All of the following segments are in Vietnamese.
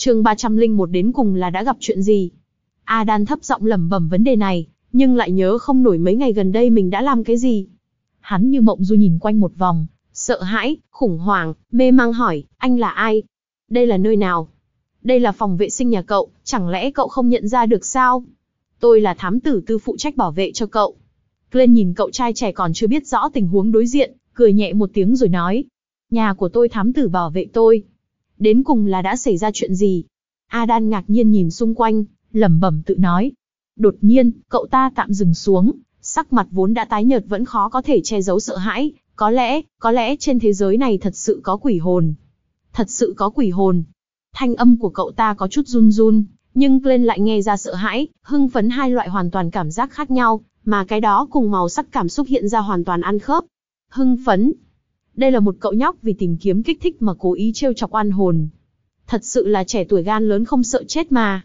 Chương 301 đến cùng là đã gặp chuyện gì? Adan thấp giọng lẩm bẩm vấn đề này, nhưng lại nhớ không nổi mấy ngày gần đây mình đã làm cái gì. Hắn như mộng du nhìn quanh một vòng, sợ hãi, khủng hoảng, mê mang hỏi, anh là ai? Đây là nơi nào? Đây là phòng vệ sinh nhà cậu, chẳng lẽ cậu không nhận ra được sao? Tôi là thám tử tư phụ trách bảo vệ cho cậu. Glenn nhìn cậu trai trẻ còn chưa biết rõ tình huống đối diện, cười nhẹ một tiếng rồi nói. Nhà của tôi thám tử bảo vệ tôi, Đến cùng là đã xảy ra chuyện gì? Adan ngạc nhiên nhìn xung quanh, lẩm bẩm tự nói. Đột nhiên, cậu ta tạm dừng xuống, sắc mặt vốn đã tái nhợt vẫn khó có thể che giấu sợ hãi, có lẽ, có lẽ trên thế giới này thật sự có quỷ hồn. Thật sự có quỷ hồn. Thanh âm của cậu ta có chút run run, nhưng Glenn lại nghe ra sợ hãi, hưng phấn hai loại hoàn toàn cảm giác khác nhau, mà cái đó cùng màu sắc cảm xúc hiện ra hoàn toàn ăn khớp. Hưng phấn, đây là một cậu nhóc vì tìm kiếm kích thích mà cố ý trêu chọc oan hồn. Thật sự là trẻ tuổi gan lớn không sợ chết mà.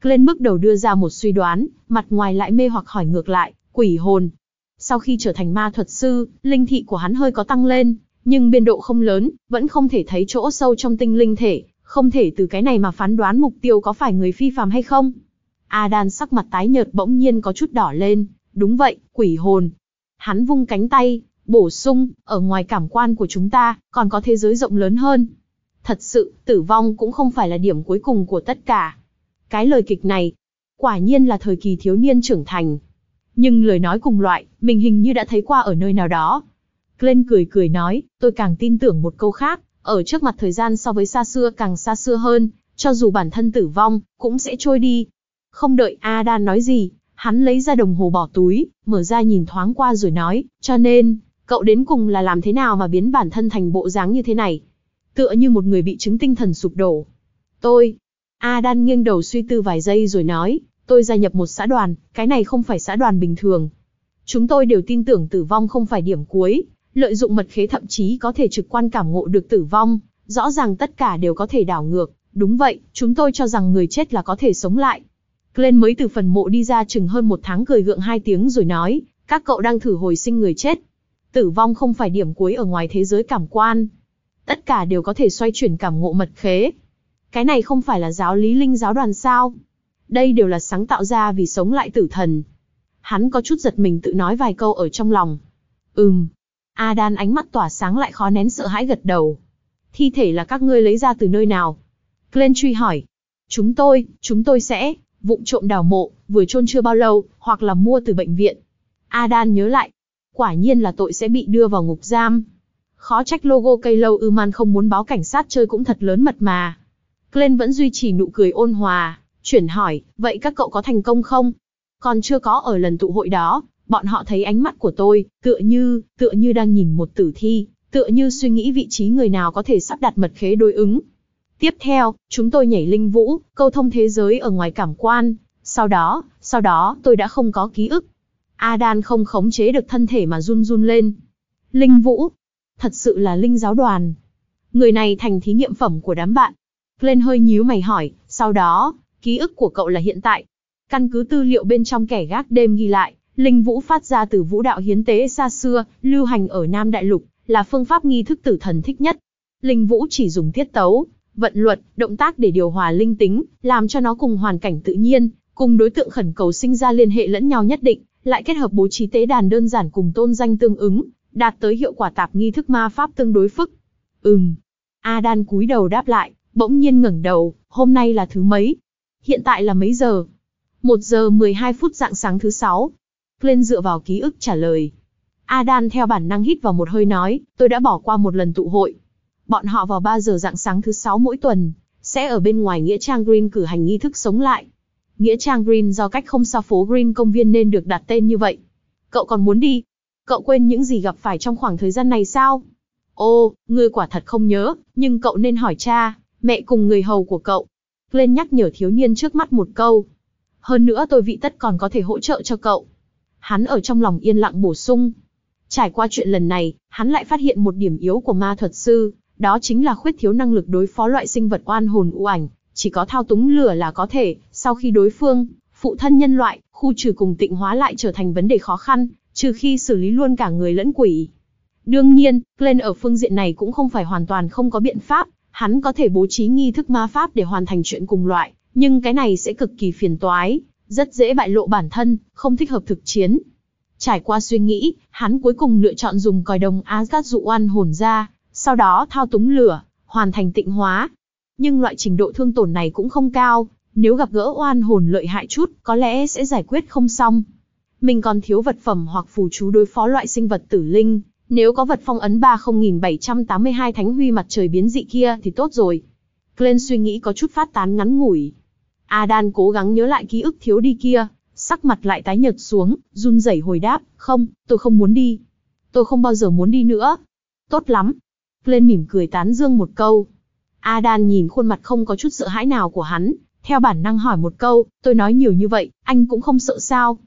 Glenn bước đầu đưa ra một suy đoán, mặt ngoài lại mê hoặc hỏi ngược lại, quỷ hồn. Sau khi trở thành ma thuật sư, linh thị của hắn hơi có tăng lên, nhưng biên độ không lớn, vẫn không thể thấy chỗ sâu trong tinh linh thể, không thể từ cái này mà phán đoán mục tiêu có phải người phi phàm hay không. Adan sắc mặt tái nhợt bỗng nhiên có chút đỏ lên, đúng vậy, quỷ hồn. Hắn vung cánh tay, Bổ sung, ở ngoài cảm quan của chúng ta, còn có thế giới rộng lớn hơn. Thật sự, tử vong cũng không phải là điểm cuối cùng của tất cả. Cái lời kịch này, quả nhiên là thời kỳ thiếu niên trưởng thành. Nhưng lời nói cùng loại, mình hình như đã thấy qua ở nơi nào đó. Glenn cười cười nói, tôi càng tin tưởng một câu khác, ở trước mặt thời gian so với xa xưa càng xa xưa hơn, cho dù bản thân tử vong, cũng sẽ trôi đi. Không đợi Adan nói gì, hắn lấy ra đồng hồ bỏ túi, mở ra nhìn thoáng qua rồi nói, cho nên, Cậu đến cùng là làm thế nào mà biến bản thân thành bộ dáng như thế này? Tựa như một người bị chứng tinh thần sụp đổ. Tôi... A Đan nghiêng đầu suy tư vài giây rồi nói, tôi gia nhập một xã đoàn, cái này không phải xã đoàn bình thường. Chúng tôi đều tin tưởng tử vong không phải điểm cuối, lợi dụng mật khế thậm chí có thể trực quan cảm ngộ được tử vong, rõ ràng tất cả đều có thể đảo ngược. Đúng vậy, chúng tôi cho rằng người chết là có thể sống lại. Glenn mới từ phần mộ đi ra chừng hơn một tháng cười gượng hai tiếng rồi nói, các cậu đang thử hồi sinh người chết, Tử vong không phải điểm cuối ở ngoài thế giới cảm quan. Tất cả đều có thể xoay chuyển cảm ngộ mật khế. Cái này không phải là giáo lý linh giáo đoàn sao. Đây đều là sáng tạo ra vì sống lại tử thần. Hắn có chút giật mình tự nói vài câu ở trong lòng. Ừm. Adan ánh mắt tỏa sáng lại khó nén sợ hãi gật đầu. Thi thể là các ngươi lấy ra từ nơi nào? Glenn truy hỏi. Chúng tôi, chúng tôi sẽ, vụng trộm đào mộ, vừa chôn chưa bao lâu, hoặc là mua từ bệnh viện. Adan nhớ lại, quả nhiên là tội sẽ bị đưa vào ngục giam. Khó trách logo cây lâu ư man không muốn báo cảnh sát chơi cũng thật lớn mật mà. Glenn vẫn duy trì nụ cười ôn hòa, chuyển hỏi, vậy các cậu có thành công không? Còn chưa có ở lần tụ hội đó, bọn họ thấy ánh mắt của tôi, tựa như, tựa như đang nhìn một tử thi, tựa như suy nghĩ vị trí người nào có thể sắp đặt mật khế đối ứng. Tiếp theo, chúng tôi nhảy linh vũ, câu thông thế giới ở ngoài cảm quan, sau đó, sau đó tôi đã không có ký ức, Adan không khống chế được thân thể mà run run lên. Linh Vũ, thật sự là linh giáo đoàn. Người này thành thí nghiệm phẩm của đám bạn. Glenn hơi nhíu mày hỏi, sau đó, ký ức của cậu là hiện tại. Căn cứ tư liệu bên trong kẻ gác đêm ghi lại, linh vũ phát ra từ vũ đạo hiến tế xa xưa, lưu hành ở Nam Đại Lục, là phương pháp nghi thức tử thần thích nhất. Linh vũ chỉ dùng tiết tấu, vận luật, động tác để điều hòa linh tính, làm cho nó cùng hoàn cảnh tự nhiên, cùng đối tượng khẩn cầu sinh ra liên hệ lẫn nhau nhất định, lại kết hợp bố trí tế đàn đơn giản cùng tôn danh tương ứng, đạt tới hiệu quả tạp nghi thức ma pháp tương đối phức. Ừm. A Đan cúi đầu đáp lại, bỗng nhiên ngẩng đầu, hôm nay là thứ mấy? Hiện tại là mấy giờ? 1 giờ 12 phút dạng sáng thứ sáu. Glenn dựa vào ký ức trả lời. A Đan theo bản năng hít vào một hơi nói, tôi đã bỏ qua một lần tụ hội. Bọn họ vào 3 giờ dạng sáng thứ sáu mỗi tuần, sẽ ở bên ngoài Nghĩa Trang Green cử hành nghi thức sống lại. Nghĩa trang Green do cách không xa phố Green công viên nên được đặt tên như vậy. Cậu còn muốn đi? Cậu quên những gì gặp phải trong khoảng thời gian này sao? Ô, người quả thật không nhớ, nhưng cậu nên hỏi cha, mẹ cùng người hầu của cậu. Glenn nhắc nhở thiếu niên trước mắt một câu. Hơn nữa tôi vị tất còn có thể hỗ trợ cho cậu. Hắn ở trong lòng yên lặng bổ sung. Trải qua chuyện lần này, hắn lại phát hiện một điểm yếu của ma thuật sư, đó chính là khuyết thiếu năng lực đối phó loại sinh vật oan hồn u ảnh, chỉ có thao túng lửa là có thể, sau khi đối phương, phụ thân nhân loại, khu trừ cùng tịnh hóa lại trở thành vấn đề khó khăn, trừ khi xử lý luôn cả người lẫn quỷ. Đương nhiên, Glenn ở phương diện này cũng không phải hoàn toàn không có biện pháp, hắn có thể bố trí nghi thức ma pháp để hoàn thành chuyện cùng loại, nhưng cái này sẽ cực kỳ phiền toái, rất dễ bại lộ bản thân, không thích hợp thực chiến. Trải qua suy nghĩ, hắn cuối cùng lựa chọn dùng còi đồng Asgard dụ oan hồn ra, sau đó thao túng lửa, hoàn thành tịnh hóa, nhưng loại trình độ thương tổn này cũng không cao, nếu gặp gỡ oan hồn lợi hại chút, có lẽ sẽ giải quyết không xong. Mình còn thiếu vật phẩm hoặc phù chú đối phó loại sinh vật tử linh, nếu có vật phong ấn 30782 thánh huy mặt trời biến dị kia thì tốt rồi. Glenn suy nghĩ có chút phát tán ngắn ngủi. Adan cố gắng nhớ lại ký ức thiếu đi kia, sắc mặt lại tái nhợt xuống, run rẩy hồi đáp, không, tôi không muốn đi. Tôi không bao giờ muốn đi nữa. Tốt lắm. Glenn mỉm cười tán dương một câu, Adan nhìn khuôn mặt không có chút sợ hãi nào của hắn, theo bản năng hỏi một câu, tôi nói nhiều như vậy, anh cũng không sợ sao.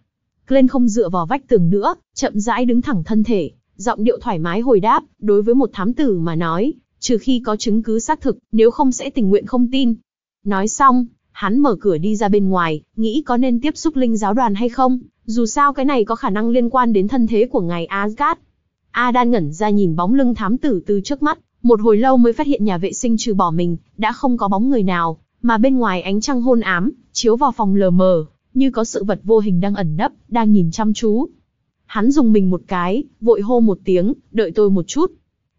Glenn không dựa vào vách tường nữa, chậm rãi đứng thẳng thân thể, giọng điệu thoải mái hồi đáp, đối với một thám tử mà nói, trừ khi có chứng cứ xác thực, nếu không sẽ tình nguyện không tin. Nói xong, hắn mở cửa đi ra bên ngoài, nghĩ có nên tiếp xúc linh giáo đoàn hay không, dù sao cái này có khả năng liên quan đến thân thế của ngài Asgard. Adan ngẩn ra nhìn bóng lưng thám tử từ trước mắt, một hồi lâu mới phát hiện nhà vệ sinh trừ bỏ mình, đã không có bóng người nào, mà bên ngoài ánh trăng hôn ám, chiếu vào phòng lờ mờ, như có sự vật vô hình đang ẩn nấp, đang nhìn chăm chú. Hắn dùng mình một cái, vội hô một tiếng, đợi tôi một chút.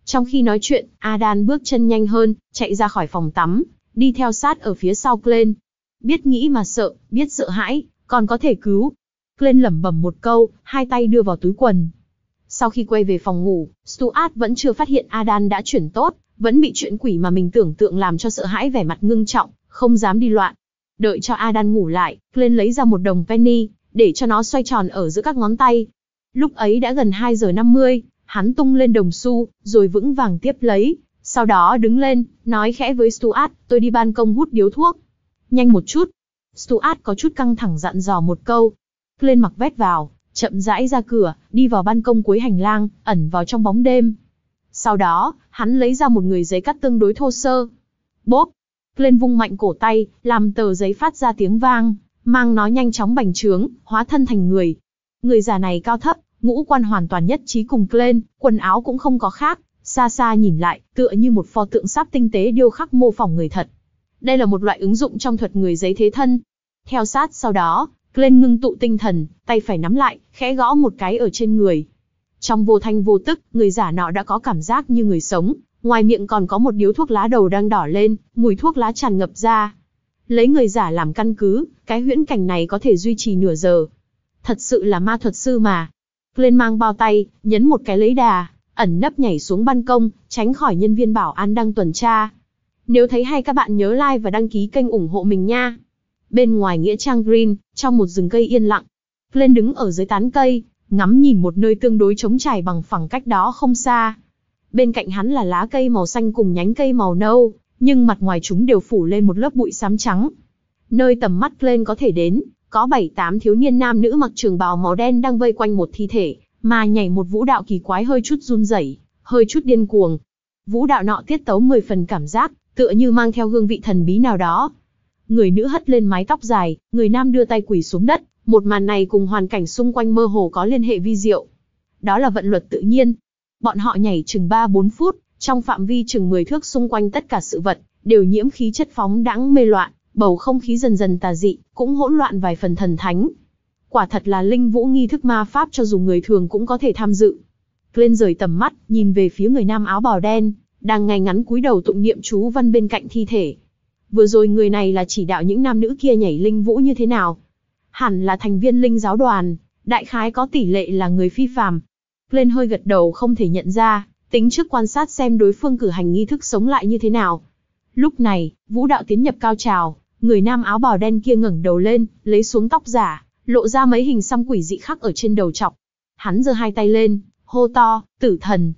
Trong khi nói chuyện, Adan bước chân nhanh hơn, chạy ra khỏi phòng tắm, đi theo sát ở phía sau Glenn. Biết nghĩ mà sợ, biết sợ hãi, còn có thể cứu. Glenn lẩm bẩm một câu, hai tay đưa vào túi quần, sau khi quay về phòng ngủ, Stuart vẫn chưa phát hiện Adan đã chuyển tốt, vẫn bị chuyện quỷ mà mình tưởng tượng làm cho sợ hãi vẻ mặt ngưng trọng, không dám đi loạn. Đợi cho Adan ngủ lại, Glenn lấy ra một đồng penny, để cho nó xoay tròn ở giữa các ngón tay. Lúc ấy đã gần 2 giờ 50, hắn tung lên đồng xu, rồi vững vàng tiếp lấy, sau đó đứng lên, nói khẽ với Stuart, tôi đi ban công hút điếu thuốc. Nhanh một chút. Stuart có chút căng thẳng dặn dò một câu. Glenn mặc vét vào, chậm rãi ra cửa, đi vào ban công cuối hành lang, ẩn vào trong bóng đêm. Sau đó, hắn lấy ra một người giấy cắt tương đối thô sơ. Bốp! Lên vung mạnh cổ tay, làm tờ giấy phát ra tiếng vang, mang nó nhanh chóng bành trướng, hóa thân thành người. Người già này cao thấp, ngũ quan hoàn toàn nhất trí cùng Glenn, quần áo cũng không có khác, xa xa nhìn lại, tựa như một pho tượng sáp tinh tế điêu khắc mô phỏng người thật. Đây là một loại ứng dụng trong thuật người giấy thế thân. Theo sát sau đó, Glenn ngưng tụ tinh thần, tay phải nắm lại, khẽ gõ một cái ở trên người. Trong vô thanh vô tức, người giả nọ đã có cảm giác như người sống, ngoài miệng còn có một điếu thuốc lá đầu đang đỏ lên, mùi thuốc lá tràn ngập ra. Lấy người giả làm căn cứ, cái huyễn cảnh này có thể duy trì nửa giờ. Thật sự là ma thuật sư mà. Glenn mang bao tay, nhấn một cái lấy đà, ẩn nấp nhảy xuống ban công, tránh khỏi nhân viên bảo an đang tuần tra. Nếu thấy hay các bạn nhớ like và đăng ký kênh ủng hộ mình nha bên ngoài nghĩa trang Green, trong một rừng cây yên lặng. Glenn đứng ở dưới tán cây, ngắm nhìn một nơi tương đối trống trải bằng phẳng cách đó không xa. Bên cạnh hắn là lá cây màu xanh cùng nhánh cây màu nâu, nhưng mặt ngoài chúng đều phủ lên một lớp bụi xám trắng. Nơi tầm mắt Glenn có thể đến, có 7-8 thiếu niên nam nữ mặc trường bào màu đen đang vây quanh một thi thể, mà nhảy một vũ đạo kỳ quái hơi chút run rẩy, hơi chút điên cuồng. Vũ đạo nọ tiết tấu 10 phần cảm giác, tựa như mang theo hương vị thần bí nào đó, người nữ hất lên mái tóc dài, người nam đưa tay quỳ xuống đất, một màn này cùng hoàn cảnh xung quanh mơ hồ có liên hệ vi diệu. Đó là vận luật tự nhiên. Bọn họ nhảy chừng 3-4 phút, trong phạm vi chừng 10 thước xung quanh tất cả sự vật, đều nhiễm khí chất phóng đãng mê loạn, bầu không khí dần dần tà dị, cũng hỗn loạn vài phần thần thánh. Quả thật là linh vũ nghi thức ma pháp cho dù người thường cũng có thể tham dự. Glenn rời tầm mắt, nhìn về phía người nam áo bào đen, đang ngay ngắn cúi đầu tụng niệm chú văn bên cạnh thi thể. Vừa rồi người này là chỉ đạo những nam nữ kia nhảy linh vũ như thế nào. Hẳn là thành viên linh giáo đoàn, đại khái có tỷ lệ là người phi phàm. Lên hơi gật đầu không thể nhận ra, tính trước quan sát xem đối phương cử hành nghi thức sống lại như thế nào. Lúc này, vũ đạo tiến nhập cao trào, người nam áo bào đen kia ngẩng đầu lên, lấy xuống tóc giả, lộ ra mấy hình xăm quỷ dị khắc ở trên đầu chọc. Hắn giơ hai tay lên, hô to, tử thần,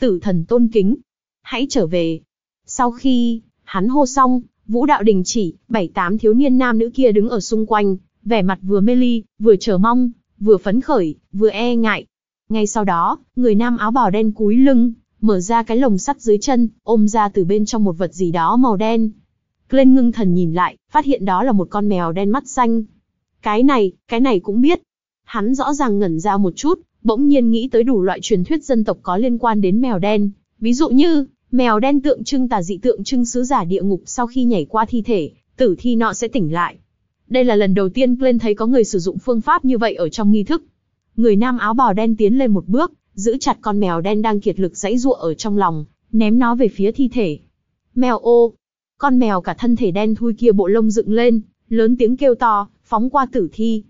tử thần tôn kính, hãy trở về. Sau khi, hắn hô xong, Vũ đạo đình chỉ, bảy tám thiếu niên nam nữ kia đứng ở xung quanh, vẻ mặt vừa mê ly, vừa chờ mong, vừa phấn khởi, vừa e ngại. Ngay sau đó, người nam áo bào đen cúi lưng, mở ra cái lồng sắt dưới chân, ôm ra từ bên trong một vật gì đó màu đen. Glenn ngưng thần nhìn lại, phát hiện đó là một con mèo đen mắt xanh. Cái này, cái này cũng biết. Hắn rõ ràng ngẩn ra một chút, bỗng nhiên nghĩ tới đủ loại truyền thuyết dân tộc có liên quan đến mèo đen, ví dụ như Mèo đen tượng trưng tà dị tượng trưng sứ giả địa ngục sau khi nhảy qua thi thể, tử thi nọ sẽ tỉnh lại. Đây là lần đầu tiên Glenn thấy có người sử dụng phương pháp như vậy ở trong nghi thức. Người nam áo bào đen tiến lên một bước, giữ chặt con mèo đen đang kiệt lực giãy giụa ở trong lòng, ném nó về phía thi thể. Mèo ô! Con mèo cả thân thể đen thui kia bộ lông dựng lên, lớn tiếng kêu to, phóng qua tử thi.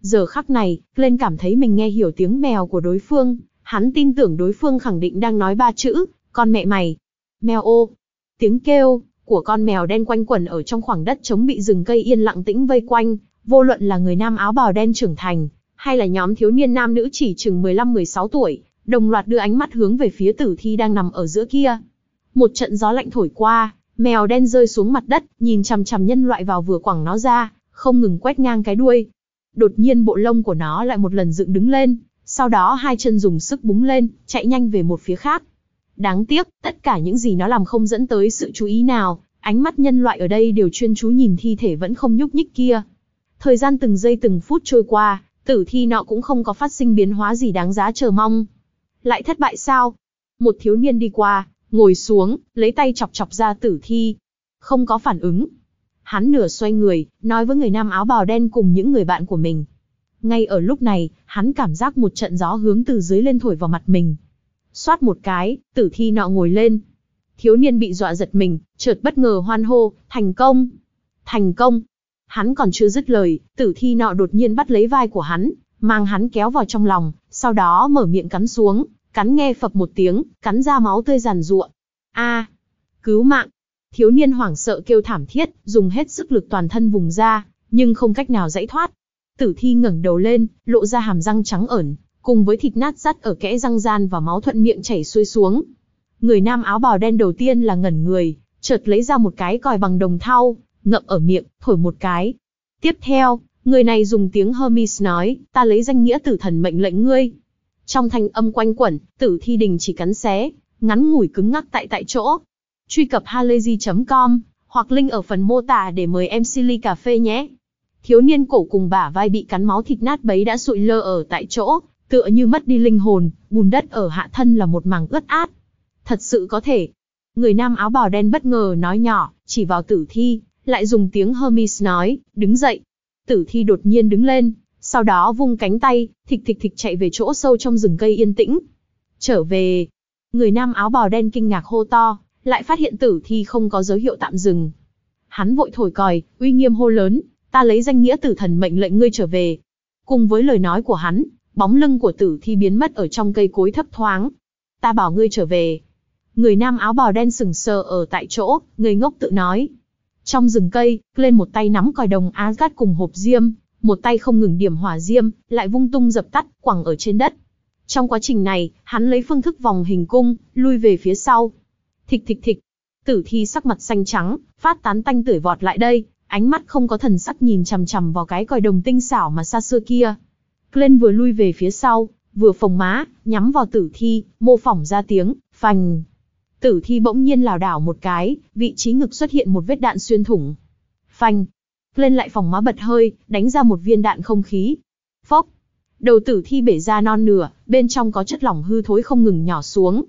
Giờ khắc này, Glenn cảm thấy mình nghe hiểu tiếng mèo của đối phương, hắn tin tưởng đối phương khẳng định đang nói ba chữ, con mẹ mày, mèo ô. Tiếng kêu của con mèo đen quanh quẩn ở trong khoảng đất trống bị rừng cây yên lặng tĩnh vây quanh, vô luận là người nam áo bào đen trưởng thành, hay là nhóm thiếu niên nam nữ chỉ chừng 15-16 tuổi, đồng loạt đưa ánh mắt hướng về phía tử thi đang nằm ở giữa kia. Một trận gió lạnh thổi qua, mèo đen rơi xuống mặt đất, nhìn chằm chằm nhân loại vào vừa quẳng nó ra, không ngừng quét ngang cái đuôi. Đột nhiên bộ lông của nó lại một lần dựng đứng lên, sau đó hai chân dùng sức búng lên, chạy nhanh về một phía khác. Đáng tiếc, tất cả những gì nó làm không dẫn tới sự chú ý nào, ánh mắt nhân loại ở đây đều chuyên chú nhìn thi thể vẫn không nhúc nhích kia. Thời gian từng giây từng phút trôi qua, tử thi nọ cũng không có phát sinh biến hóa gì đáng giá chờ mong. Lại thất bại sao? Một thiếu niên đi qua, ngồi xuống, lấy tay chọc chọc ra tử thi. Không có phản ứng. Hắn nửa xoay người, nói với người nam áo bào đen cùng những người bạn của mình. Ngay ở lúc này, hắn cảm giác một trận gió hướng từ dưới lên thổi vào mặt mình. Xoát một cái, tử thi nọ ngồi lên. Thiếu niên bị dọa giật mình, chợt bất ngờ hoan hô, thành công. Thành công. Hắn còn chưa dứt lời, tử thi nọ đột nhiên bắt lấy vai của hắn, mang hắn kéo vào trong lòng, sau đó mở miệng cắn xuống, cắn nghe phập một tiếng, cắn ra máu tươi giàn ruộng. A, cứu mạng. Thiếu niên hoảng sợ kêu thảm thiết, dùng hết sức lực toàn thân vùng ra, nhưng không cách nào giải thoát. Tử thi ngẩng đầu lên, lộ ra hàm răng trắng ẩn, cùng với thịt nát sắt ở kẽ răng gian và máu thuận miệng chảy xuôi xuống. Người nam áo bào đen đầu tiên là ngẩn người, chợt lấy ra một cái còi bằng đồng thau, ngậm ở miệng, thổi một cái. Tiếp theo, người này dùng tiếng Hermes nói, ta lấy danh nghĩa tử thần mệnh lệnh ngươi. Trong thanh âm quanh quẩn, tử thi đình chỉ cắn xé, ngắn ngủi cứng ngắc tại tại chỗ. Truy cập halayzi.com, hoặc link ở phần mô tả để mời em Silly Cà Phê nhé. Thiếu niên cổ cùng bả vai bị cắn máu thịt nát bấy đã sụi lơ ở tại chỗ, Tựa như mất đi linh hồn, bùn đất ở hạ thân là một mảng ướt át. Thật sự có thể. Người nam áo bào đen bất ngờ nói nhỏ, chỉ vào tử thi, lại dùng tiếng Hermes nói, đứng dậy. Tử thi đột nhiên đứng lên, sau đó vung cánh tay, thịch thịch thịch chạy về chỗ sâu trong rừng cây yên tĩnh. Trở về, người nam áo bào đen kinh ngạc hô to, lại phát hiện tử thi không có dấu hiệu tạm dừng. Hắn vội thổi còi, uy nghiêm hô lớn, ta lấy danh nghĩa tử thần mệnh lệnh ngươi trở về. Cùng với lời nói của hắn, Bóng lưng của tử thi biến mất ở trong cây cối thấp thoáng. Ta bảo ngươi trở về. Người nam áo bào đen sừng sờ ở tại chỗ, người ngốc tự nói. Trong rừng cây, lên một tay nắm còi đồng Asgard cùng hộp diêm, một tay không ngừng điểm hỏa diêm, lại vung tung dập tắt, quẳng ở trên đất. Trong quá trình này, hắn lấy phương thức vòng hình cung, lui về phía sau. Thịch thịch thịch, tử thi sắc mặt xanh trắng, phát tán tanh tử vọt lại đây, ánh mắt không có thần sắc nhìn chằm chằm vào cái còi đồng tinh xảo mà xa xưa kia bước vừa lui về phía sau, vừa phồng má, nhắm vào tử thi, mô phỏng ra tiếng, phành. Tử thi bỗng nhiên lảo đảo một cái, vị trí ngực xuất hiện một vết đạn xuyên thủng. Phành. Lên lại phòng má bật hơi, đánh ra một viên đạn không khí. Phốc. Đầu tử thi bể ra non nửa, bên trong có chất lỏng hư thối không ngừng nhỏ xuống.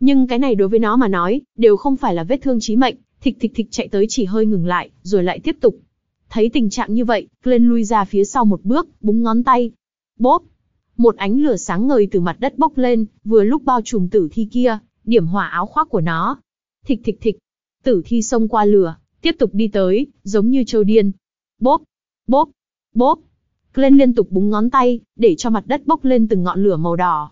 Nhưng cái này đối với nó mà nói, đều không phải là vết thương chí mệnh, thịch thịch thịch chạy tới chỉ hơi ngừng lại, rồi lại tiếp tục. Thấy tình trạng như vậy, Glenn lui ra phía sau một bước, búng ngón tay, bốp. Một ánh lửa sáng ngời từ mặt đất bốc lên, vừa lúc bao trùm tử thi kia, điểm hỏa áo khoác của nó. Thịch thịch thịch, tử thi xông qua lửa, tiếp tục đi tới, giống như châu điên. Bốp, bốp, bốp. Glenn liên tục búng ngón tay, để cho mặt đất bốc lên từng ngọn lửa màu đỏ.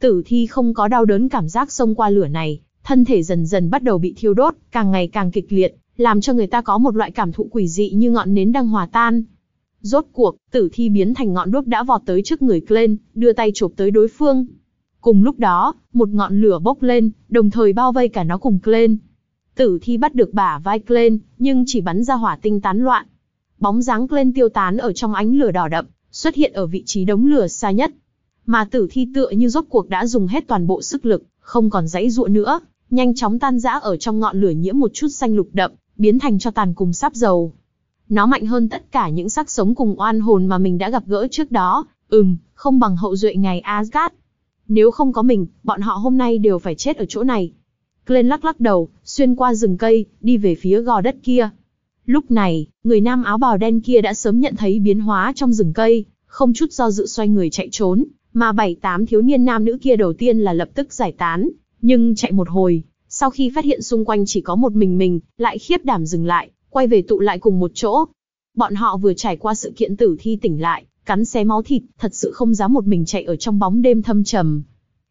Tử thi không có đau đớn cảm giác xông qua lửa này, thân thể dần dần bắt đầu bị thiêu đốt, càng ngày càng kịch liệt, làm cho người ta có một loại cảm thụ quỷ dị như ngọn nến đang hòa tan, Rốt cuộc, tử thi biến thành ngọn đuốc đã vọt tới trước người Glenn, đưa tay chụp tới đối phương. Cùng lúc đó, một ngọn lửa bốc lên, đồng thời bao vây cả nó cùng Glenn. Tử thi bắt được bả vai Glenn, nhưng chỉ bắn ra hỏa tinh tán loạn. Bóng dáng Glenn tiêu tán ở trong ánh lửa đỏ đậm, xuất hiện ở vị trí đống lửa xa nhất. Mà tử thi tựa như rốt cuộc đã dùng hết toàn bộ sức lực, không còn dãy dụa nữa, nhanh chóng tan rã ở trong ngọn lửa nhiễm một chút xanh lục đậm, biến thành cho tàn cùng sáp dầu. Nó mạnh hơn tất cả những sắc sống cùng oan hồn mà mình đã gặp gỡ trước đó, ừm, không bằng hậu duệ ngày Asgard. Nếu không có mình, bọn họ hôm nay đều phải chết ở chỗ này. Glenn lắc lắc đầu, xuyên qua rừng cây, đi về phía gò đất kia. Lúc này, người nam áo bào đen kia đã sớm nhận thấy biến hóa trong rừng cây, không chút do dự xoay người chạy trốn, mà bảy tám thiếu niên nam nữ kia đầu tiên là lập tức giải tán, nhưng chạy một hồi, sau khi phát hiện xung quanh chỉ có một mình mình, lại khiếp đảm dừng lại, quay về tụ lại cùng một chỗ. Bọn họ vừa trải qua sự kiện tử thi tỉnh lại, cắn xé máu thịt, thật sự không dám một mình chạy ở trong bóng đêm thâm trầm.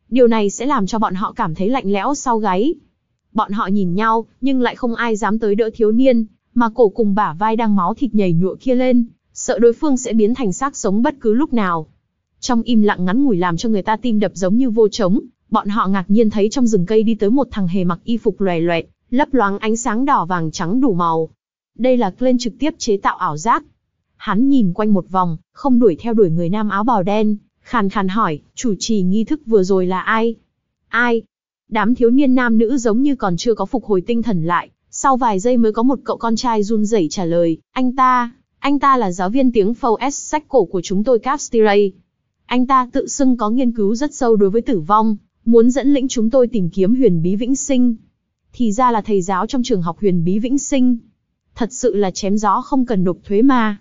Điều này sẽ làm cho bọn họ cảm thấy lạnh lẽo sau gáy. Bọn họ nhìn nhau, nhưng lại không ai dám tới đỡ thiếu niên, mà cổ cùng bả vai đang máu thịt nhảy nhụa kia lên, sợ đối phương sẽ biến thành xác sống bất cứ lúc nào. Trong im lặng ngắn ngủi làm cho người ta tim đập giống như vô trống, bọn họ ngạc nhiên thấy trong rừng cây đi tới một thằng hề mặc y phục loè loẹt, lấp loáng ánh sáng đỏ vàng trắng đủ màu. Đây là Glenn trực tiếp chế tạo ảo giác. Hắn nhìn quanh một vòng, không đuổi theo đuổi người nam áo bào đen, khàn khàn hỏi, chủ trì nghi thức vừa rồi là ai? Ai? Đám thiếu niên nam nữ giống như còn chưa có phục hồi tinh thần lại, sau vài giây mới có một cậu con trai run rẩy trả lời, anh ta, anh ta là giáo viên tiếng phâu S sách cổ của chúng tôi Capstiray. Anh ta tự xưng có nghiên cứu rất sâu đối với tử vong, muốn dẫn lĩnh chúng tôi tìm kiếm huyền bí vĩnh sinh. Thì ra là thầy giáo trong trường học huyền bí vĩnh sinh thật sự là chém gió không cần nộp thuế mà.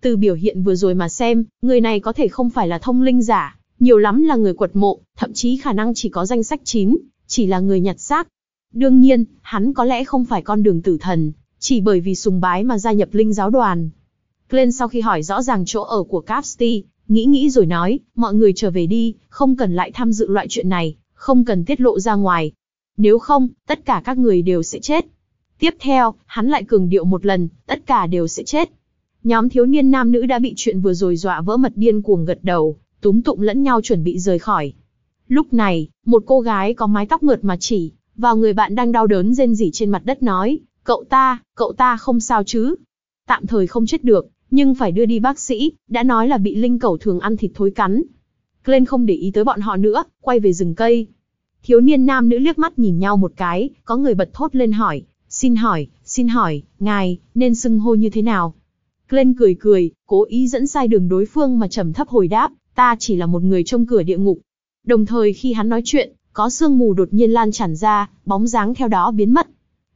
Từ biểu hiện vừa rồi mà xem, người này có thể không phải là thông linh giả, nhiều lắm là người quật mộ, thậm chí khả năng chỉ có danh sách chín, chỉ là người nhặt xác. Đương nhiên, hắn có lẽ không phải con đường tử thần, chỉ bởi vì sùng bái mà gia nhập linh giáo đoàn. Glenn sau khi hỏi rõ ràng chỗ ở của Capsti, nghĩ nghĩ rồi nói, mọi người trở về đi, không cần lại tham dự loại chuyện này, không cần tiết lộ ra ngoài. Nếu không, tất cả các người đều sẽ chết. Tiếp theo, hắn lại cường điệu một lần, tất cả đều sẽ chết. Nhóm thiếu niên nam nữ đã bị chuyện vừa rồi dọa vỡ mật điên cuồng gật đầu, túm tụng lẫn nhau chuẩn bị rời khỏi. Lúc này, một cô gái có mái tóc ngượt mà chỉ, vào người bạn đang đau đớn rên rỉ trên mặt đất nói, cậu ta, cậu ta không sao chứ. Tạm thời không chết được, nhưng phải đưa đi bác sĩ, đã nói là bị linh cẩu thường ăn thịt thối cắn. Glenn không để ý tới bọn họ nữa, quay về rừng cây. Thiếu niên nam nữ liếc mắt nhìn nhau một cái, có người bật thốt lên hỏi, Xin hỏi, xin hỏi, ngài, nên xưng hô như thế nào? Glenn cười cười, cố ý dẫn sai đường đối phương mà trầm thấp hồi đáp, ta chỉ là một người trong cửa địa ngục. Đồng thời khi hắn nói chuyện, có sương mù đột nhiên lan tràn ra, bóng dáng theo đó biến mất.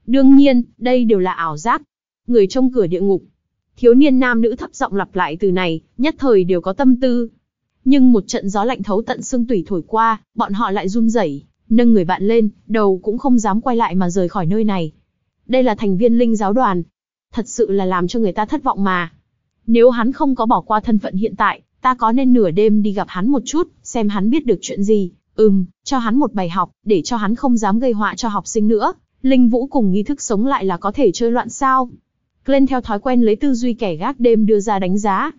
Đương nhiên, đây đều là ảo giác. Người trong cửa địa ngục. Thiếu niên nam nữ thấp giọng lặp lại từ này, nhất thời đều có tâm tư. Nhưng một trận gió lạnh thấu tận xương tủy thổi qua, bọn họ lại run rẩy, nâng người bạn lên, đầu cũng không dám quay lại mà rời khỏi nơi này đây là thành viên linh giáo đoàn. Thật sự là làm cho người ta thất vọng mà. Nếu hắn không có bỏ qua thân phận hiện tại, ta có nên nửa đêm đi gặp hắn một chút, xem hắn biết được chuyện gì, ừm, cho hắn một bài học, để cho hắn không dám gây họa cho học sinh nữa. Linh Vũ cùng nghi thức sống lại là có thể chơi loạn sao. Glenn theo thói quen lấy tư duy kẻ gác đêm đưa ra đánh giá.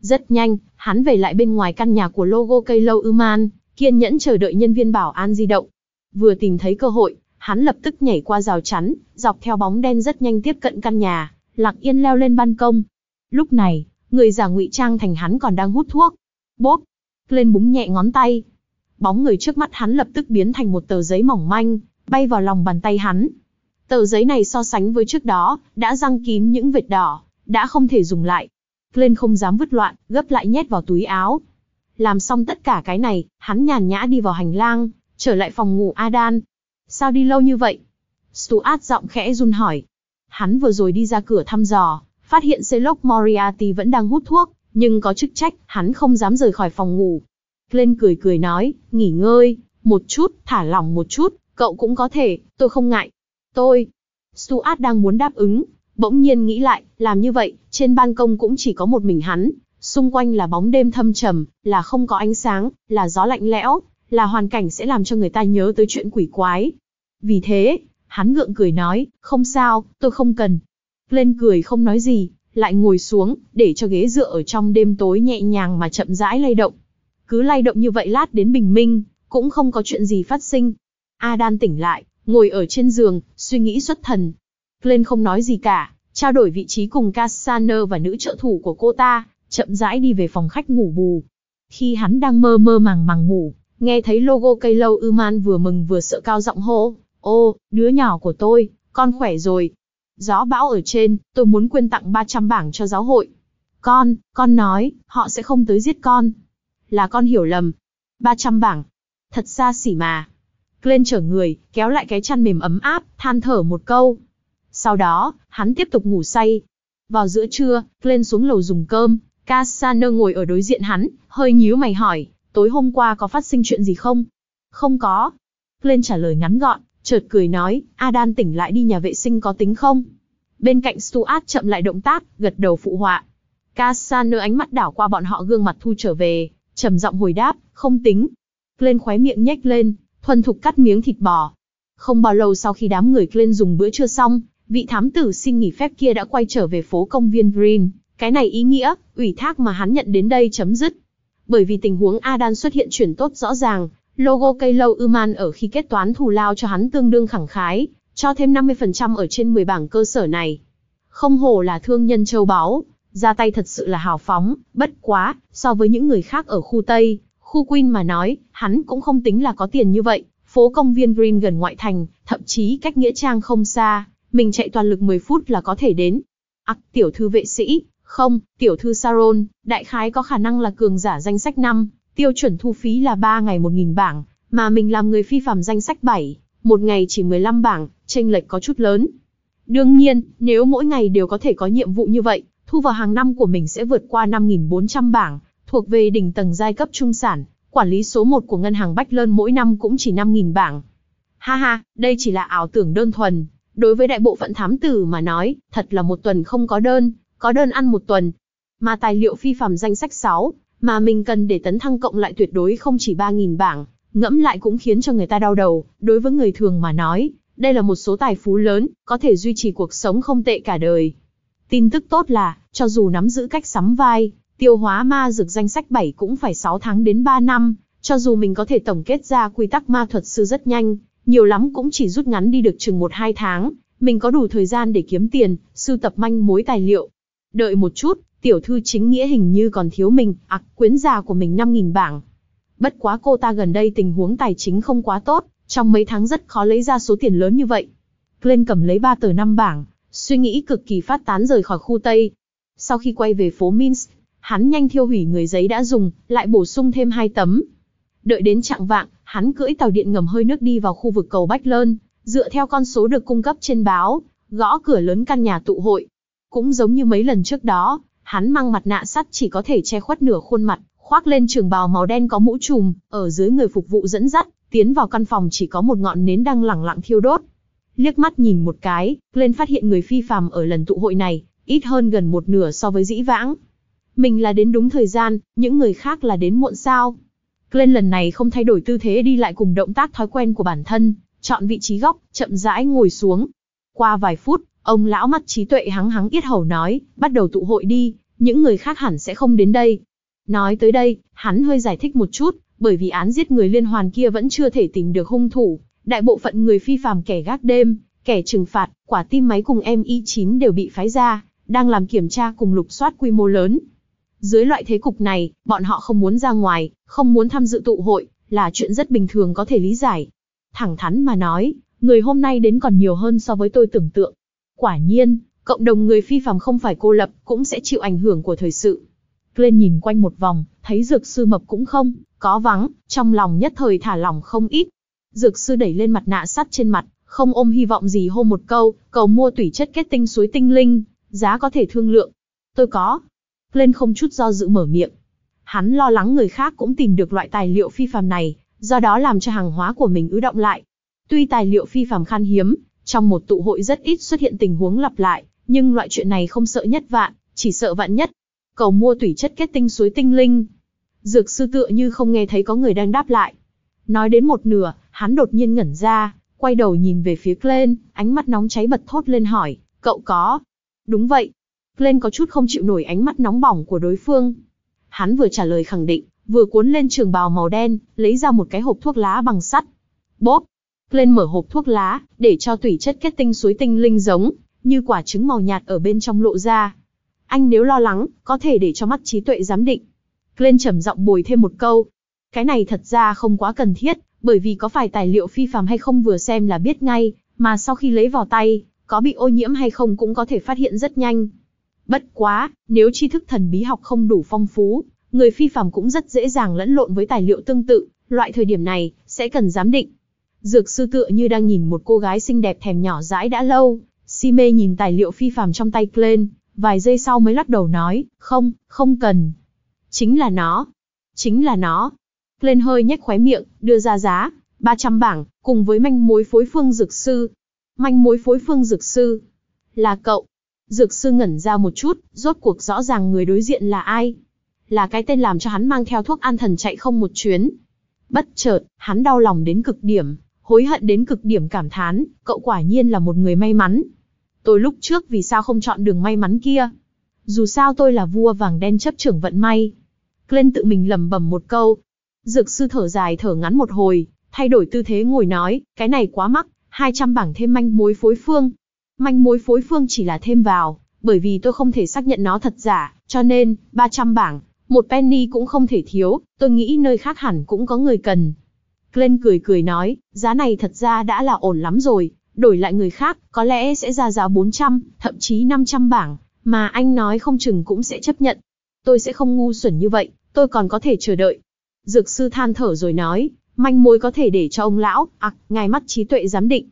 Rất nhanh, hắn về lại bên ngoài căn nhà của logo cây lâu man, kiên nhẫn chờ đợi nhân viên bảo an di động. Vừa tìm thấy cơ hội, Hắn lập tức nhảy qua rào chắn, dọc theo bóng đen rất nhanh tiếp cận căn nhà, lặng yên leo lên ban công. Lúc này, người giả ngụy trang thành hắn còn đang hút thuốc. Bốp! Lên búng nhẹ ngón tay. Bóng người trước mắt hắn lập tức biến thành một tờ giấy mỏng manh, bay vào lòng bàn tay hắn. Tờ giấy này so sánh với trước đó, đã răng kín những vệt đỏ, đã không thể dùng lại. Glenn không dám vứt loạn, gấp lại nhét vào túi áo. Làm xong tất cả cái này, hắn nhàn nhã đi vào hành lang, trở lại phòng ngủ Adan. Sao đi lâu như vậy? Stuart giọng khẽ run hỏi. Hắn vừa rồi đi ra cửa thăm dò, phát hiện Selok Moriarty vẫn đang hút thuốc, nhưng có chức trách, hắn không dám rời khỏi phòng ngủ. Glenn cười cười nói, nghỉ ngơi, một chút, thả lỏng một chút, cậu cũng có thể, tôi không ngại. Tôi, Stuart đang muốn đáp ứng, bỗng nhiên nghĩ lại, làm như vậy, trên ban công cũng chỉ có một mình hắn, xung quanh là bóng đêm thâm trầm, là không có ánh sáng, là gió lạnh lẽo, là hoàn cảnh sẽ làm cho người ta nhớ tới chuyện quỷ quái, vì thế, hắn ngượng cười nói, không sao, tôi không cần. Lên cười không nói gì, lại ngồi xuống, để cho ghế dựa ở trong đêm tối nhẹ nhàng mà chậm rãi lay động. Cứ lay động như vậy lát đến bình minh, cũng không có chuyện gì phát sinh. adan tỉnh lại, ngồi ở trên giường, suy nghĩ xuất thần. Lên không nói gì cả, trao đổi vị trí cùng Cassandra và nữ trợ thủ của cô ta, chậm rãi đi về phòng khách ngủ bù. Khi hắn đang mơ mơ màng màng ngủ, nghe thấy logo cây lâu Uman vừa mừng vừa sợ cao giọng hô, Ô, đứa nhỏ của tôi, con khỏe rồi. Gió bão ở trên, tôi muốn quyên tặng 300 bảng cho giáo hội. Con, con nói, họ sẽ không tới giết con. Là con hiểu lầm. 300 bảng. Thật xa xỉ mà. Glenn trở người, kéo lại cái chăn mềm ấm áp, than thở một câu. Sau đó, hắn tiếp tục ngủ say. Vào giữa trưa, Glenn xuống lầu dùng cơm, Cassano ngồi ở đối diện hắn, hơi nhíu mày hỏi, tối hôm qua có phát sinh chuyện gì không? Không có. Glenn trả lời ngắn gọn, Chợt cười nói, Adan tỉnh lại đi nhà vệ sinh có tính không? Bên cạnh Stuart chậm lại động tác, gật đầu phụ họa. Cassandra ánh mắt đảo qua bọn họ gương mặt thu trở về, trầm giọng hồi đáp, không tính. Glenn khóe miệng nhếch lên, thuần thục cắt miếng thịt bò. Không bao lâu sau khi đám người Glenn dùng bữa trưa xong, vị thám tử xin nghỉ phép kia đã quay trở về phố công viên Green. Cái này ý nghĩa, ủy thác mà hắn nhận đến đây chấm dứt. Bởi vì tình huống Adan xuất hiện chuyển tốt rõ ràng, Logo cây lâu man ở khi kết toán thù lao cho hắn tương đương khẳng khái, cho thêm 50% ở trên 10 bảng cơ sở này. Không hổ là thương nhân châu báu, ra tay thật sự là hào phóng, bất quá, so với những người khác ở khu Tây, khu Queen mà nói, hắn cũng không tính là có tiền như vậy. Phố công viên Green gần ngoại thành, thậm chí cách Nghĩa Trang không xa, mình chạy toàn lực 10 phút là có thể đến. Ặc, à, tiểu thư vệ sĩ, không, tiểu thư Saron, đại khái có khả năng là cường giả danh sách năm tiêu chuẩn thu phí là 3 ngày 1.000 bảng, mà mình làm người phi phạm danh sách 7, một ngày chỉ 15 bảng, tranh lệch có chút lớn. Đương nhiên, nếu mỗi ngày đều có thể có nhiệm vụ như vậy, thu vào hàng năm của mình sẽ vượt qua 5.400 bảng, thuộc về đỉnh tầng giai cấp trung sản, quản lý số 1 của ngân hàng Bách Lơn mỗi năm cũng chỉ 5.000 bảng. Ha ha, đây chỉ là ảo tưởng đơn thuần. Đối với đại bộ phận thám tử mà nói, thật là một tuần không có đơn, có đơn ăn một tuần. Mà tài liệu phi phạm danh sách 6, mà mình cần để tấn thăng cộng lại tuyệt đối không chỉ 3.000 bảng, ngẫm lại cũng khiến cho người ta đau đầu, đối với người thường mà nói, đây là một số tài phú lớn, có thể duy trì cuộc sống không tệ cả đời. Tin tức tốt là, cho dù nắm giữ cách sắm vai, tiêu hóa ma dược danh sách 7 cũng phải 6 tháng đến 3 năm, cho dù mình có thể tổng kết ra quy tắc ma thuật sư rất nhanh, nhiều lắm cũng chỉ rút ngắn đi được chừng 1-2 tháng, mình có đủ thời gian để kiếm tiền, sưu tập manh mối tài liệu. Đợi một chút, Tiểu thư chính nghĩa hình như còn thiếu mình, ạc, à, quyến già của mình 5.000 bảng. Bất quá cô ta gần đây tình huống tài chính không quá tốt, trong mấy tháng rất khó lấy ra số tiền lớn như vậy. Glenn cầm lấy 3 tờ 5 bảng, suy nghĩ cực kỳ phát tán rời khỏi khu Tây. Sau khi quay về phố Minsk, hắn nhanh thiêu hủy người giấy đã dùng, lại bổ sung thêm hai tấm. Đợi đến trạng vạng, hắn cưỡi tàu điện ngầm hơi nước đi vào khu vực cầu Bách Lơn, dựa theo con số được cung cấp trên báo, gõ cửa lớn căn nhà tụ hội. Cũng giống như mấy lần trước đó, Hắn mang mặt nạ sắt chỉ có thể che khuất nửa khuôn mặt, khoác lên trường bào màu đen có mũ trùm, ở dưới người phục vụ dẫn dắt, tiến vào căn phòng chỉ có một ngọn nến đang lẳng lặng thiêu đốt. Liếc mắt nhìn một cái, Glenn phát hiện người phi phàm ở lần tụ hội này, ít hơn gần một nửa so với dĩ vãng. Mình là đến đúng thời gian, những người khác là đến muộn sao. Glenn lần này không thay đổi tư thế đi lại cùng động tác thói quen của bản thân, chọn vị trí góc, chậm rãi ngồi xuống. Qua vài phút, ông lão mắt trí tuệ hắng hắng yết hầu nói, bắt đầu tụ hội đi những người khác hẳn sẽ không đến đây. Nói tới đây, hắn hơi giải thích một chút, bởi vì án giết người liên hoàn kia vẫn chưa thể tìm được hung thủ, đại bộ phận người phi phàm kẻ gác đêm, kẻ trừng phạt, quả tim máy cùng MI9 đều bị phái ra, đang làm kiểm tra cùng lục soát quy mô lớn. Dưới loại thế cục này, bọn họ không muốn ra ngoài, không muốn tham dự tụ hội, là chuyện rất bình thường có thể lý giải. Thẳng thắn mà nói, người hôm nay đến còn nhiều hơn so với tôi tưởng tượng. Quả nhiên, cộng đồng người phi phàm không phải cô lập, cũng sẽ chịu ảnh hưởng của thời sự. Glenn nhìn quanh một vòng, thấy dược sư mập cũng không, có vắng, trong lòng nhất thời thả lòng không ít. Dược sư đẩy lên mặt nạ sắt trên mặt, không ôm hy vọng gì hô một câu, cầu mua tủy chất kết tinh suối tinh linh, giá có thể thương lượng. Tôi có. Glenn không chút do dự mở miệng. Hắn lo lắng người khác cũng tìm được loại tài liệu phi phàm này, do đó làm cho hàng hóa của mình ứ động lại. Tuy tài liệu phi phàm khan hiếm, trong một tụ hội rất ít xuất hiện tình huống lặp lại, nhưng loại chuyện này không sợ nhất vạn, chỉ sợ vạn nhất. Cầu mua tủy chất kết tinh suối tinh linh. Dược sư tựa như không nghe thấy có người đang đáp lại. Nói đến một nửa, hắn đột nhiên ngẩn ra, quay đầu nhìn về phía Glenn, ánh mắt nóng cháy bật thốt lên hỏi, cậu có? Đúng vậy. Glenn có chút không chịu nổi ánh mắt nóng bỏng của đối phương. Hắn vừa trả lời khẳng định, vừa cuốn lên trường bào màu đen, lấy ra một cái hộp thuốc lá bằng sắt. Bốp! Glenn mở hộp thuốc lá, để cho tủy chất kết tinh suối tinh linh giống, như quả trứng màu nhạt ở bên trong lộ ra. Anh nếu lo lắng, có thể để cho mắt trí tuệ giám định. Glenn trầm giọng bồi thêm một câu. Cái này thật ra không quá cần thiết, bởi vì có phải tài liệu phi phàm hay không vừa xem là biết ngay, mà sau khi lấy vào tay, có bị ô nhiễm hay không cũng có thể phát hiện rất nhanh. Bất quá, nếu tri thức thần bí học không đủ phong phú, người phi phàm cũng rất dễ dàng lẫn lộn với tài liệu tương tự, loại thời điểm này sẽ cần giám định. Dược sư tựa như đang nhìn một cô gái xinh đẹp thèm nhỏ dãi đã lâu, si mê nhìn tài liệu phi phàm trong tay Glenn, vài giây sau mới lắc đầu nói, không, không cần. Chính là nó. Chính là nó. Glenn hơi nhếch khóe miệng, đưa ra giá, 300 bảng, cùng với manh mối phối phương dược sư. Manh mối phối phương dược sư. Là cậu. Dược sư ngẩn ra một chút, rốt cuộc rõ ràng người đối diện là ai. Là cái tên làm cho hắn mang theo thuốc an thần chạy không một chuyến. Bất chợt, hắn đau lòng đến cực điểm, hối hận đến cực điểm cảm thán, cậu quả nhiên là một người may mắn. Tôi lúc trước vì sao không chọn đường may mắn kia? Dù sao tôi là vua vàng đen chấp trưởng vận may. Glenn tự mình lầm bầm một câu. Dược sư thở dài thở ngắn một hồi, thay đổi tư thế ngồi nói, cái này quá mắc, 200 bảng thêm manh mối phối phương. Manh mối phối phương chỉ là thêm vào, bởi vì tôi không thể xác nhận nó thật giả, cho nên, 300 bảng, một penny cũng không thể thiếu, tôi nghĩ nơi khác hẳn cũng có người cần. Glenn cười cười nói, giá này thật ra đã là ổn lắm rồi, đổi lại người khác, có lẽ sẽ ra giá 400, thậm chí 500 bảng, mà anh nói không chừng cũng sẽ chấp nhận. Tôi sẽ không ngu xuẩn như vậy, tôi còn có thể chờ đợi. Dược sư than thở rồi nói, manh mối có thể để cho ông lão, ạc, à, ngài mắt trí tuệ giám định.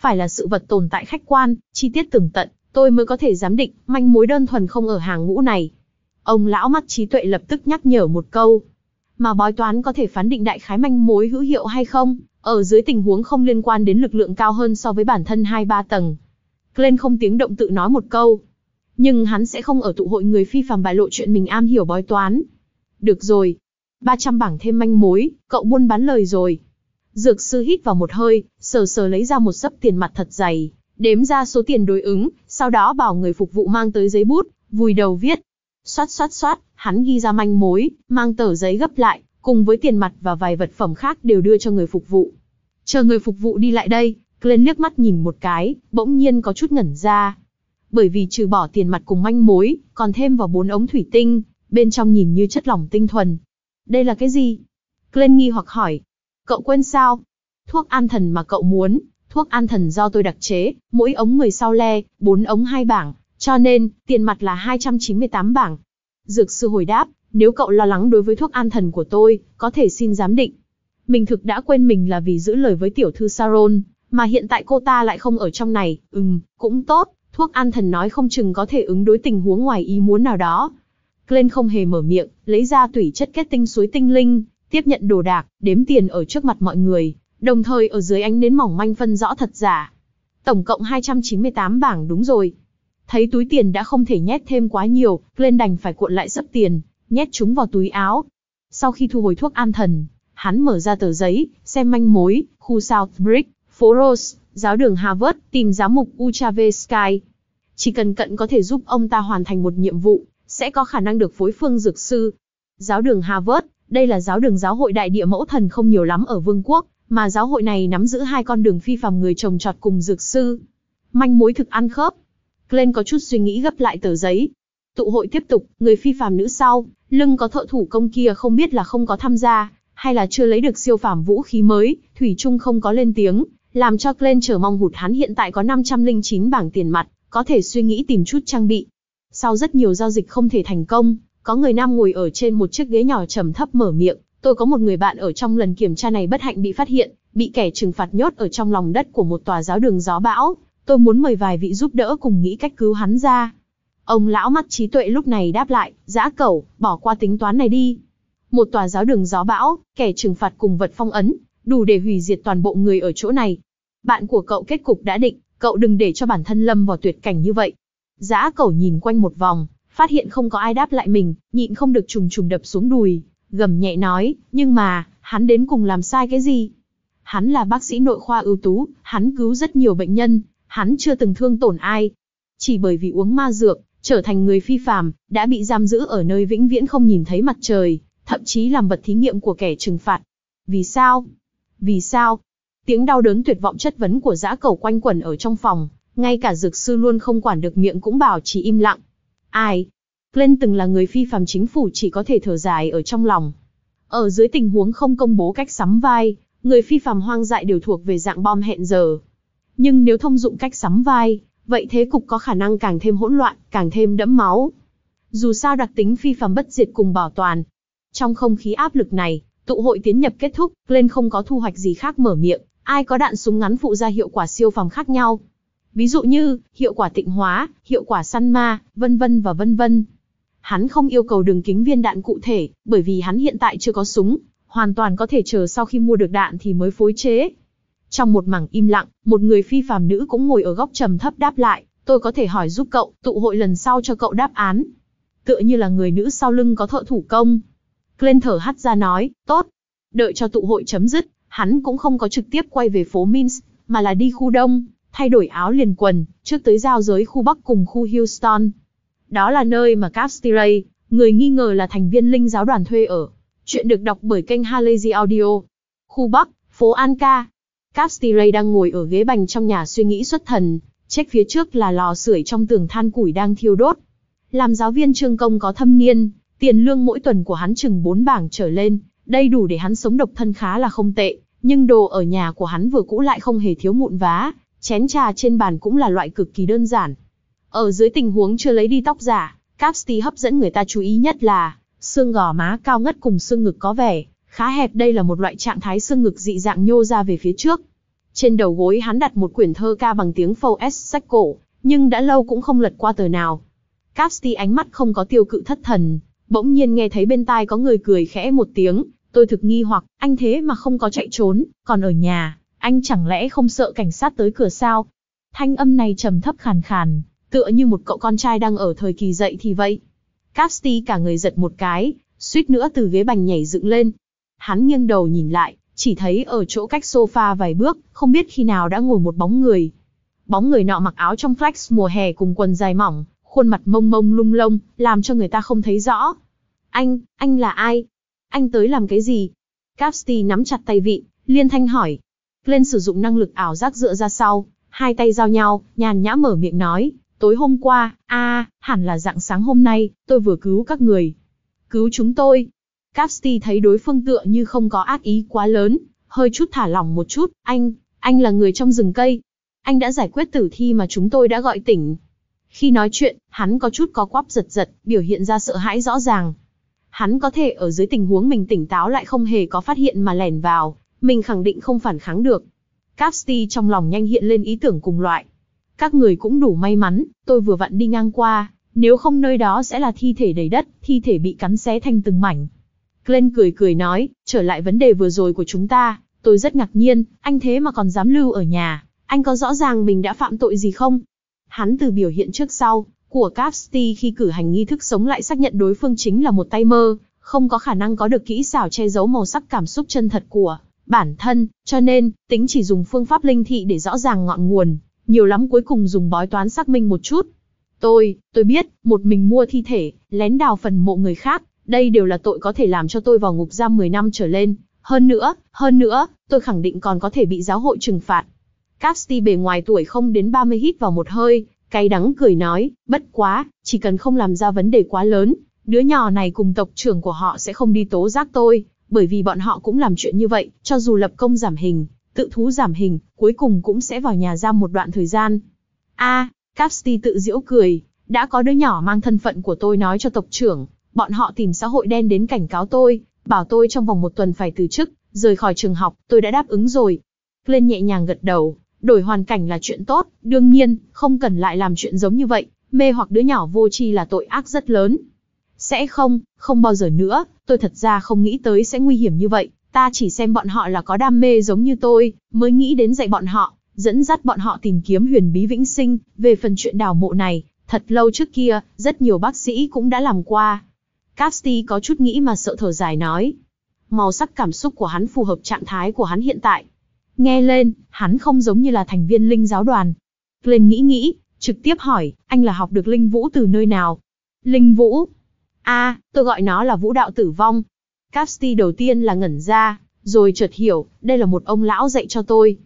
Phải là sự vật tồn tại khách quan, chi tiết tường tận, tôi mới có thể giám định, manh mối đơn thuần không ở hàng ngũ này. Ông lão mắt trí tuệ lập tức nhắc nhở một câu. Mà bói toán có thể phán định đại khái manh mối hữu hiệu hay không, ở dưới tình huống không liên quan đến lực lượng cao hơn so với bản thân 2-3 tầng, Glenn không tiếng động tự nói một câu. Nhưng hắn sẽ không ở tụ hội người phi phàm bại lộ chuyện mình am hiểu bói toán. Được rồi. 300 bảng thêm manh mối, cậu buôn bán lời rồi. Dược sư hít vào một hơi, sờ sờ lấy ra một sấp tiền mặt thật dày, đếm ra số tiền đối ứng, sau đó bảo người phục vụ mang tới giấy bút, vùi đầu viết. Xoát xoát xoát, hắn ghi ra manh mối, mang tờ giấy gấp lại, cùng với tiền mặt và vài vật phẩm khác đều đưa cho người phục vụ. Chờ người phục vụ đi lại đây, Glenn nước mắt nhìn một cái, bỗng nhiên có chút ngẩn ra. Bởi vì trừ bỏ tiền mặt cùng manh mối, còn thêm vào bốn ống thủy tinh, bên trong nhìn như chất lỏng tinh thuần. Đây là cái gì? Glenn nghi hoặc hỏi. Cậu quên sao? Thuốc an thần mà cậu muốn, thuốc an thần do tôi đặc chế, mỗi ống người sau le, bốn ống hai bảng, cho nên, tiền mặt là 298 bảng. Dược sư hồi đáp, nếu cậu lo lắng đối với thuốc an thần của tôi, có thể xin giám định. Mình thực đã quên mình là vì giữ lời với tiểu thư Saron, mà hiện tại cô ta lại không ở trong này, ừm, cũng tốt, thuốc an thần nói không chừng có thể ứng đối tình huống ngoài ý muốn nào đó. Glenn không hề mở miệng, lấy ra tủy chất kết tinh suối tinh linh, tiếp nhận đồ đạc, đếm tiền ở trước mặt mọi người, đồng thời ở dưới ánh nến mỏng manh phân rõ thật giả. Tổng cộng 298 bảng đúng rồi. Thấy túi tiền đã không thể nhét thêm quá nhiều, Glenn đành phải cuộn lại sấp tiền, nhét chúng vào túi áo. Sau khi thu hồi thuốc an thần, hắn mở ra tờ giấy, xem manh mối, khu South phố Rose, giáo đường Harvard, tìm giám mục Uchave Sky. Chỉ cần cận có thể giúp ông ta hoàn thành một nhiệm vụ, sẽ có khả năng được phối phương dược sư. Giáo đường Harvard, đây là giáo đường giáo hội đại địa mẫu thần không nhiều lắm ở vương quốc, mà giáo hội này nắm giữ hai con đường phi phàm người trồng trọt cùng dược sư. Manh mối thực ăn khớp. Glenn có chút suy nghĩ gấp lại tờ giấy. Tụ hội tiếp tục, người phi phàm nữ sau, Lưng có thợ thủ công kia không biết là không có tham gia, hay là chưa lấy được siêu phẩm vũ khí mới, Thủy Trung không có lên tiếng, làm cho Glenn trở mong hụt hắn hiện tại có 509 bảng tiền mặt, có thể suy nghĩ tìm chút trang bị. Sau rất nhiều giao dịch không thể thành công, có người nam ngồi ở trên một chiếc ghế nhỏ trầm thấp mở miệng, tôi có một người bạn ở trong lần kiểm tra này bất hạnh bị phát hiện, bị kẻ trừng phạt nhốt ở trong lòng đất của một tòa giáo đường gió bão, tôi muốn mời vài vị giúp đỡ cùng nghĩ cách cứu hắn ra. Ông lão mắt trí tuệ lúc này đáp lại, giã cẩu, bỏ qua tính toán này đi. Một tòa giáo đường gió bão, kẻ trừng phạt cùng vật phong ấn, đủ để hủy diệt toàn bộ người ở chỗ này. Bạn của cậu kết cục đã định, cậu đừng để cho bản thân lâm vào tuyệt cảnh như vậy. Giã cẩu nhìn quanh một vòng, phát hiện không có ai đáp lại mình, nhịn không được trùng trùng đập xuống đùi, gầm nhẹ nói, nhưng mà, hắn đến cùng làm sai cái gì? Hắn là bác sĩ nội khoa ưu tú, hắn cứu rất nhiều bệnh nhân, hắn chưa từng thương tổn ai. Chỉ bởi vì uống ma dược, trở thành người phi phàm, đã bị giam giữ ở nơi vĩnh viễn không nhìn thấy mặt trời, thậm chí làm vật thí nghiệm của kẻ trừng phạt. Vì sao? Vì sao? Tiếng đau đớn tuyệt vọng chất vấn của dã cầu quanh quẩn ở trong phòng, ngay cả dược sư luôn không quản được miệng cũng bảo chỉ im lặng. Ai? Glenn từng là người phi phàm chính phủ chỉ có thể thở dài ở trong lòng. Ở dưới tình huống không công bố cách sắm vai, người phi phàm hoang dại đều thuộc về dạng bom hẹn giờ. Nhưng nếu thông dụng cách sắm vai, Vậy thế cục có khả năng càng thêm hỗn loạn, càng thêm đẫm máu. Dù sao đặc tính phi phàm bất diệt cùng bảo toàn. Trong không khí áp lực này, tụ hội tiến nhập kết thúc, lên không có thu hoạch gì khác mở miệng, ai có đạn súng ngắn phụ ra hiệu quả siêu phàm khác nhau. Ví dụ như, hiệu quả tịnh hóa, hiệu quả săn ma, vân vân và vân vân. Hắn không yêu cầu đường kính viên đạn cụ thể, bởi vì hắn hiện tại chưa có súng, hoàn toàn có thể chờ sau khi mua được đạn thì mới phối chế. Trong một mảng im lặng, một người phi phàm nữ cũng ngồi ở góc trầm thấp đáp lại, tôi có thể hỏi giúp cậu, tụ hội lần sau cho cậu đáp án. Tựa như là người nữ sau lưng có thợ thủ công. Glenn thở hắt ra nói, tốt. Đợi cho tụ hội chấm dứt, hắn cũng không có trực tiếp quay về phố Minsk, mà là đi khu đông, thay đổi áo liền quần, trước tới giao giới khu bắc cùng khu Houston. Đó là nơi mà Capstirey, người nghi ngờ là thành viên linh giáo đoàn thuê ở. Chuyện được đọc bởi kênh Halazy Audio. Khu Bắc, phố An Ca, Castiray đang ngồi ở ghế bành trong nhà suy nghĩ xuất thần, trách phía trước là lò sưởi trong tường than củi đang thiêu đốt. Làm giáo viên trương công có thâm niên, tiền lương mỗi tuần của hắn chừng 4 bảng trở lên, đầy đủ để hắn sống độc thân khá là không tệ, nhưng đồ ở nhà của hắn vừa cũ lại không hề thiếu mụn vá, chén trà trên bàn cũng là loại cực kỳ đơn giản. Ở dưới tình huống chưa lấy đi tóc giả, Capsti hấp dẫn người ta chú ý nhất là xương gò má cao ngất cùng xương ngực có vẻ khá hẹp đây là một loại trạng thái xương ngực dị dạng nhô ra về phía trước. Trên đầu gối hắn đặt một quyển thơ ca bằng tiếng phâu S sách cổ, nhưng đã lâu cũng không lật qua tờ nào. capsty ánh mắt không có tiêu cự thất thần, bỗng nhiên nghe thấy bên tai có người cười khẽ một tiếng, tôi thực nghi hoặc, anh thế mà không có chạy trốn, còn ở nhà, anh chẳng lẽ không sợ cảnh sát tới cửa sao? Thanh âm này trầm thấp khàn khàn, tựa như một cậu con trai đang ở thời kỳ dậy thì vậy. capsty cả người giật một cái, suýt nữa từ ghế bành nhảy dựng lên, Hắn nghiêng đầu nhìn lại, chỉ thấy ở chỗ cách sofa vài bước, không biết khi nào đã ngồi một bóng người. Bóng người nọ mặc áo trong flex mùa hè cùng quần dài mỏng, khuôn mặt mông mông lung lông, làm cho người ta không thấy rõ. Anh, anh là ai? Anh tới làm cái gì? Capsty nắm chặt tay vị, liên thanh hỏi. Glenn sử dụng năng lực ảo giác dựa ra sau, hai tay giao nhau, nhàn nhã mở miệng nói. Tối hôm qua, a, à, hẳn là dạng sáng hôm nay, tôi vừa cứu các người. Cứu chúng tôi, Capsti thấy đối phương tựa như không có ác ý quá lớn, hơi chút thả lỏng một chút, anh, anh là người trong rừng cây. Anh đã giải quyết tử thi mà chúng tôi đã gọi tỉnh. Khi nói chuyện, hắn có chút có quắp giật giật, biểu hiện ra sợ hãi rõ ràng. Hắn có thể ở dưới tình huống mình tỉnh táo lại không hề có phát hiện mà lẻn vào, mình khẳng định không phản kháng được. Capsty trong lòng nhanh hiện lên ý tưởng cùng loại. Các người cũng đủ may mắn, tôi vừa vặn đi ngang qua, nếu không nơi đó sẽ là thi thể đầy đất, thi thể bị cắn xé thành từng mảnh. Glenn cười cười nói, trở lại vấn đề vừa rồi của chúng ta, tôi rất ngạc nhiên, anh thế mà còn dám lưu ở nhà, anh có rõ ràng mình đã phạm tội gì không? Hắn từ biểu hiện trước sau, của Capsty khi cử hành nghi thức sống lại xác nhận đối phương chính là một tay mơ, không có khả năng có được kỹ xảo che giấu màu sắc cảm xúc chân thật của bản thân, cho nên, tính chỉ dùng phương pháp linh thị để rõ ràng ngọn nguồn, nhiều lắm cuối cùng dùng bói toán xác minh một chút. Tôi, tôi biết, một mình mua thi thể, lén đào phần mộ người khác, đây đều là tội có thể làm cho tôi vào ngục giam 10 năm trở lên. Hơn nữa, hơn nữa, tôi khẳng định còn có thể bị giáo hội trừng phạt. Casti bề ngoài tuổi không đến 30 hít vào một hơi, cay đắng cười nói, bất quá, chỉ cần không làm ra vấn đề quá lớn, đứa nhỏ này cùng tộc trưởng của họ sẽ không đi tố giác tôi, bởi vì bọn họ cũng làm chuyện như vậy, cho dù lập công giảm hình, tự thú giảm hình, cuối cùng cũng sẽ vào nhà giam một đoạn thời gian. A, à, Casti tự giễu cười, đã có đứa nhỏ mang thân phận của tôi nói cho tộc trưởng, bọn họ tìm xã hội đen đến cảnh cáo tôi, bảo tôi trong vòng một tuần phải từ chức, rời khỏi trường học, tôi đã đáp ứng rồi. Lên nhẹ nhàng gật đầu, đổi hoàn cảnh là chuyện tốt, đương nhiên, không cần lại làm chuyện giống như vậy, mê hoặc đứa nhỏ vô tri là tội ác rất lớn. Sẽ không, không bao giờ nữa, tôi thật ra không nghĩ tới sẽ nguy hiểm như vậy, ta chỉ xem bọn họ là có đam mê giống như tôi, mới nghĩ đến dạy bọn họ, dẫn dắt bọn họ tìm kiếm huyền bí vĩnh sinh, về phần chuyện đào mộ này, thật lâu trước kia, rất nhiều bác sĩ cũng đã làm qua, Casti có chút nghĩ mà sợ thở dài nói. Màu sắc cảm xúc của hắn phù hợp trạng thái của hắn hiện tại. Nghe lên, hắn không giống như là thành viên linh giáo đoàn. Glenn nghĩ nghĩ, trực tiếp hỏi, anh là học được linh vũ từ nơi nào? Linh vũ? a à, tôi gọi nó là vũ đạo tử vong. Casti đầu tiên là ngẩn ra, rồi chợt hiểu, đây là một ông lão dạy cho tôi.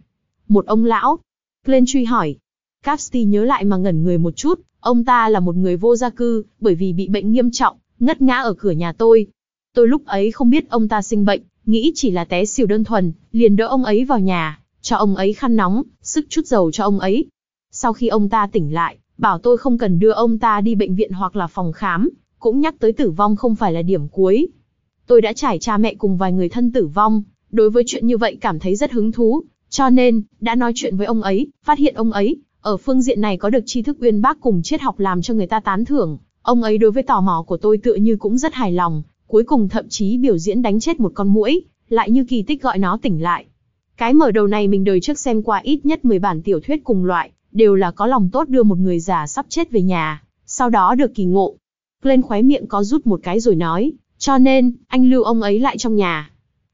Một ông lão? Glenn truy hỏi. Casti nhớ lại mà ngẩn người một chút, ông ta là một người vô gia cư, bởi vì bị bệnh nghiêm trọng, ngất ngã ở cửa nhà tôi. Tôi lúc ấy không biết ông ta sinh bệnh, nghĩ chỉ là té xỉu đơn thuần, liền đỡ ông ấy vào nhà, cho ông ấy khăn nóng, sức chút dầu cho ông ấy. Sau khi ông ta tỉnh lại, bảo tôi không cần đưa ông ta đi bệnh viện hoặc là phòng khám, cũng nhắc tới tử vong không phải là điểm cuối. Tôi đã trải cha mẹ cùng vài người thân tử vong, đối với chuyện như vậy cảm thấy rất hứng thú, cho nên, đã nói chuyện với ông ấy, phát hiện ông ấy, ở phương diện này có được tri thức uyên bác cùng triết học làm cho người ta tán thưởng. Ông ấy đối với tò mò của tôi tựa như cũng rất hài lòng, cuối cùng thậm chí biểu diễn đánh chết một con muỗi, lại như kỳ tích gọi nó tỉnh lại. Cái mở đầu này mình đời trước xem qua ít nhất 10 bản tiểu thuyết cùng loại, đều là có lòng tốt đưa một người già sắp chết về nhà, sau đó được kỳ ngộ. Lên khóe miệng có rút một cái rồi nói, cho nên, anh lưu ông ấy lại trong nhà.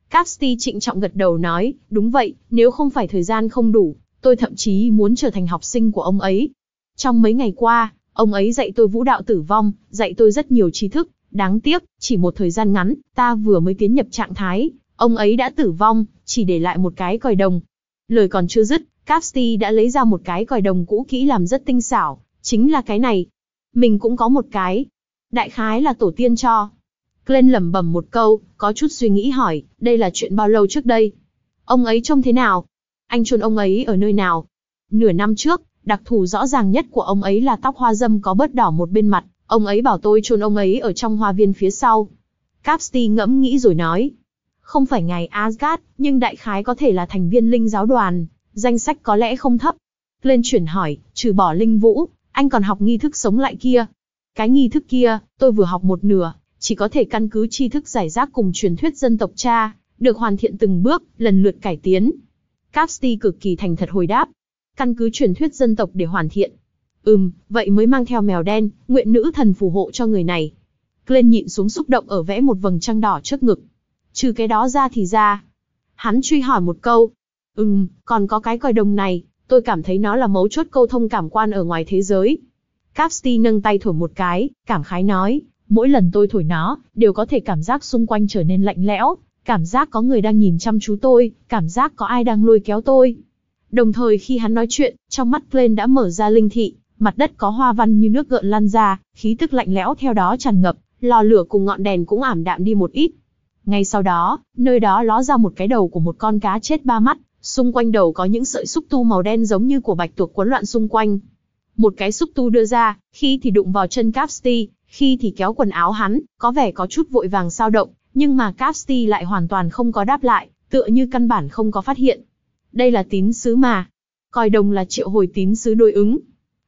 Capsty trịnh trọng gật đầu nói, đúng vậy, nếu không phải thời gian không đủ, tôi thậm chí muốn trở thành học sinh của ông ấy. Trong mấy ngày qua, Ông ấy dạy tôi vũ đạo tử vong, dạy tôi rất nhiều tri thức, đáng tiếc, chỉ một thời gian ngắn, ta vừa mới tiến nhập trạng thái, ông ấy đã tử vong, chỉ để lại một cái còi đồng. Lời còn chưa dứt, Capsty đã lấy ra một cái còi đồng cũ kỹ làm rất tinh xảo, chính là cái này. Mình cũng có một cái. Đại khái là tổ tiên cho. Glenn lẩm bẩm một câu, có chút suy nghĩ hỏi, đây là chuyện bao lâu trước đây? Ông ấy trông thế nào? Anh chôn ông ấy ở nơi nào? Nửa năm trước, Đặc thù rõ ràng nhất của ông ấy là tóc hoa dâm có bớt đỏ một bên mặt, ông ấy bảo tôi chôn ông ấy ở trong hoa viên phía sau. Capsty ngẫm nghĩ rồi nói, không phải ngài Asgard, nhưng đại khái có thể là thành viên linh giáo đoàn, danh sách có lẽ không thấp. Lên chuyển hỏi, trừ bỏ linh vũ, anh còn học nghi thức sống lại kia. Cái nghi thức kia, tôi vừa học một nửa, chỉ có thể căn cứ tri thức giải rác cùng truyền thuyết dân tộc cha, được hoàn thiện từng bước, lần lượt cải tiến. Capsty cực kỳ thành thật hồi đáp, căn cứ truyền thuyết dân tộc để hoàn thiện. Ừm, vậy mới mang theo mèo đen, nguyện nữ thần phù hộ cho người này. Glenn nhịn xuống xúc động ở vẽ một vầng trăng đỏ trước ngực. Trừ cái đó ra thì ra. Hắn truy hỏi một câu. Ừm, còn có cái còi đồng này, tôi cảm thấy nó là mấu chốt câu thông cảm quan ở ngoài thế giới. Capsti nâng tay thổi một cái, cảm khái nói, mỗi lần tôi thổi nó, đều có thể cảm giác xung quanh trở nên lạnh lẽo, cảm giác có người đang nhìn chăm chú tôi, cảm giác có ai đang lôi kéo tôi. Đồng thời khi hắn nói chuyện, trong mắt Glenn đã mở ra linh thị, mặt đất có hoa văn như nước gợn lan ra, khí tức lạnh lẽo theo đó tràn ngập, lò lửa cùng ngọn đèn cũng ảm đạm đi một ít. Ngay sau đó, nơi đó ló ra một cái đầu của một con cá chết ba mắt, xung quanh đầu có những sợi xúc tu màu đen giống như của bạch tuộc quấn loạn xung quanh. Một cái xúc tu đưa ra, khi thì đụng vào chân Capsty, khi thì kéo quần áo hắn, có vẻ có chút vội vàng sao động, nhưng mà Capsty lại hoàn toàn không có đáp lại, tựa như căn bản không có phát hiện đây là tín sứ mà. Coi đồng là triệu hồi tín sứ đối ứng.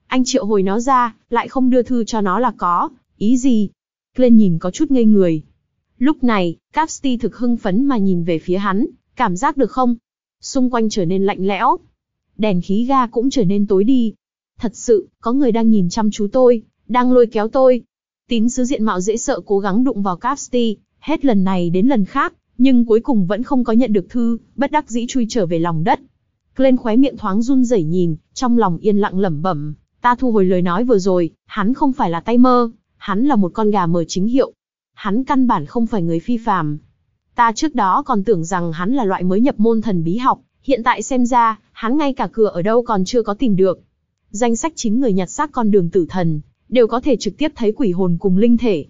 Anh triệu hồi nó ra, lại không đưa thư cho nó là có, ý gì? Glenn nhìn có chút ngây người. Lúc này, Capsti thực hưng phấn mà nhìn về phía hắn, cảm giác được không? Xung quanh trở nên lạnh lẽo. Đèn khí ga cũng trở nên tối đi. Thật sự, có người đang nhìn chăm chú tôi, đang lôi kéo tôi. Tín sứ diện mạo dễ sợ cố gắng đụng vào Capsti, hết lần này đến lần khác, nhưng cuối cùng vẫn không có nhận được thư, bất đắc dĩ chui trở về lòng đất. Glenn khóe miệng thoáng run rẩy nhìn, trong lòng yên lặng lẩm bẩm, ta thu hồi lời nói vừa rồi, hắn không phải là tay mơ, hắn là một con gà mờ chính hiệu. Hắn căn bản không phải người phi phàm. Ta trước đó còn tưởng rằng hắn là loại mới nhập môn thần bí học, hiện tại xem ra, hắn ngay cả cửa ở đâu còn chưa có tìm được. Danh sách chính người nhặt xác con đường tử thần, đều có thể trực tiếp thấy quỷ hồn cùng linh thể.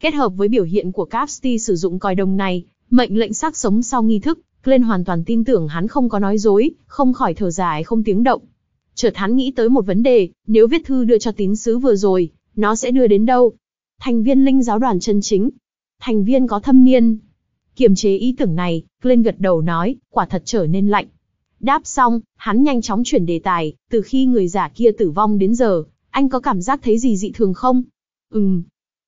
Kết hợp với biểu hiện của Capsti sử dụng còi đồng này, Mệnh lệnh xác sống sau nghi thức, Glenn hoàn toàn tin tưởng hắn không có nói dối, không khỏi thở dài không tiếng động. Chợt hắn nghĩ tới một vấn đề, nếu viết thư đưa cho tín sứ vừa rồi, nó sẽ đưa đến đâu? Thành viên linh giáo đoàn chân chính, thành viên có thâm niên. Kiềm chế ý tưởng này, Glenn gật đầu nói, quả thật trở nên lạnh. Đáp xong, hắn nhanh chóng chuyển đề tài, từ khi người giả kia tử vong đến giờ, anh có cảm giác thấy gì dị thường không? Ừm,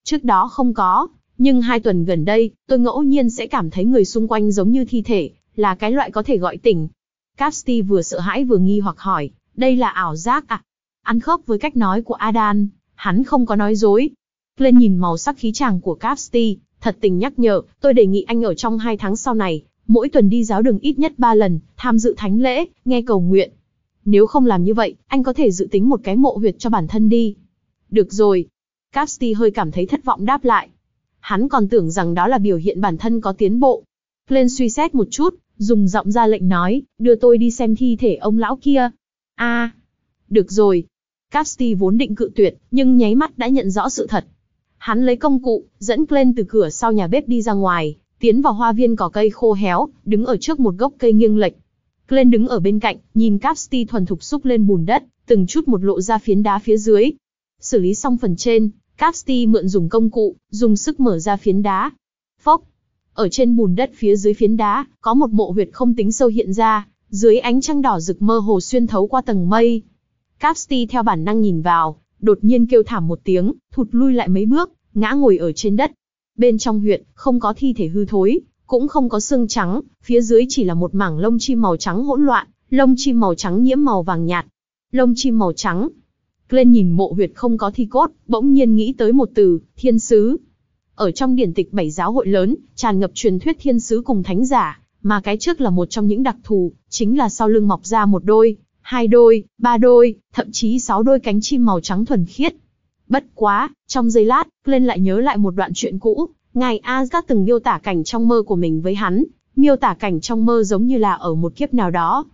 trước đó không có, nhưng hai tuần gần đây, tôi ngẫu nhiên sẽ cảm thấy người xung quanh giống như thi thể, là cái loại có thể gọi tỉnh. Capsty vừa sợ hãi vừa nghi hoặc hỏi, đây là ảo giác à? Ăn khớp với cách nói của Adan, hắn không có nói dối. Lên nhìn màu sắc khí chàng của Capsty, thật tình nhắc nhở, tôi đề nghị anh ở trong hai tháng sau này, mỗi tuần đi giáo đường ít nhất ba lần, tham dự thánh lễ, nghe cầu nguyện. Nếu không làm như vậy, anh có thể dự tính một cái mộ huyệt cho bản thân đi. Được rồi. Capsty hơi cảm thấy thất vọng đáp lại hắn còn tưởng rằng đó là biểu hiện bản thân có tiến bộ. Lên suy xét một chút, dùng giọng ra lệnh nói, đưa tôi đi xem thi thể ông lão kia. a được rồi. Casti vốn định cự tuyệt, nhưng nháy mắt đã nhận rõ sự thật. Hắn lấy công cụ, dẫn Glenn từ cửa sau nhà bếp đi ra ngoài, tiến vào hoa viên cỏ cây khô héo, đứng ở trước một gốc cây nghiêng lệch. Glenn đứng ở bên cạnh, nhìn Capsti thuần thục xúc lên bùn đất, từng chút một lộ ra phiến đá phía dưới. Xử lý xong phần trên, Capsty mượn dùng công cụ, dùng sức mở ra phiến đá. Phốc! Ở trên bùn đất phía dưới phiến đá, có một mộ huyệt không tính sâu hiện ra, dưới ánh trăng đỏ rực mơ hồ xuyên thấu qua tầng mây. Capsty theo bản năng nhìn vào, đột nhiên kêu thảm một tiếng, thụt lui lại mấy bước, ngã ngồi ở trên đất. Bên trong huyệt không có thi thể hư thối, cũng không có xương trắng, phía dưới chỉ là một mảng lông chim màu trắng hỗn loạn, lông chim màu trắng nhiễm màu vàng nhạt. Lông chim màu trắng, Glenn nhìn mộ huyệt không có thi cốt, bỗng nhiên nghĩ tới một từ, thiên sứ. Ở trong điển tịch bảy giáo hội lớn, tràn ngập truyền thuyết thiên sứ cùng thánh giả, mà cái trước là một trong những đặc thù, chính là sau lưng mọc ra một đôi, hai đôi, ba đôi, thậm chí sáu đôi cánh chim màu trắng thuần khiết. Bất quá, trong giây lát, Glenn lại nhớ lại một đoạn chuyện cũ, ngài Asgard từng miêu tả cảnh trong mơ của mình với hắn, miêu tả cảnh trong mơ giống như là ở một kiếp nào đó.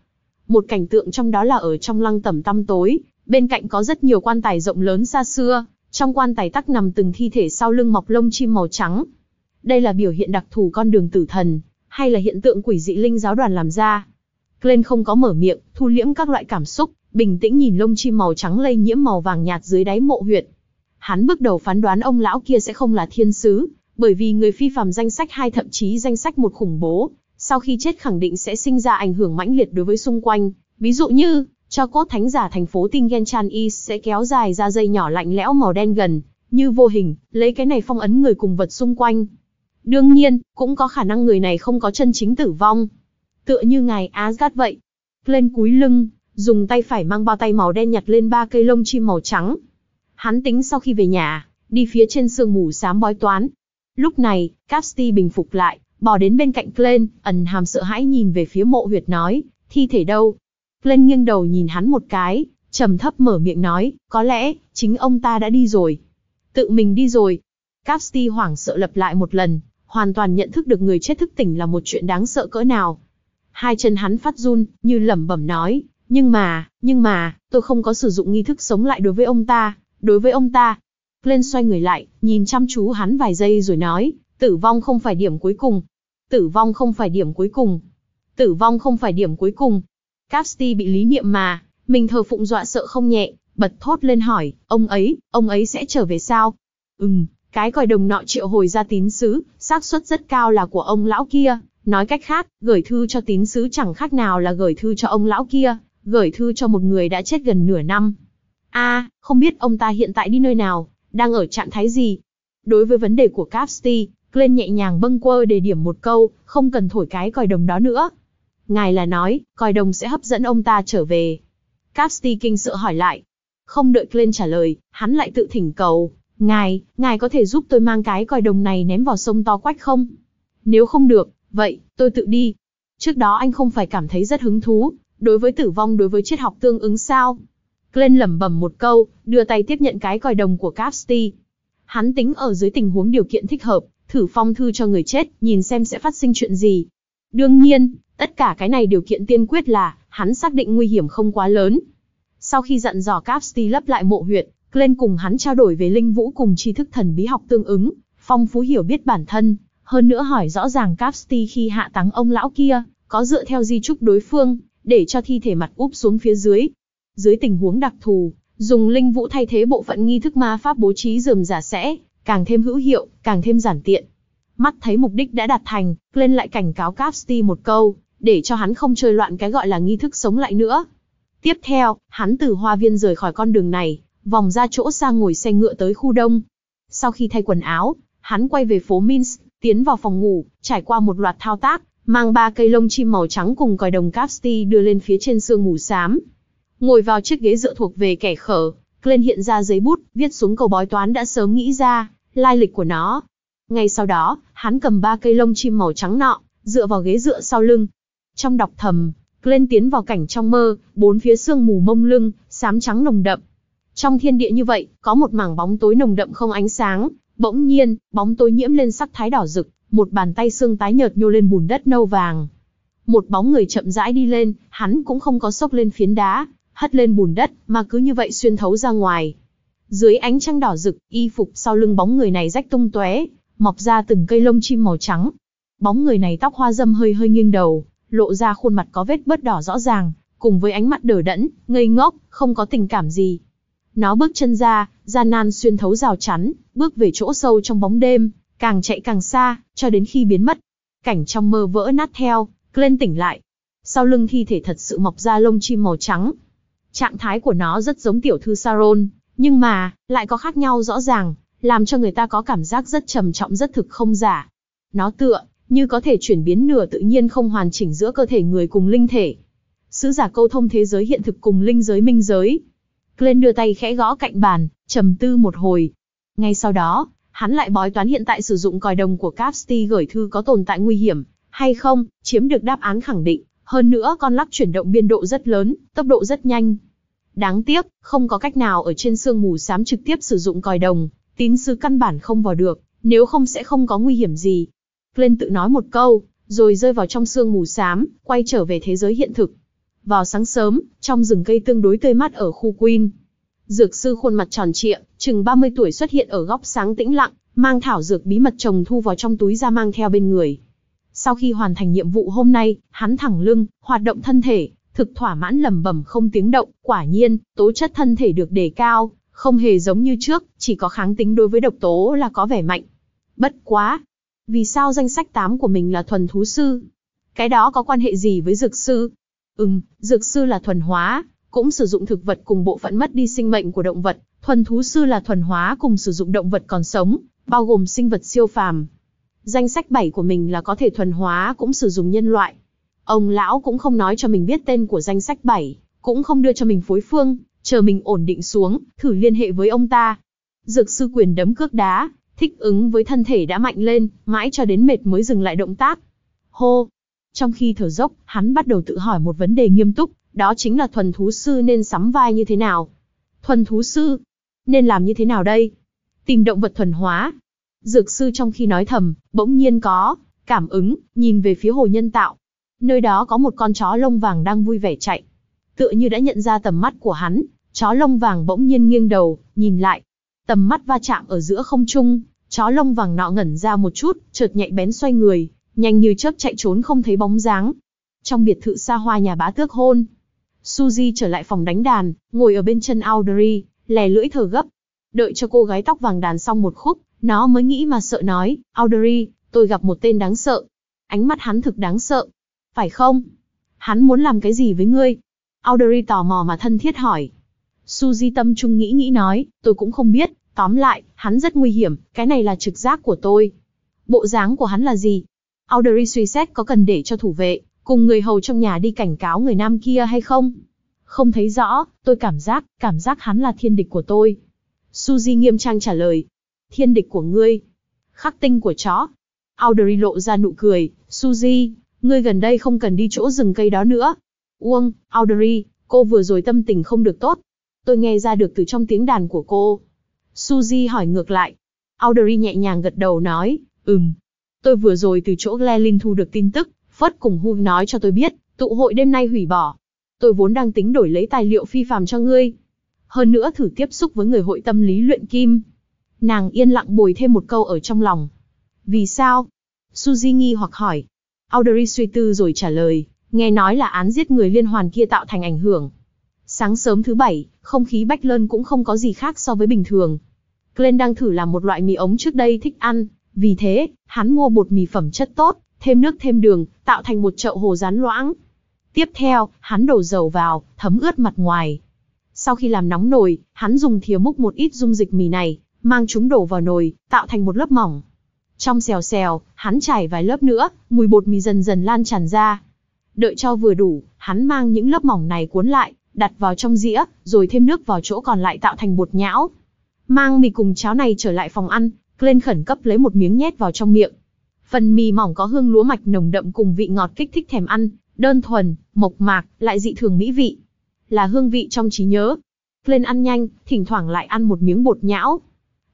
Một cảnh tượng trong đó là ở trong lăng tẩm tăm tối, Bên cạnh có rất nhiều quan tài rộng lớn xa xưa, trong quan tài tắc nằm từng thi thể sau lưng mọc lông chim màu trắng. Đây là biểu hiện đặc thù con đường tử thần, hay là hiện tượng quỷ dị linh giáo đoàn làm ra. Glenn không có mở miệng, thu liễm các loại cảm xúc, bình tĩnh nhìn lông chim màu trắng lây nhiễm màu vàng nhạt dưới đáy mộ huyệt. Hắn bước đầu phán đoán ông lão kia sẽ không là thiên sứ, bởi vì người phi phàm danh sách hai thậm chí danh sách một khủng bố, sau khi chết khẳng định sẽ sinh ra ảnh hưởng mãnh liệt đối với xung quanh, ví dụ như cho cốt thánh giả thành phố Tingen Chan sẽ kéo dài ra dây nhỏ lạnh lẽo màu đen gần, như vô hình, lấy cái này phong ấn người cùng vật xung quanh. Đương nhiên, cũng có khả năng người này không có chân chính tử vong. Tựa như ngài Asgard vậy. Lên cúi lưng, dùng tay phải mang bao tay màu đen nhặt lên ba cây lông chim màu trắng. Hắn tính sau khi về nhà, đi phía trên sương mù xám bói toán. Lúc này, Capsti bình phục lại, bò đến bên cạnh Glenn, ẩn hàm sợ hãi nhìn về phía mộ huyệt nói, thi thể đâu? Glenn nghiêng đầu nhìn hắn một cái, trầm thấp mở miệng nói, có lẽ, chính ông ta đã đi rồi. Tự mình đi rồi. Capsty hoảng sợ lặp lại một lần, hoàn toàn nhận thức được người chết thức tỉnh là một chuyện đáng sợ cỡ nào. Hai chân hắn phát run, như lẩm bẩm nói, nhưng mà, nhưng mà, tôi không có sử dụng nghi thức sống lại đối với ông ta, đối với ông ta. Glenn xoay người lại, nhìn chăm chú hắn vài giây rồi nói, tử vong không phải điểm cuối cùng. Tử vong không phải điểm cuối cùng. Tử vong không phải điểm cuối cùng. Capsty bị lý niệm mà, mình thờ phụng dọa sợ không nhẹ, bật thốt lên hỏi, ông ấy, ông ấy sẽ trở về sao? Ừm, cái còi đồng nọ triệu hồi ra tín sứ, xác suất rất cao là của ông lão kia. Nói cách khác, gửi thư cho tín sứ chẳng khác nào là gửi thư cho ông lão kia, gửi thư cho một người đã chết gần nửa năm. A, không biết ông ta hiện tại đi nơi nào, đang ở trạng thái gì? Đối với vấn đề của Capsty, Glenn nhẹ nhàng bâng quơ để điểm một câu, không cần thổi cái còi đồng đó nữa, Ngài là nói, coi đồng sẽ hấp dẫn ông ta trở về. Casti kinh sợ hỏi lại. Không đợi Glenn trả lời, hắn lại tự thỉnh cầu. Ngài, ngài có thể giúp tôi mang cái còi đồng này ném vào sông to quách không? Nếu không được, vậy, tôi tự đi. Trước đó anh không phải cảm thấy rất hứng thú, đối với tử vong đối với triết học tương ứng sao? Glenn lẩm bẩm một câu, đưa tay tiếp nhận cái còi đồng của Capsty. Hắn tính ở dưới tình huống điều kiện thích hợp, thử phong thư cho người chết, nhìn xem sẽ phát sinh chuyện gì. Đương nhiên, tất cả cái này điều kiện tiên quyết là hắn xác định nguy hiểm không quá lớn. Sau khi dặn dò Capsti lấp lại mộ huyệt, Glenn cùng hắn trao đổi về linh vũ cùng tri thức thần bí học tương ứng, phong phú hiểu biết bản thân, hơn nữa hỏi rõ ràng Capsti khi hạ táng ông lão kia, có dựa theo di trúc đối phương, để cho thi thể mặt úp xuống phía dưới. Dưới tình huống đặc thù, dùng linh vũ thay thế bộ phận nghi thức ma pháp bố trí dườm giả sẽ, càng thêm hữu hiệu, càng thêm giản tiện. Mắt thấy mục đích đã đạt thành, Glenn lại cảnh cáo Capsty một câu, để cho hắn không chơi loạn cái gọi là nghi thức sống lại nữa. Tiếp theo, hắn từ hoa viên rời khỏi con đường này, vòng ra chỗ xa ngồi xe ngựa tới khu đông. Sau khi thay quần áo, hắn quay về phố Minsk, tiến vào phòng ngủ, trải qua một loạt thao tác, mang ba cây lông chim màu trắng cùng còi đồng Capsty đưa lên phía trên sương mù xám. Ngồi vào chiếc ghế dựa thuộc về kẻ khở, Glenn hiện ra giấy bút, viết xuống câu bói toán đã sớm nghĩ ra, lai lịch của nó, ngay sau đó, hắn cầm ba cây lông chim màu trắng nọ, dựa vào ghế dựa sau lưng. Trong đọc thầm, Glenn tiến vào cảnh trong mơ, bốn phía sương mù mông lưng, xám trắng nồng đậm. Trong thiên địa như vậy, có một mảng bóng tối nồng đậm không ánh sáng, bỗng nhiên, bóng tối nhiễm lên sắc thái đỏ rực, một bàn tay xương tái nhợt nhô lên bùn đất nâu vàng. Một bóng người chậm rãi đi lên, hắn cũng không có sốc lên phiến đá, hất lên bùn đất, mà cứ như vậy xuyên thấu ra ngoài. Dưới ánh trăng đỏ rực, y phục sau lưng bóng người này rách tung tóe, mọc ra từng cây lông chim màu trắng. Bóng người này tóc hoa dâm hơi hơi nghiêng đầu, lộ ra khuôn mặt có vết bớt đỏ rõ ràng, cùng với ánh mắt đờ đẫn, ngây ngốc, không có tình cảm gì. Nó bước chân ra, gian nan xuyên thấu rào chắn, bước về chỗ sâu trong bóng đêm, càng chạy càng xa, cho đến khi biến mất. Cảnh trong mơ vỡ nát theo, Glenn tỉnh lại. Sau lưng thi thể thật sự mọc ra lông chim màu trắng. Trạng thái của nó rất giống tiểu thư Saron, nhưng mà, lại có khác nhau rõ ràng, làm cho người ta có cảm giác rất trầm trọng rất thực không giả. Nó tựa, như có thể chuyển biến nửa tự nhiên không hoàn chỉnh giữa cơ thể người cùng linh thể. Sứ giả câu thông thế giới hiện thực cùng linh giới minh giới. Glenn đưa tay khẽ gõ cạnh bàn, trầm tư một hồi. Ngay sau đó, hắn lại bói toán hiện tại sử dụng còi đồng của Capsti gửi thư có tồn tại nguy hiểm, hay không, chiếm được đáp án khẳng định. Hơn nữa con lắc chuyển động biên độ rất lớn, tốc độ rất nhanh. Đáng tiếc, không có cách nào ở trên sương mù xám trực tiếp sử dụng còi đồng, tín sứ căn bản không vào được, nếu không sẽ không có nguy hiểm gì. Glenn tự nói một câu, rồi rơi vào trong sương mù xám, quay trở về thế giới hiện thực. Vào sáng sớm, trong rừng cây tương đối tươi mát ở khu Queen, dược sư khuôn mặt tròn trịa, chừng 30 tuổi xuất hiện ở góc sáng tĩnh lặng, mang thảo dược bí mật trồng thu vào trong túi ra mang theo bên người. Sau khi hoàn thành nhiệm vụ hôm nay, hắn thẳng lưng, hoạt động thân thể, thực thỏa mãn lẩm bẩm không tiếng động, quả nhiên, tố chất thân thể được đề cao, không hề giống như trước, chỉ có kháng tính đối với độc tố là có vẻ mạnh. Bất quá, vì sao danh sách 8 của mình là thuần thú sư? Cái đó có quan hệ gì với dược sư? Ừm, dược sư là thuần hóa, cũng sử dụng thực vật cùng bộ phận mất đi sinh mệnh của động vật, thuần thú sư là thuần hóa cùng sử dụng động vật còn sống, bao gồm sinh vật siêu phàm. Danh sách 7 của mình là có thể thuần hóa cũng sử dụng nhân loại. Ông lão cũng không nói cho mình biết tên của danh sách 7, cũng không đưa cho mình phối phương, Chờ mình ổn định xuống, thử liên hệ với ông ta. Dược sư quyền đấm cước đá, thích ứng với thân thể đã mạnh lên, mãi cho đến mệt mới dừng lại động tác. Hô! Trong khi thở dốc, hắn bắt đầu tự hỏi một vấn đề nghiêm túc, đó chính là thuần thú sư nên sắm vai như thế nào? Thuần thú sư? Nên làm như thế nào đây? Tìm động vật thuần hóa. Dược sư trong khi nói thầm, bỗng nhiên có, cảm ứng, nhìn về phía hồ nhân tạo. Nơi đó có một con chó lông vàng đang vui vẻ chạy tựa như đã nhận ra tầm mắt của hắn, chó lông vàng bỗng nhiên nghiêng đầu, nhìn lại. Tầm mắt va chạm ở giữa không trung, chó lông vàng nọ ngẩn ra một chút, chợt nhạy bén xoay người, nhanh như chớp chạy trốn không thấy bóng dáng. Trong biệt thự xa hoa nhà bá tước hôn, Suzy trở lại phòng đánh đàn, ngồi ở bên chân Audrey, lè lưỡi thở gấp. Đợi cho cô gái tóc vàng đàn xong một khúc, nó mới nghĩ mà sợ nói, Audrey, tôi gặp một tên đáng sợ. Ánh mắt hắn thực đáng sợ. Phải không? Hắn muốn làm cái gì với ngươi? Audrey tò mò mà thân thiết hỏi. Suzy tâm trung nghĩ nghĩ nói, tôi cũng không biết, tóm lại, hắn rất nguy hiểm, cái này là trực giác của tôi. Bộ dáng của hắn là gì? Audrey suy xét có cần để cho thủ vệ, cùng người hầu trong nhà đi cảnh cáo người nam kia hay không? Không thấy rõ, tôi cảm giác, cảm giác hắn là thiên địch của tôi. Suzy nghiêm trang trả lời. Thiên địch của ngươi. Khắc tinh của chó. Audrey lộ ra nụ cười. Suzy, ngươi gần đây không cần đi chỗ rừng cây đó nữa, Uông, Audrey, cô vừa rồi tâm tình không được tốt. Tôi nghe ra được từ trong tiếng đàn của cô. Suzy hỏi ngược lại. Audrey nhẹ nhàng gật đầu nói, ừm. Tôi vừa rồi từ chỗ Glelin thu được tin tức, Phất cùng Hu nói cho tôi biết, tụ hội đêm nay hủy bỏ. Tôi vốn đang tính đổi lấy tài liệu phi phàm cho ngươi. Hơn nữa thử tiếp xúc với người hội tâm lý luyện kim. Nàng yên lặng bồi thêm một câu ở trong lòng. Vì sao? Suzy nghi hoặc hỏi. Audrey suy tư rồi trả lời, nghe nói là án giết người liên hoàn kia tạo thành ảnh hưởng. Sáng sớm thứ bảy, không khí Bách Lân cũng không có gì khác so với bình thường. Glenn đang thử làm một loại mì ống trước đây thích ăn, vì thế, hắn mua bột mì phẩm chất tốt, thêm nước thêm đường, tạo thành một chậu hồ rán loãng. Tiếp theo, hắn đổ dầu vào, thấm ướt mặt ngoài. Sau khi làm nóng nồi, hắn dùng thìa múc một ít dung dịch mì này, mang chúng đổ vào nồi, tạo thành một lớp mỏng. Trong xèo xèo, hắn trải vài lớp nữa, mùi bột mì dần dần lan tràn ra. Đợi cho vừa đủ, hắn mang những lớp mỏng này cuốn lại, đặt vào trong dĩa, rồi thêm nước vào chỗ còn lại tạo thành bột nhão. Mang mì cùng cháo này trở lại phòng ăn, Glenn khẩn cấp lấy một miếng nhét vào trong miệng. Phần mì mỏng có hương lúa mạch nồng đậm cùng vị ngọt kích thích thèm ăn, đơn thuần, mộc mạc, lại dị thường mỹ vị. Là hương vị trong trí nhớ. Glenn ăn nhanh, thỉnh thoảng lại ăn một miếng bột nhão.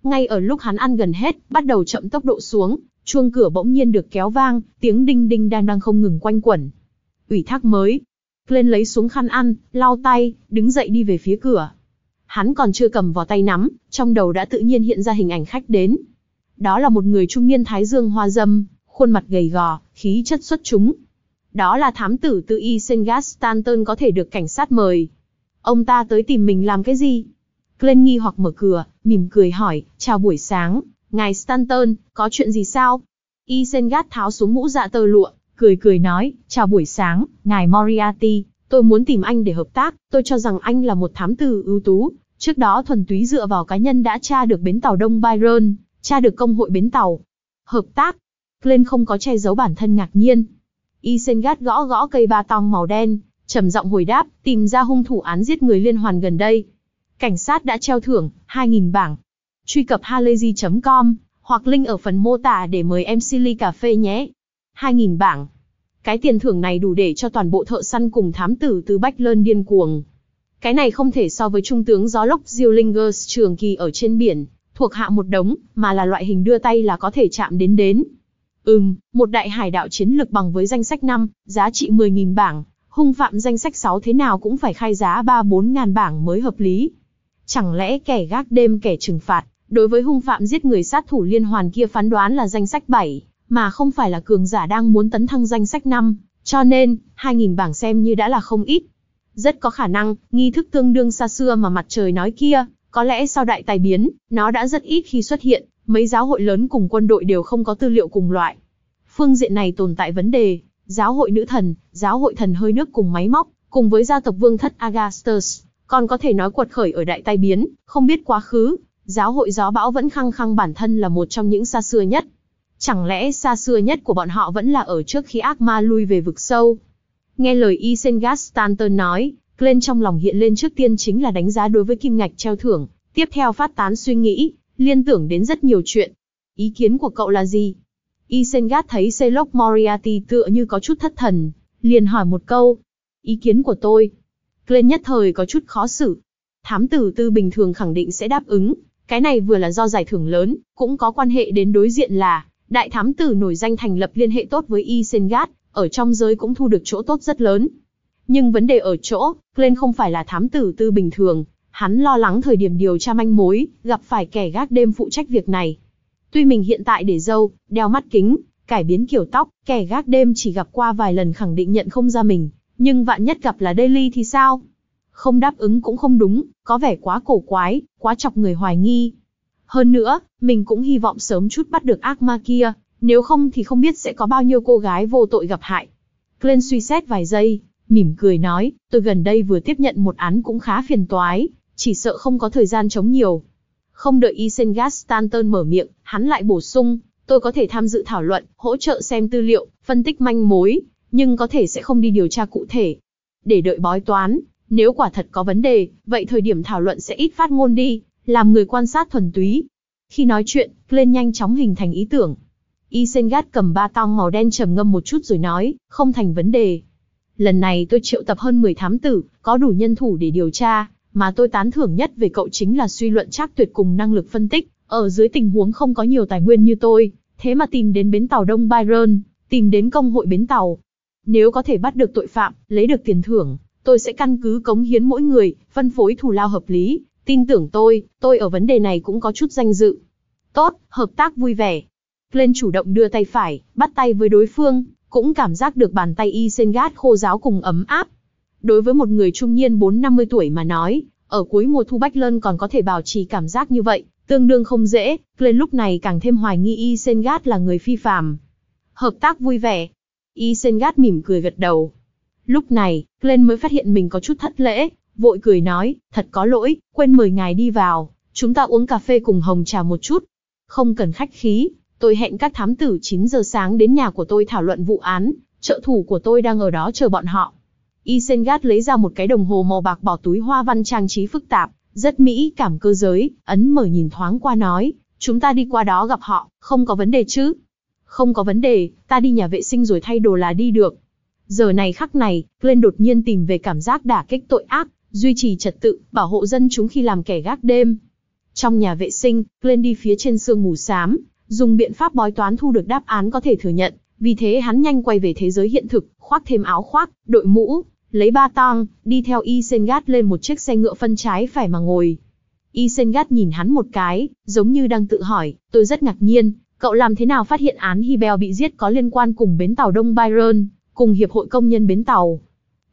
Ngay ở lúc hắn ăn gần hết, bắt đầu chậm tốc độ xuống, chuông cửa bỗng nhiên được kéo vang, tiếng đinh đinh đang đang không ngừng quanh quẩn ủy thác mới. Glenn lấy xuống khăn ăn, lau tay, đứng dậy đi về phía cửa. Hắn còn chưa cầm vào tay nắm, trong đầu đã tự nhiên hiện ra hình ảnh khách đến. Đó là một người trung niên thái dương hoa dâm, khuôn mặt gầy gò, khí chất xuất chúng. Đó là thám tử từ Isengard Stanton có thể được cảnh sát mời. Ông ta tới tìm mình làm cái gì? Glenn nghi hoặc mở cửa, mỉm cười hỏi, chào buổi sáng, ngài Stanton, có chuyện gì sao? Isengard tháo xuống mũ dạ tờ lụa, cười cười nói, chào buổi sáng, ngài Moriarty, tôi muốn tìm anh để hợp tác, tôi cho rằng anh là một thám tử ưu tú. Trước đó thuần túy dựa vào cá nhân đã tra được bến tàu Đông Byron, tra được công hội bến tàu. Hợp tác, Glenn không có che giấu bản thân ngạc nhiên. Isengard gõ gõ cây ba tong màu đen, trầm giọng hồi đáp, tìm ra hung thủ án giết người liên hoàn gần đây. Cảnh sát đã treo thưởng, 2.000 bảng. Truy cập halayzi.com, hoặc link ở phần mô tả để mời em Silly Cà Phê nhé. 2.000 bảng. Cái tiền thưởng này đủ để cho toàn bộ thợ săn cùng thám tử từ Bách Lơn điên cuồng. Cái này không thể so với trung tướng gió lốc Zillingers trường kỳ ở trên biển, thuộc hạ một đống, mà là loại hình đưa tay là có thể chạm đến đến. Ừm, một đại hải đạo chiến lực bằng với danh sách 5, giá trị 10.000 bảng, hung phạm danh sách 6 thế nào cũng phải khai giá 3-4 ngàn bảng mới hợp lý. Chẳng lẽ kẻ gác đêm kẻ trừng phạt, đối với hung phạm giết người sát thủ liên hoàn kia phán đoán là danh sách 7, mà không phải là cường giả đang muốn tấn thăng danh sách năm, cho nên 2.000 bảng xem như đã là không ít. Rất có khả năng, nghi thức tương đương xa xưa mà mặt trời nói kia, có lẽ sau đại tài biến, nó đã rất ít khi xuất hiện, mấy giáo hội lớn cùng quân đội đều không có tư liệu cùng loại. Phương diện này tồn tại vấn đề, giáo hội nữ thần, giáo hội thần hơi nước cùng máy móc, cùng với gia tộc vương thất Agastus, còn có thể nói quật khởi ở đại tai biến, không biết quá khứ, giáo hội gió bão vẫn khăng khăng bản thân là một trong những xa xưa nhất, Chẳng lẽ xa xưa nhất của bọn họ vẫn là ở trước khi ác ma lui về vực sâu? Nghe lời Isengard Stanton nói, Glenn trong lòng hiện lên trước tiên chính là đánh giá đối với kim ngạch treo thưởng, tiếp theo phát tán suy nghĩ, liên tưởng đến rất nhiều chuyện. Ý kiến của cậu là gì? Isengard thấy Selok Moriarty tựa như có chút thất thần, liền hỏi một câu. Ý kiến của tôi. Glenn nhất thời có chút khó xử. Thám tử tư bình thường khẳng định sẽ đáp ứng, cái này vừa là do giải thưởng lớn, cũng có quan hệ đến đối diện là đại thám tử nổi danh thành lập liên hệ tốt với Isengard, ở trong giới cũng thu được chỗ tốt rất lớn. Nhưng vấn đề ở chỗ, Glenn không phải là thám tử tư bình thường, hắn lo lắng thời điểm điều tra manh mối, gặp phải kẻ gác đêm phụ trách việc này. Tuy mình hiện tại để dâu, đeo mắt kính, cải biến kiểu tóc, kẻ gác đêm chỉ gặp qua vài lần khẳng định nhận không ra mình, nhưng vạn nhất gặp là Daily thì sao? Không đáp ứng cũng không đúng, có vẻ quá cổ quái, quá chọc người hoài nghi. Hơn nữa, mình cũng hy vọng sớm chút bắt được ác ma kia, nếu không thì không biết sẽ có bao nhiêu cô gái vô tội gặp hại. Glenn suy xét vài giây, mỉm cười nói, tôi gần đây vừa tiếp nhận một án cũng khá phiền toái, chỉ sợ không có thời gian chống nhiều. Không đợi Isengard Stanton mở miệng, hắn lại bổ sung, tôi có thể tham dự thảo luận, hỗ trợ xem tư liệu, phân tích manh mối, nhưng có thể sẽ không đi điều tra cụ thể. Để đợi bói toán, nếu quả thật có vấn đề, vậy thời điểm thảo luận sẽ ít phát ngôn đi, làm người quan sát thuần túy. Khi nói chuyện, Glenn nhanh chóng hình thành ý tưởng. Isengard cầm ba tong màu đen trầm ngâm một chút rồi nói, không thành vấn đề. Lần này tôi triệu tập hơn 10 thám tử, có đủ nhân thủ để điều tra, mà tôi tán thưởng nhất về cậu chính là suy luận chắc tuyệt cùng năng lực phân tích, ở dưới tình huống không có nhiều tài nguyên như tôi, thế mà tìm đến bến tàu Đông Byron, tìm đến công hội bến tàu. Nếu có thể bắt được tội phạm, lấy được tiền thưởng, tôi sẽ căn cứ cống hiến mỗi người, phân phối thù lao hợp lý. Tin tưởng tôi, tôi ở vấn đề này cũng có chút danh dự. Tốt, hợp tác vui vẻ. Glenn chủ động đưa tay phải, bắt tay với đối phương, cũng cảm giác được bàn tay y Isengard khô giáo cùng ấm áp. Đối với một người trung niên 4-50 tuổi mà nói, ở cuối mùa thu Bách Lân còn có thể bảo trì cảm giác như vậy, tương đương không dễ, Glenn lúc này càng thêm hoài nghi y Isengard là người phi phàm. Hợp tác vui vẻ. y Isengard mỉm cười gật đầu. Lúc này, Glenn mới phát hiện mình có chút thất lễ, vội cười nói, thật có lỗi, quên mời ngài đi vào, chúng ta uống cà phê cùng hồng trà một chút. Không cần khách khí, tôi hẹn các thám tử 9 giờ sáng đến nhà của tôi thảo luận vụ án, trợ thủ của tôi đang ở đó chờ bọn họ. Isengard lấy ra một cái đồng hồ màu bạc bỏ túi hoa văn trang trí phức tạp, rất mỹ cảm cơ giới, ấn mở nhìn thoáng qua nói, chúng ta đi qua đó gặp họ, không có vấn đề chứ? Không có vấn đề, ta đi nhà vệ sinh rồi thay đồ là đi được. Giờ này khắc này, Glenn đột nhiên tìm về cảm giác đả kích tội ác, duy trì trật tự, bảo hộ dân chúng khi làm kẻ gác đêm. Trong nhà vệ sinh, lên đi phía trên sương mù xám, dùng biện pháp bói toán thu được đáp án có thể thừa nhận, vì thế hắn nhanh quay về thế giới hiện thực, khoác thêm áo khoác, đội mũ, lấy ba tang, đi theo Isengard lên một chiếc xe ngựa phân trái phải mà ngồi. Isengard nhìn hắn một cái, giống như đang tự hỏi, tôi rất ngạc nhiên, cậu làm thế nào phát hiện án Hibel bị giết có liên quan cùng bến tàu Đông Byron, cùng Hiệp hội Công nhân Bến Tàu.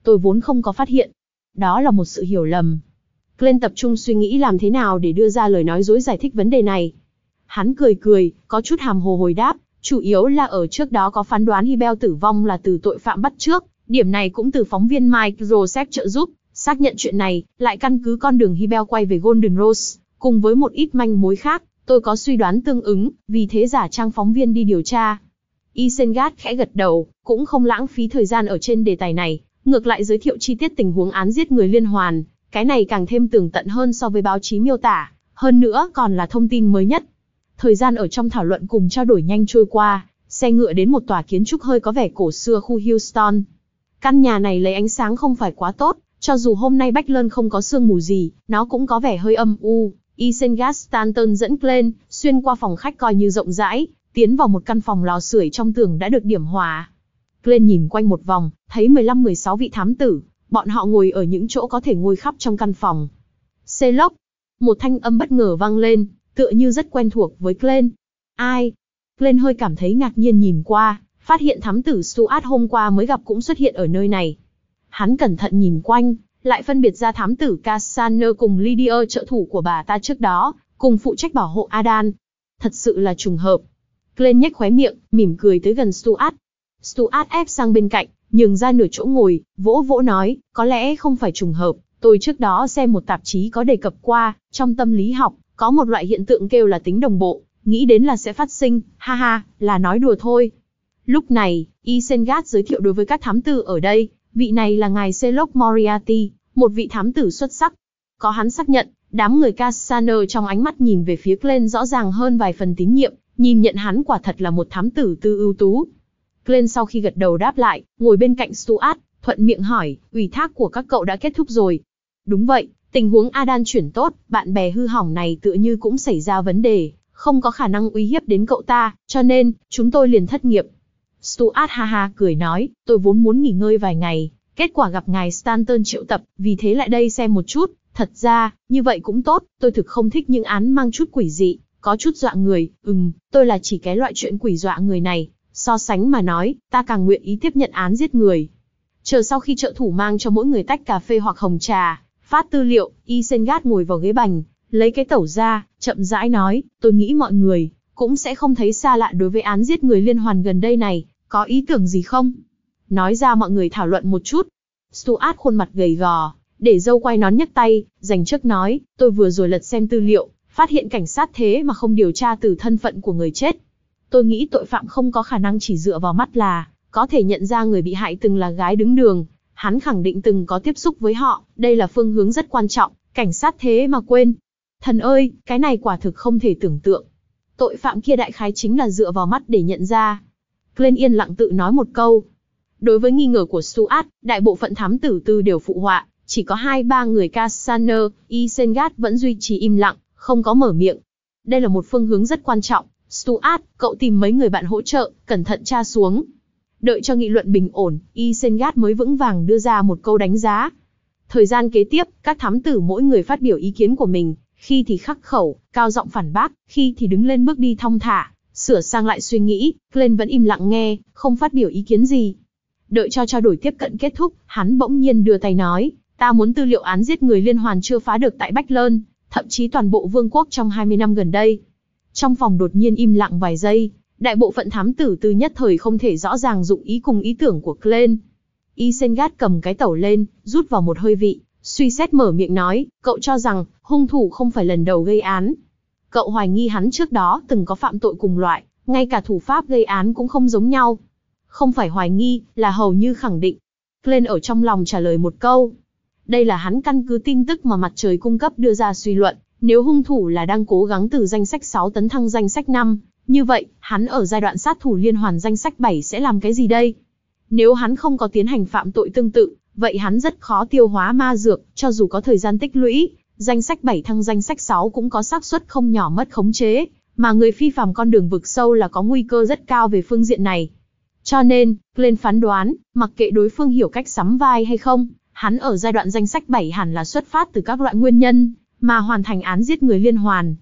Tôi vốn không có phát hiện, đó là một sự hiểu lầm. Glenn tập trung suy nghĩ làm thế nào để đưa ra lời nói dối giải thích vấn đề này. Hắn cười cười, có chút hàm hồ hồi đáp, chủ yếu là ở trước đó có phán đoán Hibel tử vong là từ tội phạm bắt trước, điểm này cũng từ phóng viên Mike Rosek trợ giúp, xác nhận chuyện này, lại căn cứ con đường Hibel quay về Golden Rose, cùng với một ít manh mối khác, tôi có suy đoán tương ứng, vì thế giả trang phóng viên đi điều tra. Isengard khẽ gật đầu, cũng không lãng phí thời gian ở trên đề tài này, Ngược lại giới thiệu chi tiết tình huống án giết người liên hoàn, cái này càng thêm tường tận hơn so với báo chí miêu tả, hơn nữa còn là thông tin mới nhất. Thời gian ở trong thảo luận cùng trao đổi nhanh trôi qua, xe ngựa đến một tòa kiến trúc hơi có vẻ cổ xưa khu Houston. Căn nhà này lấy ánh sáng không phải quá tốt, cho dù hôm nay Bách Lơn không có sương mù gì, nó cũng có vẻ hơi âm u. Isengard Stanton dẫn lên, xuyên qua phòng khách coi như rộng rãi, tiến vào một căn phòng lò sưởi trong tường đã được điểm hòa. Glenn nhìn quanh một vòng, thấy 15-16 vị thám tử, bọn họ ngồi ở những chỗ có thể ngồi khắp trong căn phòng. Xê lốc! Một thanh âm bất ngờ vang lên, tựa như rất quen thuộc với Glenn. Ai? Glenn hơi cảm thấy ngạc nhiên nhìn qua, phát hiện thám tử Suat hôm qua mới gặp cũng xuất hiện ở nơi này. Hắn cẩn thận nhìn quanh, lại phân biệt ra thám tử Cassander cùng Lydia trợ thủ của bà ta trước đó, cùng phụ trách bảo hộ Adan. Thật sự là trùng hợp. Glenn nhếch khóe miệng, mỉm cười tới gần Suat. Stuart ép sang bên cạnh, nhường ra nửa chỗ ngồi, vỗ vỗ nói, có lẽ không phải trùng hợp, tôi trước đó xem một tạp chí có đề cập qua, trong tâm lý học, có một loại hiện tượng kêu là tính đồng bộ, nghĩ đến là sẽ phát sinh, ha ha, là nói đùa thôi. Lúc này, Isengard giới thiệu đối với các thám tử ở đây, vị này là ngài Selok Moriarty, một vị thám tử xuất sắc. Có hắn xác nhận, đám người Cassano trong ánh mắt nhìn về phía Glenn rõ ràng hơn vài phần tín nhiệm, nhìn nhận hắn quả thật là một thám tử tư ưu tú. Glenn sau khi gật đầu đáp lại, ngồi bên cạnh Stuart, thuận miệng hỏi, ủy thác của các cậu đã kết thúc rồi. Đúng vậy, tình huống Adan chuyển tốt, bạn bè hư hỏng này tựa như cũng xảy ra vấn đề, không có khả năng uy hiếp đến cậu ta, cho nên, chúng tôi liền thất nghiệp. Stuart ha ha cười nói, tôi vốn muốn nghỉ ngơi vài ngày, kết quả gặp ngài Stanton triệu tập, vì thế lại đây xem một chút, thật ra, như vậy cũng tốt, tôi thực không thích những án mang chút quỷ dị, có chút dọa người, ừm, tôi là chỉ cái loại chuyện quỷ dọa người này, So sánh mà nói, ta càng nguyện ý tiếp nhận án giết người. Chờ sau khi trợ thủ mang cho mỗi người tách cà phê hoặc hồng trà, phát tư liệu, Isengard ngồi vào ghế bành, lấy cái tẩu ra, chậm rãi nói, tôi nghĩ mọi người cũng sẽ không thấy xa lạ đối với án giết người liên hoàn gần đây này, có ý tưởng gì không? Nói ra mọi người thảo luận một chút. Stuart khuôn mặt gầy gò, để dâu quay nón nhấc tay, dành trước nói, tôi vừa rồi lật xem tư liệu, phát hiện cảnh sát thế mà không điều tra từ thân phận của người chết. Tôi nghĩ tội phạm không có khả năng chỉ dựa vào mắt là có thể nhận ra người bị hại từng là gái đứng đường, hắn khẳng định từng có tiếp xúc với họ, đây là phương hướng rất quan trọng, cảnh sát thế mà quên. Thần ơi, cái này quả thực không thể tưởng tượng. Tội phạm kia đại khái chính là dựa vào mắt để nhận ra. Glenn yên lặng tự nói một câu. Đối với nghi ngờ của Suat, đại bộ phận thám tử tư đều phụ họa, chỉ có hai ba người Cassandra, Isengard vẫn duy trì im lặng, không có mở miệng. Đây là một phương hướng rất quan trọng, Stuart, cậu tìm mấy người bạn hỗ trợ, cẩn thận tra xuống. Đợi cho nghị luận bình ổn, Isengard mới vững vàng đưa ra một câu đánh giá. Thời gian kế tiếp, các thám tử mỗi người phát biểu ý kiến của mình, khi thì khắc khẩu, cao giọng phản bác, khi thì đứng lên bước đi thong thả, sửa sang lại suy nghĩ, Glenn vẫn im lặng nghe, không phát biểu ý kiến gì. Đợi cho trao đổi tiếp cận kết thúc, hắn bỗng nhiên đưa tay nói, ta muốn tư liệu án giết người liên hoàn chưa phá được tại Bách Lơn, thậm chí toàn bộ vương quốc trong 20 năm gần đây. Trong phòng đột nhiên im lặng vài giây, đại bộ phận thám tử từ nhất thời không thể rõ ràng dụng ý cùng ý tưởng của Glenn. Isengard cầm cái tẩu lên, rút vào một hơi vị, suy xét mở miệng nói, cậu cho rằng, hung thủ không phải lần đầu gây án. Cậu hoài nghi hắn trước đó từng có phạm tội cùng loại, ngay cả thủ pháp gây án cũng không giống nhau. Không phải hoài nghi, là hầu như khẳng định. Glenn ở trong lòng trả lời một câu. Đây là hắn căn cứ tin tức mà mặt trời cung cấp đưa ra suy luận, nếu hung thủ là đang cố gắng từ danh sách 6 tấn thăng danh sách 5, như vậy, hắn ở giai đoạn sát thủ liên hoàn danh sách 7 sẽ làm cái gì đây? Nếu hắn không có tiến hành phạm tội tương tự, vậy hắn rất khó tiêu hóa ma dược, cho dù có thời gian tích lũy, danh sách 7 thăng danh sách 6 cũng có xác suất không nhỏ mất khống chế, mà người phi phàm con đường vực sâu là có nguy cơ rất cao về phương diện này. Cho nên, lên phán đoán, mặc kệ đối phương hiểu cách sắm vai hay không, hắn ở giai đoạn danh sách 7 hẳn là xuất phát từ các loại nguyên nhân, mà hoàn thành án giết người liên hoàn.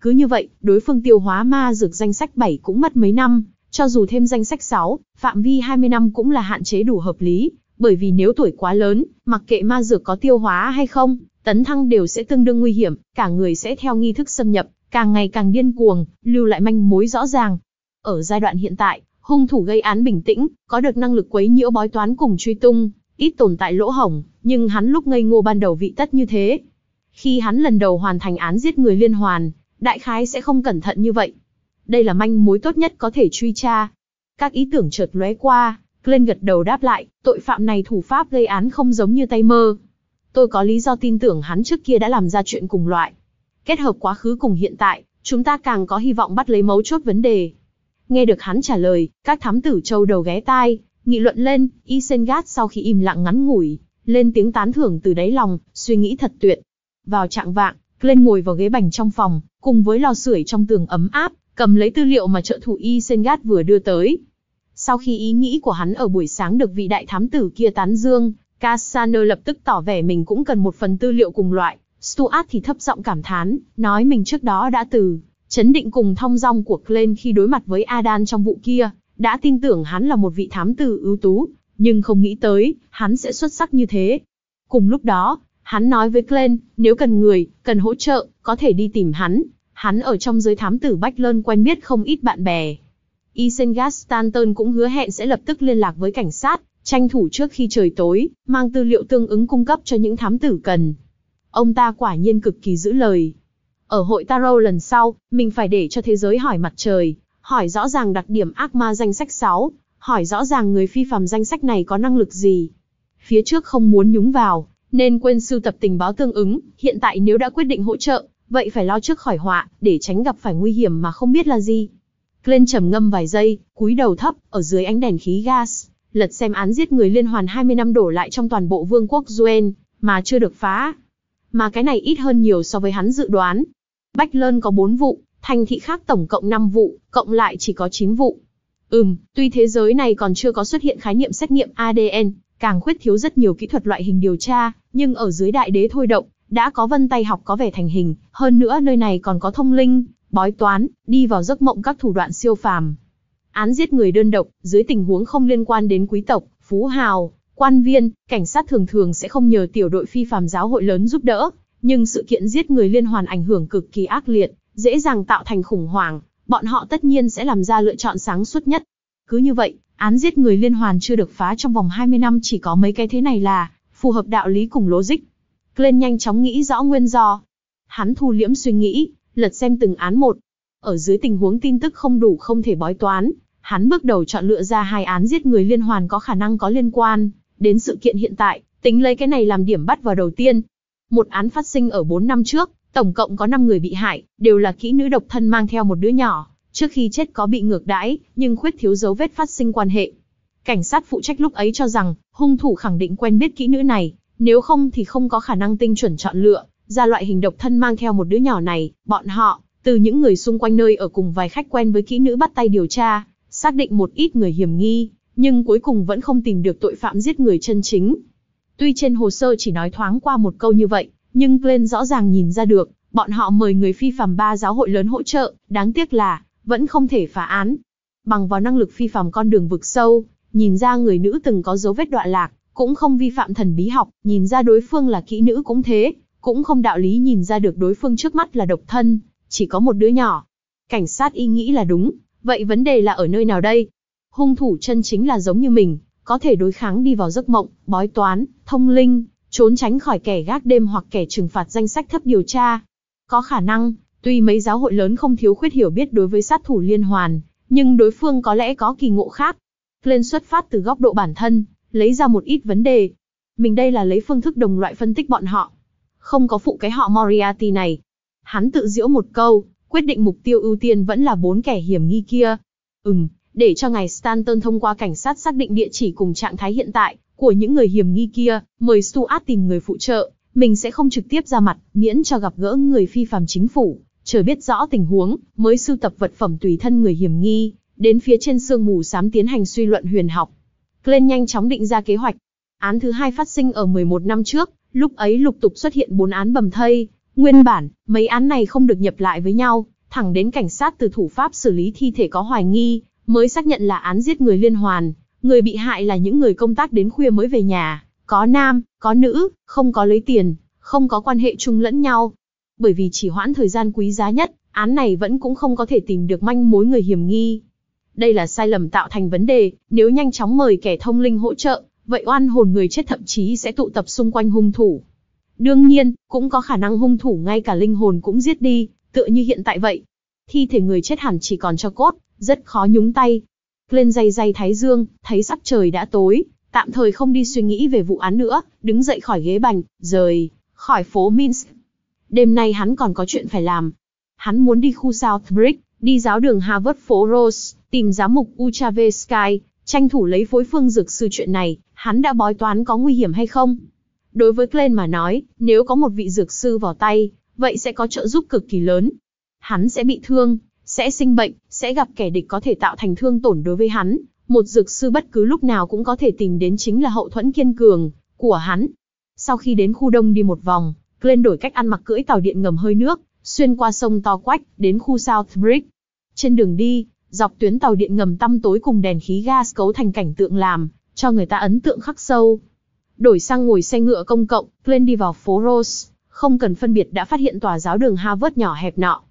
Cứ như vậy, đối phương tiêu hóa ma dược danh sách 7 cũng mất mấy năm, cho dù thêm danh sách 6, phạm vi 20 năm cũng là hạn chế đủ hợp lý, bởi vì nếu tuổi quá lớn, mặc kệ ma dược có tiêu hóa hay không, tấn thăng đều sẽ tương đương nguy hiểm, cả người sẽ theo nghi thức xâm nhập, càng ngày càng điên cuồng, lưu lại manh mối rõ ràng. Ở giai đoạn hiện tại, hung thủ gây án bình tĩnh, có được năng lực quấy nhiễu bói toán cùng truy tung, ít tồn tại lỗ hổng, nhưng hắn lúc ngây ngô ban đầu vị tất như thế, khi hắn lần đầu hoàn thành án giết người liên hoàn, đại khái sẽ không cẩn thận như vậy. Đây là manh mối tốt nhất có thể truy tra. Các ý tưởng chợt lóe qua, Glenn gật đầu đáp lại, tội phạm này thủ pháp gây án không giống như tay mơ. Tôi có lý do tin tưởng hắn trước kia đã làm ra chuyện cùng loại. Kết hợp quá khứ cùng hiện tại, chúng ta càng có hy vọng bắt lấy mấu chốt vấn đề. Nghe được hắn trả lời, các thám tử châu đầu ghé tai, nghị luận lên, Isengard sau khi im lặng ngắn ngủi, lên tiếng tán thưởng từ đáy lòng, suy nghĩ thật tuyệt. Vào trạng vạng, Glenn ngồi vào ghế bành trong phòng, cùng với lò sưởi trong tường ấm áp, cầm lấy tư liệu mà trợ thủ y Sengat vừa đưa tới. Sau khi ý nghĩ của hắn ở buổi sáng được vị đại thám tử kia tán dương, Cassandra lập tức tỏ vẻ mình cũng cần một phần tư liệu cùng loại. Stuart thì thấp giọng cảm thán, nói mình trước đó đã từ chấn định cùng thong dong của Glenn khi đối mặt với Adan trong vụ kia, đã tin tưởng hắn là một vị thám tử ưu tú, nhưng không nghĩ tới, hắn sẽ xuất sắc như thế. Cùng lúc đó, Hắn nói với Glenn, nếu cần người, cần hỗ trợ, có thể đi tìm hắn. Hắn ở trong giới thám tử Bách Lơn quen biết không ít bạn bè. Isengard Stanton cũng hứa hẹn sẽ lập tức liên lạc với cảnh sát, tranh thủ trước khi trời tối, mang tư liệu tương ứng cung cấp cho những thám tử cần. Ông ta quả nhiên cực kỳ giữ lời. Ở hội Tarot lần sau, mình phải để cho thế giới hỏi mặt trời, hỏi rõ ràng đặc điểm ác ma danh sách 6, hỏi rõ ràng người phi phàm danh sách này có năng lực gì. Phía trước không muốn nhúng vào, nên quên sưu tập tình báo tương ứng, hiện tại nếu đã quyết định hỗ trợ, vậy phải lo trước khỏi họa, để tránh gặp phải nguy hiểm mà không biết là gì. Glenn trầm ngâm vài giây, cúi đầu thấp, ở dưới ánh đèn khí gas, lật xem án giết người liên hoàn 20 năm đổ lại trong toàn bộ vương quốc Duen, mà chưa được phá. Mà cái này ít hơn nhiều so với hắn dự đoán. Bách Lơn có 4 vụ, thành thị khác tổng cộng 5 vụ, cộng lại chỉ có 9 vụ. Ừm, tuy thế giới này còn chưa có xuất hiện khái niệm xét nghiệm ADN, càng khuyết thiếu rất nhiều kỹ thuật loại hình điều tra, nhưng ở dưới đại đế thôi động, đã có vân tay học có vẻ thành hình, hơn nữa nơi này còn có thông linh, bói toán, đi vào giấc mộng các thủ đoạn siêu phàm. Án giết người đơn độc, dưới tình huống không liên quan đến quý tộc, phú hào, quan viên, cảnh sát thường thường sẽ không nhờ tiểu đội phi phàm giáo hội lớn giúp đỡ, nhưng sự kiện giết người liên hoàn ảnh hưởng cực kỳ ác liệt, dễ dàng tạo thành khủng hoảng, bọn họ tất nhiên sẽ làm ra lựa chọn sáng suốt nhất, cứ như vậy, án giết người liên hoàn chưa được phá trong vòng 20 năm chỉ có mấy cái thế này là phù hợp đạo lý cùng logic. Glenn nhanh chóng nghĩ rõ nguyên do. Hắn thu liễm suy nghĩ, lật xem từng án một. Ở dưới tình huống tin tức không đủ không thể bói toán, hắn bước đầu chọn lựa ra hai án giết người liên hoàn có khả năng có liên quan đến sự kiện hiện tại, tính lấy cái này làm điểm bắt vào đầu tiên. Một án phát sinh ở 4 năm trước, tổng cộng có 5 người bị hại, đều là kỹ nữ độc thân mang theo một đứa nhỏ, trước khi chết có bị ngược đãi, nhưng khuyết thiếu dấu vết phát sinh quan hệ. Cảnh sát phụ trách lúc ấy cho rằng, hung thủ khẳng định quen biết kỹ nữ này, nếu không thì không có khả năng tinh chuẩn chọn lựa, ra loại hình độc thân mang theo một đứa nhỏ này, bọn họ, từ những người xung quanh nơi ở cùng vài khách quen với kỹ nữ bắt tay điều tra, xác định một ít người hiểm nghi, nhưng cuối cùng vẫn không tìm được tội phạm giết người chân chính. Tuy trên hồ sơ chỉ nói thoáng qua một câu như vậy, nhưng Glenn rõ ràng nhìn ra được, bọn họ mời người phi phàm ba giáo hội lớn hỗ trợ, đáng tiếc là, vẫn không thể phá án. Bằng vào năng lực phi phàm con đường vực sâu, nhìn ra người nữ từng có dấu vết đoạn lạc, cũng không vi phạm thần bí học, nhìn ra đối phương là kỹ nữ cũng thế, cũng không đạo lý nhìn ra được đối phương trước mắt là độc thân, chỉ có một đứa nhỏ. Cảnh sát y nghĩ là đúng, vậy vấn đề là ở nơi nào đây? Hung thủ chân chính là giống như mình, có thể đối kháng đi vào giấc mộng, bói toán, thông linh, trốn tránh khỏi kẻ gác đêm hoặc kẻ trừng phạt danh sách thấp điều tra. Có khả năng, Tuy mấy giáo hội lớn không thiếu khuyết hiểu biết đối với sát thủ liên hoàn, nhưng đối phương có lẽ có kỳ ngộ khác. Lên xuất phát từ góc độ bản thân, lấy ra một ít vấn đề. Mình đây là lấy phương thức đồng loại phân tích bọn họ. Không có phụ cái họ Moriarty này. Hắn tự giễu một câu, quyết định mục tiêu ưu tiên vẫn là bốn kẻ hiểm nghi kia. Ừm, để cho ngài Stanton thông qua cảnh sát xác định địa chỉ cùng trạng thái hiện tại của những người hiểm nghi kia, mời Stuart tìm người phụ trợ, mình sẽ không trực tiếp ra mặt, miễn cho gặp gỡ người phi phàm chính phủ, chờ biết rõ tình huống, mới sưu tập vật phẩm tùy thân người hiểm nghi, đến phía trên sương mù xám tiến hành suy luận huyền học. Glenn nhanh chóng định ra kế hoạch. Án thứ hai phát sinh ở 11 năm trước, lúc ấy lục tục xuất hiện bốn án bầm thây. Nguyên bản, mấy án này không được nhập lại với nhau, thẳng đến cảnh sát từ thủ pháp xử lý thi thể có hoài nghi, mới xác nhận là án giết người liên hoàn. Người bị hại là những người công tác đến khuya mới về nhà, có nam, có nữ, không có lấy tiền, không có quan hệ chung lẫn nhau, bởi vì chỉ hoãn thời gian quý giá nhất, án này vẫn cũng không có thể tìm được manh mối người hiểm nghi. Đây là sai lầm tạo thành vấn đề, nếu nhanh chóng mời kẻ thông linh hỗ trợ, vậy oan hồn người chết thậm chí sẽ tụ tập xung quanh hung thủ. Đương nhiên, cũng có khả năng hung thủ ngay cả linh hồn cũng giết đi, tựa như hiện tại vậy. Thi thể người chết hẳn chỉ còn cho cốt, rất khó nhúng tay. Lên dây dây thái dương, thấy sắc trời đã tối, tạm thời không đi suy nghĩ về vụ án nữa, đứng dậy khỏi ghế bành, rời, khỏi phố Minsk. Đêm nay hắn còn có chuyện phải làm. Hắn muốn đi khu South đi giáo đường Harvard phố Rose, tìm giám mục Uchave Sky, tranh thủ lấy phối phương dược sư chuyện này, hắn đã bói toán có nguy hiểm hay không. Đối với Glenn mà nói, nếu có một vị dược sư vào tay, vậy sẽ có trợ giúp cực kỳ lớn. Hắn sẽ bị thương, sẽ sinh bệnh, sẽ gặp kẻ địch có thể tạo thành thương tổn đối với hắn. Một dược sư bất cứ lúc nào cũng có thể tìm đến chính là hậu thuẫn kiên cường của hắn. Sau khi đến khu đông đi một vòng, Glenn đổi cách ăn mặc cưỡi tàu điện ngầm hơi nước, xuyên qua sông To Quách, đến khu South Bridge. Trên đường đi, dọc tuyến tàu điện ngầm tăm tối cùng đèn khí gas cấu thành cảnh tượng làm, cho người ta ấn tượng khắc sâu. Đổi sang ngồi xe ngựa công cộng, Glenn đi vào phố Rose, không cần phân biệt đã phát hiện tòa giáo đường Harvard nhỏ hẹp nọ.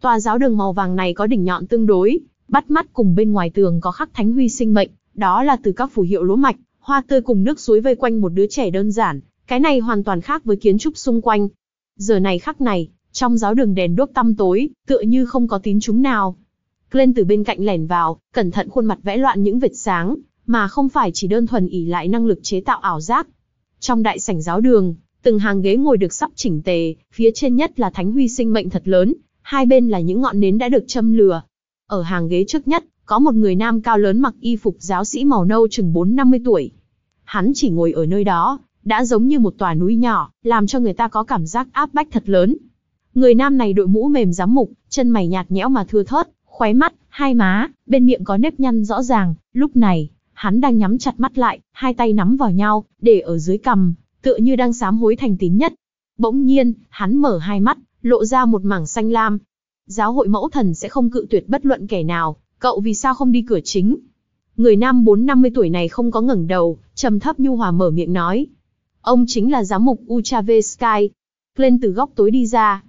Tòa giáo đường màu vàng này có đỉnh nhọn tương đối, bắt mắt cùng bên ngoài tường có khắc thánh huy sinh mệnh, đó là từ các phù hiệu lúa mạch, hoa tươi cùng nước suối vây quanh một đứa trẻ đơn giản, cái này hoàn toàn khác với kiến trúc xung quanh. Giờ này khắc này, trong giáo đường đèn đốt tăm tối, tựa như không có tín chúng nào. Glenn từ bên cạnh lẻn vào, cẩn thận khuôn mặt vẽ loạn những vệt sáng, mà không phải chỉ đơn thuần ỉ lại năng lực chế tạo ảo giác. Trong đại sảnh giáo đường, từng hàng ghế ngồi được sắp chỉnh tề, phía trên nhất là thánh huy sinh mệnh thật lớn, hai bên là những ngọn nến đã được châm lửa. Ở hàng ghế trước nhất, có một người nam cao lớn mặc y phục giáo sĩ màu nâu chừng 4-50 tuổi. Hắn chỉ ngồi ở nơi đó, đã giống như một tòa núi nhỏ, làm cho người ta có cảm giác áp bách thật lớn. Người nam này đội mũ mềm giám mục, chân mày nhạt nhẽo mà thưa thớt, khóe mắt, hai má, bên miệng có nếp nhăn rõ ràng, lúc này, hắn đang nhắm chặt mắt lại, hai tay nắm vào nhau, để ở dưới cằm, tựa như đang sám hối thành tín nhất. Bỗng nhiên, hắn mở hai mắt, lộ ra một mảng xanh lam. Giáo hội mẫu thần sẽ không cự tuyệt bất luận kẻ nào, cậu vì sao không đi cửa chính? Người nam 4-50 tuổi này không có ngẩng đầu, trầm thấp nhu hòa mở miệng nói, Ông chính là giám mục Uchave Sky. Lên từ góc tối đi ra.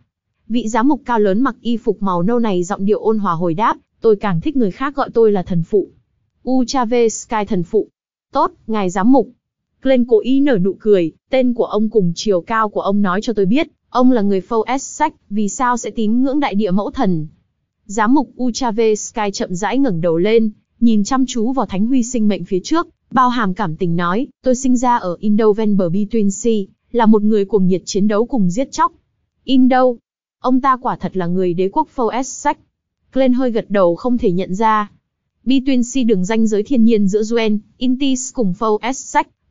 Vị giám mục cao lớn mặc y phục màu nâu này giọng điệu ôn hòa hồi đáp, tôi càng thích người khác gọi tôi là thần phụ. Uchave Sky thần phụ. Tốt, ngài giám mục. Glenn cố ý nở nụ cười, tên của ông cùng chiều cao của ông nói cho tôi biết, ông là người phâu Essex, vì sao sẽ tín ngưỡng đại địa mẫu thần. Giám mục Uchave Sky chậm rãi ngẩng đầu lên, nhìn chăm chú vào thánh huy sinh mệnh phía trước, Bao hàm cảm tình nói, tôi sinh ra ở Indo ven bờ Between Sea, là một người cuồng nhiệt chiến đấu cùng giết chóc. Indo, ông ta quả thật là người đế quốc Phâu Essex. Glenn hơi gật đầu không thể nhận ra. Between Sea đường ranh giới thiên nhiên giữa Duen, Intis cùng Phâu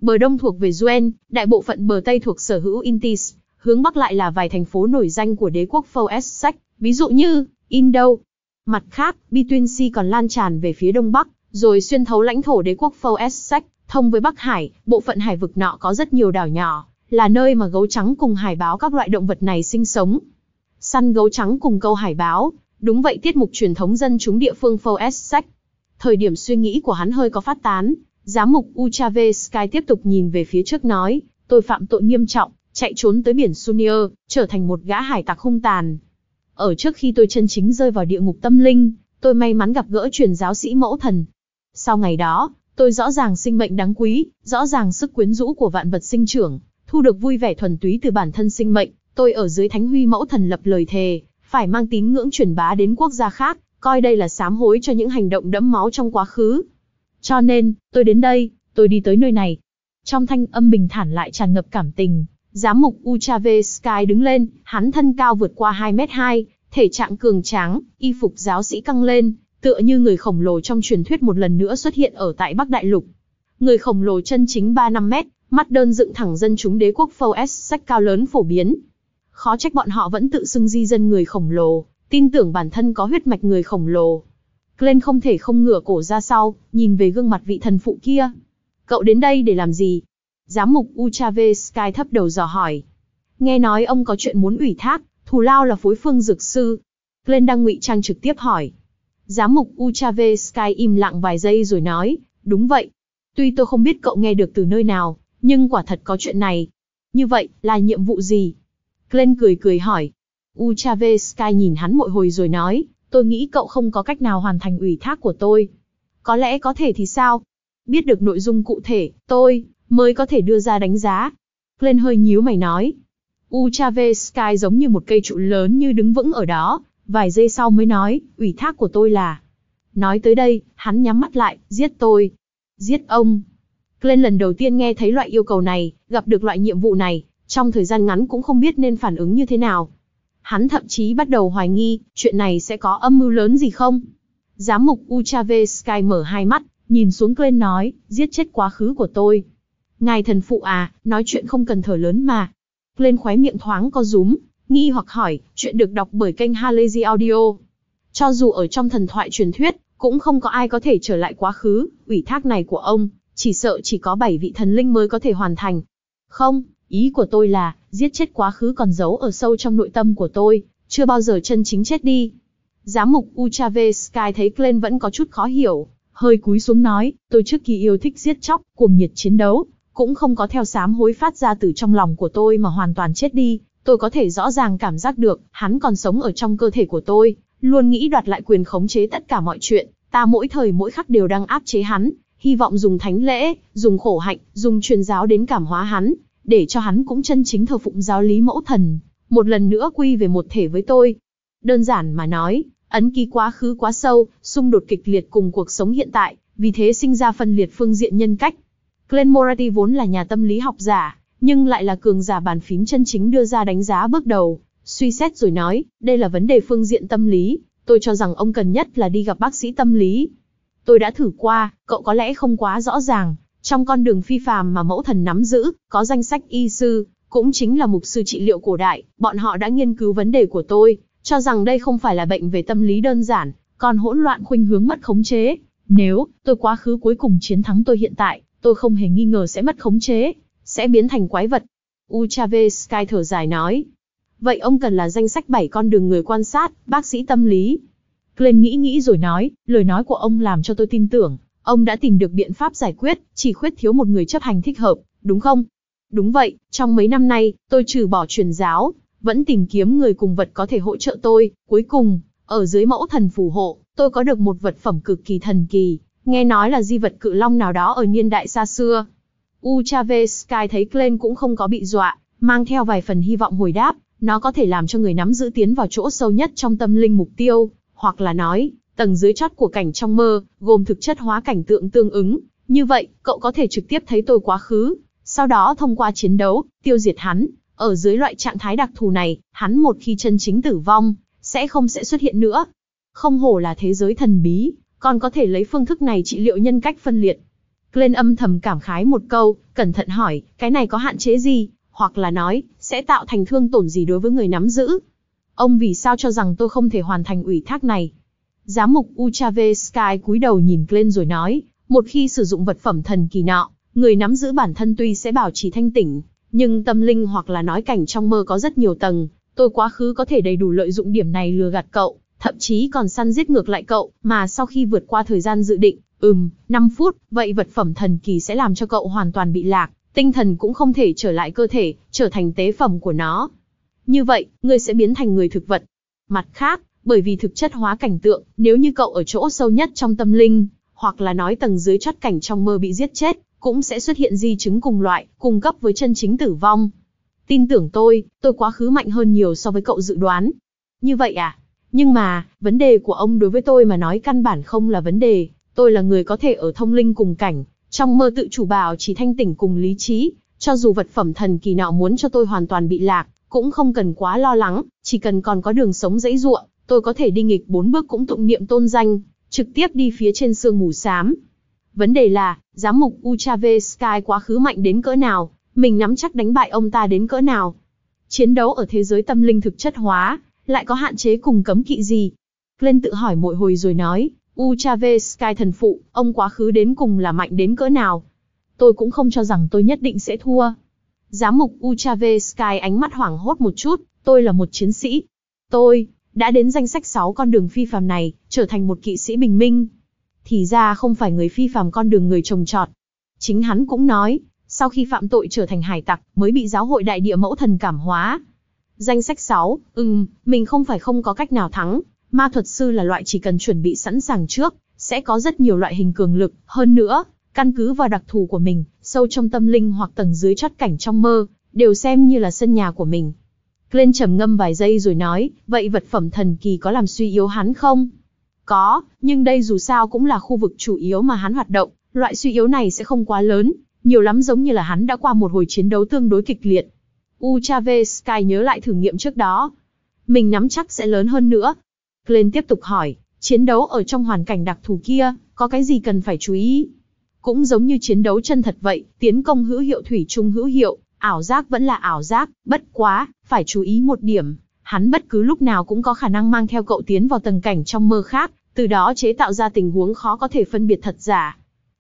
bờ đông thuộc về Duen, đại bộ phận bờ tây thuộc sở hữu Intis, hướng bắc lại là vài thành phố nổi danh của đế quốc Phâu ví dụ như Indo. Mặt khác, Between Sea còn lan tràn về phía đông bắc, rồi xuyên thấu lãnh thổ đế quốc Phâu Essex, thông với Bắc Hải, bộ phận hải vực nọ có rất nhiều đảo nhỏ, là nơi mà gấu trắng cùng hải báo các loại động vật này sinh sống. Săn gấu trắng cùng câu hải báo, đúng vậy tiết mục truyền thống dân chúng địa phương Phâu Essex. Thời điểm suy nghĩ của hắn hơi có phát tán, giám mục Uchave Sky tiếp tục nhìn về phía trước nói, tôi phạm tội nghiêm trọng, chạy trốn tới biển Sunier, trở thành một gã hải tặc hung tàn. Ở trước khi tôi chân chính rơi vào địa ngục tâm linh, tôi may mắn gặp gỡ truyền giáo sĩ mẫu thần, sau ngày đó, tôi rõ ràng sinh mệnh đáng quý, rõ ràng sức quyến rũ của vạn vật sinh trưởng, thu được vui vẻ thuần túy từ bản thân sinh mệnh, tôi ở dưới thánh huy mẫu thần lập lời thề, phải mang tín ngưỡng truyền bá đến quốc gia khác, coi đây là sám hối cho những hành động đẫm máu trong quá khứ. Cho nên, tôi đến đây, tôi đi tới nơi này. Trong thanh âm bình thản lại tràn ngập cảm tình, giám mục Uchave Sky đứng lên, hắn thân cao vượt qua 2 mét 2, thể trạng cường tráng, y phục giáo sĩ căng lên, Tựa như người khổng lồ trong truyền thuyết một lần nữa xuất hiện ở tại Bắc Đại Lục. Người khổng lồ chân chính 3 năm mét, mắt đơn dựng thẳng dân chúng đế quốc Phâu sách cao lớn phổ biến. Khó trách bọn họ vẫn tự xưng di dân người khổng lồ, tin tưởng bản thân có huyết mạch người khổng lồ. Glenn không thể không ngửa cổ ra sau, nhìn về gương mặt vị thần phụ kia. Cậu đến đây để làm gì? Giám mục Uchave Sky thấp đầu dò hỏi. Nghe nói ông có chuyện muốn ủy thác, thù lao là phối phương dược sư. Glenn đang ngụy trang trực tiếp hỏi. Giám mục Uchave Sky im lặng vài giây rồi nói, đúng vậy. Tuy tôi không biết cậu nghe được từ nơi nào, nhưng quả thật có chuyện này. Như vậy, là nhiệm vụ gì? Glenn cười cười hỏi. Uchave Sky nhìn hắn mội hồi rồi nói, tôi nghĩ cậu không có cách nào hoàn thành ủy thác của tôi. Có lẽ có thể thì sao? Biết được nội dung cụ thể, tôi mới có thể đưa ra đánh giá. Glenn hơi nhíu mày nói. Uchave Sky giống như một cây trụ lớn như đứng vững ở đó, vài giây sau mới nói, ủy thác của tôi là... Nói tới đây, hắn nhắm mắt lại, giết tôi. Giết ông. Glenn lần đầu tiên nghe thấy loại yêu cầu này, gặp được loại nhiệm vụ này, trong thời gian ngắn cũng không biết nên phản ứng như thế nào. Hắn thậm chí bắt đầu hoài nghi, chuyện này sẽ có âm mưu lớn gì không? Giám mục Uchave Sky mở hai mắt, nhìn xuống Glenn nói, giết chết quá khứ của tôi. Ngài thần phụ à, nói chuyện không cần thở lớn mà. Glenn khóe miệng thoáng co rúm, nghi hoặc hỏi, chuyện được đọc bởi kênh Halazy Audio. Cho dù ở trong thần thoại truyền thuyết, cũng không có ai có thể trở lại quá khứ, ủy thác này của ông, chỉ sợ chỉ có 7 vị thần linh mới có thể hoàn thành. Không, ý của tôi là, giết chết quá khứ còn giấu ở sâu trong nội tâm của tôi, chưa bao giờ chân chính chết đi. Giám mục Uchave Sky thấy Glenn vẫn có chút khó hiểu, hơi cúi xuống nói, tôi trước kỳ yêu thích giết chóc, cuồng nhiệt chiến đấu, cũng không có theo sám hối phát ra từ trong lòng của tôi mà hoàn toàn chết đi, Tôi có thể rõ ràng cảm giác được, hắn còn sống ở trong cơ thể của tôi, luôn nghĩ đoạt lại quyền khống chế tất cả mọi chuyện, ta mỗi thời mỗi khắc đều đang áp chế hắn, hy vọng dùng thánh lễ, dùng khổ hạnh, dùng truyền giáo đến cảm hóa hắn, để cho hắn cũng chân chính thờ phụng giáo lý mẫu thần, một lần nữa quy về một thể với tôi. Đơn giản mà nói, ấn ký quá khứ quá sâu, xung đột kịch liệt cùng cuộc sống hiện tại, vì thế sinh ra phân liệt phương diện nhân cách. Glenn Morati vốn là nhà tâm lý học giả, nhưng lại là cường giả bàn phím chân chính đưa ra đánh giá bước đầu, suy xét rồi nói, đây là vấn đề phương diện tâm lý, tôi cho rằng ông cần nhất là đi gặp bác sĩ tâm lý. Tôi đã thử qua, cậu có lẽ không quá rõ ràng, trong con đường phi phàm mà mẫu thần nắm giữ, có danh sách y sư, cũng chính là mục sư trị liệu cổ đại, bọn họ đã nghiên cứu vấn đề của tôi, cho rằng đây không phải là bệnh về tâm lý đơn giản, còn hỗn loạn khuynh hướng mất khống chế. Nếu tôi quá khứ cuối cùng chiến thắng tôi hiện tại, tôi không hề nghi ngờ sẽ mất khống chế, sẽ biến thành quái vật. Uchave Sky thở dài nói. Vậy ông cần là danh sách 7 con đường người quan sát, bác sĩ tâm lý. Glenn nghĩ nghĩ rồi nói, lời nói của ông làm cho tôi tin tưởng. Ông đã tìm được biện pháp giải quyết, chỉ khuyết thiếu một người chấp hành thích hợp, đúng không? Đúng vậy, trong mấy năm nay, tôi trừ bỏ truyền giáo, vẫn tìm kiếm người cùng vật có thể hỗ trợ tôi. Cuối cùng, ở dưới mẫu thần phù hộ, tôi có được một vật phẩm cực kỳ thần kỳ, nghe nói là di vật cự long nào đó ở niên đại xa xưa. Uchave Sky thấy Glenn cũng không có bị dọa, mang theo vài phần hy vọng hồi đáp, nó có thể làm cho người nắm giữ tiến vào chỗ sâu nhất trong tâm linh mục tiêu, hoặc là nói, tầng dưới chót của cảnh trong mơ, gồm thực chất hóa cảnh tượng tương ứng. Như vậy, cậu có thể trực tiếp thấy tôi quá khứ, sau đó thông qua chiến đấu, tiêu diệt hắn. Ở dưới loại trạng thái đặc thù này, hắn một khi chân chính tử vong, sẽ không sẽ xuất hiện nữa. Không hổ là thế giới thần bí, còn có thể lấy phương thức này trị liệu nhân cách phân liệt. Glenn âm thầm cảm khái một câu, cẩn thận hỏi, cái này có hạn chế gì, hoặc là nói, sẽ tạo thành thương tổn gì đối với người nắm giữ. Ông vì sao cho rằng tôi không thể hoàn thành ủy thác này? Giám mục Uchave Sky cúi đầu nhìn Glenn rồi nói, một khi sử dụng vật phẩm thần kỳ nọ, người nắm giữ bản thân tuy sẽ bảo trì thanh tỉnh, nhưng tâm linh hoặc là nói cảnh trong mơ có rất nhiều tầng, tôi quá khứ có thể đầy đủ lợi dụng điểm này lừa gạt cậu, thậm chí còn săn giết ngược lại cậu, mà sau khi vượt qua thời gian dự định, Ừm, 5 phút, vậy vật phẩm thần kỳ sẽ làm cho cậu hoàn toàn bị lạc, tinh thần cũng không thể trở lại cơ thể, trở thành tế phẩm của nó. Như vậy, ngươi sẽ biến thành người thực vật. Mặt khác, bởi vì thực chất hóa cảnh tượng, nếu như cậu ở chỗ sâu nhất trong tâm linh, hoặc là nói tầng dưới chót cảnh trong mơ bị giết chết, cũng sẽ xuất hiện di chứng cùng loại, cung cấp với chân chính tử vong. Tin tưởng tôi, tôi quá khứ mạnh hơn nhiều so với cậu dự đoán. Như vậy à? Nhưng mà, vấn đề của ông đối với tôi mà nói căn bản không là vấn đề. Tôi là người có thể ở thông linh cùng cảnh, trong mơ tự chủ bảo chỉ thanh tỉnh cùng lý trí, cho dù vật phẩm thần kỳ nào muốn cho tôi hoàn toàn bị lạc, cũng không cần quá lo lắng, chỉ cần còn có đường sống dãy dụa tôi có thể đi nghịch bốn bước cũng tụng niệm tôn danh, trực tiếp đi phía trên sương mù xám. Vấn đề là, giám mục Uchave Sky quá khứ mạnh đến cỡ nào, mình nắm chắc đánh bại ông ta đến cỡ nào. Chiến đấu ở thế giới tâm linh thực chất hóa, lại có hạn chế cùng cấm kỵ gì? Glenn tự hỏi mỗi hồi rồi nói, Ucha Sky thần phụ, ông quá khứ đến cùng là mạnh đến cỡ nào. Tôi cũng không cho rằng tôi nhất định sẽ thua. Giám mục Ucha Sky ánh mắt hoảng hốt một chút, tôi là một chiến sĩ. Tôi, đã đến danh sách 6 con đường phi phàm này, trở thành một kỵ sĩ bình minh. Thì ra không phải người phi phàm con đường người trồng trọt. Chính hắn cũng nói, sau khi phạm tội trở thành hải tặc mới bị giáo hội đại địa mẫu thần cảm hóa. Danh sách 6, ừm, mình không phải không có cách nào thắng, Ma thuật sư là loại chỉ cần chuẩn bị sẵn sàng trước, sẽ có rất nhiều loại hình cường lực, hơn nữa, căn cứ vào đặc thù của mình, sâu trong tâm linh hoặc tầng dưới chót cảnh trong mơ, đều xem như là sân nhà của mình. Glenn trầm ngâm vài giây rồi nói, vậy vật phẩm thần kỳ có làm suy yếu hắn không? Có, nhưng đây dù sao cũng là khu vực chủ yếu mà hắn hoạt động, loại suy yếu này sẽ không quá lớn, nhiều lắm giống như là hắn đã qua một hồi chiến đấu tương đối kịch liệt. Uchave Sky nhớ lại thử nghiệm trước đó. Mình nắm chắc sẽ lớn hơn nữa, Glenn tiếp tục hỏi, chiến đấu ở trong hoàn cảnh đặc thù kia, có cái gì cần phải chú ý? Cũng giống như chiến đấu chân thật vậy, tiến công hữu hiệu thủy chung hữu hiệu, ảo giác vẫn là ảo giác, bất quá, phải chú ý một điểm. Hắn bất cứ lúc nào cũng có khả năng mang theo cậu tiến vào tầng cảnh trong mơ khác, từ đó chế tạo ra tình huống khó có thể phân biệt thật giả.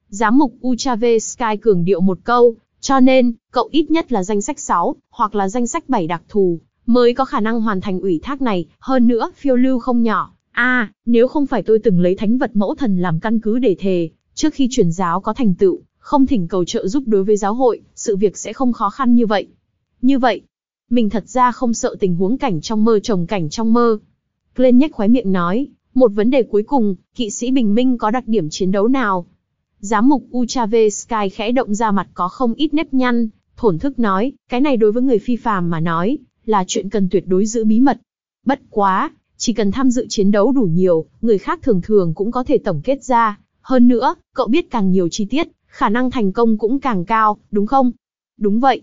Giám mục Uchave Sky cường điệu một câu, cho nên, cậu ít nhất là danh sách 6, hoặc là danh sách 7 đặc thù, mới có khả năng hoàn thành ủy thác này, hơn nữa phiêu lưu không nhỏ. A, à, nếu không phải tôi từng lấy thánh vật mẫu thần làm căn cứ để thề, trước khi truyền giáo có thành tựu, không thỉnh cầu trợ giúp đối với giáo hội, sự việc sẽ không khó khăn như vậy. Như vậy, mình thật ra không sợ tình huống cảnh trong mơ trồng cảnh trong mơ. Glenn nhếch khóe miệng nói, một vấn đề cuối cùng, kỵ sĩ Bình Minh có đặc điểm chiến đấu nào? Giám mục Uchave Sky khẽ động ra mặt có không ít nếp nhăn, thổn thức nói, cái này đối với người phi phàm mà nói, là chuyện cần tuyệt đối giữ bí mật. Bất quá, chỉ cần tham dự chiến đấu đủ nhiều, người khác thường thường cũng có thể tổng kết ra. Hơn nữa, cậu biết càng nhiều chi tiết, khả năng thành công cũng càng cao, đúng không? Đúng vậy.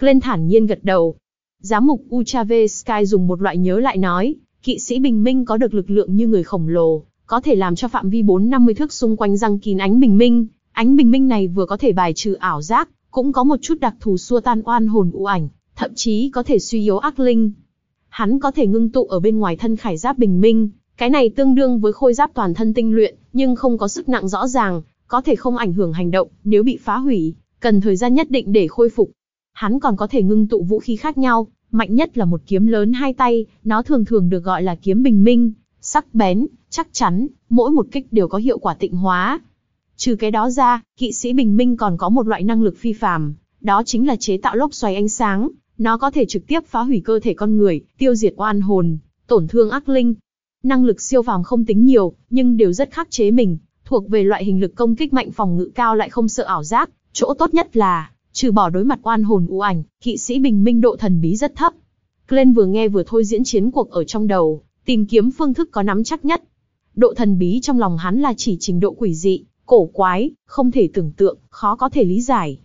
Glenn thản nhiên gật đầu. Giám mục Uchave Sky dùng một loại nhớ lại nói, kỵ sĩ bình minh có được lực lượng như người khổng lồ, có thể làm cho phạm vi 450 thước xung quanh răng kín ánh bình minh. Ánh bình minh này vừa có thể bài trừ ảo giác, cũng có một chút đặc thù xua tan oan hồn u ảnh, thậm chí có thể suy yếu ác linh. Hắn có thể ngưng tụ ở bên ngoài thân khải giáp bình minh, cái này tương đương với khôi giáp toàn thân tinh luyện, nhưng không có sức nặng rõ ràng, có thể không ảnh hưởng hành động, nếu bị phá hủy, cần thời gian nhất định để khôi phục. Hắn còn có thể ngưng tụ vũ khí khác nhau, mạnh nhất là một kiếm lớn hai tay, nó thường thường được gọi là kiếm bình minh, sắc bén, chắc chắn, mỗi một kích đều có hiệu quả tịnh hóa. Trừ cái đó ra, kỵ sĩ bình minh còn có một loại năng lực phi phàm, đó chính là chế tạo lốc xoáy ánh sáng. Nó có thể trực tiếp phá hủy cơ thể con người, tiêu diệt oan hồn, tổn thương ác linh. Năng lực siêu phàm không tính nhiều, nhưng đều rất khắc chế mình, thuộc về loại hình lực công kích mạnh phòng ngự cao lại không sợ ảo giác, chỗ tốt nhất là trừ bỏ đối mặt oan hồn u ảnh, kỵ sĩ bình minh độ thần bí rất thấp. Glenn vừa nghe vừa thôi diễn chiến cuộc ở trong đầu, tìm kiếm phương thức có nắm chắc nhất. Độ thần bí trong lòng hắn là chỉ trình độ quỷ dị, cổ quái, không thể tưởng tượng, khó có thể lý giải.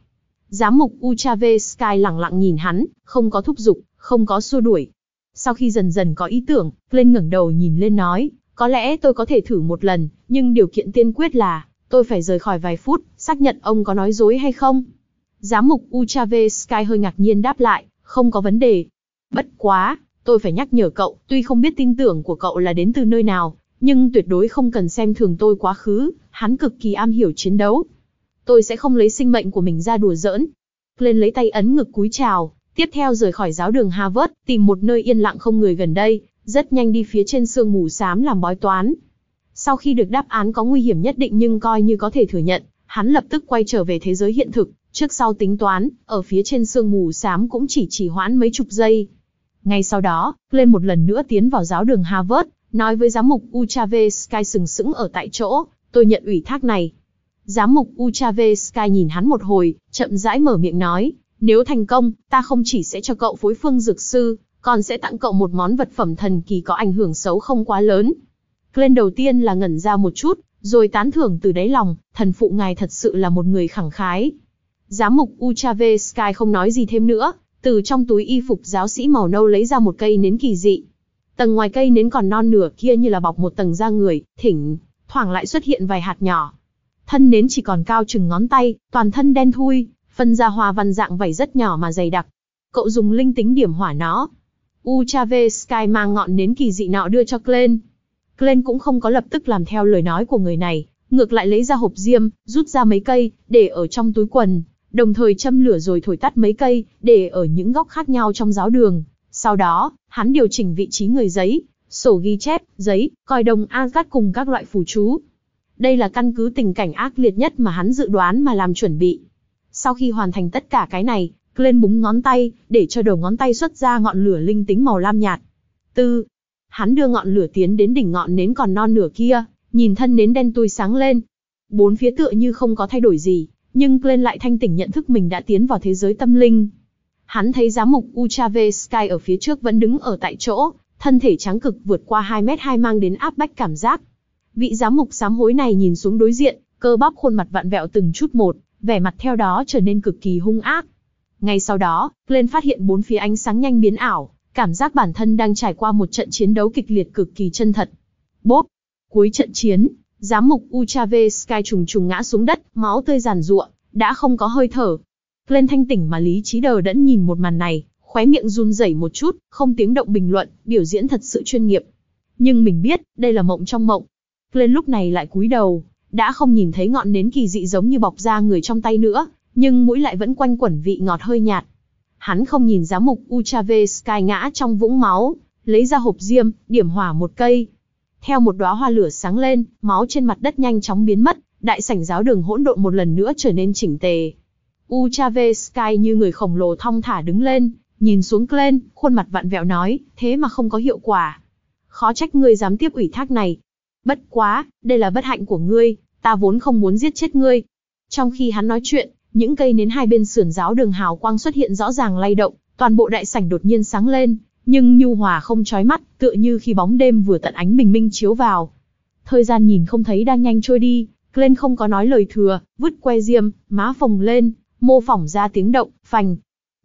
Giám mục Uchave Sky lẳng lặng nhìn hắn, không có thúc giục, không có xua đuổi. Sau khi dần dần có ý tưởng, lên ngẩng đầu nhìn lên nói, có lẽ tôi có thể thử một lần, nhưng điều kiện tiên quyết là, tôi phải rời khỏi vài phút, xác nhận ông có nói dối hay không. Giám mục Uchave Sky hơi ngạc nhiên đáp lại, không có vấn đề. Bất quá, tôi phải nhắc nhở cậu, tuy không biết tin tưởng của cậu là đến từ nơi nào, nhưng tuyệt đối không cần xem thường tôi quá khứ, hắn cực kỳ am hiểu chiến đấu, tôi sẽ không lấy sinh mệnh của mình ra đùa giỡn. Lên lấy tay ấn ngực cúi chào, tiếp theo rời khỏi giáo đường Harvard, tìm một nơi yên lặng không người gần đây, rất nhanh đi phía trên sương mù xám làm bói toán. Sau khi được đáp án có nguy hiểm nhất định nhưng coi như có thể thừa nhận, hắn lập tức quay trở về thế giới hiện thực, trước sau tính toán, ở phía trên sương mù xám cũng chỉ chỉ hoãn mấy chục giây. Ngay sau đó, lên một lần nữa tiến vào giáo đường Harvard, nói với giám mục Uchave Sky sừng sững ở tại chỗ, tôi nhận ủy thác này, Giám mục Uchave Sky nhìn hắn một hồi, chậm rãi mở miệng nói, nếu thành công, ta không chỉ sẽ cho cậu phối phương dược sư, còn sẽ tặng cậu một món vật phẩm thần kỳ có ảnh hưởng xấu không quá lớn. Glenn đầu tiên là ngẩn ra một chút, rồi tán thưởng từ đáy lòng, thần phụ ngài thật sự là một người khẳng khái. Giám mục Uchave Sky không nói gì thêm nữa, từ trong túi y phục giáo sĩ màu nâu lấy ra một cây nến kỳ dị. Tầng ngoài cây nến còn non nửa kia như là bọc một tầng da người, thỉnh, thoảng lại xuất hiện vài hạt nhỏ, Thân nến chỉ còn cao chừng ngón tay, toàn thân đen thui, phân ra hoa văn dạng vảy rất nhỏ mà dày đặc. Cậu dùng linh tính điểm hỏa nó. Uchave Sky mang ngọn nến kỳ dị nọ đưa cho Glen. Glen cũng không có lập tức làm theo lời nói của người này, ngược lại lấy ra hộp diêm, rút ra mấy cây, để ở trong túi quần, đồng thời châm lửa rồi thổi tắt mấy cây, để ở những góc khác nhau trong giáo đường. Sau đó, hắn điều chỉnh vị trí người giấy, sổ ghi chép, giấy, coi đồng Agat cùng các loại phù chú, đây là căn cứ tình cảnh ác liệt nhất mà hắn dự đoán mà làm chuẩn bị. Sau khi hoàn thành tất cả cái này, Glenn búng ngón tay, để cho đầu ngón tay xuất ra ngọn lửa linh tính màu lam nhạt. Tư. Hắn đưa ngọn lửa tiến đến đỉnh ngọn nến còn non nửa kia, nhìn thân nến đen tui sáng lên. Bốn phía tựa như không có thay đổi gì, nhưng Glenn lại thanh tỉnh nhận thức mình đã tiến vào thế giới tâm linh. Hắn thấy giám mục Uchave Sky ở phía trước vẫn đứng ở tại chỗ, thân thể trắng cực vượt qua 2 mét 2 mang đến áp bách cảm giác. Vị giám mục sám hối này nhìn xuống đối diện, cơ bắp khuôn mặt vặn vẹo từng chút một, vẻ mặt theo đó trở nên cực kỳ hung ác. Ngay sau đó, Glenn phát hiện bốn phía ánh sáng nhanh biến ảo, cảm giác bản thân đang trải qua một trận chiến đấu kịch liệt cực kỳ chân thật. Bốp! Cuối trận chiến, giám mục Uchave Sky trùng trùng ngã xuống đất, máu tươi giàn ruộng, đã không có hơi thở. Glenn thanh tỉnh mà lý trí đờ đẫn nhìn một màn này, khóe miệng run rẩy một chút, không tiếng động bình luận, biểu diễn thật sự chuyên nghiệp. Nhưng mình biết, đây là mộng trong mộng, lên lúc này lại cúi đầu, đã không nhìn thấy ngọn nến kỳ dị giống như bọc da người trong tay nữa, nhưng mũi lại vẫn quanh quẩn vị ngọt hơi nhạt. Hắn không nhìn giám mục Uchave Sky ngã trong vũng máu, lấy ra hộp diêm, điểm hỏa một cây. Theo một đóa hoa lửa sáng lên, máu trên mặt đất nhanh chóng biến mất, đại sảnh giáo đường hỗn độn một lần nữa trở nên chỉnh tề. Uchave Sky như người khổng lồ thong thả đứng lên, nhìn xuống Glenn, khuôn mặt vặn vẹo nói, thế mà không có hiệu quả. Khó trách ngươi dám tiếp ủy thác này, Bất quá, đây là bất hạnh của ngươi, ta vốn không muốn giết chết ngươi. Trong khi hắn nói chuyện, những cây nến hai bên sườn giáo đường hào quang xuất hiện rõ ràng lay động, toàn bộ đại sảnh đột nhiên sáng lên, nhưng nhu hòa không chói mắt, tựa như khi bóng đêm vừa tận ánh bình minh chiếu vào. Thời gian nhìn không thấy đang nhanh trôi đi, Glenn không có nói lời thừa, vứt que diêm, má phồng lên, mô phỏng ra tiếng động, phành.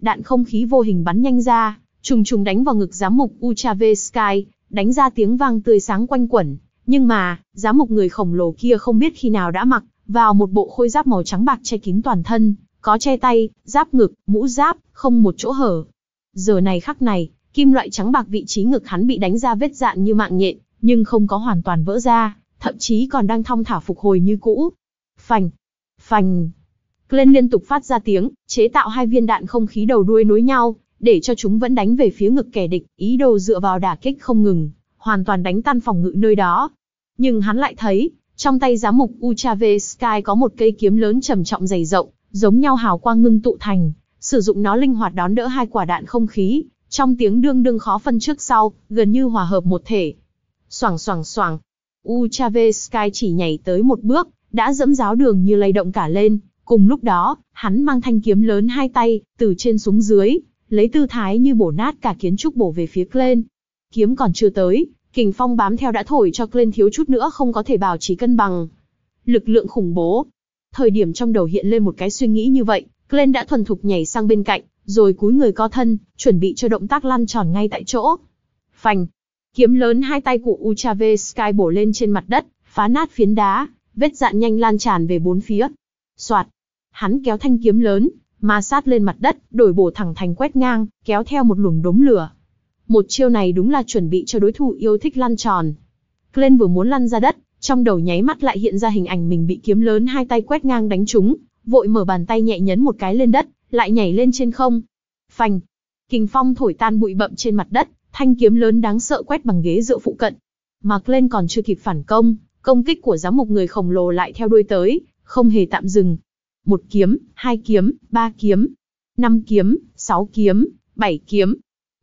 Đạn không khí vô hình bắn nhanh ra, trùng trùng đánh vào ngực giám mục Uchave Sky, đánh ra tiếng vang tươi sáng quanh quẩn. Nhưng mà, giám mục người khổng lồ kia không biết khi nào đã mặc vào một bộ khôi giáp màu trắng bạc che kín toàn thân, có che tay, giáp ngực, mũ giáp, không một chỗ hở. Giờ này khắc này, kim loại trắng bạc vị trí ngực hắn bị đánh ra vết dạn như mạng nhện, nhưng không có hoàn toàn vỡ ra, thậm chí còn đang thong thả phục hồi như cũ. Phành, phành. Glenn liên tục phát ra tiếng, chế tạo hai viên đạn không khí đầu đuôi nối nhau, để cho chúng vẫn đánh về phía ngực kẻ địch, ý đồ dựa vào đả kích không ngừng, hoàn toàn đánh tan phòng ngự nơi đó. Nhưng hắn lại thấy, trong tay giám mục Uchave Sky có một cây kiếm lớn trầm trọng dày rộng, giống nhau hào quang ngưng tụ thành, sử dụng nó linh hoạt đón đỡ hai quả đạn không khí, trong tiếng đương đương khó phân trước sau, gần như hòa hợp một thể. Soảng soảng soảng, Uchave Sky chỉ nhảy tới một bước, đã dẫm giáo đường như lay động cả lên, cùng lúc đó, hắn mang thanh kiếm lớn hai tay, từ trên xuống dưới, lấy tư thái như bổ nát cả kiến trúc bổ về phía Glenn. Kiếm còn chưa tới, Kình phong bám theo đã thổi cho Glenn thiếu chút nữa không có thể bảo trì cân bằng. Lực lượng khủng bố. Thời điểm trong đầu hiện lên một cái suy nghĩ như vậy, Glenn đã thuần thục nhảy sang bên cạnh, rồi cúi người co thân, chuẩn bị cho động tác lăn tròn ngay tại chỗ. Phành. Kiếm lớn hai tay của Uchave Sky bổ lên trên mặt đất, phá nát phiến đá, vết dạn nhanh lan tràn về bốn phía. Soạt. Hắn kéo thanh kiếm lớn, ma sát lên mặt đất, đổi bổ thẳng thành quét ngang, kéo theo một luồng đốm lửa. Một chiêu này đúng là chuẩn bị cho đối thủ yêu thích lăn tròn. Glenn vừa muốn lăn ra đất, trong đầu nháy mắt lại hiện ra hình ảnh mình bị kiếm lớn hai tay quét ngang đánh trúng, vội mở bàn tay nhẹ nhấn một cái lên đất, lại nhảy lên trên không. Phành! Kình phong thổi tan bụi bậm trên mặt đất, thanh kiếm lớn đáng sợ quét bằng ghế dựa phụ cận. Mà Glenn còn chưa kịp phản công, công kích của giám mục người khổng lồ lại theo đuôi tới, không hề tạm dừng. Một kiếm, hai kiếm, ba kiếm, năm kiếm, sáu kiếm, bảy kiếm,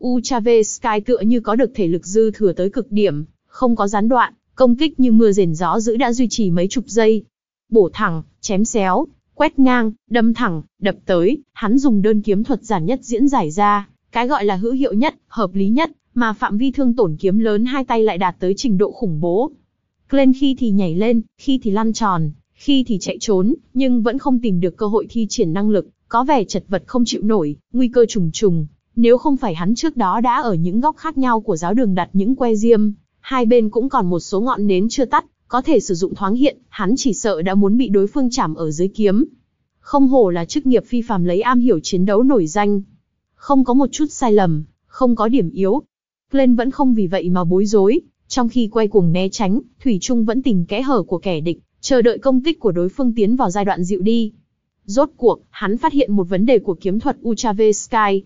Uchave Sky tựa như có được thể lực dư thừa tới cực điểm, không có gián đoạn, công kích như mưa rền gió dữ đã duy trì mấy chục giây. Bổ thẳng, chém xéo, quét ngang, đâm thẳng, đập tới, hắn dùng đơn kiếm thuật giản nhất diễn giải ra, cái gọi là hữu hiệu nhất, hợp lý nhất, mà phạm vi thương tổn kiếm lớn hai tay lại đạt tới trình độ khủng bố. Glenn khi thì nhảy lên, khi thì lăn tròn, khi thì chạy trốn, nhưng vẫn không tìm được cơ hội thi triển năng lực, có vẻ chật vật không chịu nổi, nguy cơ trùng trùng. Nếu không phải hắn trước đó đã ở những góc khác nhau của giáo đường đặt những que diêm, hai bên cũng còn một số ngọn nến chưa tắt, có thể sử dụng thoáng hiện, hắn chỉ sợ đã muốn bị đối phương chạm ở dưới kiếm. Không hổ là chức nghiệp phi phàm lấy am hiểu chiến đấu nổi danh. Không có một chút sai lầm, không có điểm yếu. Glenn vẫn không vì vậy mà bối rối, trong khi quay cuồng né tránh, Thủy Trung vẫn tìm kẽ hở của kẻ địch, chờ đợi công kích của đối phương tiến vào giai đoạn dịu đi. Rốt cuộc, hắn phát hiện một vấn đề của kiếm thuật Uchave Sky.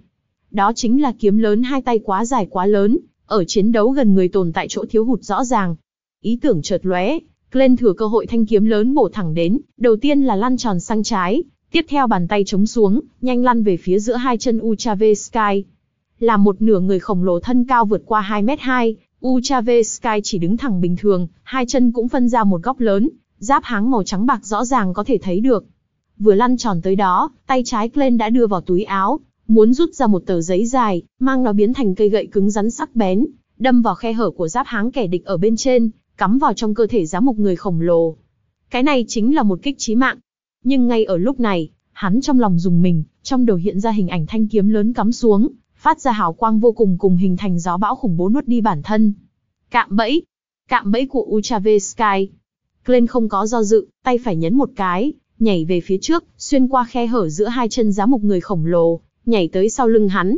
Đó chính là kiếm lớn hai tay quá dài quá lớn, ở chiến đấu gần người tồn tại chỗ thiếu hụt rõ ràng. Ý tưởng chợt lóe, Glenn thừa cơ hội thanh kiếm lớn bổ thẳng đến, đầu tiên là lăn tròn sang trái, tiếp theo bàn tay chống xuống, nhanh lăn về phía giữa hai chân Uchave Sky. Là một nửa người khổng lồ thân cao vượt qua 2 mét 2, Uchave Sky chỉ đứng thẳng bình thường, hai chân cũng phân ra một góc lớn, giáp háng màu trắng bạc rõ ràng có thể thấy được. Vừa lăn tròn tới đó, tay trái Glenn đã đưa vào túi áo, Muốn rút ra một tờ giấy dài, mang nó biến thành cây gậy cứng rắn sắc bén, đâm vào khe hở của giáp háng kẻ địch ở bên trên, cắm vào trong cơ thể giám mục người khổng lồ. Cái này chính là một kích chí mạng. Nhưng ngay ở lúc này, hắn trong lòng dùng mình, trong đầu hiện ra hình ảnh thanh kiếm lớn cắm xuống, phát ra hào quang vô cùng cùng hình thành gió bão khủng bố nuốt đi bản thân. Cạm bẫy, cạm bẫy của Uchave Sky. Glenn không có do dự, tay phải nhấn một cái, nhảy về phía trước, xuyên qua khe hở giữa hai chân giá mục người khổng lồ, nhảy tới sau lưng hắn.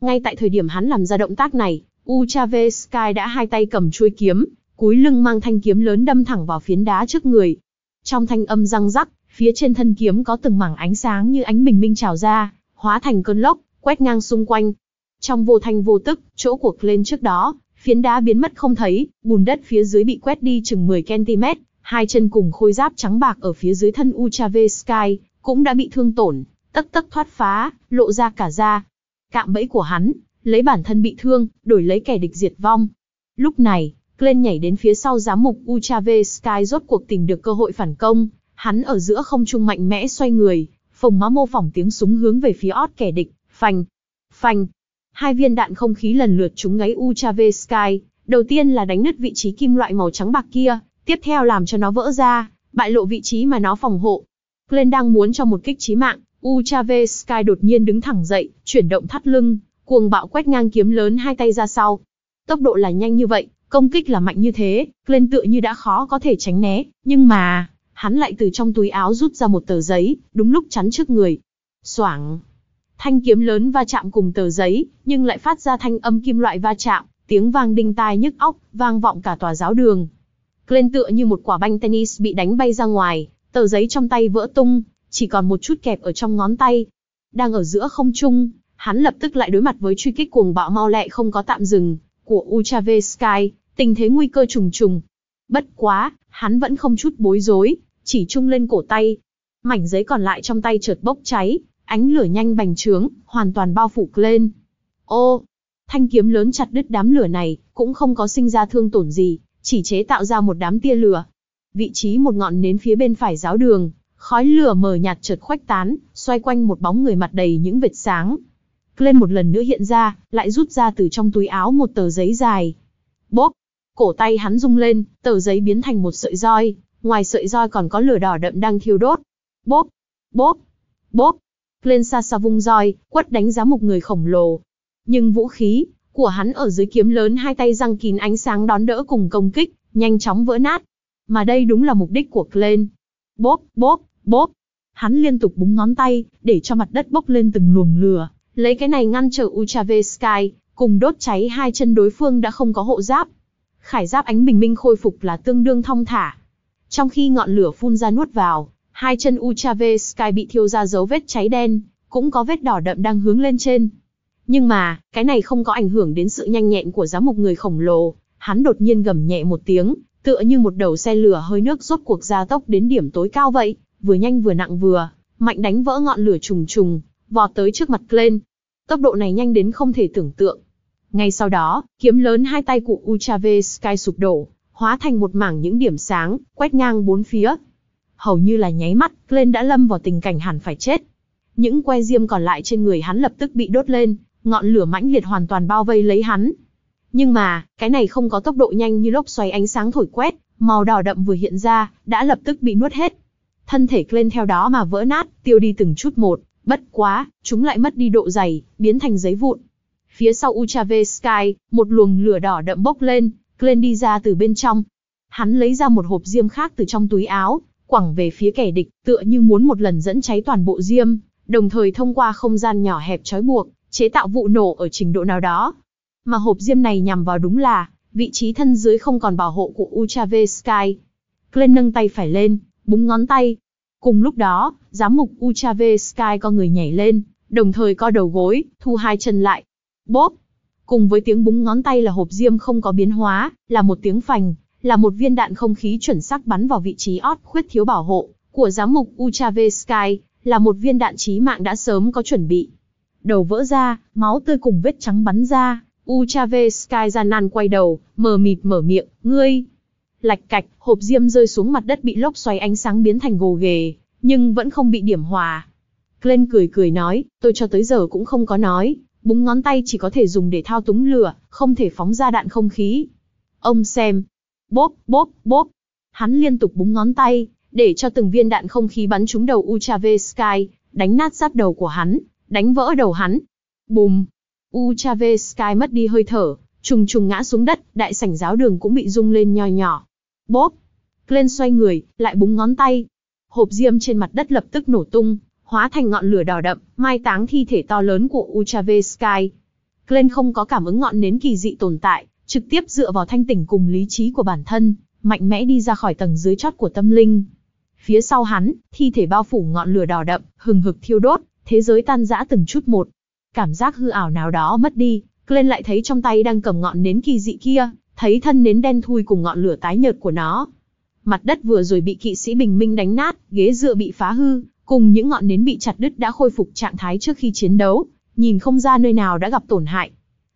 Ngay tại thời điểm hắn làm ra động tác này, Uchave Sky đã hai tay cầm chuôi kiếm, cúi lưng mang thanh kiếm lớn đâm thẳng vào phiến đá trước người. Trong thanh âm răng rắc, phía trên thân kiếm có từng mảng ánh sáng như ánh bình minh trào ra, hóa thành cơn lốc, quét ngang xung quanh. Trong vô thanh vô tức, chỗ cuộc lên trước đó, phiến đá biến mất không thấy, bùn đất phía dưới bị quét đi chừng 10cm, hai chân cùng khôi giáp trắng bạc ở phía dưới thân Uchave Sky cũng đã bị thương tổn, tấc tấc thoát phá, lộ ra cả da. Cạm bẫy của hắn, lấy bản thân bị thương, đổi lấy kẻ địch diệt vong. Lúc này, Glenn nhảy đến phía sau giám mục Uchave Sky rốt cuộc tìm được cơ hội phản công, hắn ở giữa không trung mạnh mẽ xoay người, phồng má mô phỏng tiếng súng hướng về phía ót kẻ địch, phanh, phanh. Hai viên đạn không khí lần lượt trúng gáy Uchave Sky, đầu tiên là đánh nứt vị trí kim loại màu trắng bạc kia, tiếp theo làm cho nó vỡ ra, bại lộ vị trí mà nó phòng hộ. Glenn đang muốn cho một kích chí mạng, Uchave Sky đột nhiên đứng thẳng dậy, chuyển động thắt lưng, cuồng bạo quét ngang kiếm lớn hai tay ra sau. Tốc độ là nhanh như vậy, công kích là mạnh như thế, lên tựa như đã khó có thể tránh né, nhưng mà, hắn lại từ trong túi áo rút ra một tờ giấy, đúng lúc chắn trước người. Soảng! Thanh kiếm lớn va chạm cùng tờ giấy, nhưng lại phát ra thanh âm kim loại va chạm, tiếng vang đinh tai nhức óc, vang vọng cả tòa giáo đường. Glenn tựa như một quả banh tennis bị đánh bay ra ngoài, tờ giấy trong tay vỡ tung, chỉ còn một chút kẹp ở trong ngón tay. Đang ở giữa không trung, hắn lập tức lại đối mặt với truy kích cuồng bạo mau lẹ không có tạm dừng của Ultra Sky, tình thế nguy cơ trùng trùng. Bất quá, hắn vẫn không chút bối rối, chỉ trung lên cổ tay. Mảnh giấy còn lại trong tay chợt bốc cháy, ánh lửa nhanh bành trướng, hoàn toàn bao phủ lên. Ô, thanh kiếm lớn chặt đứt đám lửa này, cũng không có sinh ra thương tổn gì, chỉ chế tạo ra một đám tia lửa. Vị trí một ngọn nến phía bên phải giáo đường, Khói lửa mờ nhạt chợt khoách tán, xoay quanh một bóng người mặt đầy những vệt sáng. Glenn một lần nữa hiện ra, lại rút ra từ trong túi áo một tờ giấy dài. Bốp! Cổ tay hắn rung lên, tờ giấy biến thành một sợi roi, ngoài sợi roi còn có lửa đỏ đậm đang thiêu đốt. Bốp! Bốp! Bốp! Glenn xa xa vung roi, quất đánh giá một người khổng lồ. Nhưng vũ khí của hắn ở dưới kiếm lớn hai tay răng kín ánh sáng đón đỡ cùng công kích, nhanh chóng vỡ nát. Mà đây đúng là mục đích của Glenn. Bốp, bốp, Bốp! Hắn liên tục búng ngón tay, để cho mặt đất bốc lên từng luồng lửa, lấy cái này ngăn trở UKV Sky, cùng đốt cháy hai chân đối phương đã không có hộ giáp. Khải giáp ánh bình minh khôi phục là tương đương thong thả. Trong khi ngọn lửa phun ra nuốt vào, hai chân UKV Sky bị thiêu ra dấu vết cháy đen, cũng có vết đỏ đậm đang hướng lên trên. Nhưng mà, cái này không có ảnh hưởng đến sự nhanh nhẹn của giám mục người khổng lồ. Hắn đột nhiên gầm nhẹ một tiếng, tựa như một đầu xe lửa hơi nước rốt cuộc gia tốc đến điểm tối cao vậy, vừa nhanh vừa nặng vừa, mạnh đánh vỡ ngọn lửa trùng trùng, vọt tới trước mặt Glenn. Tốc độ này nhanh đến không thể tưởng tượng. Ngay sau đó, kiếm lớn hai tay cụ Uchave Sky sụp đổ, hóa thành một mảng những điểm sáng, quét ngang bốn phía. Hầu như là nháy mắt, Glenn đã lâm vào tình cảnh hẳn phải chết. Những que diêm còn lại trên người hắn lập tức bị đốt lên, ngọn lửa mãnh liệt hoàn toàn bao vây lấy hắn. Nhưng mà, cái này không có tốc độ nhanh như lốc xoáy ánh sáng thổi quét, màu đỏ đậm vừa hiện ra, đã lập tức bị nuốt hết. Thân thể Glenn theo đó mà vỡ nát, tiêu đi từng chút một, bất quá, chúng lại mất đi độ dày, biến thành giấy vụn. Phía sau Uchave Sky, một luồng lửa đỏ đậm bốc lên, Glenn đi ra từ bên trong. Hắn lấy ra một hộp diêm khác từ trong túi áo, quẳng về phía kẻ địch, tựa như muốn một lần dẫn cháy toàn bộ diêm, đồng thời thông qua không gian nhỏ hẹp trói buộc, chế tạo vụ nổ ở trình độ nào đó. Mà hộp diêm này nhằm vào đúng là, vị trí thân dưới không còn bảo hộ của Uchave Sky. Glenn nâng tay phải lên, búng ngón tay. Cùng lúc đó, giám mục Uchave Sky co người nhảy lên, đồng thời co đầu gối, thu hai chân lại. Bốp! Cùng với tiếng búng ngón tay là hộp diêm không có biến hóa, là một tiếng phành, là một viên đạn không khí chuẩn xác bắn vào vị trí ót khuyết thiếu bảo hộ của giám mục Uchave Sky, là một viên đạn chí mạng đã sớm có chuẩn bị. Đầu vỡ ra, máu tươi cùng vết trắng bắn ra, Uchave Sky gian nan quay đầu, mờ mịt mở miệng, ngươi, lạch cạch, hộp diêm rơi xuống mặt đất bị lốc xoáy ánh sáng biến thành gồ ghề, nhưng vẫn không bị điểm hòa. Glenn cười cười nói, tôi cho tới giờ cũng không có nói, búng ngón tay chỉ có thể dùng để thao túng lửa, không thể phóng ra đạn không khí. Ông xem. Bốp, bốp, bốp. Hắn liên tục búng ngón tay, để cho từng viên đạn không khí bắn trúng đầu Uchave Sky, đánh nát sát đầu của hắn, đánh vỡ đầu hắn. Bùm. Uchave Sky mất đi hơi thở, trùng trùng ngã xuống đất, đại sảnh giáo đường cũng bị rung lên nho nhỏ. Bốp! Glenn xoay người, lại búng ngón tay. Hộp diêm trên mặt đất lập tức nổ tung, hóa thành ngọn lửa đỏ đậm, mai táng thi thể to lớn của Uchave Sky. Glenn không có cảm ứng ngọn nến kỳ dị tồn tại, trực tiếp dựa vào thanh tỉnh cùng lý trí của bản thân, mạnh mẽ đi ra khỏi tầng dưới chót của tâm linh. Phía sau hắn, thi thể bao phủ ngọn lửa đỏ đậm, hừng hực thiêu đốt, thế giới tan rã từng chút một. Cảm giác hư ảo nào đó mất đi, Glenn lại thấy trong tay đang cầm ngọn nến kỳ dị kia, thấy thân nến đen thui cùng ngọn lửa tái nhợt của nó. Mặt đất vừa rồi bị kỵ sĩ bình minh đánh nát, ghế dựa bị phá hư, cùng những ngọn nến bị chặt đứt đã khôi phục trạng thái trước khi chiến đấu, nhìn không ra nơi nào đã gặp tổn hại.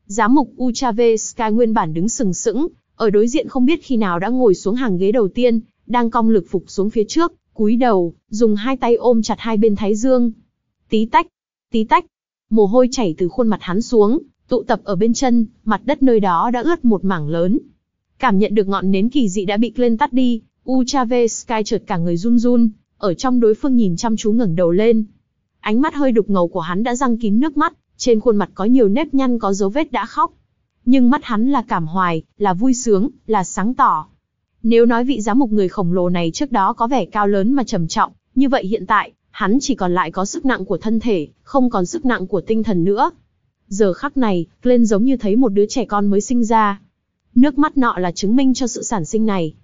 Giám mục Uchave Sky nguyên bản đứng sừng sững, ở đối diện không biết khi nào đã ngồi xuống hàng ghế đầu tiên, đang cong lực phục xuống phía trước, cúi đầu, dùng hai tay ôm chặt hai bên thái dương. Tí tách, tí tách, mồ hôi chảy từ khuôn mặt hắn xuống, tụ tập ở bên chân, mặt đất nơi đó đã ướt một mảng lớn. Cảm nhận được ngọn nến kỳ dị đã bị lên tắt đi, Uchave Sky chợt cả người run run, ở trong đối phương nhìn chăm chú ngẩng đầu lên. Ánh mắt hơi đục ngầu của hắn đã răng kín nước mắt, trên khuôn mặt có nhiều nếp nhăn có dấu vết đã khóc. Nhưng mắt hắn là cảm hoài, là vui sướng, là sáng tỏ. Nếu nói vị giám mục người khổng lồ này trước đó có vẻ cao lớn mà trầm trọng, như vậy hiện tại, hắn chỉ còn lại có sức nặng của thân thể, không còn sức nặng của tinh thần nữa. Giờ khắc này, Glenn giống như thấy một đứa trẻ con mới sinh ra. Nước mắt nọ là chứng minh cho sự sản sinh này.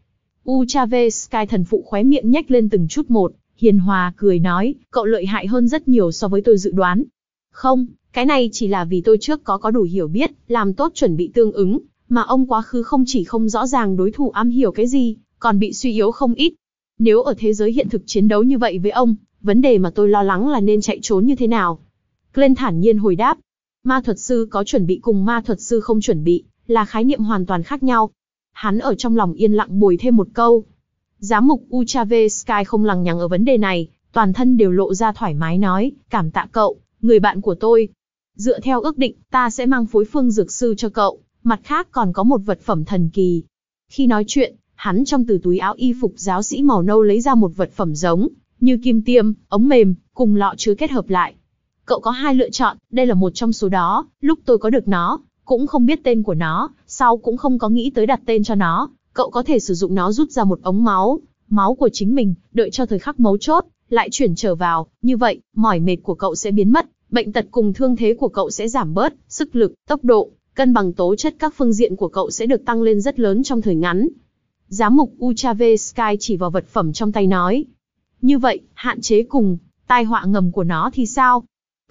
Uchave Sky thần phụ khóe miệng nhếch lên từng chút một, hiền hòa cười nói, cậu lợi hại hơn rất nhiều so với tôi dự đoán. Không, cái này chỉ là vì tôi trước có có đủ hiểu biết, làm tốt chuẩn bị tương ứng, mà ông quá khứ không chỉ không rõ ràng đối thủ am hiểu cái gì, còn bị suy yếu không ít. Nếu ở thế giới hiện thực chiến đấu như vậy với ông, vấn đề mà tôi lo lắng là nên chạy trốn như thế nào. Glenn thản nhiên hồi đáp, Ma thuật sư có chuẩn bị cùng ma thuật sư không chuẩn bị, là khái niệm hoàn toàn khác nhau. Hắn ở trong lòng yên lặng bồi thêm một câu. Giám mục Uchave Sky không lằng nhằng ở vấn đề này, toàn thân đều lộ ra thoải mái nói, cảm tạ cậu, người bạn của tôi. Dựa theo ước định, ta sẽ mang phối phương dược sư cho cậu, mặt khác còn có một vật phẩm thần kỳ. Khi nói chuyện, hắn trong từ túi áo y phục giáo sĩ màu nâu lấy ra một vật phẩm giống, như kim tiêm, ống mềm, cùng lọ chứa kết hợp lại, Cậu có hai lựa chọn, đây là một trong số đó, lúc tôi có được nó, cũng không biết tên của nó, sau cũng không có nghĩ tới đặt tên cho nó, cậu có thể sử dụng nó rút ra một ống máu, máu của chính mình, đợi cho thời khắc mấu chốt, lại chuyển trở vào, như vậy, mỏi mệt của cậu sẽ biến mất, bệnh tật cùng thương thế của cậu sẽ giảm bớt, sức lực, tốc độ, cân bằng tố chất các phương diện của cậu sẽ được tăng lên rất lớn trong thời ngắn. Giám mục Uchave Sky chỉ vào vật phẩm trong tay nói. Như vậy, hạn chế cùng, tai họa ngầm của nó thì sao?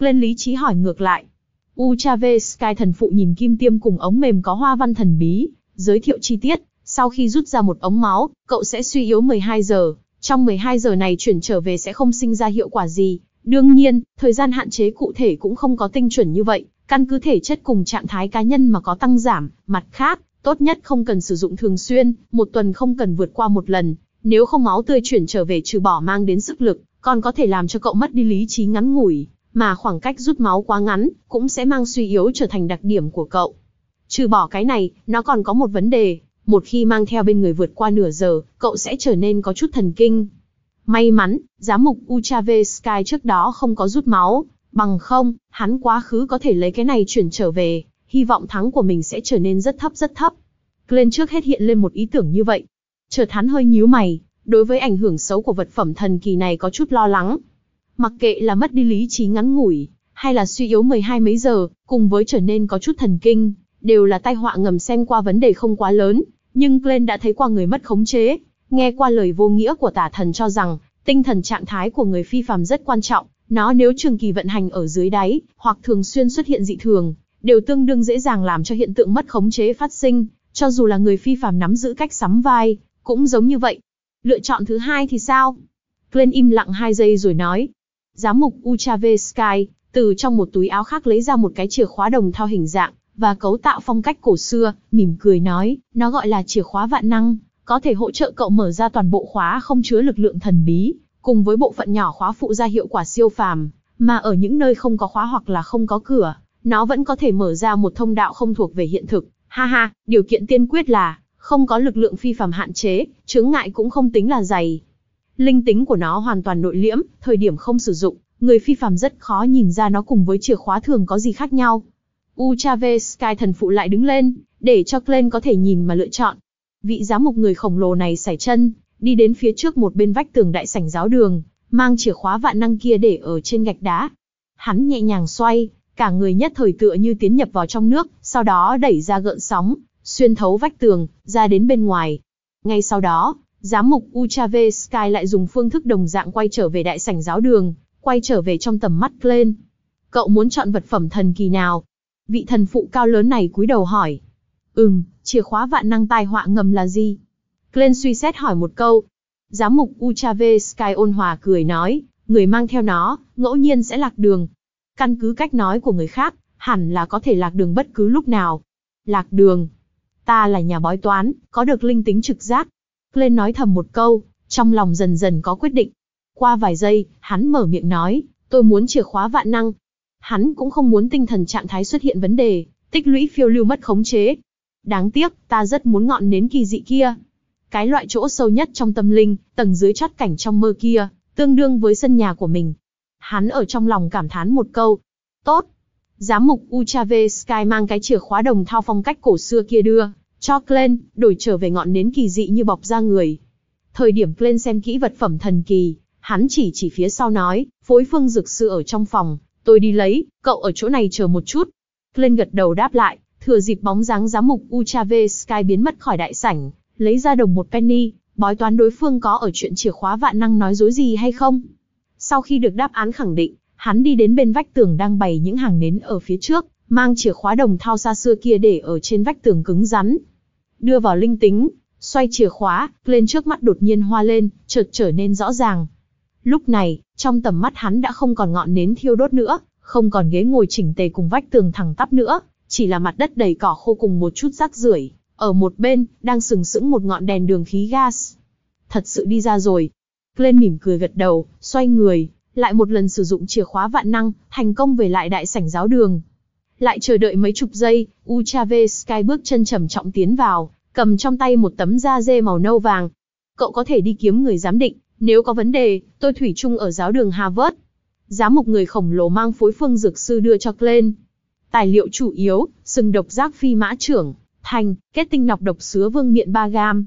lên lý trí hỏi ngược lại. Uchave Sky thần phụ nhìn kim tiêm cùng ống mềm có hoa văn thần bí, giới thiệu chi tiết, sau khi rút ra một ống máu, cậu sẽ suy yếu 12 giờ, trong 12 giờ này chuyển trở về sẽ không sinh ra hiệu quả gì. Đương nhiên, thời gian hạn chế cụ thể cũng không có tinh chuẩn như vậy, căn cứ thể chất cùng trạng thái cá nhân mà có tăng giảm, mặt khác, tốt nhất không cần sử dụng thường xuyên, một tuần không cần vượt qua một lần, nếu không máu tươi chuyển trở về trừ bỏ mang đến sức lực, còn có thể làm cho cậu mất đi lý trí ngắn ngủi, mà khoảng cách rút máu quá ngắn, cũng sẽ mang suy yếu trở thành đặc điểm của cậu. Trừ bỏ cái này, nó còn có một vấn đề, một khi mang theo bên người vượt qua nửa giờ, cậu sẽ trở nên có chút thần kinh. May mắn, giám mục Uchave Sky trước đó không có rút máu, bằng không, hắn quá khứ có thể lấy cái này chuyển trở về, hy vọng thắng của mình sẽ trở nên rất thấp rất thấp. Glenn trước hết hiện lên một ý tưởng như vậy. Chợt hắn hơi nhíu mày, đối với ảnh hưởng xấu của vật phẩm thần kỳ này có chút lo lắng, Mặc kệ là mất đi lý trí ngắn ngủi, hay là suy yếu mười hai mấy giờ, cùng với trở nên có chút thần kinh, đều là tai họa ngầm Xem qua vấn đề không quá lớn, nhưng Glenn đã thấy qua người mất khống chế, nghe qua lời vô nghĩa của tả thần cho rằng, tinh thần trạng thái của người phi phàm rất quan trọng, nó nếu trường kỳ vận hành ở dưới đáy, hoặc thường xuyên xuất hiện dị thường, đều tương đương dễ dàng làm cho hiện tượng mất khống chế phát sinh, cho dù là người phi phàm nắm giữ cách sắm vai, cũng giống như vậy. Lựa chọn thứ hai thì sao? Glenn im lặng hai giây rồi nói, Giám mục Uchave Sky từ trong một túi áo khác lấy ra một cái chìa khóa đồng thao hình dạng và cấu tạo phong cách cổ xưa, mỉm cười nói, nó gọi là chìa khóa vạn năng, có thể hỗ trợ cậu mở ra toàn bộ khóa không chứa lực lượng thần bí, cùng với bộ phận nhỏ khóa phụ ra hiệu quả siêu phàm, mà ở những nơi không có khóa hoặc là không có cửa, nó vẫn có thể mở ra một thông đạo không thuộc về hiện thực. Ha ha, điều kiện tiên quyết là không có lực lượng phi phàm hạn chế, chướng ngại cũng không tính là dày, Linh tính của nó hoàn toàn nội liễm, thời điểm không sử dụng, người phi phàm rất khó nhìn ra nó cùng với chìa khóa thường có gì khác nhau. Uchave Sky thần phụ lại đứng lên, để cho Glenn có thể nhìn mà lựa chọn. Vị giám mục người khổng lồ này sải chân, đi đến phía trước một bên vách tường đại sảnh giáo đường, mang chìa khóa vạn năng kia để ở trên gạch đá. Hắn nhẹ nhàng xoay, cả người nhất thời tựa như tiến nhập vào trong nước, sau đó đẩy ra gợn sóng, xuyên thấu vách tường, ra đến bên ngoài. Ngay sau đó, Giám mục Uchave Sky lại dùng phương thức đồng dạng quay trở về đại sảnh giáo đường, quay trở về trong tầm mắt Glenn. Cậu muốn chọn vật phẩm thần kỳ nào? Vị thần phụ cao lớn này cúi đầu hỏi. Ừm, chìa khóa vạn năng tai họa ngầm là gì? Glenn suy xét hỏi một câu. Giám mục Uchave Sky ôn hòa cười nói, người mang theo nó, ngẫu nhiên sẽ lạc đường. Căn cứ cách nói của người khác, hẳn là có thể lạc đường bất cứ lúc nào. Lạc đường. Ta là nhà bói toán, có được linh tính trực giác, Glenn nói thầm một câu, trong lòng dần dần có quyết định. Qua vài giây, hắn mở miệng nói, tôi muốn chìa khóa vạn năng. Hắn cũng không muốn tinh thần trạng thái xuất hiện vấn đề, tích lũy phiêu lưu mất khống chế. Đáng tiếc, ta rất muốn ngọn nến kỳ dị kia. Cái loại chỗ sâu nhất trong tâm linh, tầng dưới chót cảnh trong mơ kia, tương đương với sân nhà của mình. Hắn ở trong lòng cảm thán một câu. Tốt. Giám mục Uchave Sky mang cái chìa khóa đồng thao phong cách cổ xưa kia đưa, cho Glenn, đổi trở về ngọn nến kỳ dị như bọc ra người. Thời điểm Glenn xem kỹ vật phẩm thần kỳ, hắn chỉ chỉ phía sau nói, phối phương dược sư ở trong phòng, tôi đi lấy, cậu ở chỗ này chờ một chút. Glenn gật đầu đáp lại, thừa dịp bóng dáng giám mục Uchave Sky biến mất khỏi đại sảnh, lấy ra đồng một penny, bói toán đối phương có ở chuyện chìa khóa vạn năng nói dối gì hay không. Sau khi được đáp án khẳng định, hắn đi đến bên vách tường đang bày những hàng nến ở phía trước, mang chìa khóa đồng thao xa xưa kia để ở trên vách tường cứng rắn, đưa vào linh tính, xoay chìa khóa, lên trước mắt đột nhiên hoa lên, chợt trở nên rõ ràng. Lúc này, trong tầm mắt hắn đã không còn ngọn nến thiêu đốt nữa, không còn ghế ngồi chỉnh tề cùng vách tường thẳng tắp nữa, chỉ là mặt đất đầy cỏ khô cùng một chút rác rưởi. Ở một bên, đang sừng sững một ngọn đèn đường khí gas. Thật sự đi ra rồi. Glenn mỉm cười gật đầu, xoay người, lại một lần sử dụng chìa khóa vạn năng, thành công về lại đại sảnh giáo đường. Lại chờ đợi mấy chục giây, Uchave Sky bước chân trầm trọng tiến vào, cầm trong tay một tấm da dê màu nâu vàng. Cậu có thể đi kiếm người giám định, nếu có vấn đề, tôi thủy chung ở giáo đường Harvard. Giám mục người khổng lồ mang phối phương dược sư đưa cho Glenn. Tài liệu chủ yếu, sừng độc giác phi mã trưởng, thành, kết tinh nọc độc sứa vương miện 3 gam.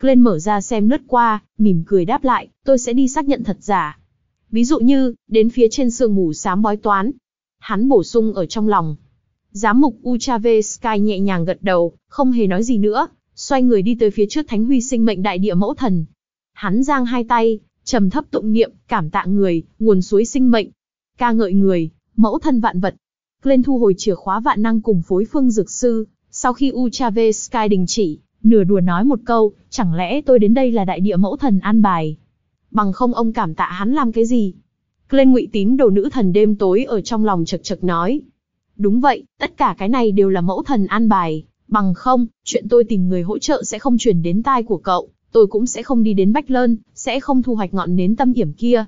Glenn mở ra xem lướt qua, mỉm cười đáp lại, tôi sẽ đi xác nhận thật giả. Ví dụ như, đến phía trên sương mù xám bói toán. Hắn bổ sung ở trong lòng, Giám mục Uchave Sky nhẹ nhàng gật đầu, không hề nói gì nữa, xoay người đi tới phía trước Thánh Huy sinh mệnh đại địa mẫu thần. Hắn giang hai tay, trầm thấp tụng niệm, cảm tạ người, nguồn suối sinh mệnh, ca ngợi người, mẫu thân vạn vật. Glenn thu hồi chìa khóa vạn năng cùng phối phương dược sư, sau khi Uchave Sky đình chỉ, nửa đùa nói một câu, chẳng lẽ tôi đến đây là đại địa mẫu thần an bài? Bằng không ông cảm tạ hắn làm cái gì? Glenn ngụy tín đồ nữ thần đêm tối ở trong lòng chật chật nói. Đúng vậy, tất cả cái này đều là mẫu thần an bài, bằng không, chuyện tôi tìm người hỗ trợ sẽ không chuyển đến tai của cậu, tôi cũng sẽ không đi đến Bách Lơn, sẽ không thu hoạch ngọn nến tâm yểm kia.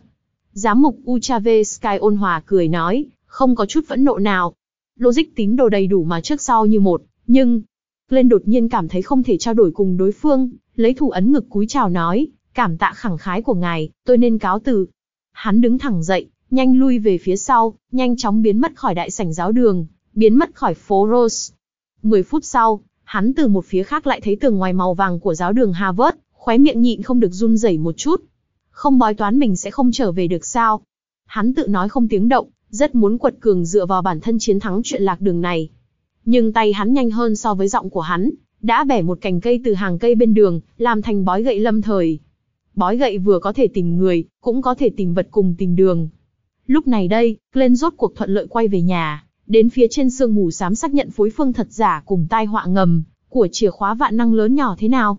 Giám mục Uchave Sky ôn hòa cười nói, không có chút phẫn nộ nào. Logic tín đồ đầy đủ mà trước sau như một, nhưng... Glenn đột nhiên cảm thấy không thể trao đổi cùng đối phương, lấy thủ ấn ngực cúi chào nói, cảm tạ khẳng khái của ngài, tôi nên cáo từ. Hắn đứng thẳng dậy, nhanh lui về phía sau, nhanh chóng biến mất khỏi đại sảnh giáo đường, biến mất khỏi phố Rose. 10 phút sau, hắn từ một phía khác lại thấy tường ngoài màu vàng của giáo đường Harvard, khóe miệng nhịn không được run rẩy một chút. Không bói toán mình sẽ không trở về được sao? Hắn tự nói không tiếng động, rất muốn quật cường dựa vào bản thân chiến thắng chuyện lạc đường này. Nhưng tay hắn nhanh hơn so với giọng của hắn, đã bẻ một cành cây từ hàng cây bên đường, làm thành bói gậy lâm thời. Bói gậy vừa có thể tìm người, cũng có thể tìm vật cùng tìm đường, Lúc này đây, Glenn rốt cuộc thuận lợi quay về nhà, đến phía trên sương mù xám xác nhận phối phương thật giả cùng tai họa ngầm của chìa khóa vạn năng lớn nhỏ thế nào.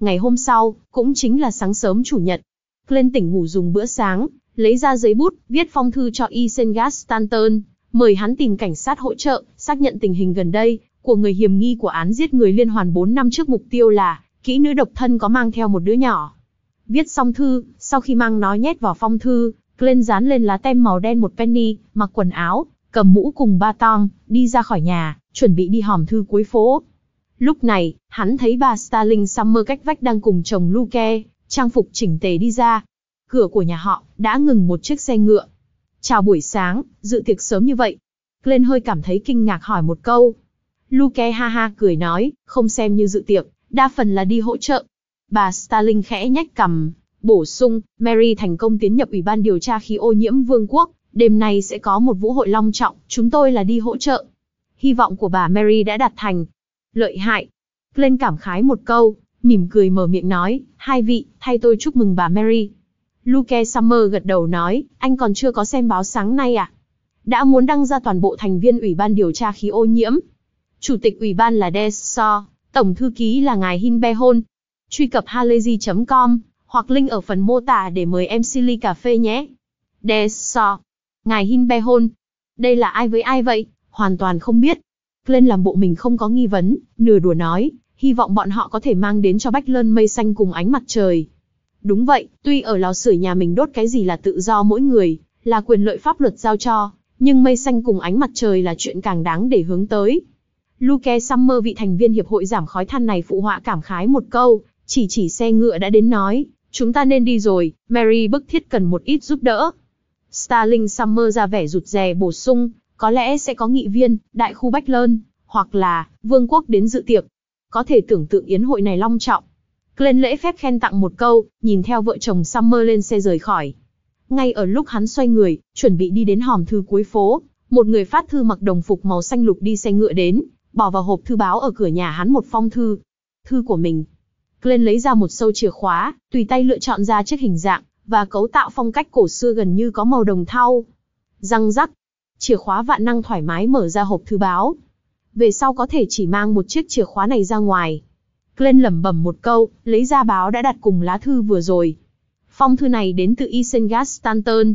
Ngày hôm sau, cũng chính là sáng sớm chủ nhật, Glenn tỉnh ngủ dùng bữa sáng, lấy ra giấy bút, viết phong thư cho Isengard Stanton, mời hắn tìm cảnh sát hỗ trợ, xác nhận tình hình gần đây của người hiểm nghi của án giết người liên hoàn 4 năm trước mục tiêu là kỹ nữ độc thân có mang theo một đứa nhỏ. Viết xong thư, sau khi mang nó nhét vào phong thư, Glenn dán lên lá tem màu đen một penny, mặc quần áo, cầm mũ cùng ba tong, đi ra khỏi nhà, chuẩn bị đi hòm thư cuối phố. Lúc này, hắn thấy bà Starling Summer cách vách đang cùng chồng Luke, trang phục chỉnh tề đi ra. Cửa của nhà họ đã ngừng một chiếc xe ngựa. Chào buổi sáng, dự tiệc sớm như vậy. Glenn hơi cảm thấy kinh ngạc hỏi một câu. Luke ha ha cười nói, không xem như dự tiệc, đa phần là đi hỗ trợ. Bà Starling khẽ nhách cầm, Bổ sung, Mary thành công tiến nhập Ủy ban điều tra khí ô nhiễm Vương quốc, đêm nay sẽ có một vũ hội long trọng, chúng tôi là đi hỗ trợ. Hy vọng của bà Mary đã đạt thành. Lợi hại. Glenn cảm khái một câu, mỉm cười mở miệng nói, hai vị, thay tôi chúc mừng bà Mary. Luke Summer gật đầu nói, anh còn chưa có xem báo sáng nay à? Đã muốn đăng ra toàn bộ thành viên Ủy ban điều tra khí ô nhiễm. Chủ tịch Ủy ban là Des So, Tổng thư ký là ngài Hinbehon. Truy cập halayzi.com hoặc link ở phần mô tả để mời em Silly Cà Phê nhé. Đe so. Ngài Hin Be Hôn. Đây là ai với ai vậy? Hoàn toàn không biết. Glenn làm bộ mình không có nghi vấn, nửa đùa nói, hy vọng bọn họ có thể mang đến cho Bách Lơn mây xanh cùng ánh mặt trời. Đúng vậy, tuy ở lò sưởi nhà mình đốt cái gì là tự do mỗi người, là quyền lợi pháp luật giao cho, nhưng mây xanh cùng ánh mặt trời là chuyện càng đáng để hướng tới. Luke Summer vị thành viên hiệp hội giảm khói than này phụ họa cảm khái một câu, chỉ chỉ xe ngựa đã đến nói, Chúng ta nên đi rồi, Mary bức thiết cần một ít giúp đỡ. Starling Summer ra vẻ rụt rè bổ sung, có lẽ sẽ có nghị viên, đại khu Bách Lơn, hoặc là, vương quốc đến dự tiệc. Có thể tưởng tượng yến hội này long trọng. Glenn lễ phép khen tặng một câu, nhìn theo vợ chồng Summer lên xe rời khỏi. Ngay ở lúc hắn xoay người, chuẩn bị đi đến hòm thư cuối phố, một người phát thư mặc đồng phục màu xanh lục đi xe ngựa đến, bỏ vào hộp thư báo ở cửa nhà hắn một phong thư. Thư của mình, Glenn lấy ra một sâu chìa khóa, tùy tay lựa chọn ra chiếc hình dạng và cấu tạo phong cách cổ xưa gần như có màu đồng thau. Răng rắc, chìa khóa vạn năng thoải mái mở ra hộp thư báo. Về sau có thể chỉ mang một chiếc chìa khóa này ra ngoài. Glenn lẩm bẩm một câu, lấy ra báo đã đặt cùng lá thư vừa rồi. Phong thư này đến từ Isengard Stanton.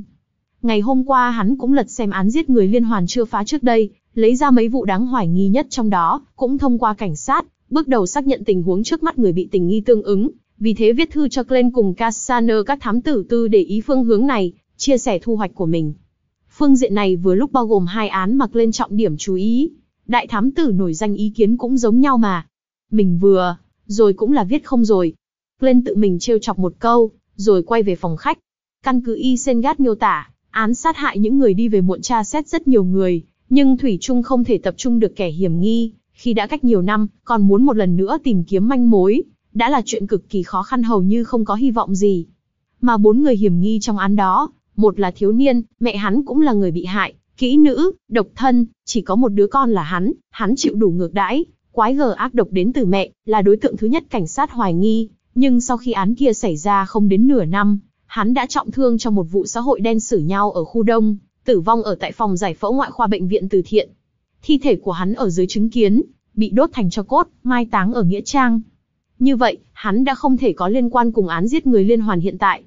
Ngày hôm qua hắn cũng lật xem án giết người liên hoàn chưa phá trước đây, lấy ra mấy vụ đáng hoài nghi nhất trong đó, cũng thông qua cảnh sát bước đầu xác nhận tình huống trước mắt người bị tình nghi tương ứng, vì thế viết thư cho Glenn cùng Cassandra các thám tử tư để ý phương hướng này, chia sẻ thu hoạch của mình. Phương diện này vừa lúc bao gồm hai án mà Glenn trọng điểm chú ý. Đại thám tử nổi danh ý kiến cũng giống nhau mà. Mình vừa, rồi cũng là viết không rồi. Glenn tự mình trêu chọc một câu, rồi quay về phòng khách. Căn cứ y Sengat miêu tả, án sát hại những người đi về muộn tra xét rất nhiều người, nhưng Thủy Trung không thể tập trung được kẻ hiểm nghi, khi đã cách nhiều năm, còn muốn một lần nữa tìm kiếm manh mối, đã là chuyện cực kỳ khó khăn hầu như không có hy vọng gì. Mà bốn người hiểm nghi trong án đó, một là thiếu niên, mẹ hắn cũng là người bị hại, kỹ nữ, độc thân, chỉ có một đứa con là hắn, hắn chịu đủ ngược đãi, quái gở ác độc đến từ mẹ, là đối tượng thứ nhất cảnh sát hoài nghi, nhưng sau khi án kia xảy ra không đến nửa năm, hắn đã trọng thương trong một vụ xã hội đen xử nhau ở khu đông, tử vong ở tại phòng giải phẫu ngoại khoa bệnh viện từ thiện thi thể của hắn ở dưới chứng kiến, bị đốt thành cho cốt, mai táng ở Nghĩa Trang. Như vậy, hắn đã không thể có liên quan cùng án giết người liên hoàn hiện tại.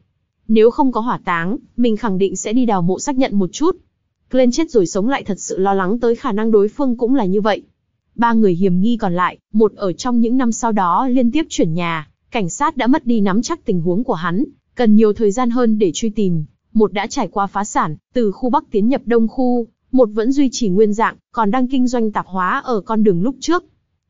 Nếu không có hỏa táng, mình khẳng định sẽ đi đào mộ xác nhận một chút. Glenn chết rồi sống lại thật sự lo lắng tới khả năng đối phương cũng là như vậy. Ba người hiểm nghi còn lại, một ở trong những năm sau đó liên tiếp chuyển nhà, cảnh sát đã mất đi nắm chắc tình huống của hắn, cần nhiều thời gian hơn để truy tìm. Một đã trải qua phá sản, từ khu Bắc tiến nhập Đông khu, một vẫn duy trì nguyên dạng, còn đang kinh doanh tạp hóa ở con đường lúc trước.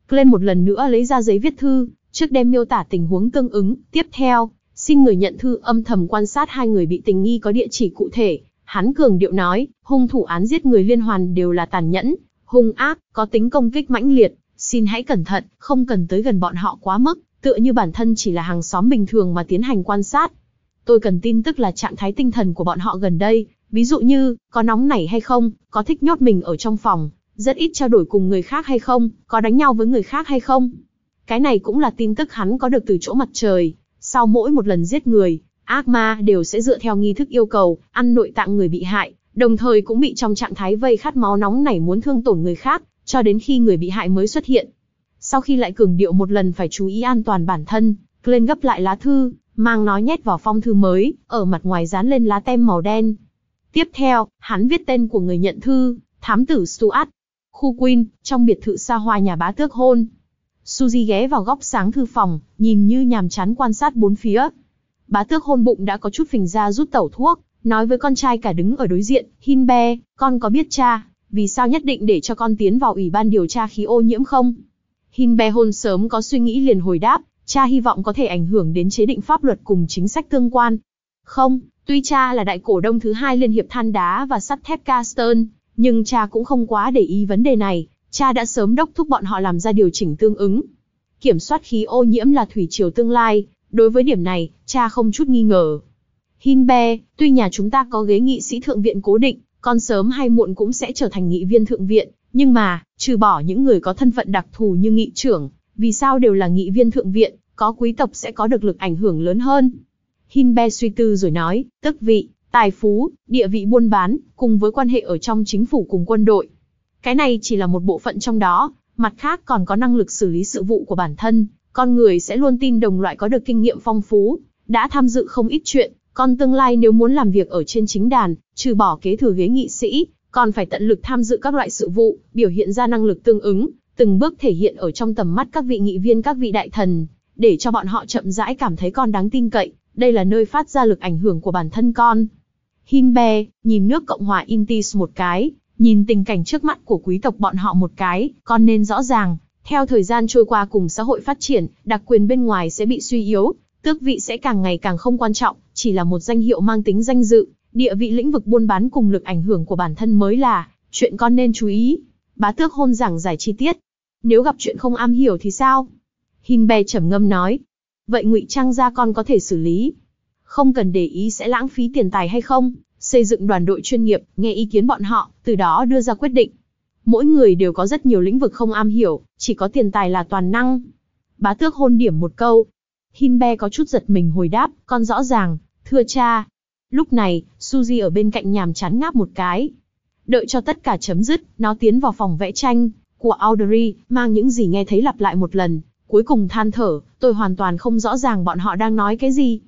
Glenn một lần nữa lấy ra giấy viết thư, trước đem miêu tả tình huống tương ứng, tiếp theo, xin người nhận thư âm thầm quan sát hai người bị tình nghi có địa chỉ cụ thể. Hắn cường điệu nói, hung thủ án giết người liên hoàn đều là tàn nhẫn, hung ác, có tính công kích mãnh liệt, xin hãy cẩn thận, không cần tới gần bọn họ quá mức, tựa như bản thân chỉ là hàng xóm bình thường mà tiến hành quan sát. Tôi cần tin tức là trạng thái tinh thần của bọn họ gần đây, Ví dụ như, có nóng nảy hay không, có thích nhốt mình ở trong phòng, rất ít trao đổi cùng người khác hay không, có đánh nhau với người khác hay không. Cái này cũng là tin tức hắn có được từ chỗ mặt trời. Sau mỗi một lần giết người, ác ma đều sẽ dựa theo nghi thức yêu cầu, ăn nội tạng người bị hại, đồng thời cũng bị trong trạng thái vây khát máu nóng nảy muốn thương tổn người khác, cho đến khi người bị hại mới xuất hiện. Sau khi lại cường điệu một lần phải chú ý an toàn bản thân, Glenn gấp lại lá thư, mang nó nhét vào phong thư mới, ở mặt ngoài dán lên lá tem màu đen, Tiếp theo, hắn viết tên của người nhận thư, thám tử Stuart. Khu Queen, trong biệt thự xa hoa nhà bá tước hôn. Suzy ghé vào góc sáng thư phòng, nhìn như nhàm chán quan sát bốn phía. Bá tước hôn bụng đã có chút phình ra rút tẩu thuốc, nói với con trai cả đứng ở đối diện, Hinbe, con có biết cha, vì sao nhất định để cho con tiến vào ủy ban điều tra khí ô nhiễm không? Hinbe hôn sớm có suy nghĩ liền hồi đáp, cha hy vọng có thể ảnh hưởng đến chế định pháp luật cùng chính sách tương quan. Không, Tuy cha là đại cổ đông thứ hai Liên hiệp than đá và sắt thép Caston, nhưng cha cũng không quá để ý vấn đề này, cha đã sớm đốc thúc bọn họ làm ra điều chỉnh tương ứng. Kiểm soát khí ô nhiễm là thủy triều tương lai, đối với điểm này, cha không chút nghi ngờ. Hinbe, tuy nhà chúng ta có ghế nghị sĩ thượng viện cố định, con sớm hay muộn cũng sẽ trở thành nghị viên thượng viện, nhưng mà, trừ bỏ những người có thân phận đặc thù như nghị trưởng, vì sao đều là nghị viên thượng viện, có quý tộc sẽ có được lực ảnh hưởng lớn hơn. Hinbe suy tư rồi nói, tức vị, tài phú, địa vị buôn bán, cùng với quan hệ ở trong chính phủ cùng quân đội. Cái này chỉ là một bộ phận trong đó, mặt khác còn có năng lực xử lý sự vụ của bản thân, con người sẽ luôn tin đồng loại có được kinh nghiệm phong phú, đã tham dự không ít chuyện, còn tương lai nếu muốn làm việc ở trên chính đàn, trừ bỏ kế thừa ghế nghị sĩ, còn phải tận lực tham dự các loại sự vụ, biểu hiện ra năng lực tương ứng, từng bước thể hiện ở trong tầm mắt các vị nghị viên các vị đại thần, để cho bọn họ chậm rãi cảm thấy con đáng tin cậy, đây là nơi phát ra lực ảnh hưởng của bản thân con. Hinbe, nhìn nước Cộng hòa Intis một cái, nhìn tình cảnh trước mắt của quý tộc bọn họ một cái, con nên rõ ràng, theo thời gian trôi qua cùng xã hội phát triển, đặc quyền bên ngoài sẽ bị suy yếu, tước vị sẽ càng ngày càng không quan trọng, chỉ là một danh hiệu mang tính danh dự, địa vị lĩnh vực buôn bán cùng lực ảnh hưởng của bản thân mới là chuyện con nên chú ý. Bá tước hôn giảng giải chi tiết. Nếu gặp chuyện không am hiểu thì sao? Hinbe trầm ngâm nói, vậy ngụy trang ra con có thể xử lý. Không cần để ý sẽ lãng phí tiền tài hay không, xây dựng đoàn đội chuyên nghiệp, nghe ý kiến bọn họ, từ đó đưa ra quyết định. Mỗi người đều có rất nhiều lĩnh vực không am hiểu, chỉ có tiền tài là toàn năng. Bá tước hôn điểm một câu. Hinbe có chút giật mình hồi đáp, con rõ ràng, thưa cha. Lúc này, Suzy ở bên cạnh nhàm chán ngáp một cái. Đợi cho tất cả chấm dứt, nó tiến vào phòng vẽ tranh của Audrey, mang những gì nghe thấy lặp lại một lần, Cuối cùng than thở, tôi hoàn toàn không rõ ràng bọn họ đang nói cái gì.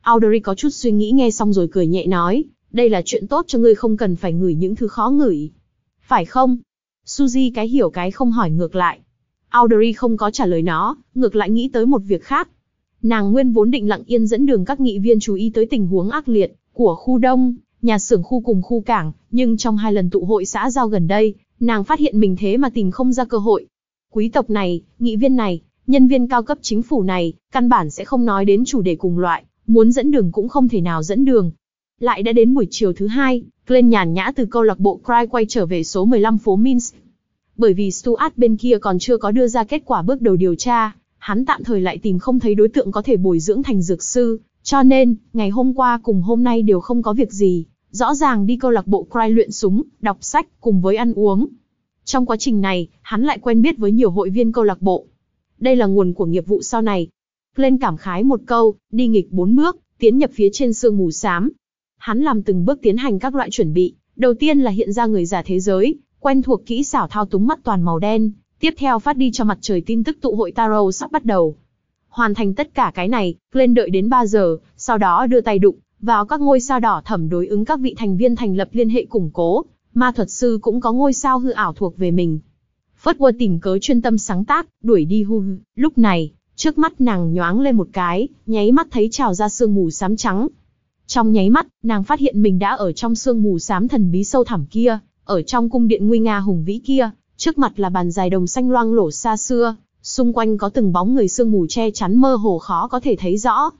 Audrey có chút suy nghĩ nghe xong rồi cười nhẹ nói, đây là chuyện tốt cho ngươi không cần phải ngửi những thứ khó ngửi. Phải không? Suzy cái hiểu cái không hỏi ngược lại. Audrey không có trả lời nó, ngược lại nghĩ tới một việc khác. Nàng nguyên vốn định lặng yên dẫn đường các nghị viên chú ý tới tình huống ác liệt của khu đông, nhà xưởng khu cùng khu cảng, nhưng trong hai lần tụ hội xã giao gần đây, nàng phát hiện mình thế mà tìm không ra cơ hội. Quý tộc này, nghị viên này, nhân viên cao cấp chính phủ này, căn bản sẽ không nói đến chủ đề cùng loại, muốn dẫn đường cũng không thể nào dẫn đường. Lại đã đến buổi chiều thứ hai, Glenn nhàn nhã từ câu lạc bộ Cry quay trở về số 15 phố Minsk. Bởi vì Stuart bên kia còn chưa có đưa ra kết quả bước đầu điều tra, hắn tạm thời lại tìm không thấy đối tượng có thể bồi dưỡng thành dược sư, cho nên, ngày hôm qua cùng hôm nay đều không có việc gì, rõ ràng đi câu lạc bộ Cry luyện súng, đọc sách cùng với ăn uống. Trong quá trình này, hắn lại quen biết với nhiều hội viên câu lạc bộ, đây là nguồn của nghiệp vụ sau này. Glenn cảm khái một câu, đi nghịch bốn bước, tiến nhập phía trên sương mù xám. Hắn làm từng bước tiến hành các loại chuẩn bị, đầu tiên là hiện ra người giả thế giới, quen thuộc kỹ xảo thao túng mắt toàn màu đen, tiếp theo phát đi cho mặt trời tin tức tụ hội tarot sắp bắt đầu. Hoàn thành tất cả cái này, Glenn đợi đến 3 giờ, sau đó đưa tay đụng vào các ngôi sao đỏ thẩm đối ứng các vị thành viên thành lập liên hệ củng cố, ma thuật sư cũng có ngôi sao hư ảo thuộc về mình. Phớt tìm cớ chuyên tâm sáng tác, đuổi đi hu lúc này, trước mắt nàng nhoáng lên một cái, nháy mắt thấy trào ra sương mù xám trắng. Trong nháy mắt, nàng phát hiện mình đã ở trong sương mù xám thần bí sâu thẳm kia, ở trong cung điện nguy nga hùng vĩ kia, trước mặt là bàn dài đồng xanh loang lổ xa xưa, xung quanh có từng bóng người sương mù che chắn mơ hồ khó có thể thấy rõ.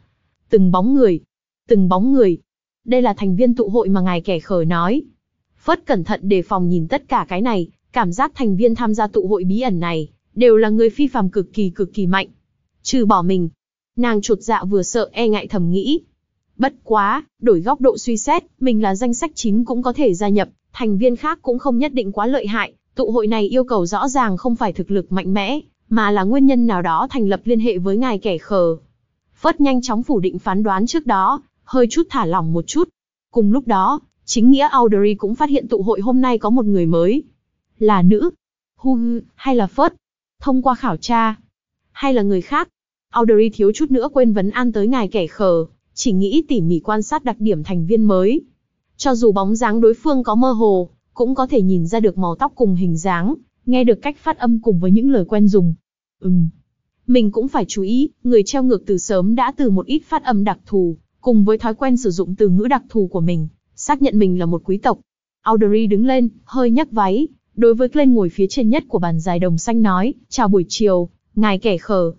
Từng bóng người, từng bóng người. Đây là thành viên tụ hội mà ngài kẻ khờ nói. Phớt cẩn thận đề phòng nhìn tất cả cái này, Cảm giác thành viên tham gia tụ hội bí ẩn này, đều là người phi phàm cực kỳ cực kỳ mạnh. Trừ bỏ mình, nàng chột dạ vừa sợ e ngại thầm nghĩ. Bất quá, đổi góc độ suy xét, mình là danh sách chín cũng có thể gia nhập, thành viên khác cũng không nhất định quá lợi hại, tụ hội này yêu cầu rõ ràng không phải thực lực mạnh mẽ, mà là nguyên nhân nào đó thành lập liên hệ với ngài kẻ khờ. Phất nhanh chóng phủ định phán đoán trước đó, hơi chút thả lỏng một chút. Cùng lúc đó, chính nghĩa Audrey cũng phát hiện tụ hội hôm nay có một người mới, là nữ, hung, hay là phớt, thông qua khảo tra, hay là người khác. Audrey thiếu chút nữa quên vấn an tới ngài kẻ khờ, chỉ nghĩ tỉ mỉ quan sát đặc điểm thành viên mới. Cho dù bóng dáng đối phương có mơ hồ, cũng có thể nhìn ra được màu tóc cùng hình dáng, nghe được cách phát âm cùng với những lời quen dùng. Ừm, mình cũng phải chú ý, người treo ngược từ sớm đã từ một ít phát âm đặc thù, cùng với thói quen sử dụng từ ngữ đặc thù của mình, xác nhận mình là một quý tộc. Audrey đứng lên, hơi nhấc váy, đối với lên ngồi phía trên nhất của bàn dài đồng xanh nói, chào buổi chiều, ngài kẻ khờ.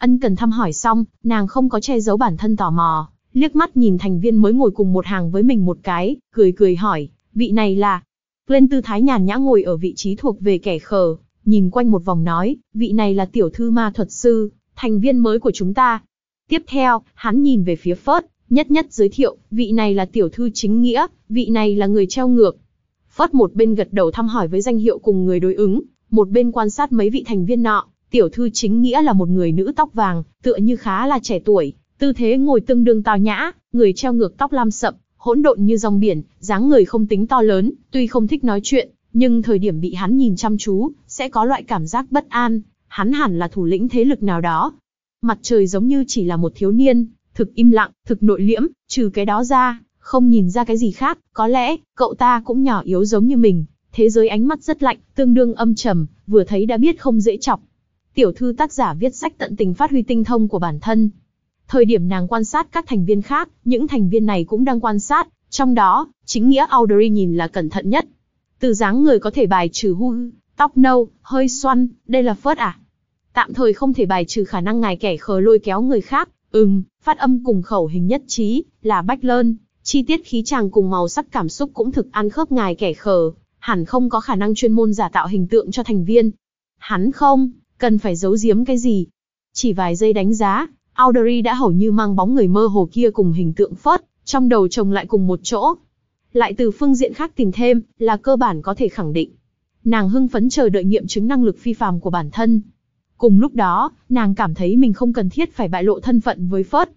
Ân cần thăm hỏi xong, nàng không có che giấu bản thân tò mò, liếc mắt nhìn thành viên mới ngồi cùng một hàng với mình một cái, cười cười hỏi, vị này là... Lên tư thái nhàn nhã ngồi ở vị trí thuộc về kẻ khờ, nhìn quanh một vòng nói, vị này là tiểu thư ma thuật sư, thành viên mới của chúng ta. Tiếp theo, hắn nhìn về phía phớt, nhất nhất giới thiệu, vị này là tiểu thư chính nghĩa, vị này là người treo ngược, Phất một bên gật đầu thăm hỏi với danh hiệu cùng người đối ứng, một bên quan sát mấy vị thành viên nọ, tiểu thư chính nghĩa là một người nữ tóc vàng, tựa như khá là trẻ tuổi, tư thế ngồi tương đương tao nhã, người treo ngược tóc lam sậm, hỗn độn như dòng biển, dáng người không tính to lớn, tuy không thích nói chuyện, nhưng thời điểm bị hắn nhìn chăm chú, sẽ có loại cảm giác bất an, hắn hẳn là thủ lĩnh thế lực nào đó. Mặt trời giống như chỉ là một thiếu niên, thực im lặng, thực nội liễm, trừ cái đó ra, không nhìn ra cái gì khác, có lẽ, cậu ta cũng nhỏ yếu giống như mình. Thế giới ánh mắt rất lạnh, tương đương âm trầm, vừa thấy đã biết không dễ chọc. Tiểu thư tác giả viết sách tận tình phát huy tinh thông của bản thân. Thời điểm nàng quan sát các thành viên khác, những thành viên này cũng đang quan sát, trong đó, chính nghĩa Audrey nhìn là cẩn thận nhất. Từ dáng người có thể bài trừ hu, tóc nâu, hơi xoăn, đây là phớt à? Tạm thời không thể bài trừ khả năng ngài kẻ khờ lôi kéo người khác, ừm, phát âm cùng khẩu hình nhất trí, là Bách Lơn. Chi tiết khí chàng cùng màu sắc cảm xúc cũng thực ăn khớp ngài kẻ khờ, hẳn không có khả năng chuyên môn giả tạo hình tượng cho thành viên. Hắn không, cần phải giấu giếm cái gì. Chỉ vài giây đánh giá, Audrey đã hầu như mang bóng người mơ hồ kia cùng hình tượng phớt, trong đầu chồng lại cùng một chỗ. Lại từ phương diện khác tìm thêm, là cơ bản có thể khẳng định. Nàng hưng phấn chờ đợi nghiệm chứng năng lực phi phàm của bản thân. Cùng lúc đó, nàng cảm thấy mình không cần thiết phải bại lộ thân phận với phớt.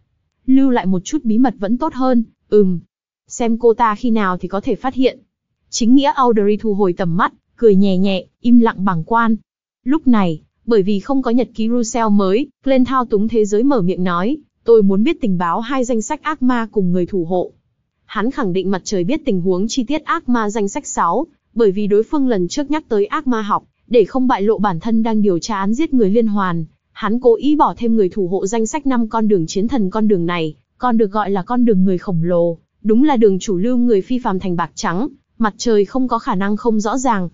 Lưu lại một chút bí mật vẫn tốt hơn, Ừm, xem cô ta khi nào thì có thể phát hiện. Chính nghĩa Audrey thu hồi tầm mắt, cười nhẹ nhẹ, im lặng bằng quan. Lúc này, bởi vì không có nhật ký Russell mới, Glenn thao túng thế giới mở miệng nói, tôi muốn biết tình báo hai danh sách ác ma cùng người thủ hộ. Hắn khẳng định mặt trời biết tình huống chi tiết ác ma danh sách 6, bởi vì đối phương lần trước nhắc tới ác ma học, để không bại lộ bản thân đang điều tra án giết người liên hoàn, hắn cố ý bỏ thêm người thủ hộ danh sách 5 con đường chiến thần con đường này, còn được gọi là con đường người khổng lồ, đúng là đường chủ lưu người phi phàm thành bạc trắng, mặt trời không có khả năng không rõ ràng.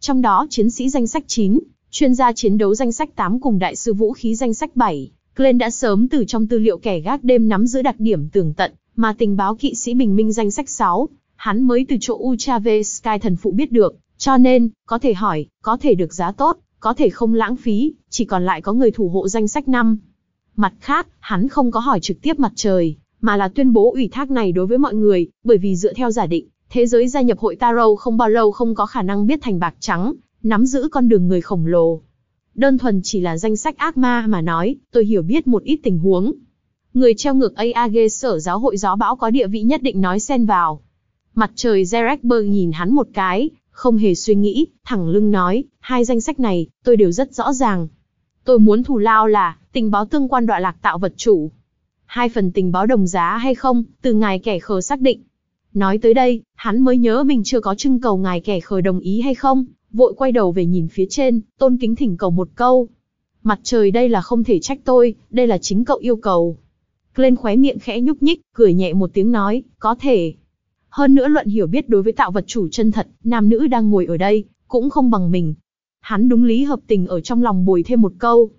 Trong đó chiến sĩ danh sách 9, chuyên gia chiến đấu danh sách 8 cùng đại sư vũ khí danh sách 7, Glenn đã sớm từ trong tư liệu kẻ gác đêm nắm giữ đặc điểm tường tận, mà tình báo kỵ sĩ bình minh danh sách 6, hắn mới từ chỗ Uchave Sky thần phụ biết được, cho nên, có thể hỏi, có thể được giá tốt, có thể không lãng phí, chỉ còn lại có người thủ hộ danh sách 5. Mặt khác, hắn không có hỏi trực tiếp mặt trời, mà là tuyên bố ủy thác này đối với mọi người, bởi vì dựa theo giả định, thế giới gia nhập hội Tarot không bao lâu không có khả năng biết thành bạc trắng, nắm giữ con đường người khổng lồ. Đơn thuần chỉ là danh sách ác ma mà nói, tôi hiểu biết một ít tình huống. Người treo ngược AAG sở giáo hội gió bão có địa vị nhất định nói xen vào. Mặt trời Zerekberg nhìn hắn một cái, không hề suy nghĩ, thẳng lưng nói, hai danh sách này, tôi đều rất rõ ràng. Tôi muốn thù lao là, tình báo tương quan đoạn lạc tạo vật chủ. Hai phần tình báo đồng giá hay không, từ ngài kẻ khờ xác định. Nói tới đây, hắn mới nhớ mình chưa có trưng cầu ngài kẻ khờ đồng ý hay không, vội quay đầu về nhìn phía trên, tôn kính thỉnh cầu một câu. Mặt trời đây là không thể trách tôi, đây là chính cậu yêu cầu. Glenn khóe miệng khẽ nhúc nhích, cười nhẹ một tiếng nói, có thể. Hơn nữa luận hiểu biết đối với tạo vật chủ chân thật, nam nữ đang ngồi ở đây, cũng không bằng mình. Hắn đúng lý hợp tình ở trong lòng bồi thêm một câu.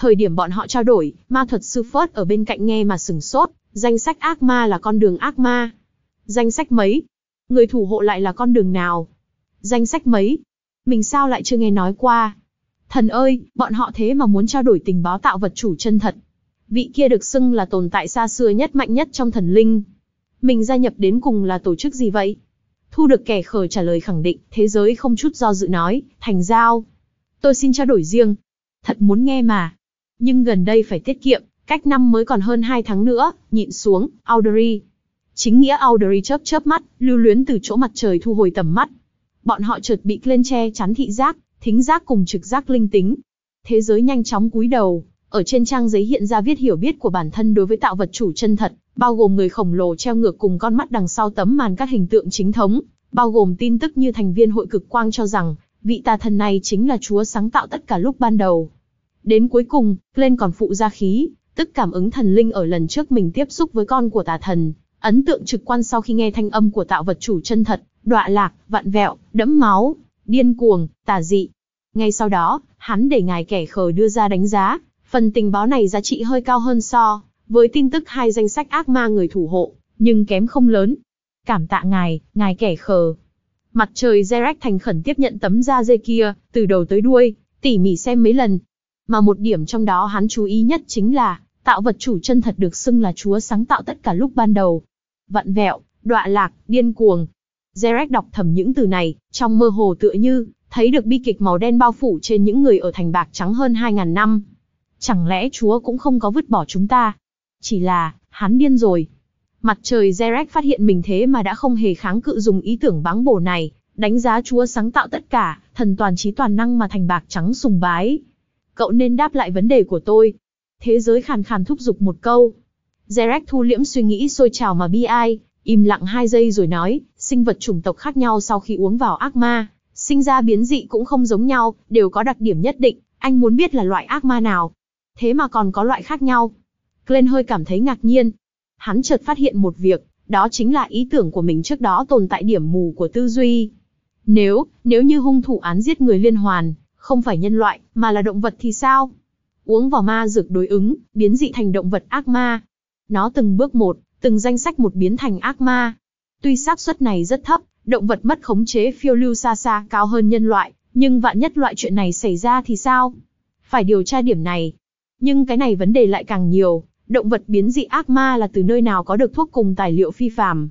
Thời điểm bọn họ trao đổi, ma thuật sư Phớt ở bên cạnh nghe mà sừng sốt, danh sách ác ma là con đường ác ma. Danh sách mấy? Người thủ hộ lại là con đường nào? Danh sách mấy? Mình sao lại chưa nghe nói qua? Thần ơi, bọn họ thế mà muốn trao đổi tình báo tạo vật chủ chân thật. Vị kia được xưng là tồn tại xa xưa nhất mạnh nhất trong thần linh. Mình gia nhập đến cùng là tổ chức gì vậy? Thu được kẻ khờ trả lời khẳng định, thế giới không chút do dự nói, thành giao. Tôi xin trao đổi riêng. Thật muốn nghe mà nhưng gần đây phải tiết kiệm, cách năm mới còn hơn 2 tháng nữa, nhịn xuống, Audrey. Chính nghĩa Audrey chớp chớp mắt, lưu luyến từ chỗ mặt trời thu hồi tầm mắt. Bọn họ chợt bị lên che chắn thị giác, thính giác cùng trực giác linh tính. Thế giới nhanh chóng cúi đầu, ở trên trang giấy hiện ra viết hiểu biết của bản thân đối với tạo vật chủ chân thật, bao gồm người khổng lồ treo ngược cùng con mắt đằng sau tấm màn các hình tượng chính thống, bao gồm tin tức như thành viên hội cực quang cho rằng, vị tà thần này chính là chúa sáng tạo tất cả lúc ban đầu, Đến cuối cùng, Glenn còn phụ ra khí, tức cảm ứng thần linh ở lần trước mình tiếp xúc với con của tà thần, ấn tượng trực quan sau khi nghe thanh âm của tạo vật chủ chân thật, đọa lạc, vặn vẹo, đẫm máu, điên cuồng, tà dị. Ngay sau đó, hắn để ngài kẻ khờ đưa ra đánh giá, phần tình báo này giá trị hơi cao hơn so với tin tức hai danh sách ác ma người thủ hộ, nhưng kém không lớn. Cảm tạ ngài, ngài kẻ khờ. Mặt trời Zerek thành khẩn tiếp nhận tấm da dê kia, từ đầu tới đuôi, tỉ mỉ xem mấy lần, mà một điểm trong đó hắn chú ý nhất chính là, tạo vật chủ chân thật được xưng là chúa sáng tạo tất cả lúc ban đầu. Vặn vẹo, đọa lạc, điên cuồng. Zarek đọc thầm những từ này, trong mơ hồ tựa như, thấy được bi kịch màu đen bao phủ trên những người ở thành bạc trắng hơn 2.000 năm. Chẳng lẽ chúa cũng không có vứt bỏ chúng ta? Chỉ là, hắn điên rồi. Mặt trời Zarek phát hiện mình thế mà đã không hề kháng cự dùng ý tưởng báng bổ này, đánh giá chúa sáng tạo tất cả, thần toàn trí toàn năng mà thành bạc trắng sùng bái cậu nên đáp lại vấn đề của tôi. Thế giới khàn khàn thúc giục một câu. Derek thu liễm suy nghĩ sôi trào mà bi ai, im lặng hai giây rồi nói, sinh vật chủng tộc khác nhau sau khi uống vào ác ma, sinh ra biến dị cũng không giống nhau, đều có đặc điểm nhất định, anh muốn biết là loại ác ma nào. Thế mà còn có loại khác nhau. Glenn hơi cảm thấy ngạc nhiên. Hắn chợt phát hiện một việc, đó chính là ý tưởng của mình trước đó tồn tại điểm mù của tư duy. Nếu, nếu như hung thủ án giết người liên hoàn, không phải nhân loại, mà là động vật thì sao? Uống vào ma dược đối ứng, biến dị thành động vật ác ma. Nó từng bước một, từng danh sách một biến thành ác ma. Tuy xác suất này rất thấp, động vật mất khống chế phiêu lưu xa xa cao hơn nhân loại, nhưng vạn nhất loại chuyện này xảy ra thì sao? Phải điều tra điểm này. Nhưng cái này vấn đề lại càng nhiều, động vật biến dị ác ma là từ nơi nào có được thuốc cùng tài liệu phi phàm.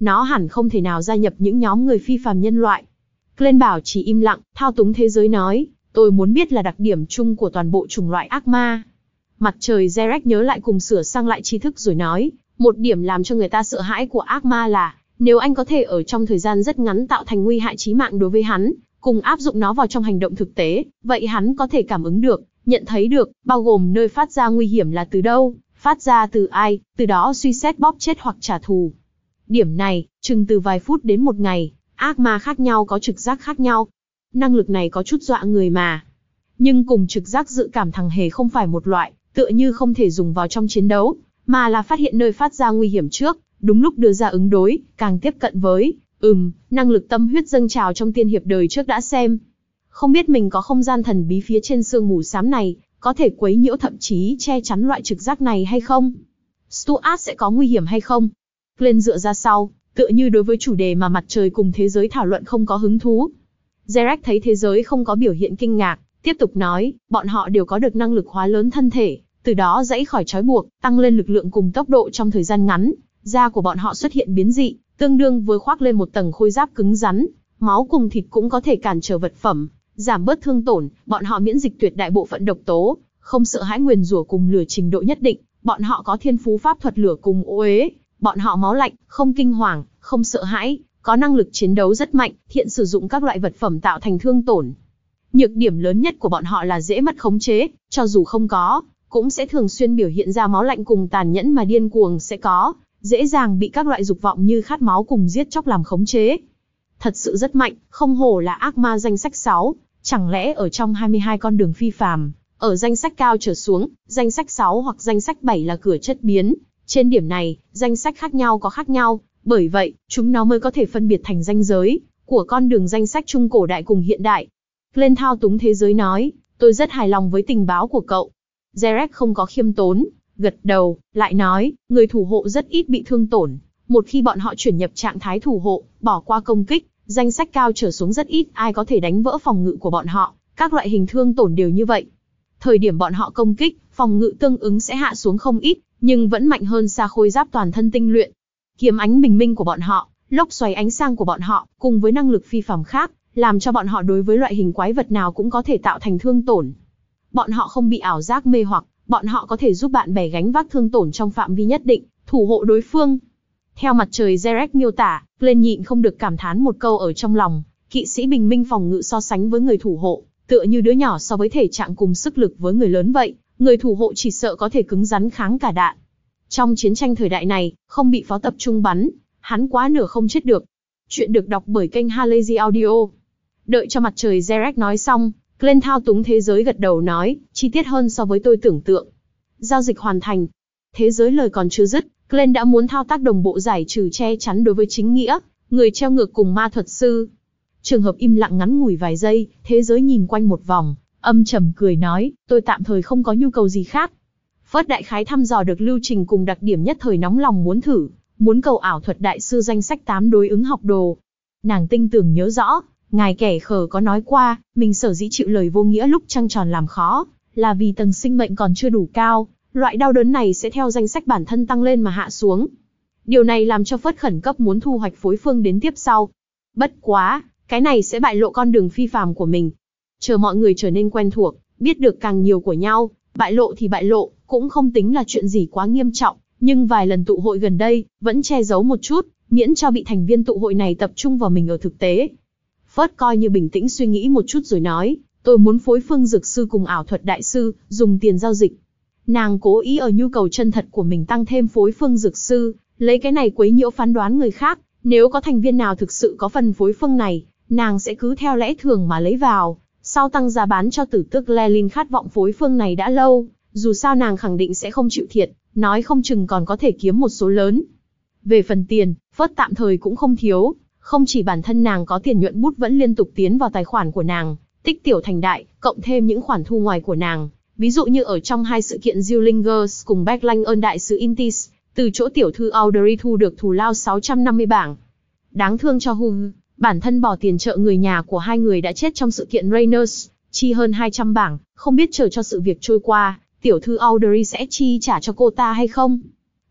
Nó hẳn không thể nào gia nhập những nhóm người phi phàm nhân loại, Glenn Bảo chỉ im lặng, thao túng thế giới nói, tôi muốn biết là đặc điểm chung của toàn bộ chủng loại ác ma. Mặt trời Zerek nhớ lại cùng sửa sang lại tri thức rồi nói, một điểm làm cho người ta sợ hãi của ác ma là, nếu anh có thể ở trong thời gian rất ngắn tạo thành nguy hại chí mạng đối với hắn, cùng áp dụng nó vào trong hành động thực tế, vậy hắn có thể cảm ứng được, nhận thấy được, bao gồm nơi phát ra nguy hiểm là từ đâu, phát ra từ ai, từ đó suy xét bóp chết hoặc trả thù. Điểm này, chừng từ vài phút đến một ngày, Ác ma khác nhau có trực giác khác nhau. Năng lực này có chút dọa người mà. Nhưng cùng trực giác dự cảm thằng hề không phải một loại, tựa như không thể dùng vào trong chiến đấu, mà là phát hiện nơi phát ra nguy hiểm trước, đúng lúc đưa ra ứng đối, càng tiếp cận với, ừm, năng lực tâm huyết dâng trào trong tiên hiệp đời trước đã xem. Không biết mình có không gian thần bí phía trên sương mù xám này, có thể quấy nhiễu thậm chí che chắn loại trực giác này hay không? Stuart sẽ có nguy hiểm hay không? Glenn dựa ra sau, tựa như đối với chủ đề mà mặt trời cùng thế giới thảo luận không có hứng thú. Zarek thấy thế giới không có biểu hiện kinh ngạc, tiếp tục nói, bọn họ đều có được năng lực hóa lớn thân thể, từ đó dãy khỏi trói buộc, tăng lên lực lượng cùng tốc độ trong thời gian ngắn, da của bọn họ xuất hiện biến dị, tương đương với khoác lên một tầng khôi giáp cứng rắn, máu cùng thịt cũng có thể cản trở vật phẩm, giảm bớt thương tổn, bọn họ miễn dịch tuyệt đại bộ phận độc tố, không sợ hãi nguyền rủa cùng lửa trình độ nhất định, bọn họ có thiên phú pháp thuật lửa cùng ô ế. Bọn họ máu lạnh, không kinh hoàng, không sợ hãi, có năng lực chiến đấu rất mạnh, thiện sử dụng các loại vật phẩm tạo thành thương tổn. Nhược điểm lớn nhất của bọn họ là dễ mất khống chế, cho dù không có, cũng sẽ thường xuyên biểu hiện ra máu lạnh cùng tàn nhẫn mà điên cuồng sẽ có, dễ dàng bị các loại dục vọng như khát máu cùng giết chóc làm khống chế. Thật sự rất mạnh, không hổ là ác ma danh sách 6, chẳng lẽ ở trong 22 con đường phi phàm, ở danh sách cao trở xuống, danh sách 6 hoặc danh sách 7 là cửa chất biến, trên điểm này, danh sách khác nhau có khác nhau, bởi vậy, chúng nó mới có thể phân biệt thành danh giới của con đường danh sách trung cổ đại cùng hiện đại. Lên thao túng thế giới nói, tôi rất hài lòng với tình báo của cậu. Zarek không có khiêm tốn, gật đầu, lại nói, người thủ hộ rất ít bị thương tổn. Một khi bọn họ chuyển nhập trạng thái thủ hộ, bỏ qua công kích, danh sách cao trở xuống rất ít, ai có thể đánh vỡ phòng ngự của bọn họ, các loại hình thương tổn đều như vậy. Thời điểm bọn họ công kích, phòng ngự tương ứng sẽ hạ xuống không ít, nhưng vẫn mạnh hơn xa khôi giáp toàn thân tinh luyện. Kiếm ánh bình minh của bọn họ, lốc xoáy ánh sang của bọn họ, cùng với năng lực phi phàm khác, làm cho bọn họ đối với loại hình quái vật nào cũng có thể tạo thành thương tổn. Bọn họ không bị ảo giác mê hoặc, bọn họ có thể giúp bạn bè gánh vác thương tổn trong phạm vi nhất định, thủ hộ đối phương. Theo mặt trời Zerek miêu tả, lên nhịn không được cảm thán một câu ở trong lòng, kỵ sĩ bình minh phòng ngự so sánh với người thủ hộ, tựa như đứa nhỏ so với thể trạng cùng sức lực với người lớn vậy người thủ hộ chỉ sợ có thể cứng rắn kháng cả đạn. Trong chiến tranh thời đại này, không bị pháo tập trung bắn, hắn quá nửa không chết được. Chuyện được đọc bởi kênh Halazy Audio. Đợi cho mặt trời Zerek nói xong, Glenn thao túng thế giới gật đầu nói, chi tiết hơn so với tôi tưởng tượng. Giao dịch hoàn thành. Thế giới lời còn chưa dứt, Glenn đã muốn thao tác đồng bộ giải trừ che chắn đối với chính nghĩa, người treo ngược cùng ma thuật sư. Trường hợp im lặng ngắn ngủi vài giây, thế giới nhìn quanh một vòng, Âm trầm cười nói, tôi tạm thời không có nhu cầu gì khác. Phất đại khái thăm dò được lưu trình cùng đặc điểm nhất thời nóng lòng muốn thử, muốn cầu ảo thuật đại sư danh sách 8 đối ứng học đồ. Nàng tinh tường nhớ rõ, ngài kẻ khờ có nói qua, mình sở dĩ chịu lời vô nghĩa lúc trăng tròn làm khó, là vì tầng sinh mệnh còn chưa đủ cao, loại đau đớn này sẽ theo danh sách bản thân tăng lên mà hạ xuống. Điều này làm cho Phất khẩn cấp muốn thu hoạch phối phương đến tiếp sau. Bất quá, cái này sẽ bại lộ con đường phi phàm của mình, chờ mọi người trở nên quen thuộc, biết được càng nhiều của nhau, bại lộ thì bại lộ, cũng không tính là chuyện gì quá nghiêm trọng, nhưng vài lần tụ hội gần đây, vẫn che giấu một chút, miễn cho bị thành viên tụ hội này tập trung vào mình ở thực tế. Phớt coi như bình tĩnh suy nghĩ một chút rồi nói, tôi muốn phối phương dược sư cùng ảo thuật đại sư, dùng tiền giao dịch. Nàng cố ý ở nhu cầu chân thật của mình tăng thêm phối phương dược sư, lấy cái này quấy nhiễu phán đoán người khác, nếu có thành viên nào thực sự có phần phối phương này, nàng sẽ cứ theo lẽ thường mà lấy vào, sau tăng giá bán cho tử tước Lelin khát vọng phối phương này đã lâu, dù sao nàng khẳng định sẽ không chịu thiệt, nói không chừng còn có thể kiếm một số lớn. Về phần tiền, Phớt tạm thời cũng không thiếu, không chỉ bản thân nàng có tiền nhuận bút vẫn liên tục tiến vào tài khoản của nàng, tích tiểu thành đại, cộng thêm những khoản thu ngoài của nàng. Ví dụ như ở trong hai sự kiện Zillingers cùng Becklang ơn đại sứ Intis, từ chỗ tiểu thư Audrey thu được thù lao 650 bảng. Đáng thương cho Hung, bản thân bỏ tiền trợ người nhà của hai người đã chết trong sự kiện Rainers, chi hơn 200 bảng, không biết chờ cho sự việc trôi qua, tiểu thư Audrey sẽ chi trả cho cô ta hay không.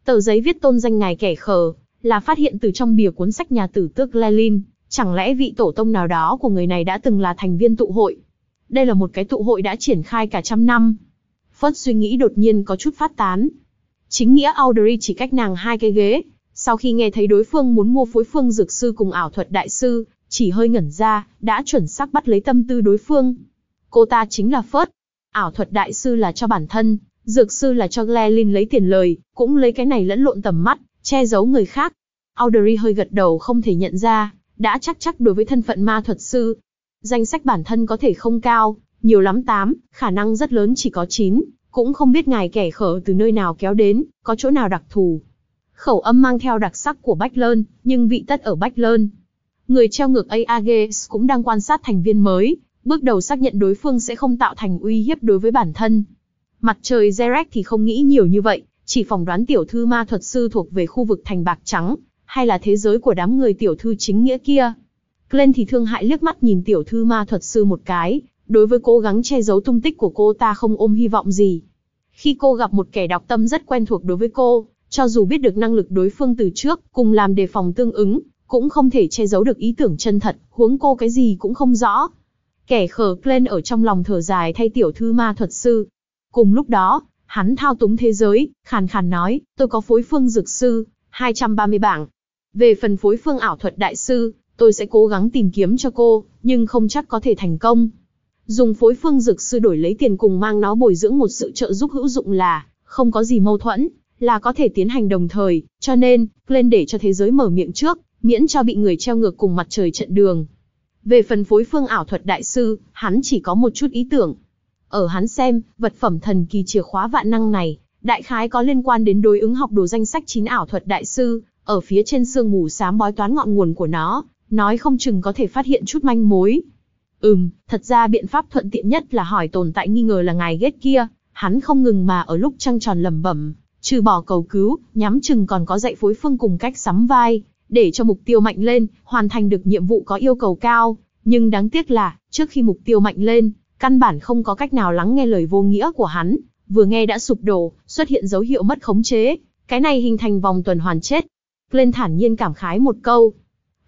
Tờ giấy viết tôn danh ngài kẻ khờ, là phát hiện từ trong bìa cuốn sách nhà tử tước Lelin, chẳng lẽ vị tổ tông nào đó của người này đã từng là thành viên tụ hội. Đây là một cái tụ hội đã triển khai cả trăm năm. Phớt suy nghĩ đột nhiên có chút phát tán. Chính nghĩa Audrey chỉ cách nàng hai cái ghế, sau khi nghe thấy đối phương muốn mua phối phương dược sư cùng ảo thuật đại sư, chỉ hơi ngẩn ra, đã chuẩn xác bắt lấy tâm tư đối phương. Cô ta chính là Phớt. Ảo thuật đại sư là cho bản thân, dược sư là cho Glelin lấy tiền lời, cũng lấy cái này lẫn lộn tầm mắt, che giấu người khác. Audrey hơi gật đầu không thể nhận ra, đã chắc chắc đối với thân phận ma thuật sư. Danh sách bản thân có thể không cao, nhiều lắm 8, khả năng rất lớn chỉ có 9, cũng không biết ngài kẻ khở từ nơi nào kéo đến, có chỗ nào đặc thù, khẩu âm mang theo đặc sắc của Bách Lơn, nhưng vị tất ở Bách Lơn. Người treo ngược Aegis cũng đang quan sát thành viên mới, bước đầu xác nhận đối phương sẽ không tạo thành uy hiếp đối với bản thân. Mặt trời Zerek thì không nghĩ nhiều như vậy, chỉ phỏng đoán tiểu thư ma thuật sư thuộc về khu vực thành bạc trắng, hay là thế giới của đám người tiểu thư chính nghĩa kia. Glenn thì thương hại liếc mắt nhìn tiểu thư ma thuật sư một cái, đối với cố gắng che giấu tung tích của cô ta không ôm hy vọng gì. Khi cô gặp một kẻ đọc tâm rất quen thuộc đối với cô, cho dù biết được năng lực đối phương từ trước, cùng làm đề phòng tương ứng, cũng không thể che giấu được ý tưởng chân thật, huống cô cái gì cũng không rõ. Kẻ khờ Glenn ở trong lòng thở dài thay tiểu thư ma thuật sư. Cùng lúc đó, hắn thao túng thế giới, khàn khàn nói, tôi có phối phương dược sư, 230 bảng. Về phần phối phương ảo thuật đại sư, tôi sẽ cố gắng tìm kiếm cho cô, nhưng không chắc có thể thành công. Dùng phối phương dược sư đổi lấy tiền cùng mang nó bồi dưỡng một sự trợ giúp hữu dụng là, không có gì mâu thuẫn là có thể tiến hành đồng thời, cho nên, Glenn để cho thế giới mở miệng trước, miễn cho bị người treo ngược cùng mặt trời trận đường. Về phần phối phương ảo thuật đại sư, hắn chỉ có một chút ý tưởng. Ở hắn xem, vật phẩm thần kỳ chìa khóa vạn năng này, đại khái có liên quan đến đối ứng học đồ danh sách chín ảo thuật đại sư, ở phía trên sương mù xám bói toán ngọn nguồn của nó, nói không chừng có thể phát hiện chút manh mối. Ừm, thật ra biện pháp thuận tiện nhất là hỏi tồn tại nghi ngờ là ngài ghét kia, hắn không ngừng mà ở lúc trăng tròn lẩm bẩm, Trừ bỏ cầu cứu, nhắm chừng còn có dạy phối phương cùng cách sắm vai, để cho mục tiêu mạnh lên, hoàn thành được nhiệm vụ có yêu cầu cao. Nhưng đáng tiếc là, trước khi mục tiêu mạnh lên, căn bản không có cách nào lắng nghe lời vô nghĩa của hắn, vừa nghe đã sụp đổ, xuất hiện dấu hiệu mất khống chế, cái này hình thành vòng tuần hoàn chết. Glenn thản nhiên cảm khái một câu.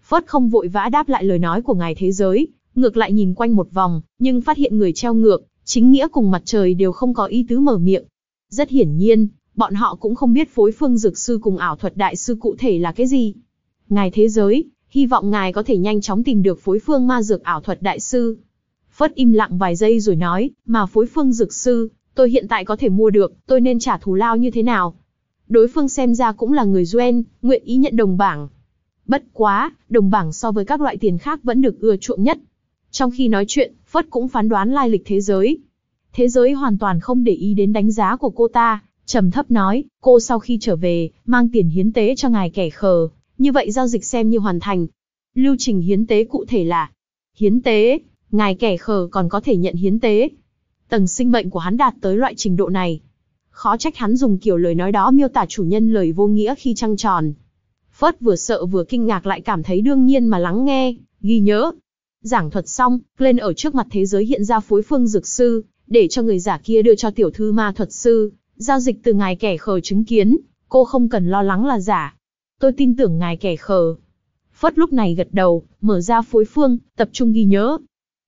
Phớt không vội vã đáp lại lời nói của ngài thế giới, ngược lại nhìn quanh một vòng, nhưng phát hiện người treo ngược, chính nghĩa cùng mặt trời đều không có ý tứ mở miệng. Rất hiển nhiên, bọn họ cũng không biết phối phương dược sư cùng ảo thuật đại sư cụ thể là cái gì. Ngài thế giới, hy vọng ngài có thể nhanh chóng tìm được phối phương ma dược ảo thuật đại sư. Phất im lặng vài giây rồi nói, mà phối phương dược sư, tôi hiện tại có thể mua được, tôi nên trả thù lao như thế nào? Đối phương xem ra cũng là người Duen, nguyện ý nhận đồng bảng. Bất quá, đồng bảng so với các loại tiền khác vẫn được ưa chuộng nhất. Trong khi nói chuyện, Phất cũng phán đoán lai lịch thế giới. Thế giới hoàn toàn không để ý đến đánh giá của cô ta, trầm thấp nói, cô sau khi trở về, mang tiền hiến tế cho ngài kẻ khờ, như vậy giao dịch xem như hoàn thành. Lưu trình hiến tế cụ thể là hiến tế, ngài kẻ khờ còn có thể nhận hiến tế. Tầng sinh mệnh của hắn đạt tới loại trình độ này. Khó trách hắn dùng kiểu lời nói đó miêu tả chủ nhân lời vô nghĩa khi trăng tròn. Phớt vừa sợ vừa kinh ngạc lại cảm thấy đương nhiên mà lắng nghe, ghi nhớ. Giảng thuật xong, lên ở trước mặt thế giới hiện ra phối phương dược sư, để cho người giả kia đưa cho tiểu thư ma thuật sư, Giao dịch từ ngài kẻ khờ chứng kiến, cô không cần lo lắng là giả. Tôi tin tưởng ngài kẻ khờ. Phất lúc này gật đầu, mở ra phối phương, tập trung ghi nhớ.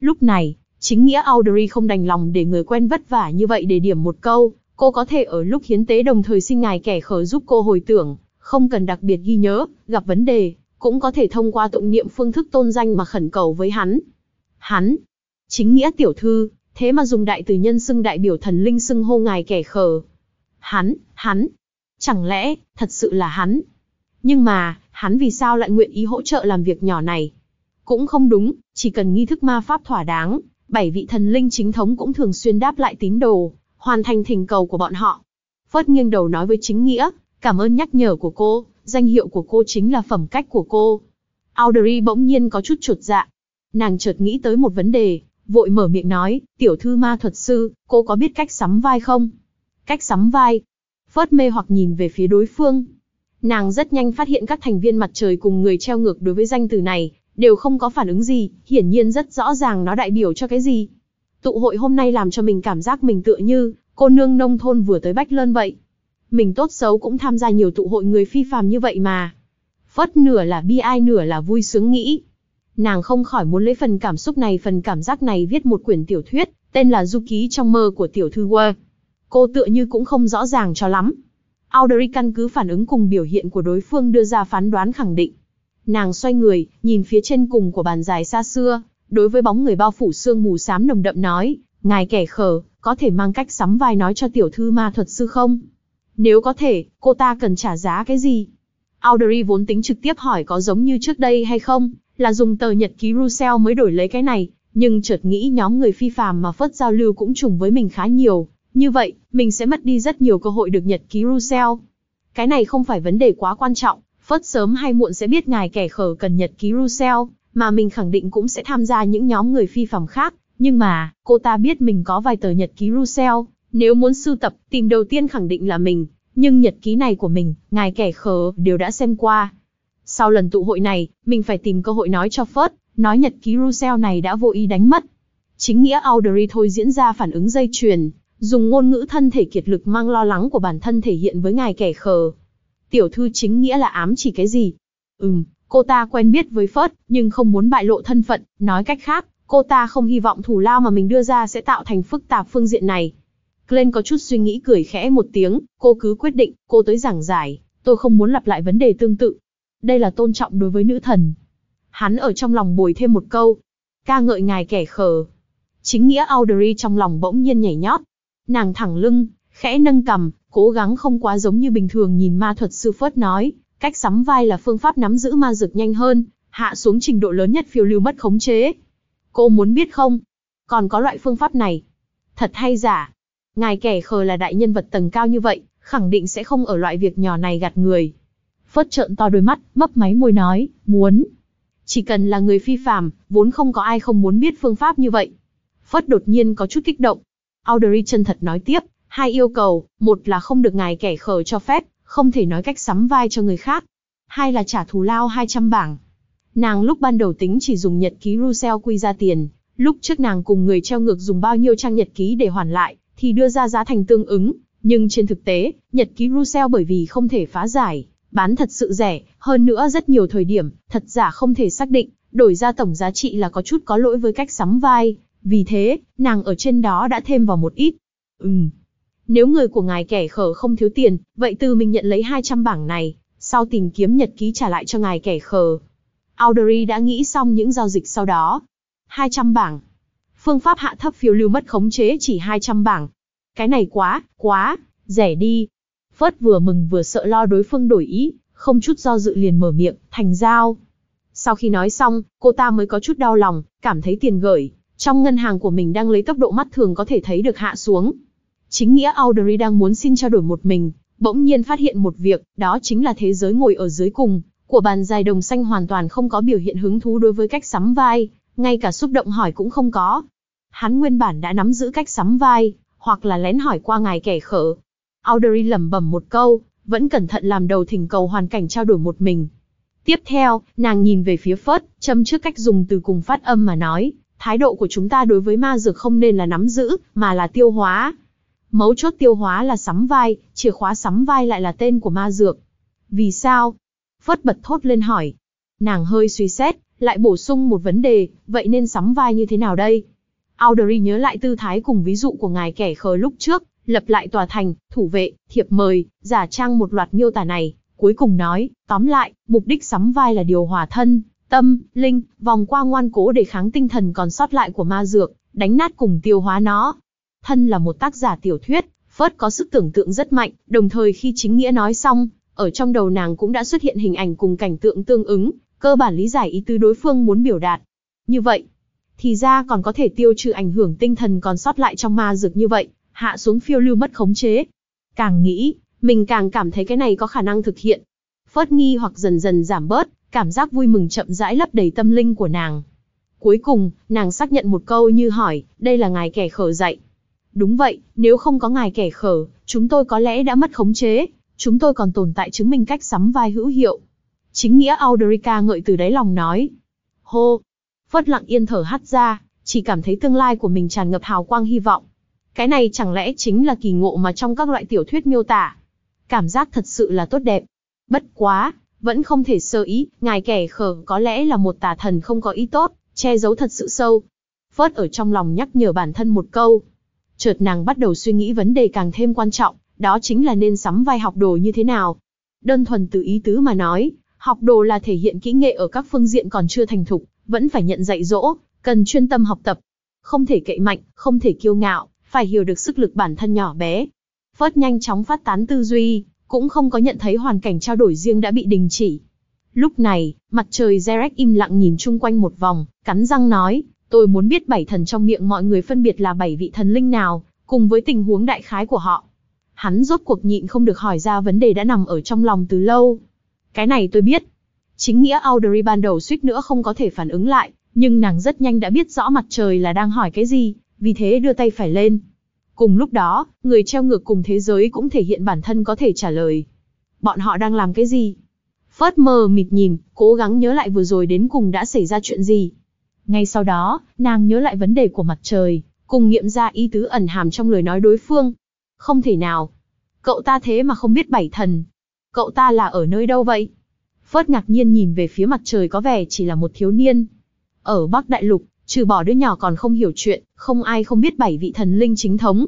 Lúc này, chính nghĩa Audrey không đành lòng để người quen vất vả như vậy để điểm một câu. Cô có thể ở lúc hiến tế đồng thời xin ngài kẻ khờ giúp cô hồi tưởng, không cần đặc biệt ghi nhớ, gặp vấn đề, cũng có thể thông qua tụng niệm phương thức tôn danh mà khẩn cầu với hắn. Hắn, chính nghĩa tiểu thư, thế mà dùng đại từ nhân xưng đại biểu thần linh xưng hô ngài kẻ khờ, Hắn, hắn. Chẳng lẽ, thật sự là hắn? Nhưng mà, hắn vì sao lại nguyện ý hỗ trợ làm việc nhỏ này? Cũng không đúng, chỉ cần nghi thức ma pháp thỏa đáng, bảy vị thần linh chính thống cũng thường xuyên đáp lại tín đồ, hoàn thành thỉnh cầu của bọn họ. Phớt nghiêng đầu nói với chính nghĩa, cảm ơn nhắc nhở của cô, danh hiệu của cô chính là phẩm cách của cô. Audrey bỗng nhiên có chút chuột dạ. Nàng chợt nghĩ tới một vấn đề, vội mở miệng nói, tiểu thư ma thuật sư, cô có biết cách sắm vai không? cách sắm vai, phớt mê hoặc nhìn về phía đối phương. Nàng rất nhanh phát hiện các thành viên mặt trời cùng người treo ngược đối với danh từ này, đều không có phản ứng gì, hiển nhiên rất rõ ràng nó đại biểu cho cái gì. Tụ hội hôm nay làm cho mình cảm giác mình tựa như cô nương nông thôn vừa tới Bách Lơn vậy. Mình tốt xấu cũng tham gia nhiều tụ hội người phi phàm như vậy mà. Phớt nửa là bi ai nửa là vui sướng nghĩ. Nàng không khỏi muốn lấy phần cảm xúc này phần cảm giác này viết một quyển tiểu thuyết, tên là Du Ký trong mơ của tiểu thư Word cô tựa như cũng không rõ ràng cho lắm. Audrey căn cứ phản ứng cùng biểu hiện của đối phương đưa ra phán đoán khẳng định. Nàng xoay người, nhìn phía trên cùng của bàn dài xa xưa, đối với bóng người bao phủ sương mù xám nồng đậm nói, ngài kẻ khờ, có thể mang cách sắm vai nói cho tiểu thư ma thuật sư không? Nếu có thể, cô ta cần trả giá cái gì? Audrey vốn tính trực tiếp hỏi có giống như trước đây hay không, là dùng tờ nhật ký Russell mới đổi lấy cái này, nhưng chợt nghĩ nhóm người phi phàm mà Phất giao lưu cũng trùng với mình khá nhiều, như vậy, mình sẽ mất đi rất nhiều cơ hội được nhật ký Russell. Cái này không phải vấn đề quá quan trọng, phớt sớm hay muộn sẽ biết ngài kẻ khờ cần nhật ký Russell, mà mình khẳng định cũng sẽ tham gia những nhóm người phi phẩm khác. Nhưng mà, cô ta biết mình có vài tờ nhật ký Russell, nếu muốn sưu tập, tìm đầu tiên khẳng định là mình, nhưng nhật ký này của mình, ngài kẻ khờ đều đã xem qua. Sau lần tụ hội này, mình phải tìm cơ hội nói cho Phớt, nói nhật ký Russell này đã vô ý đánh mất. Chính nghĩa Audrey thôi diễn ra phản ứng dây chuyền, dùng ngôn ngữ thân thể kiệt lực mang lo lắng của bản thân thể hiện với ngài kẻ khờ. Tiểu thư chính nghĩa là ám chỉ cái gì? Ừm, cô ta quen biết với Phớt, nhưng không muốn bại lộ thân phận, nói cách khác, cô ta không hy vọng thủ lao mà mình đưa ra sẽ tạo thành phức tạp phương diện này. Glenn có chút suy nghĩ cười khẽ một tiếng, cô cứ quyết định, cô tới giảng giải, tôi không muốn lặp lại vấn đề tương tự. Đây là tôn trọng đối với nữ thần. Hắn ở trong lòng bồi thêm một câu, ca ngợi ngài kẻ khờ. Chính nghĩa Audrey trong lòng bỗng nhiên nhảy nhót, Nàng thẳng lưng, khẽ nâng cầm, cố gắng không quá giống như bình thường nhìn ma thuật sư phớt nói, cách sắm vai là phương pháp nắm giữ ma dược nhanh hơn, hạ xuống trình độ lớn nhất phiêu lưu mất khống chế. Cô muốn biết không? Còn có loại phương pháp này. Thật hay giả? Ngài kẻ khờ là đại nhân vật tầng cao như vậy, khẳng định sẽ không ở loại việc nhỏ này gạt người. Phớt trợn to đôi mắt, mấp máy môi nói, muốn. Chỉ cần là người phi phàm, vốn không có ai không muốn biết phương pháp như vậy. Phớt đột nhiên có chút kích động, Audrey chân thật nói tiếp, hai yêu cầu, một là không được ngài kẻ khờ cho phép, không thể nói cách sắm vai cho người khác, hai là trả thù lao 200 bảng. Nàng lúc ban đầu tính chỉ dùng nhật ký Russell quy ra tiền, lúc trước nàng cùng người treo ngược dùng bao nhiêu trang nhật ký để hoàn lại, thì đưa ra giá thành tương ứng, nhưng trên thực tế, nhật ký Russell bởi vì không thể phá giải, bán thật sự rẻ, hơn nữa rất nhiều thời điểm, thật giả không thể xác định, đổi ra tổng giá trị là có chút có lỗi với cách sắm vai, vì thế, nàng ở trên đó đã thêm vào một ít. Ừm. Nếu người của ngài kẻ khở không thiếu tiền, vậy từ mình nhận lấy 200 bảng này, sau tìm kiếm nhật ký trả lại cho ngài kẻ khờ. Audrey đã nghĩ xong những giao dịch sau đó. 200 bảng. Phương pháp hạ thấp phiếu lưu mất khống chế chỉ 200 bảng. Cái này quá, quá, rẻ đi. Phớt vừa mừng vừa sợ lo đối phương đổi ý, không chút do dự liền mở miệng, thành giao. Sau khi nói xong, cô ta mới có chút đau lòng, cảm thấy tiền gửi, trong ngân hàng của mình đang lấy tốc độ mắt thường có thể thấy được hạ xuống. Chính nghĩa Audrey đang muốn xin trao đổi một mình, bỗng nhiên phát hiện một việc, đó chính là thế giới ngồi ở dưới cùng, của bàn dài đồng xanh hoàn toàn không có biểu hiện hứng thú đối với cách sắm vai, ngay cả xúc động hỏi cũng không có. Hắn nguyên bản đã nắm giữ cách sắm vai, hoặc là lén hỏi qua ngài kẻ khở. Audrey lẩm bẩm một câu, vẫn cẩn thận làm đầu thỉnh cầu hoàn cảnh trao đổi một mình. Tiếp theo, nàng nhìn về phía Phớt, châm trước cách dùng từ cùng phát âm mà nói, Thái độ của chúng ta đối với ma dược không nên là nắm giữ, mà là tiêu hóa. Mấu chốt tiêu hóa là sắm vai, chìa khóa sắm vai lại là tên của ma dược. Vì sao? Phất bật thốt lên hỏi. Nàng hơi suy xét, lại bổ sung một vấn đề, vậy nên sắm vai như thế nào đây? Audrey nhớ lại tư thái cùng ví dụ của ngài kẻ khờ lúc trước, lập lại tòa thành, thủ vệ, thiệp mời, giả trang một loạt miêu tả này, cuối cùng nói, tóm lại, mục đích sắm vai là điều hòa thân, tâm, linh, vòng qua ngoan cố để kháng tinh thần còn sót lại của ma dược, đánh nát cùng tiêu hóa nó. Thân là một tác giả tiểu thuyết, Phớt có sức tưởng tượng rất mạnh, đồng thời khi chính nghĩa nói xong, ở trong đầu nàng cũng đã xuất hiện hình ảnh cùng cảnh tượng tương ứng, cơ bản lý giải ý tứ đối phương muốn biểu đạt. Như vậy, thì ra còn có thể tiêu trừ ảnh hưởng tinh thần còn sót lại trong ma dược như vậy, hạ xuống phiêu lưu mất khống chế. Càng nghĩ, mình càng cảm thấy cái này có khả năng thực hiện. Phớt nghi hoặc dần dần giảm bớt, cảm giác vui mừng chậm rãi lấp đầy tâm linh của nàng. Cuối cùng, nàng xác nhận một câu như hỏi, đây là ngài kẻ khở dạy. Đúng vậy, nếu không có ngài kẻ khở, chúng tôi có lẽ đã mất khống chế, chúng tôi còn tồn tại chứng minh cách sắm vai hữu hiệu. Chính nghĩa Audrica ngợi từ đáy lòng nói. Hô! Phất lặng yên thở hắt ra, chỉ cảm thấy tương lai của mình tràn ngập hào quang hy vọng. Cái này chẳng lẽ chính là kỳ ngộ mà trong các loại tiểu thuyết miêu tả. Cảm giác thật sự là tốt đẹp. Bất quá, vẫn không thể sơ ý, ngài kẻ khờ có lẽ là một tà thần không có ý tốt, che giấu thật sự sâu. Phớt ở trong lòng nhắc nhở bản thân một câu. Chợt nàng bắt đầu suy nghĩ vấn đề càng thêm quan trọng, đó chính là nên sắm vai học đồ như thế nào. Đơn thuần từ ý tứ mà nói, học đồ là thể hiện kỹ nghệ ở các phương diện còn chưa thành thục, vẫn phải nhận dạy dỗ, cần chuyên tâm học tập. Không thể cậy mạnh, không thể kiêu ngạo, phải hiểu được sức lực bản thân nhỏ bé. Phớt nhanh chóng phát tán tư duy, cũng không có nhận thấy hoàn cảnh trao đổi riêng đã bị đình chỉ. Lúc này, mặt trời Zerek im lặng nhìn chung quanh một vòng, cắn răng nói, tôi muốn biết bảy thần trong miệng mọi người phân biệt là bảy vị thần linh nào, cùng với tình huống đại khái của họ. Hắn rốt cuộc nhịn không được hỏi ra vấn đề đã nằm ở trong lòng từ lâu. Cái này tôi biết. Chính nghĩa Audrey ban đầu suýt nữa không có thể phản ứng lại, nhưng nàng rất nhanh đã biết rõ mặt trời là đang hỏi cái gì, vì thế đưa tay phải lên, Cùng lúc đó, người treo ngược cùng thế giới cũng thể hiện bản thân có thể trả lời. Bọn họ đang làm cái gì? Phớt mờ mịt nhìn, cố gắng nhớ lại vừa rồi đến cùng đã xảy ra chuyện gì. Ngay sau đó, nàng nhớ lại vấn đề của mặt trời, cùng nghiệm ra ý tứ ẩn hàm trong lời nói đối phương. Không thể nào. Cậu ta thế mà không biết bảy thần. Cậu ta là ở nơi đâu vậy? Phớt ngạc nhiên nhìn về phía mặt trời có vẻ chỉ là một thiếu niên. Ở Bắc Đại Lục, Trừ bỏ đứa nhỏ còn không hiểu chuyện, không ai không biết bảy vị thần linh chính thống.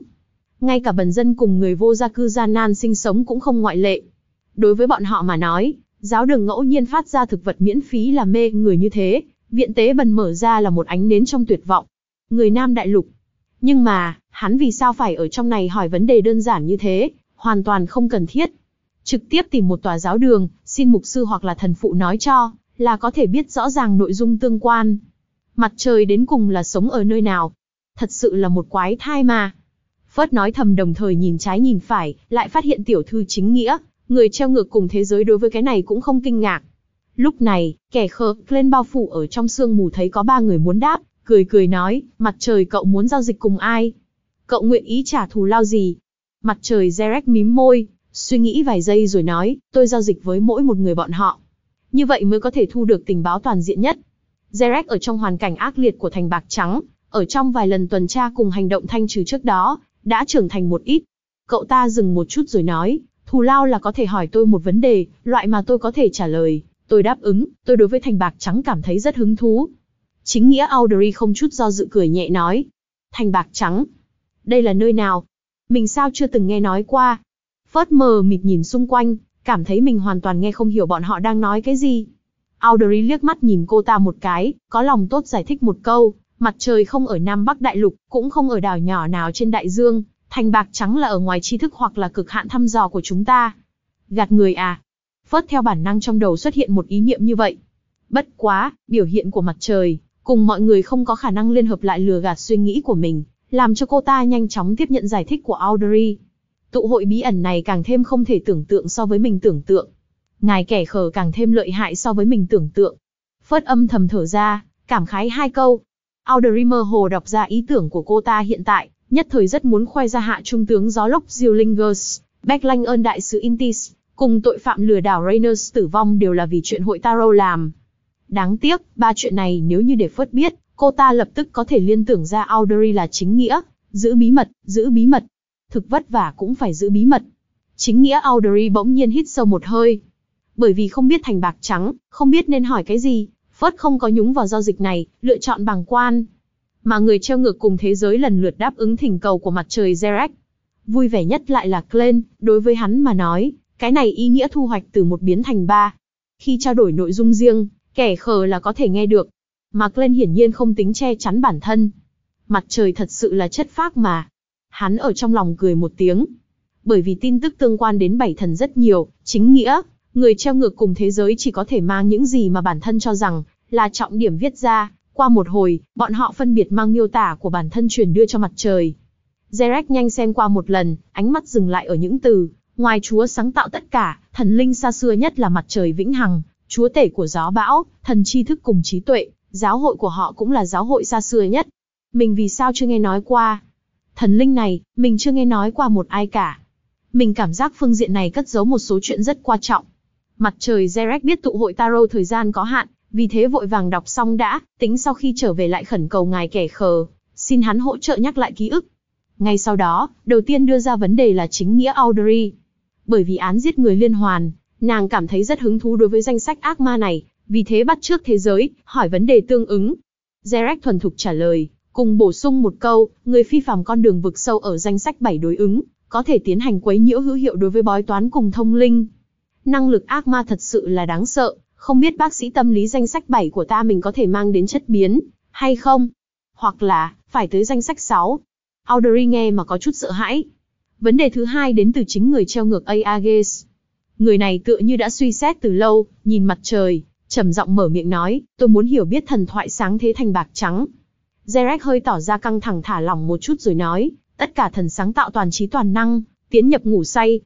Ngay cả bần dân cùng người vô gia cư gian nan sinh sống cũng không ngoại lệ. Đối với bọn họ mà nói, giáo đường ngẫu nhiên phát ra thực vật miễn phí là mê người như thế, viện tế bần mở ra là một ánh nến trong tuyệt vọng. Người Nam Đại Lục. Nhưng mà, hắn vì sao phải ở trong này hỏi vấn đề đơn giản như thế, hoàn toàn không cần thiết. Trực tiếp tìm một tòa giáo đường, xin mục sư hoặc là thần phụ nói cho, là có thể biết rõ ràng nội dung tương quan. Mặt trời đến cùng là sống ở nơi nào? Thật sự là một quái thai mà. Phớt nói thầm đồng thời nhìn trái nhìn phải, lại phát hiện tiểu thư chính nghĩa, người treo ngược cùng thế giới đối với cái này cũng không kinh ngạc. Lúc này, kẻ khờ lên bao phủ ở trong sương mù thấy có ba người muốn đáp, cười cười nói, mặt trời cậu muốn giao dịch cùng ai? Cậu nguyện ý trả thù lao gì? Mặt trời Zerek mím môi, suy nghĩ vài giây rồi nói, tôi giao dịch với mỗi một người bọn họ. Như vậy mới có thể thu được tình báo toàn diện nhất. Derek ở trong hoàn cảnh ác liệt của thành Bạc Trắng, ở trong vài lần tuần tra cùng hành động thanh trừ trước đó, đã trưởng thành một ít. Cậu ta dừng một chút rồi nói, thù lao là có thể hỏi tôi một vấn đề, loại mà tôi có thể trả lời. Tôi đáp ứng, tôi đối với thành bạc trắng cảm thấy rất hứng thú. Chính nghĩa Audrey không chút do dự cười nhẹ nói. Thành bạc trắng. Đây là nơi nào? Mình sao chưa từng nghe nói qua? Phớt mờ mịt nhìn xung quanh, cảm thấy mình hoàn toàn nghe không hiểu bọn họ đang nói cái gì. Audrey liếc mắt nhìn cô ta một cái, có lòng tốt giải thích một câu, mặt trời không ở Nam Bắc Đại Lục, cũng không ở đảo nhỏ nào trên đại dương, thành bạc trắng là ở ngoài tri thức hoặc là cực hạn thăm dò của chúng ta. Gạt người à? Phớt theo bản năng trong đầu xuất hiện một ý niệm như vậy. Bất quá, biểu hiện của mặt trời, cùng mọi người không có khả năng liên hợp lại lừa gạt suy nghĩ của mình, làm cho cô ta nhanh chóng tiếp nhận giải thích của Audrey. Tụ hội bí ẩn này càng thêm không thể tưởng tượng so với mình tưởng tượng, ngài kẻ khờ càng thêm lợi hại so với mình tưởng tượng. Phất âm thầm thở ra, cảm khái hai câu. Audrey hồ đọc ra ý tưởng của cô ta hiện tại, nhất thời rất muốn khoe ra hạ trung tướng gió lốc Zillingers, Becklang ơn đại sứ Intis, cùng tội phạm lừa đảo Rainers tử vong đều là vì chuyện hội Taro làm. Đáng tiếc, ba chuyện này nếu như để phất biết, cô ta lập tức có thể liên tưởng ra Audrey là chính nghĩa, giữ bí mật, giữ bí mật. Thực vất vả cũng phải giữ bí mật. Chính nghĩa Audrey bỗng nhiên hít sâu một hơi, bởi vì không biết thành bạc trắng, không biết nên hỏi cái gì, Phớt không có nhúng vào giao dịch này, lựa chọn bằng quan. Mà người treo ngược cùng thế giới lần lượt đáp ứng thỉnh cầu của mặt trời Zerek. Vui vẻ nhất lại là Glenn, đối với hắn mà nói, cái này ý nghĩa thu hoạch từ một biến thành ba. Khi trao đổi nội dung riêng, kẻ khờ là có thể nghe được. Mà Glenn hiển nhiên không tính che chắn bản thân. Mặt trời thật sự là chất phác mà. Hắn ở trong lòng cười một tiếng. Bởi vì tin tức tương quan đến bảy thần rất nhiều, chính nghĩa, người treo ngược cùng thế giới chỉ có thể mang những gì mà bản thân cho rằng là trọng điểm viết ra. Qua một hồi, bọn họ phân biệt mang miêu tả của bản thân truyền đưa cho mặt trời. Derek nhanh xem qua một lần, ánh mắt dừng lại ở những từ, ngoài Chúa sáng tạo tất cả, thần linh xa xưa nhất là mặt trời vĩnh hằng, Chúa tể của gió bão, thần tri thức cùng trí tuệ, giáo hội của họ cũng là giáo hội xa xưa nhất. Mình vì sao chưa nghe nói qua? Thần linh này, mình chưa nghe nói qua một ai cả. Mình cảm giác phương diện này cất giấu một số chuyện rất quan trọng, Mặt trời Zerek biết tụ hội Tarot thời gian có hạn, vì thế vội vàng đọc xong đã, tính sau khi trở về lại khẩn cầu ngài kẻ khờ, xin hắn hỗ trợ nhắc lại ký ức. Ngay sau đó, đầu tiên đưa ra vấn đề là chính nghĩa Audrey. Bởi vì án giết người liên hoàn, nàng cảm thấy rất hứng thú đối với danh sách ác ma này, vì thế bắt trước thế giới, hỏi vấn đề tương ứng. Zerek thuần thục trả lời, cùng bổ sung một câu, người phi phàm con đường vực sâu ở danh sách 7 đối ứng, có thể tiến hành quấy nhiễu hữu hiệu đối với bói toán cùng thông linh, năng lực ác ma thật sự là đáng sợ, không biết bác sĩ tâm lý danh sách 7 của ta mình có thể mang đến chất biến, hay không? Hoặc là, phải tới danh sách 6. Audrey nghe mà có chút sợ hãi. Vấn đề thứ hai đến từ chính người treo ngược Aegis. Người này tựa như đã suy xét từ lâu, nhìn mặt trời, trầm giọng mở miệng nói, tôi muốn hiểu biết thần thoại sáng thế thành bạc trắng. Zerek hơi tỏ ra căng thẳng thả lỏng một chút rồi nói, tất cả thần sáng tạo toàn trí toàn năng, tiến nhập ngủ say,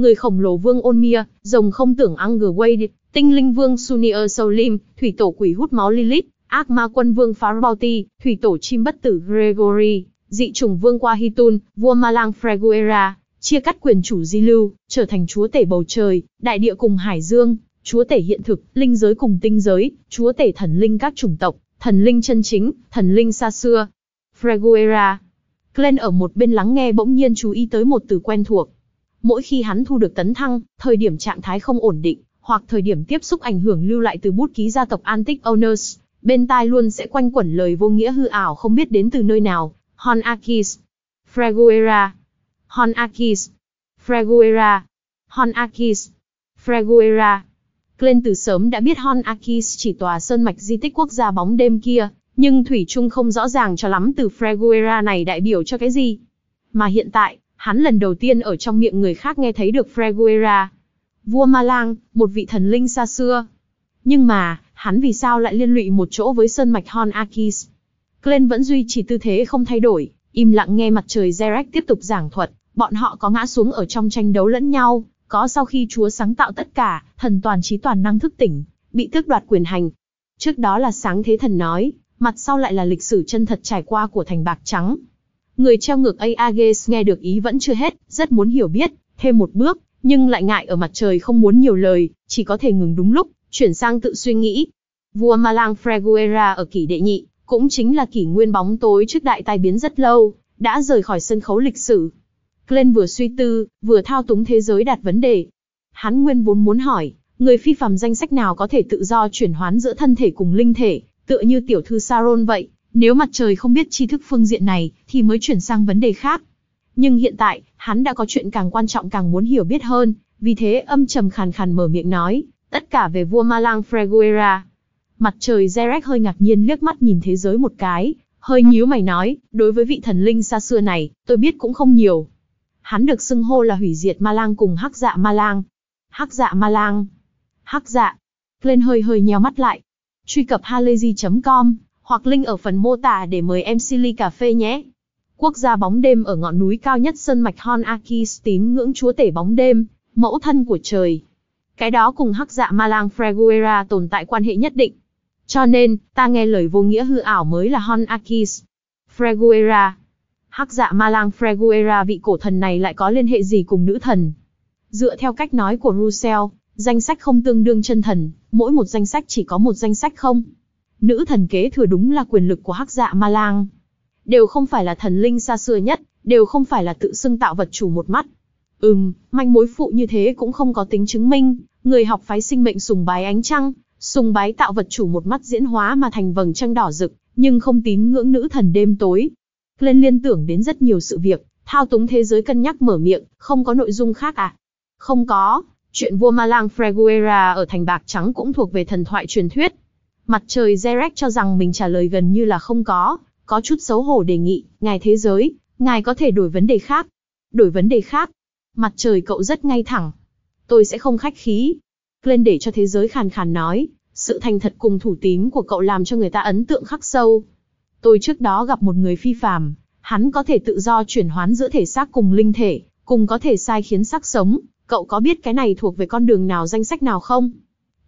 người khổng lồ vương ôn rồng không tưởng Angerway, tinh linh vương Sunir Solim, thủy tổ quỷ hút máu Lilith, ác ma quân vương Farbauti, thủy tổ chim bất tử Gregory, dị chủng vương Quahitun, vua Malang Freguera, chia cắt quyền chủ di lưu, trở thành chúa tể bầu trời, đại địa cùng hải dương, chúa tể hiện thực, linh giới cùng tinh giới, chúa tể thần linh các chủng tộc, thần linh chân chính, thần linh xa xưa. Freguera. Glenn ở một bên lắng nghe bỗng nhiên chú ý tới một từ quen thuộc, Mỗi khi hắn thu được tấn thăng, thời điểm trạng thái không ổn định, hoặc thời điểm tiếp xúc ảnh hưởng lưu lại từ bút ký gia tộc Antic Owners, bên tai luôn sẽ quanh quẩn lời vô nghĩa hư ảo không biết đến từ nơi nào. Hon Akis. Freguera. Hon Akis. Freguera. Hon Akis. Freguera. Glenn từ sớm đã biết Hon Akis chỉ tòa sơn mạch di tích quốc gia bóng đêm kia, nhưng Thủy Trung không rõ ràng cho lắm từ Freguera này đại biểu cho cái gì. Mà hiện tại, Hắn lần đầu tiên ở trong miệng người khác nghe thấy được Freguera, vua Ma Lang, một vị thần linh xa xưa. Nhưng mà, hắn vì sao lại liên lụy một chỗ với sơn mạch Hon Akis? Glenn vẫn duy trì tư thế không thay đổi, im lặng nghe mặt trời Zerek tiếp tục giảng thuật, bọn họ có ngã xuống ở trong tranh đấu lẫn nhau, có sau khi Chúa sáng tạo tất cả, thần toàn trí toàn năng thức tỉnh, bị tước đoạt quyền hành. Trước đó là sáng thế thần nói, mặt sau lại là lịch sử chân thật trải qua của thành bạc trắng. Người treo ngược Aages nghe được ý vẫn chưa hết, rất muốn hiểu biết, thêm một bước, nhưng lại ngại ở mặt trời không muốn nhiều lời, chỉ có thể ngừng đúng lúc, chuyển sang tự suy nghĩ. Vua Malang Freguera ở kỷ đệ nhị, cũng chính là kỷ nguyên bóng tối trước đại tai biến rất lâu, đã rời khỏi sân khấu lịch sử. Glenn vừa suy tư, vừa thao túng thế giới đặt vấn đề. Hắn nguyên vốn muốn hỏi, người phi phàm danh sách nào có thể tự do chuyển hoán giữa thân thể cùng linh thể, tựa như tiểu thư Saron vậy. Nếu mặt trời không biết tri thức phương diện này, thì mới chuyển sang vấn đề khác. Nhưng hiện tại, hắn đã có chuyện càng quan trọng càng muốn hiểu biết hơn, vì thế âm trầm khàn khàn mở miệng nói, tất cả về vua Malang Freguera. Mặt trời Zerek hơi ngạc nhiên liếc mắt nhìn thế giới một cái, hơi nhíu mày nói, đối với vị thần linh xa xưa này, tôi biết cũng không nhiều. Hắn được xưng hô là hủy diệt Malang cùng hắc dạ Malang. Hắc dạ Malang. Hắc dạ. Lên hơi hơi nheo mắt lại. Truy cập halayzi.com hoặc link ở phần mô tả để mời em Silly Cà Phê nhé. Quốc gia bóng đêm ở ngọn núi cao nhất sơn mạch Hon Akis tín ngưỡng chúa tể bóng đêm, mẫu thân của trời. Cái đó cùng hắc dạ Malang Freguera tồn tại quan hệ nhất định. Cho nên, ta nghe lời vô nghĩa hư ảo mới là Hon Akis. Freguera. Hắc dạ Malang Freguera vị cổ thần này lại có liên hệ gì cùng nữ thần? Dựa theo cách nói của Russell, danh sách không tương đương chân thần, mỗi một danh sách chỉ có một danh sách không nữ thần kế thừa đúng là quyền lực của hắc dạ ma lang. Đều không phải là thần linh xa xưa nhất, đều không phải là tự xưng tạo vật chủ một mắt. Ừm, manh mối phụ như thế cũng không có tính chứng minh, người học phái sinh mệnh sùng bái ánh trăng, sùng bái tạo vật chủ một mắt diễn hóa mà thành vầng trăng đỏ rực, nhưng không tín ngưỡng nữ thần đêm tối. Lên liên tưởng đến rất nhiều sự việc, thao túng thế giới cân nhắc mở miệng, không có nội dung khác à? Không có, chuyện vua ma lang Freguera ở thành Bạc Trắng cũng thuộc về thần thoại truyền thuyết, Mặt trời Zerek cho rằng mình trả lời gần như là không có, có chút xấu hổ đề nghị, ngài thế giới, ngài có thể đổi vấn đề khác. Đổi vấn đề khác. Mặt trời cậu rất ngay thẳng. Tôi sẽ không khách khí. Glenn để cho thế giới khàn khàn nói, sự thành thật cùng thủ tím của cậu làm cho người ta ấn tượng khắc sâu. Tôi trước đó gặp một người phi phàm, hắn có thể tự do chuyển hoán giữa thể xác cùng linh thể, cùng có thể sai khiến sắc sống. Cậu có biết cái này thuộc về con đường nào danh sách nào không?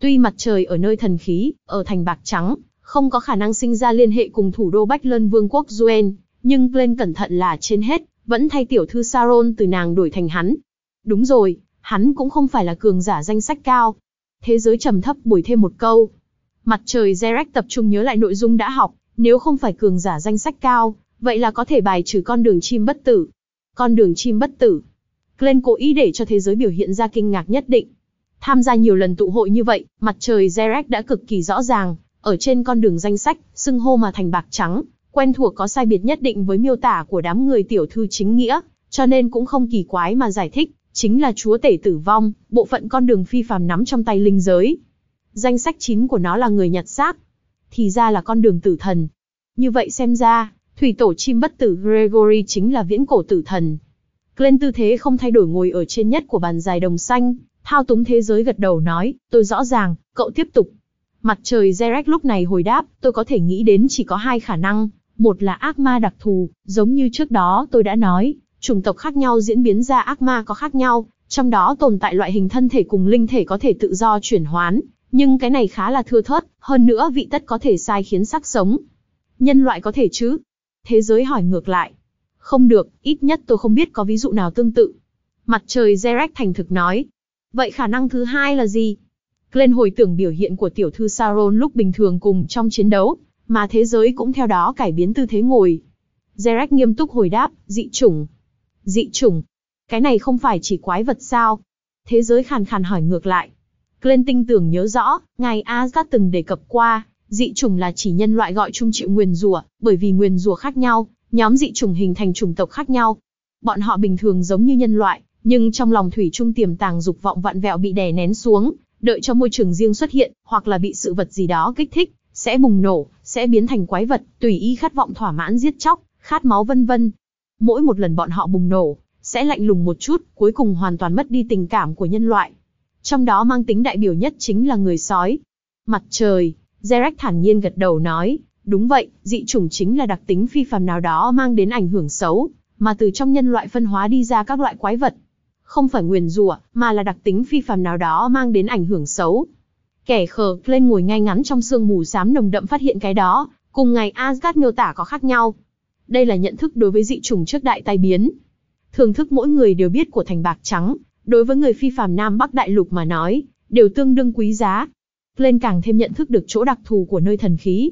Tuy mặt trời ở nơi thần khí, ở thành bạc trắng, không có khả năng sinh ra liên hệ cùng thủ đô Bách Lân Vương quốc Duen, nhưng Glenn cẩn thận là trên hết, vẫn thay tiểu thư Saron từ nàng đổi thành hắn. Đúng rồi, hắn cũng không phải là cường giả danh sách cao. Thế giới trầm thấp bồi thêm một câu. Mặt trời Zerek tập trung nhớ lại nội dung đã học, nếu không phải cường giả danh sách cao, vậy là có thể bài trừ con đường chim bất tử. Con đường chim bất tử. Glenn cố ý để cho thế giới biểu hiện ra kinh ngạc nhất định, Tham gia nhiều lần tụ hội như vậy, mặt trời Zerek đã cực kỳ rõ ràng, ở trên con đường danh sách, xưng hô mà thành bạc trắng, quen thuộc có sai biệt nhất định với miêu tả của đám người tiểu thư chính nghĩa, cho nên cũng không kỳ quái mà giải thích, chính là chúa tể tử vong, bộ phận con đường phi phàm nắm trong tay linh giới. Danh sách chính của nó là người nhặt xác, thì ra là con đường tử thần. Như vậy xem ra, thủy tổ chim bất tử Gregory chính là viễn cổ tử thần. Glenn tư thế không thay đổi ngồi ở trên nhất của bàn dài đồng xanh, Thao túng thế giới gật đầu nói, tôi rõ ràng, cậu tiếp tục. Mặt trời Zerek lúc này hồi đáp, tôi có thể nghĩ đến chỉ có hai khả năng. Một là ác ma đặc thù, giống như trước đó tôi đã nói, chủng tộc khác nhau diễn biến ra ác ma có khác nhau, trong đó tồn tại loại hình thân thể cùng linh thể có thể tự do chuyển hoán, nhưng cái này khá là thưa thớt, hơn nữa vị tất có thể sai khiến sắc sống. Nhân loại có thể chứ? Thế giới hỏi ngược lại. Không được, ít nhất tôi không biết có ví dụ nào tương tự. Mặt trời Zerek thành thực nói, Vậy khả năng thứ hai là gì? Glenn hồi tưởng biểu hiện của tiểu thư Saron lúc bình thường cùng trong chiến đấu, mà thế giới cũng theo đó cải biến tư thế ngồi. Zerek nghiêm túc hồi đáp, dị chủng. Dị chủng? Cái này không phải chỉ quái vật sao? Thế giới khàn khàn hỏi ngược lại. Glenn tinh tưởng nhớ rõ, ngài Asgard từng đề cập qua, dị chủng là chỉ nhân loại gọi chung chịu nguyền rủa, bởi vì nguyền rủa khác nhau, nhóm dị chủng hình thành chủng tộc khác nhau. Bọn họ bình thường giống như nhân loại, nhưng trong lòng thủy trung tiềm tàng dục vọng vặn vẹo bị đè nén xuống, đợi cho môi trường riêng xuất hiện, hoặc là bị sự vật gì đó kích thích, sẽ bùng nổ, sẽ biến thành quái vật, tùy ý khát vọng thỏa mãn giết chóc, khát máu vân vân. Mỗi một lần bọn họ bùng nổ, sẽ lạnh lùng một chút, cuối cùng hoàn toàn mất đi tình cảm của nhân loại. Trong đó mang tính đại biểu nhất chính là người sói. Mặt trời, Zerek thản nhiên gật đầu nói, đúng vậy, dị chủng chính là đặc tính phi phàm nào đó mang đến ảnh hưởng xấu, mà từ trong nhân loại phân hóa đi ra các loại quái vật, không phải nguyền rủa, mà là đặc tính phi phàm nào đó mang đến ảnh hưởng xấu. Kẻ khờ lên ngồi ngay ngắn trong sương mù xám nồng đậm phát hiện cái đó, cùng ngày Asgard miêu tả có khác nhau. Đây là nhận thức đối với dị trùng trước đại tai biến. Thường thức mỗi người đều biết của thành bạc trắng, đối với người phi phàm Nam Bắc Đại Lục mà nói, đều tương đương quý giá. Lên càng thêm nhận thức được chỗ đặc thù của nơi thần khí.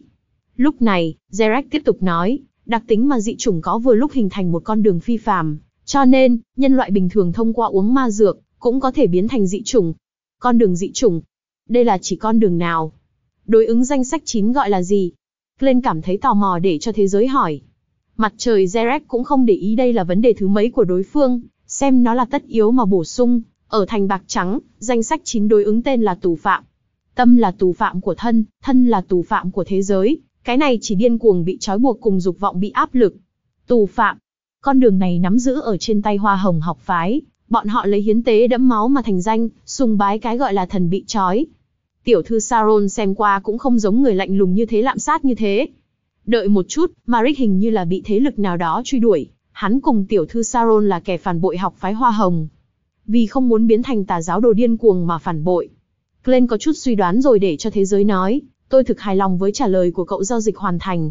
Lúc này, Zerek tiếp tục nói, đặc tính mà dị trùng có vừa lúc hình thành một con đường phi phàm, cho nên, nhân loại bình thường thông qua uống ma dược, cũng có thể biến thành dị chủng. Con đường dị chủng. Đây là chỉ con đường nào? Đối ứng danh sách 9 gọi là gì? Glenn cảm thấy tò mò để cho thế giới hỏi. Mặt trời Zerek cũng không để ý đây là vấn đề thứ mấy của đối phương, xem nó là tất yếu mà bổ sung, ở thành bạc trắng, danh sách 9 đối ứng tên là tù phạm. Tâm là tù phạm của thân, thân là tù phạm của thế giới, cái này chỉ điên cuồng bị trói buộc cùng dục vọng bị áp lực. Tù phạm, con đường này nắm giữ ở trên tay hoa hồng học phái, bọn họ lấy hiến tế đẫm máu mà thành danh, sùng bái cái gọi là thần bị trói. Tiểu thư Saron xem qua cũng không giống người lạnh lùng như thế lạm sát như thế. Đợi một chút, marik hình như là bị thế lực nào đó truy đuổi, hắn cùng tiểu thư Saron là kẻ phản bội học phái hoa hồng. Vì không muốn biến thành tà giáo đồ điên cuồng mà phản bội. Glenn có chút suy đoán rồi để cho thế giới nói, tôi thực hài lòng với trả lời của cậu giao dịch hoàn thành.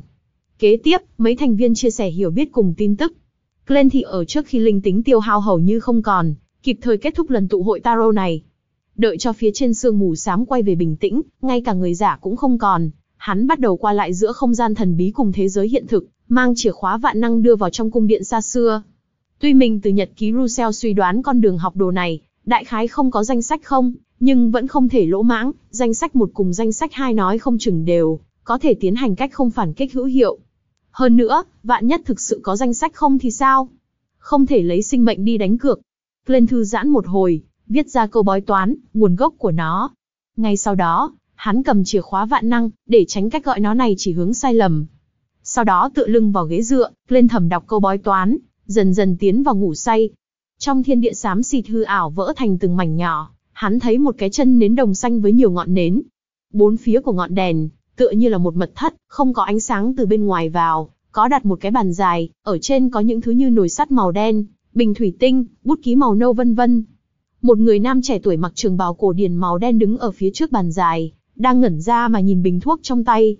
Kế tiếp, mấy thành viên chia sẻ hiểu biết cùng tin tức, Glenn thì ở trước khi linh tính tiêu hao hầu như không còn, kịp thời kết thúc lần tụ hội tarot này. Đợi cho phía trên sương mù xám quay về bình tĩnh, ngay cả người giả cũng không còn, hắn bắt đầu qua lại giữa không gian thần bí cùng thế giới hiện thực, mang chìa khóa vạn năng đưa vào trong cung điện xa xưa. Tuy mình từ nhật ký Russell suy đoán con đường học đồ này, đại khái không có danh sách không, nhưng vẫn không thể lỗ mãng, danh sách một cùng danh sách hai nói không chừng đều, có thể tiến hành cách không phản kích hữu hiệu. Hơn nữa, vạn nhất thực sự có danh sách không thì sao? Không thể lấy sinh mệnh đi đánh cược. Glenn thư giãn một hồi, viết ra câu bói toán, nguồn gốc của nó. Ngay sau đó, hắn cầm chìa khóa vạn năng, để tránh cách gọi nó này chỉ hướng sai lầm. Sau đó tựa lưng vào ghế dựa, Glenn thầm đọc câu bói toán, dần dần tiến vào ngủ say. Trong thiên địa xám xịt hư ảo vỡ thành từng mảnh nhỏ, hắn thấy một cái chân nến đồng xanh với nhiều ngọn nến. Bốn phía của ngọn đèn, tựa như là một mật thất, không có ánh sáng từ bên ngoài vào, có đặt một cái bàn dài, ở trên có những thứ như nồi sắt màu đen, bình thủy tinh, bút ký màu nâu vân vân. Một người nam trẻ tuổi mặc trường bào cổ điển màu đen đứng ở phía trước bàn dài, đang ngẩn ra mà nhìn bình thuốc trong tay.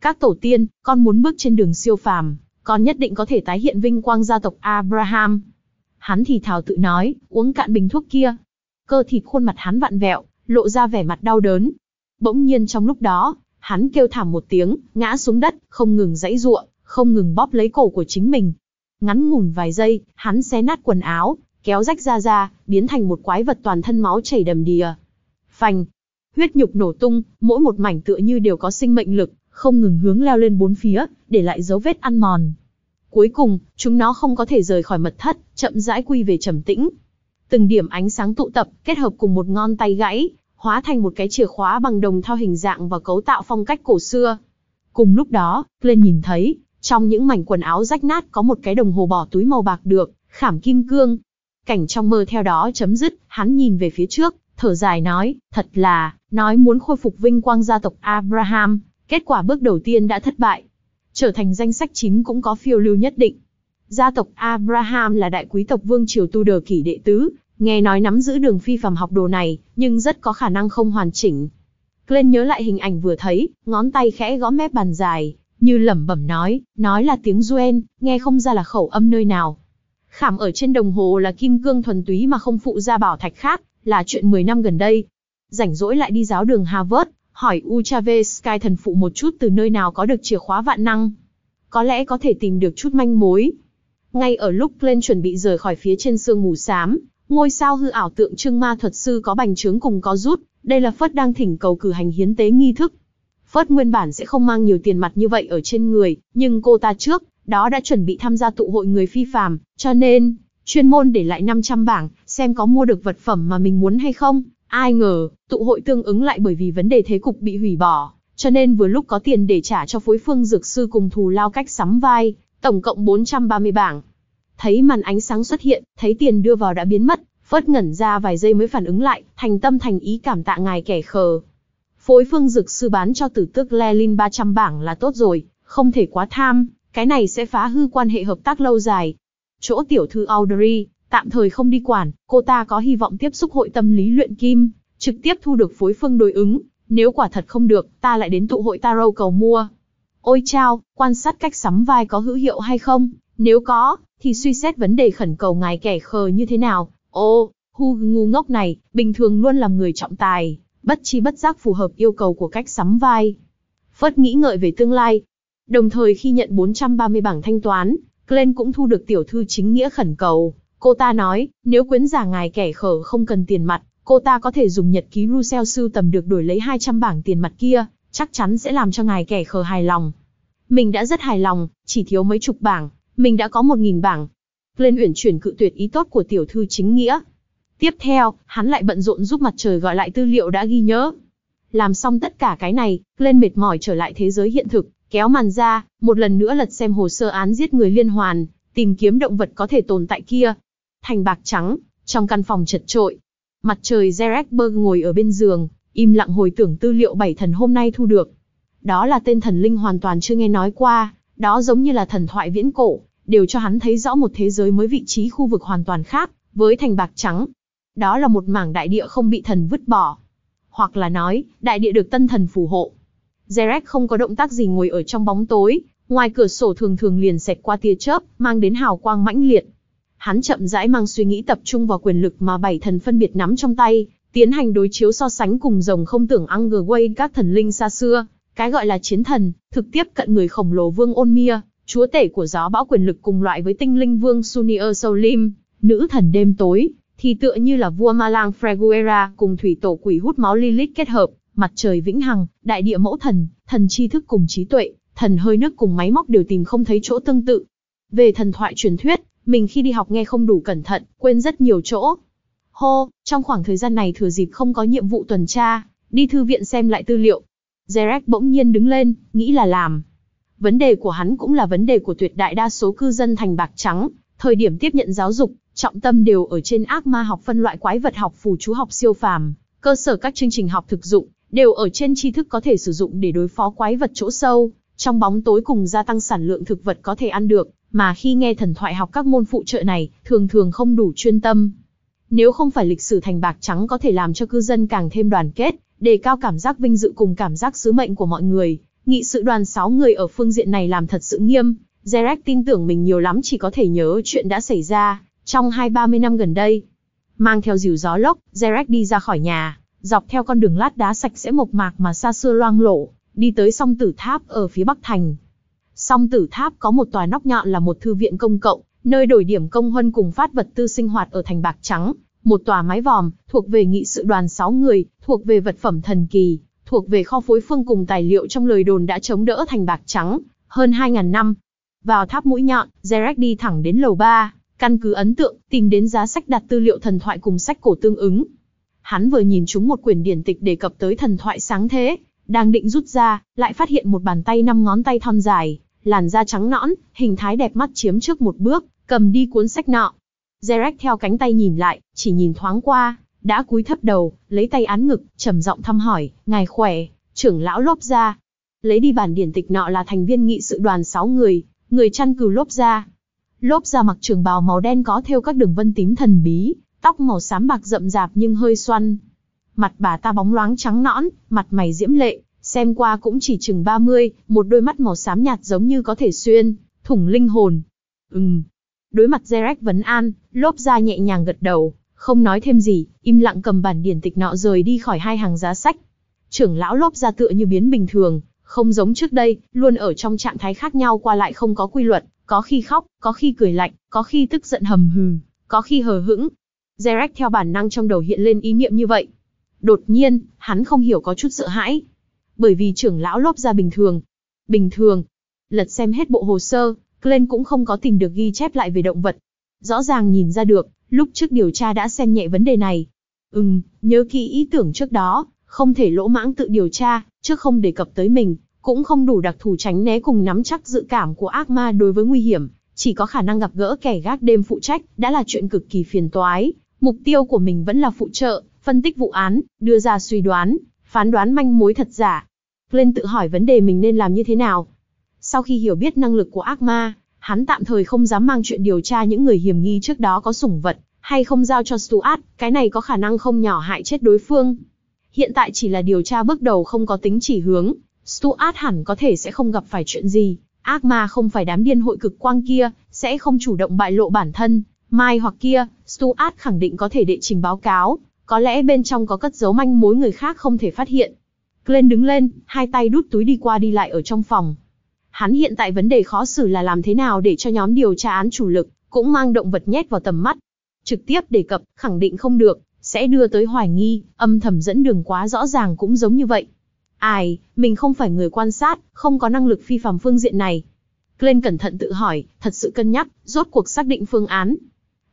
Các tổ tiên, con muốn bước trên đường siêu phàm, con nhất định có thể tái hiện vinh quang gia tộc Abraham. Hắn thì thào tự nói, uống cạn bình thuốc kia. Cơ thịt khuôn mặt hắn vặn vẹo, lộ ra vẻ mặt đau đớn. Bỗng nhiên trong lúc đó, Hắn kêu thảm một tiếng, ngã xuống đất, không ngừng dãy ruộng, không ngừng bóp lấy cổ của chính mình. Ngắn ngủn vài giây, hắn xé nát quần áo, kéo rách ra ra, biến thành một quái vật toàn thân máu chảy đầm đìa. Phanh, huyết nhục nổ tung, mỗi một mảnh tựa như đều có sinh mệnh lực, không ngừng hướng leo lên bốn phía, để lại dấu vết ăn mòn. Cuối cùng, chúng nó không có thể rời khỏi mật thất, chậm rãi quy về trầm tĩnh. Từng điểm ánh sáng tụ tập, kết hợp cùng một ngón tay gãy, hóa thành một cái chìa khóa bằng đồng theo hình dạng và cấu tạo phong cách cổ xưa. Cùng lúc đó, Glenn nhìn thấy, trong những mảnh quần áo rách nát có một cái đồng hồ bỏ túi màu bạc được, khảm kim cương. Cảnh trong mơ theo đó chấm dứt, hắn nhìn về phía trước, thở dài nói, thật là, nói muốn khôi phục vinh quang gia tộc Abraham, kết quả bước đầu tiên đã thất bại. Trở thành danh sách chính cũng có phiêu lưu nhất định. Gia tộc Abraham là đại quý tộc vương triều Tu Đờ kỷ đệ tứ, Nghe nói nắm giữ đường phi phàm học đồ này, nhưng rất có khả năng không hoàn chỉnh. Glenn nhớ lại hình ảnh vừa thấy, ngón tay khẽ gõ mép bàn dài, như lẩm bẩm nói, nói là tiếng Duen, nghe không ra là khẩu âm nơi nào. Khảm ở trên đồng hồ là kim cương thuần túy mà không phụ ra bảo thạch khác, là chuyện 10 năm gần đây. Rảnh rỗi lại đi giáo đường Harvard, hỏi Uchave Sky thần phụ một chút từ nơi nào có được chìa khóa vạn năng. Có lẽ có thể tìm được chút manh mối. Ngay ở lúc Glenn chuẩn bị rời khỏi phía trên sương mù xám, Ngôi sao hư ảo tượng trưng ma thuật sư có bành trướng cùng có rút, đây là Phất đang thỉnh cầu cử hành hiến tế nghi thức. Phất nguyên bản sẽ không mang nhiều tiền mặt như vậy ở trên người, nhưng cô ta trước, đó đã chuẩn bị tham gia tụ hội người phi phàm, cho nên, chuyên môn để lại 500 bảng, xem có mua được vật phẩm mà mình muốn hay không. Ai ngờ, tụ hội tương ứng lại bởi vì vấn đề thế cục bị hủy bỏ, cho nên vừa lúc có tiền để trả cho phối phương dược sư cùng thù lao cách sắm vai, tổng cộng 430 bảng, Thấy màn ánh sáng xuất hiện, thấy tiền đưa vào đã biến mất, phớt ngẩn ra vài giây mới phản ứng lại, thành tâm thành ý cảm tạ ngài kẻ khờ. Phối phương dược sư bán cho tử tước Lelin 300 bảng là tốt rồi, không thể quá tham, cái này sẽ phá hư quan hệ hợp tác lâu dài. Chỗ tiểu thư Audrey, tạm thời không đi quản, cô ta có hy vọng tiếp xúc hội tâm lý luyện kim, trực tiếp thu được phối phương đối ứng, nếu quả thật không được, ta lại đến tụ hội tarot cầu mua. Ôi chao, quan sát cách sắm vai có hữu hiệu hay không, nếu có, thì suy xét vấn đề khẩn cầu ngài kẻ khờ như thế nào. Ô, Hu ngu ngốc này, bình thường luôn làm người trọng tài, bất chi bất giác phù hợp yêu cầu của cách sắm vai. Phớt nghĩ ngợi về tương lai. Đồng thời khi nhận 430 bảng thanh toán, Glenn cũng thu được tiểu thư chính nghĩa khẩn cầu. Cô ta nói, nếu quyến giả ngài kẻ khờ không cần tiền mặt, cô ta có thể dùng nhật ký Russell sưu tầm được đổi lấy 200 bảng tiền mặt kia, chắc chắn sẽ làm cho ngài kẻ khờ hài lòng. Mình đã rất hài lòng, chỉ thiếu mấy chục bảng, mình đã có một nghìn bảng. Lên uyển chuyển cự tuyệt ý tốt của tiểu thư chính nghĩa. Tiếp theo, hắn lại bận rộn giúp mặt trời gọi lại tư liệu đã ghi nhớ. Làm xong tất cả cái này, lên mệt mỏi trở lại thế giới hiện thực, kéo màn ra, một lần nữa lật xem hồ sơ án giết người liên hoàn, tìm kiếm động vật có thể tồn tại kia. Thành bạc trắng, trong căn phòng chật trội. Mặt trời Zerekberg ngồi ở bên giường, im lặng hồi tưởng tư liệu bảy thần hôm nay thu được. Đó là tên thần linh hoàn toàn chưa nghe nói qua, đó giống như là thần thoại viễn cổ, đều cho hắn thấy rõ một thế giới mới vị trí khu vực hoàn toàn khác, với thành bạc trắng. Đó là một mảng đại địa không bị thần vứt bỏ. Hoặc là nói, đại địa được tân thần phù hộ. Zerek không có động tác gì ngồi ở trong bóng tối, ngoài cửa sổ thường thường liền xẹt qua tia chớp, mang đến hào quang mãnh liệt. Hắn chậm rãi mang suy nghĩ tập trung vào quyền lực mà bảy thần phân biệt nắm trong tay, tiến hành đối chiếu so sánh cùng rồng không tưởng Angerway các thần linh xa xưa. Cái gọi là chiến thần, thực tiếp cận người khổng lồ vương Ôn Mia, chúa tể của gió bão quyền lực cùng loại với tinh linh vương Sunir Solim, nữ thần đêm tối, thì tựa như là vua Malang Freguera cùng thủy tổ quỷ hút máu Lilith kết hợp, mặt trời vĩnh hằng, đại địa mẫu thần, thần tri thức cùng trí tuệ, thần hơi nước cùng máy móc đều tìm không thấy chỗ tương tự. Về thần thoại truyền thuyết, mình khi đi học nghe không đủ cẩn thận, quên rất nhiều chỗ. Hô, trong khoảng thời gian này thừa dịp không có nhiệm vụ tuần tra, đi thư viện xem lại tư liệu, Zerek bỗng nhiên đứng lên, nghĩ là làm. Vấn đề của hắn cũng là vấn đề của tuyệt đại đa số cư dân thành bạc trắng, thời điểm tiếp nhận giáo dục, trọng tâm đều ở trên ác ma học phân loại quái vật học phù chú học siêu phàm, cơ sở các chương trình học thực dụng, đều ở trên tri thức có thể sử dụng để đối phó quái vật chỗ sâu, trong bóng tối cùng gia tăng sản lượng thực vật có thể ăn được, mà khi nghe thần thoại học các môn phụ trợ này, thường thường không đủ chuyên tâm. Nếu không phải lịch sử thành bạc trắng có thể làm cho cư dân càng thêm đoàn kết, đề cao cảm giác vinh dự cùng cảm giác sứ mệnh của mọi người. Nghị sự đoàn 6 người ở phương diện này làm thật sự nghiêm, Derek tin tưởng mình nhiều lắm chỉ có thể nhớ chuyện đã xảy ra trong hai ba mươi năm gần đây. Mang theo dìu gió lốc, Derek đi ra khỏi nhà, dọc theo con đường lát đá sạch sẽ mộc mạc mà xa xưa loang lổ, đi tới song tử tháp ở phía bắc thành. Song tử tháp có một tòa nóc nhọn là một thư viện công cộng, nơi đổi điểm công huân cùng phát vật tư sinh hoạt ở thành Bạc Trắng, một tòa mái vòm, thuộc về nghị sự đoàn 6 người, thuộc về vật phẩm thần kỳ, thuộc về kho phối phương cùng tài liệu trong lời đồn đã chống đỡ thành bạc trắng, hơn 2.000 năm. Vào tháp mũi nhọn, Derek đi thẳng đến lầu 3, căn cứ ấn tượng, tìm đến giá sách đặt tư liệu thần thoại cùng sách cổ tương ứng. Hắn vừa nhìn chúng một quyển điển tịch đề cập tới thần thoại sáng thế, đang định rút ra, lại phát hiện một bàn tay năm ngón tay thon dài, làn da trắng nõn, hình thái đẹp mắt chiếm trước một bước, cầm đi cuốn sách nọ, Zerek theo cánh tay nhìn lại, chỉ nhìn thoáng qua, đã cúi thấp đầu, lấy tay án ngực, trầm giọng thăm hỏi, ngài khỏe, trưởng lão lốp ra. Lấy đi bản điển tịch nọ là thành viên nghị sự đoàn 6 người, người chăn cừu lốp ra. Lốp ra mặc trường bào màu đen có theo các đường vân tím thần bí, tóc màu xám bạc rậm rạp nhưng hơi xoăn. Mặt bà ta bóng loáng trắng nõn, mặt mày diễm lệ, xem qua cũng chỉ chừng 30, một đôi mắt màu xám nhạt giống như có thể xuyên, thủng linh hồn. Ừm, Đối mặt Zerek vấn an, lốp ra nhẹ nhàng gật đầu, không nói thêm gì, im lặng cầm bản điển tịch nọ rời đi khỏi hai hàng giá sách. Trưởng lão lốp ra tựa như biến bình thường, không giống trước đây, luôn ở trong trạng thái khác nhau qua lại không có quy luật, có khi khóc, có khi cười lạnh, có khi tức giận hầm hừ, có khi hờ hững. Zerek theo bản năng trong đầu hiện lên ý niệm như vậy. Đột nhiên, hắn không hiểu có chút sợ hãi. Bởi vì trưởng lão lốp ra bình thường. Bình thường. Lật xem hết bộ hồ sơ, Glenn cũng không có tìm được ghi chép lại về động vật. Rõ ràng nhìn ra được, lúc trước điều tra đã xem nhẹ vấn đề này. Ừm, nhớ kỹ ý tưởng trước đó, không thể lỗ mãng tự điều tra, trước không đề cập tới mình, cũng không đủ đặc thù tránh né cùng nắm chắc dự cảm của ác ma đối với nguy hiểm, chỉ có khả năng gặp gỡ kẻ gác đêm phụ trách, đã là chuyện cực kỳ phiền toái. Mục tiêu của mình vẫn là phụ trợ, phân tích vụ án, đưa ra suy đoán, phán đoán manh mối thật giả. Glenn tự hỏi vấn đề mình nên làm như thế nào, sau khi hiểu biết năng lực của ác ma, hắn tạm thời không dám mang chuyện điều tra những người hiểm nghi trước đó có sủng vật, hay không giao cho Stuart, cái này có khả năng không nhỏ hại chết đối phương. Hiện tại chỉ là điều tra bước đầu không có tính chỉ hướng, Stuart hẳn có thể sẽ không gặp phải chuyện gì, ác ma không phải đám điên hội cực quang kia, sẽ không chủ động bại lộ bản thân, mai hoặc kia, Stuart khẳng định có thể đệ trình báo cáo, có lẽ bên trong có cất giấu manh mối người khác không thể phát hiện. Glenn đứng lên, hai tay đút túi đi qua đi lại ở trong phòng, Hắn hiện tại vấn đề khó xử là làm thế nào để cho nhóm điều tra án chủ lực cũng mang động vật nhét vào tầm mắt. Trực tiếp đề cập, khẳng định không được, sẽ đưa tới hoài nghi, âm thầm dẫn đường quá rõ ràng cũng giống như vậy. Ai, mình không phải người quan sát, không có năng lực phi phạm phương diện này. Glenn cẩn thận tự hỏi, thật sự cân nhắc, rốt cuộc xác định phương án.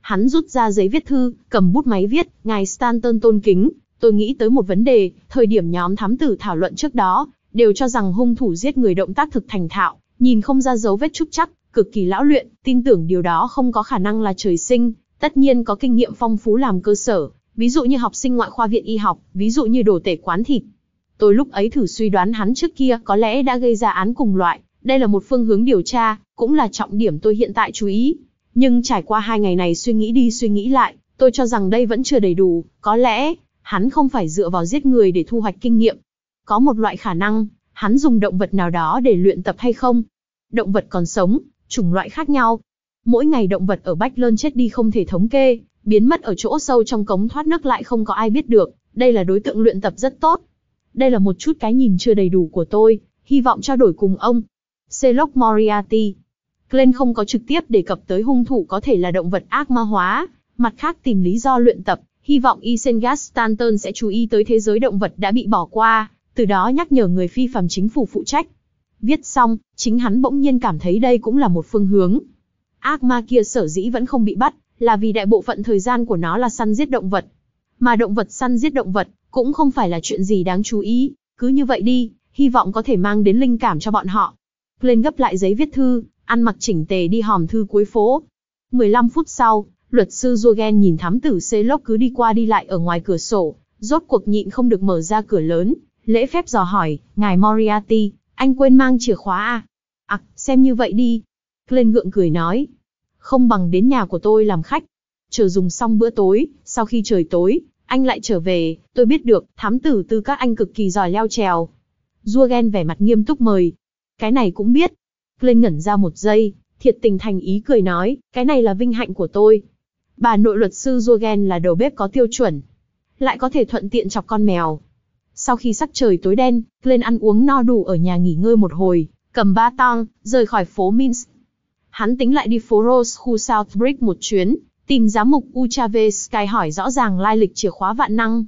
Hắn rút ra giấy viết thư, cầm bút máy viết, ngài Stanton tôn kính, tôi nghĩ tới một vấn đề, thời điểm nhóm thám tử thảo luận trước đó, đều cho rằng hung thủ giết người động tác thực thành thạo, nhìn không ra dấu vết trúc chắc, cực kỳ lão luyện, tin tưởng điều đó không có khả năng là trời sinh, tất nhiên có kinh nghiệm phong phú làm cơ sở, ví dụ như học sinh ngoại khoa viện y học, ví dụ như đồ tể quán thịt. Tôi lúc ấy thử suy đoán hắn trước kia có lẽ đã gây ra án cùng loại, đây là một phương hướng điều tra, cũng là trọng điểm tôi hiện tại chú ý. Nhưng trải qua hai ngày này suy nghĩ đi suy nghĩ lại, tôi cho rằng đây vẫn chưa đầy đủ, có lẽ, hắn không phải dựa vào giết người để thu hoạch kinh nghiệm, có một loại khả năng, hắn dùng động vật nào đó để luyện tập hay không. Động vật còn sống, chủng loại khác nhau. Mỗi ngày động vật ở Bách Lơn chết đi không thể thống kê, biến mất ở chỗ sâu trong cống thoát nước lại không có ai biết được, đây là đối tượng luyện tập rất tốt. Đây là một chút cái nhìn chưa đầy đủ của tôi, hy vọng trao đổi cùng ông. Celoc Moriarty. Glenn không có trực tiếp đề cập tới hung thủ có thể là động vật ác ma hóa, mặt khác tìm lý do luyện tập, hy vọng Isengard Stanton sẽ chú ý tới thế giới động vật đã bị bỏ qua, từ đó nhắc nhở người phi phàm chính phủ phụ trách. Viết xong, chính hắn bỗng nhiên cảm thấy đây cũng là một phương hướng. Ác ma kia sở dĩ vẫn không bị bắt, là vì đại bộ phận thời gian của nó là săn giết động vật. Mà động vật săn giết động vật, cũng không phải là chuyện gì đáng chú ý, cứ như vậy đi, hy vọng có thể mang đến linh cảm cho bọn họ. Lên gấp lại giấy viết thư, ăn mặc chỉnh tề đi hòm thư cuối phố. 15 phút sau, luật sư Jorgen nhìn thám tử Selok cứ đi qua đi lại ở ngoài cửa sổ, rốt cuộc nhịn không được mở ra cửa lớn, lễ phép dò hỏi, ngài Moriarty, anh quên mang chìa khóa à? À, xem như vậy đi. Glenn gượng cười nói, không bằng đến nhà của tôi làm khách. Chờ dùng xong bữa tối, sau khi trời tối, anh lại trở về, tôi biết được, thám tử tư các anh cực kỳ giỏi leo trèo. Duogen vẻ mặt nghiêm túc mời. Cái này cũng biết. Glenn ngẩn ra một giây, thiệt tình thành ý cười nói, cái này là vinh hạnh của tôi. Bà nội luật sư Duogen là đầu bếp có tiêu chuẩn. Lại có thể thuận tiện chọc con mèo, sau khi sắc trời tối đen, lên ăn uống no đủ ở nhà nghỉ ngơi một hồi, cầm ba tang, rời khỏi phố Minsk. Hắn tính lại đi phố Rose khu Southbridge một chuyến, tìm giám mục Uchave Sky hỏi rõ ràng lai lịch chìa khóa vạn năng.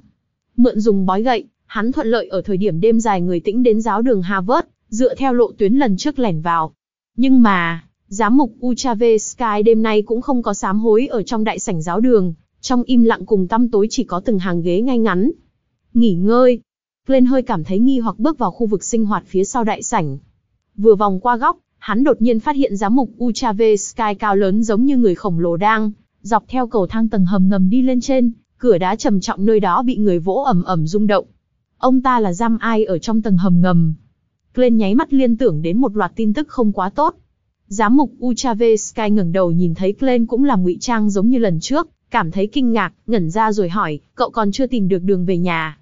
Mượn dùng bói gậy, hắn thuận lợi ở thời điểm đêm dài người tĩnh đến giáo đường Harvard, dựa theo lộ tuyến lần trước lẻn vào. Nhưng mà, giám mục Uchave Sky đêm nay cũng không có sám hối ở trong đại sảnh giáo đường, trong im lặng cùng tăm tối chỉ có từng hàng ghế ngay ngắn. Nghỉ ngơi, Glenn hơi cảm thấy nghi hoặc bước vào khu vực sinh hoạt phía sau đại sảnh. Vừa vòng qua góc, hắn đột nhiên phát hiện giám mục Uchave Sky cao lớn giống như người khổng lồ đang dọc theo cầu thang tầng hầm ngầm đi lên trên, cửa đá trầm trọng nơi đó bị người vỗ ầm ầm rung động. Ông ta là giam ai ở trong tầng hầm ngầm? Glenn nháy mắt liên tưởng đến một loạt tin tức không quá tốt. Giám mục Uchave Sky ngẩng đầu nhìn thấy Glenn cũng là ngụy trang giống như lần trước, cảm thấy kinh ngạc, ngẩn ra rồi hỏi, cậu còn chưa tìm được đường về nhà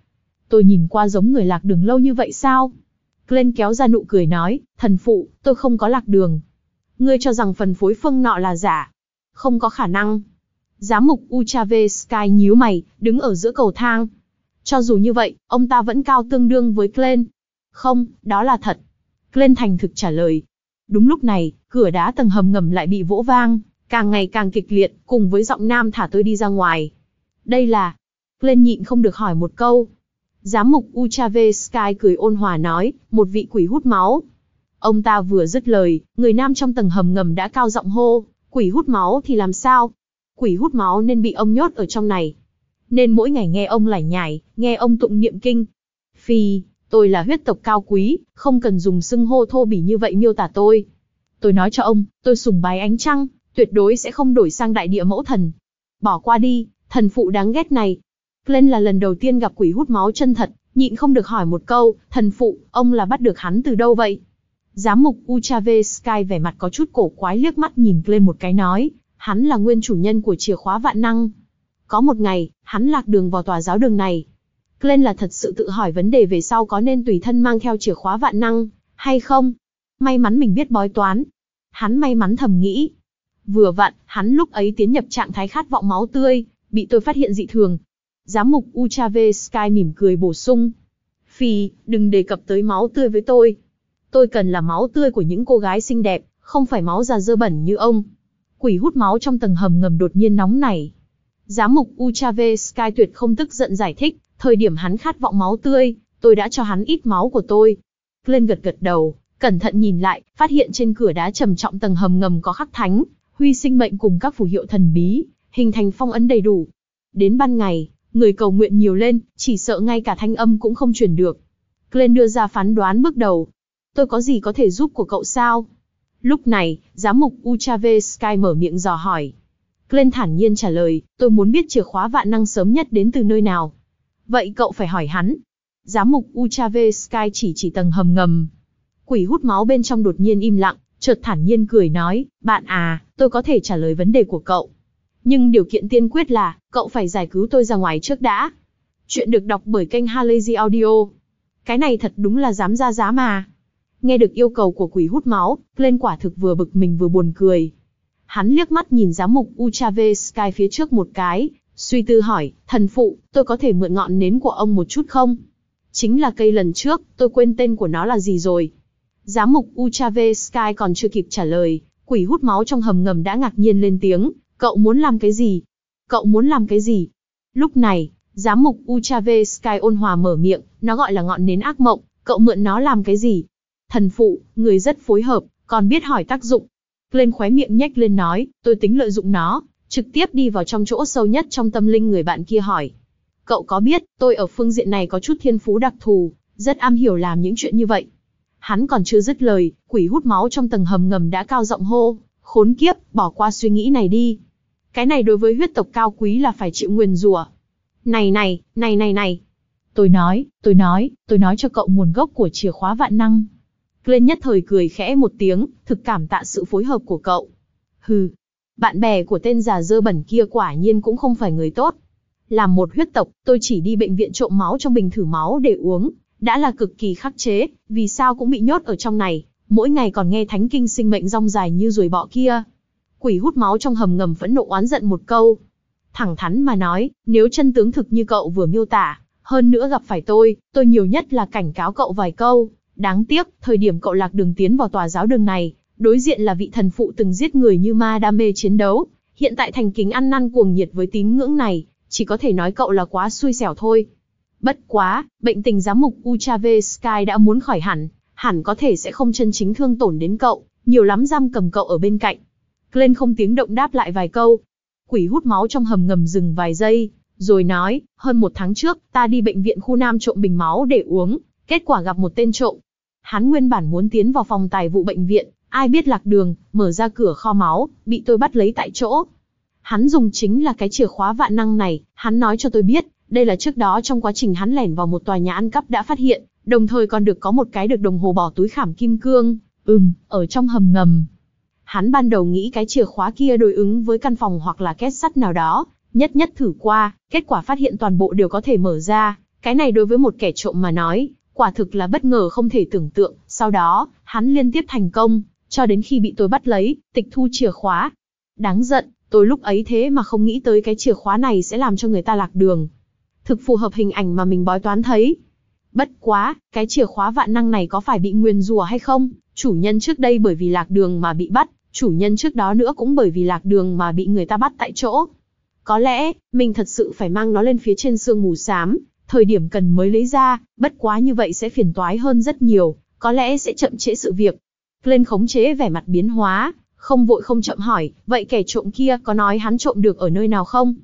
tôi nhìn qua giống người lạc đường lâu như vậy sao? Glenn kéo ra nụ cười nói, thần phụ, tôi không có lạc đường. Ngươi cho rằng phần phối phương nọ là giả. Không có khả năng. Giám mục Uchave Sky nhíu mày, đứng ở giữa cầu thang. Cho dù như vậy, ông ta vẫn cao tương đương với Glenn. Không, đó là thật. Glenn thành thực trả lời. Đúng lúc này, cửa đá tầng hầm ngầm lại bị vỗ vang, càng ngày càng kịch liệt, cùng với giọng nam thả tôi đi ra ngoài. Đây là... Glenn nhịn không được hỏi một câu, Giám mục Uchave Sky cười ôn hòa nói, một vị quỷ hút máu. Ông ta vừa dứt lời, người nam trong tầng hầm ngầm đã cao giọng hô, quỷ hút máu thì làm sao? Quỷ hút máu nên bị ông nhốt ở trong này. Nên mỗi ngày nghe ông lải nhải, nghe ông tụng niệm kinh. Phi, tôi là huyết tộc cao quý, không cần dùng xưng hô thô bỉ như vậy miêu tả tôi. Tôi nói cho ông, tôi sùng bái ánh trăng, tuyệt đối sẽ không đổi sang đại địa mẫu thần. Bỏ qua đi, thần phụ đáng ghét này, Glenn là lần đầu tiên gặp quỷ hút máu chân thật, nhịn không được hỏi một câu, thần phụ, ông là bắt được hắn từ đâu vậy? Giám mục Uchave Sky vẻ mặt có chút cổ quái liếc mắt nhìn Glenn một cái nói, hắn là nguyên chủ nhân của chìa khóa vạn năng. Có một ngày, hắn lạc đường vào tòa giáo đường này. Glenn là thật sự tự hỏi vấn đề về sau có nên tùy thân mang theo chìa khóa vạn năng, hay không? May mắn mình biết bói toán. Hắn may mắn thầm nghĩ. Vừa vặn, hắn lúc ấy tiến nhập trạng thái khát vọng máu tươi, bị tôi phát hiện dị thường, Giám mục Uchave Sky mỉm cười bổ sung. Phi, đừng đề cập tới máu tươi với tôi. Tôi cần là máu tươi của những cô gái xinh đẹp, không phải máu già dơ bẩn như ông. Quỷ hút máu trong tầng hầm ngầm đột nhiên nóng này. Giám mục Uchave Sky tuyệt không tức giận giải thích, thời điểm hắn khát vọng máu tươi, tôi đã cho hắn ít máu của tôi. Glenn gật gật đầu, cẩn thận nhìn lại, phát hiện trên cửa đá trầm trọng tầng hầm ngầm có khắc thánh, huy sinh mệnh cùng các phù hiệu thần bí, hình thành phong ấn đầy đủ. Đến ban ngày, người cầu nguyện nhiều lên, chỉ sợ ngay cả thanh âm cũng không chuyển được. Glenn đưa ra phán đoán bước đầu. Tôi có gì có thể giúp của cậu sao? Lúc này, giám mục Uchave Sky mở miệng dò hỏi. Glenn thản nhiên trả lời, tôi muốn biết chìa khóa vạn năng sớm nhất đến từ nơi nào. Vậy cậu phải hỏi hắn. Giám mục Uchave Sky chỉ chỉ tầng hầm ngầm. Quỷ hút máu bên trong đột nhiên im lặng, chợt thản nhiên cười nói, bạn à, tôi có thể trả lời vấn đề của cậu nhưng điều kiện tiên quyết là cậu phải giải cứu tôi ra ngoài trước đã. Chuyện được đọc bởi kênh Halazy Audio. Cái này thật đúng là dám ra giá mà. Nghe được yêu cầu của quỷ hút máu, lên quả thực vừa bực mình vừa buồn cười. Hắn liếc mắt nhìn giám mục Uchave Sky phía trước một cái, suy tư hỏi, thần phụ, tôi có thể mượn ngọn nến của ông một chút không? Chính là cây lần trước, tôi quên tên của nó là gì rồi. Giám mục Uchave Sky còn chưa kịp trả lời, quỷ hút máu trong hầm ngầm đã ngạc nhiên lên tiếng, Cậu muốn làm cái gì? Cậu muốn làm cái gì? Lúc này, giám mục Uchave Sky ôn hòa mở miệng, nó gọi là ngọn nến ác mộng, cậu mượn nó làm cái gì? Thần phụ, người rất phối hợp, còn biết hỏi tác dụng. Lên khóe miệng nhếch lên nói, tôi tính lợi dụng nó, trực tiếp đi vào trong chỗ sâu nhất trong tâm linh người bạn kia hỏi. Cậu có biết, tôi ở phương diện này có chút thiên phú đặc thù, rất am hiểu làm những chuyện như vậy. Hắn còn chưa dứt lời, quỷ hút máu trong tầng hầm ngầm đã cao giọng hô, khốn kiếp, bỏ qua suy nghĩ này đi. Cái này đối với huyết tộc cao quý là phải chịu nguyền rủa. Này này, này này này. Tôi nói, tôi nói, tôi nói cho cậu nguồn gốc của chìa khóa vạn năng. Glenn nhất thời cười khẽ một tiếng, thực cảm tạ sự phối hợp của cậu. Hừ, bạn bè của tên già dơ bẩn kia quả nhiên cũng không phải người tốt. Làm một huyết tộc, tôi chỉ đi bệnh viện trộm máu trong bình thử máu để uống, đã là cực kỳ khắc chế, vì sao cũng bị nhốt ở trong này, mỗi ngày còn nghe thánh kinh sinh mệnh rong dài như ruồi bọ kia. Quỷ hút máu trong hầm ngầm phẫn nộ oán giận một câu. Thẳng thắn mà nói, nếu chân tướng thực như cậu vừa miêu tả, hơn nữa gặp phải tôi, tôi nhiều nhất là cảnh cáo cậu vài câu. Đáng tiếc, thời điểm cậu lạc đường tiến vào tòa giáo đường này, đối diện là vị thần phụ từng giết người như ma đam mê chiến đấu. Hiện tại thành kính ăn năn cuồng nhiệt với tín ngưỡng này, chỉ có thể nói cậu là quá xui xẻo thôi. Bất quá, bệnh tình giám mục Uchave Sky đã muốn khỏi hẳn, hẳn có thể sẽ không chân chính thương tổn đến cậu, nhiều lắm giam cầm cậu ở bên cạnh, Glenn không tiếng động đáp lại vài câu. Quỷ hút máu trong hầm ngầm dừng vài giây, rồi nói, hơn một tháng trước, ta đi bệnh viện khu Nam trộm bình máu để uống, kết quả gặp một tên trộm. Hắn nguyên bản muốn tiến vào phòng tài vụ bệnh viện, ai biết lạc đường, mở ra cửa kho máu, bị tôi bắt lấy tại chỗ. Hắn dùng chính là cái chìa khóa vạn năng này, hắn nói cho tôi biết, đây là trước đó trong quá trình hắn lẻn vào một tòa nhà ăn cắp đã phát hiện, đồng thời còn được có một cái được đồng hồ bỏ túi khảm kim cương, ừm, ở trong hầm ngầm, Hắn ban đầu nghĩ cái chìa khóa kia đối ứng với căn phòng hoặc là két sắt nào đó, nhất nhất thử qua, kết quả phát hiện toàn bộ đều có thể mở ra, cái này đối với một kẻ trộm mà nói, quả thực là bất ngờ không thể tưởng tượng, sau đó, hắn liên tiếp thành công, cho đến khi bị tôi bắt lấy, tịch thu chìa khóa. Đáng giận, tôi lúc ấy thế mà không nghĩ tới cái chìa khóa này sẽ làm cho người ta lạc đường. Thực phù hợp hình ảnh mà mình bói toán thấy. Bất quá, cái chìa khóa vạn năng này có phải bị nguyền rủa hay không? Chủ nhân trước đây bởi vì lạc đường mà bị bắt, chủ nhân trước đó nữa cũng bởi vì lạc đường mà bị người ta bắt tại chỗ. Có lẽ, mình thật sự phải mang nó lên phía trên sương mù xám, thời điểm cần mới lấy ra, bất quá như vậy sẽ phiền toái hơn rất nhiều, có lẽ sẽ chậm trễ sự việc. Lên khống chế vẻ mặt biến hóa, không vội không chậm hỏi, vậy kẻ trộm kia có nói hắn trộm được ở nơi nào không?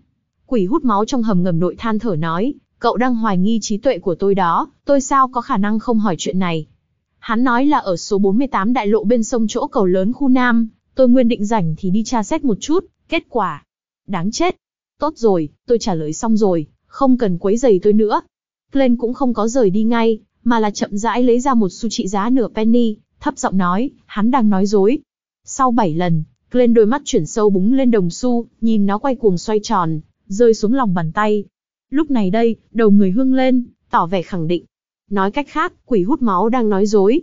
Quỷ hút máu trong hầm ngầm nội than thở nói, cậu đang hoài nghi trí tuệ của tôi đó, tôi sao có khả năng không hỏi chuyện này. Hắn nói là ở số 48 đại lộ bên sông chỗ cầu lớn khu Nam, Tôi nguyên định rảnh thì đi tra xét một chút, kết quả. Đáng chết. Tốt rồi, tôi trả lời xong rồi, không cần quấy giày tôi nữa. Glenn cũng không có rời đi ngay, mà là chậm rãi lấy ra một xu trị giá nửa penny, thấp giọng nói, hắn đang nói dối. Sau 7 lần, Glenn đôi mắt chuyển sâu búng lên đồng xu, nhìn nó quay cuồng xoay tròn, rơi xuống lòng bàn tay. Lúc này đây, đầu người hương lên, tỏ vẻ khẳng định. Nói cách khác, quỷ hút máu đang nói dối,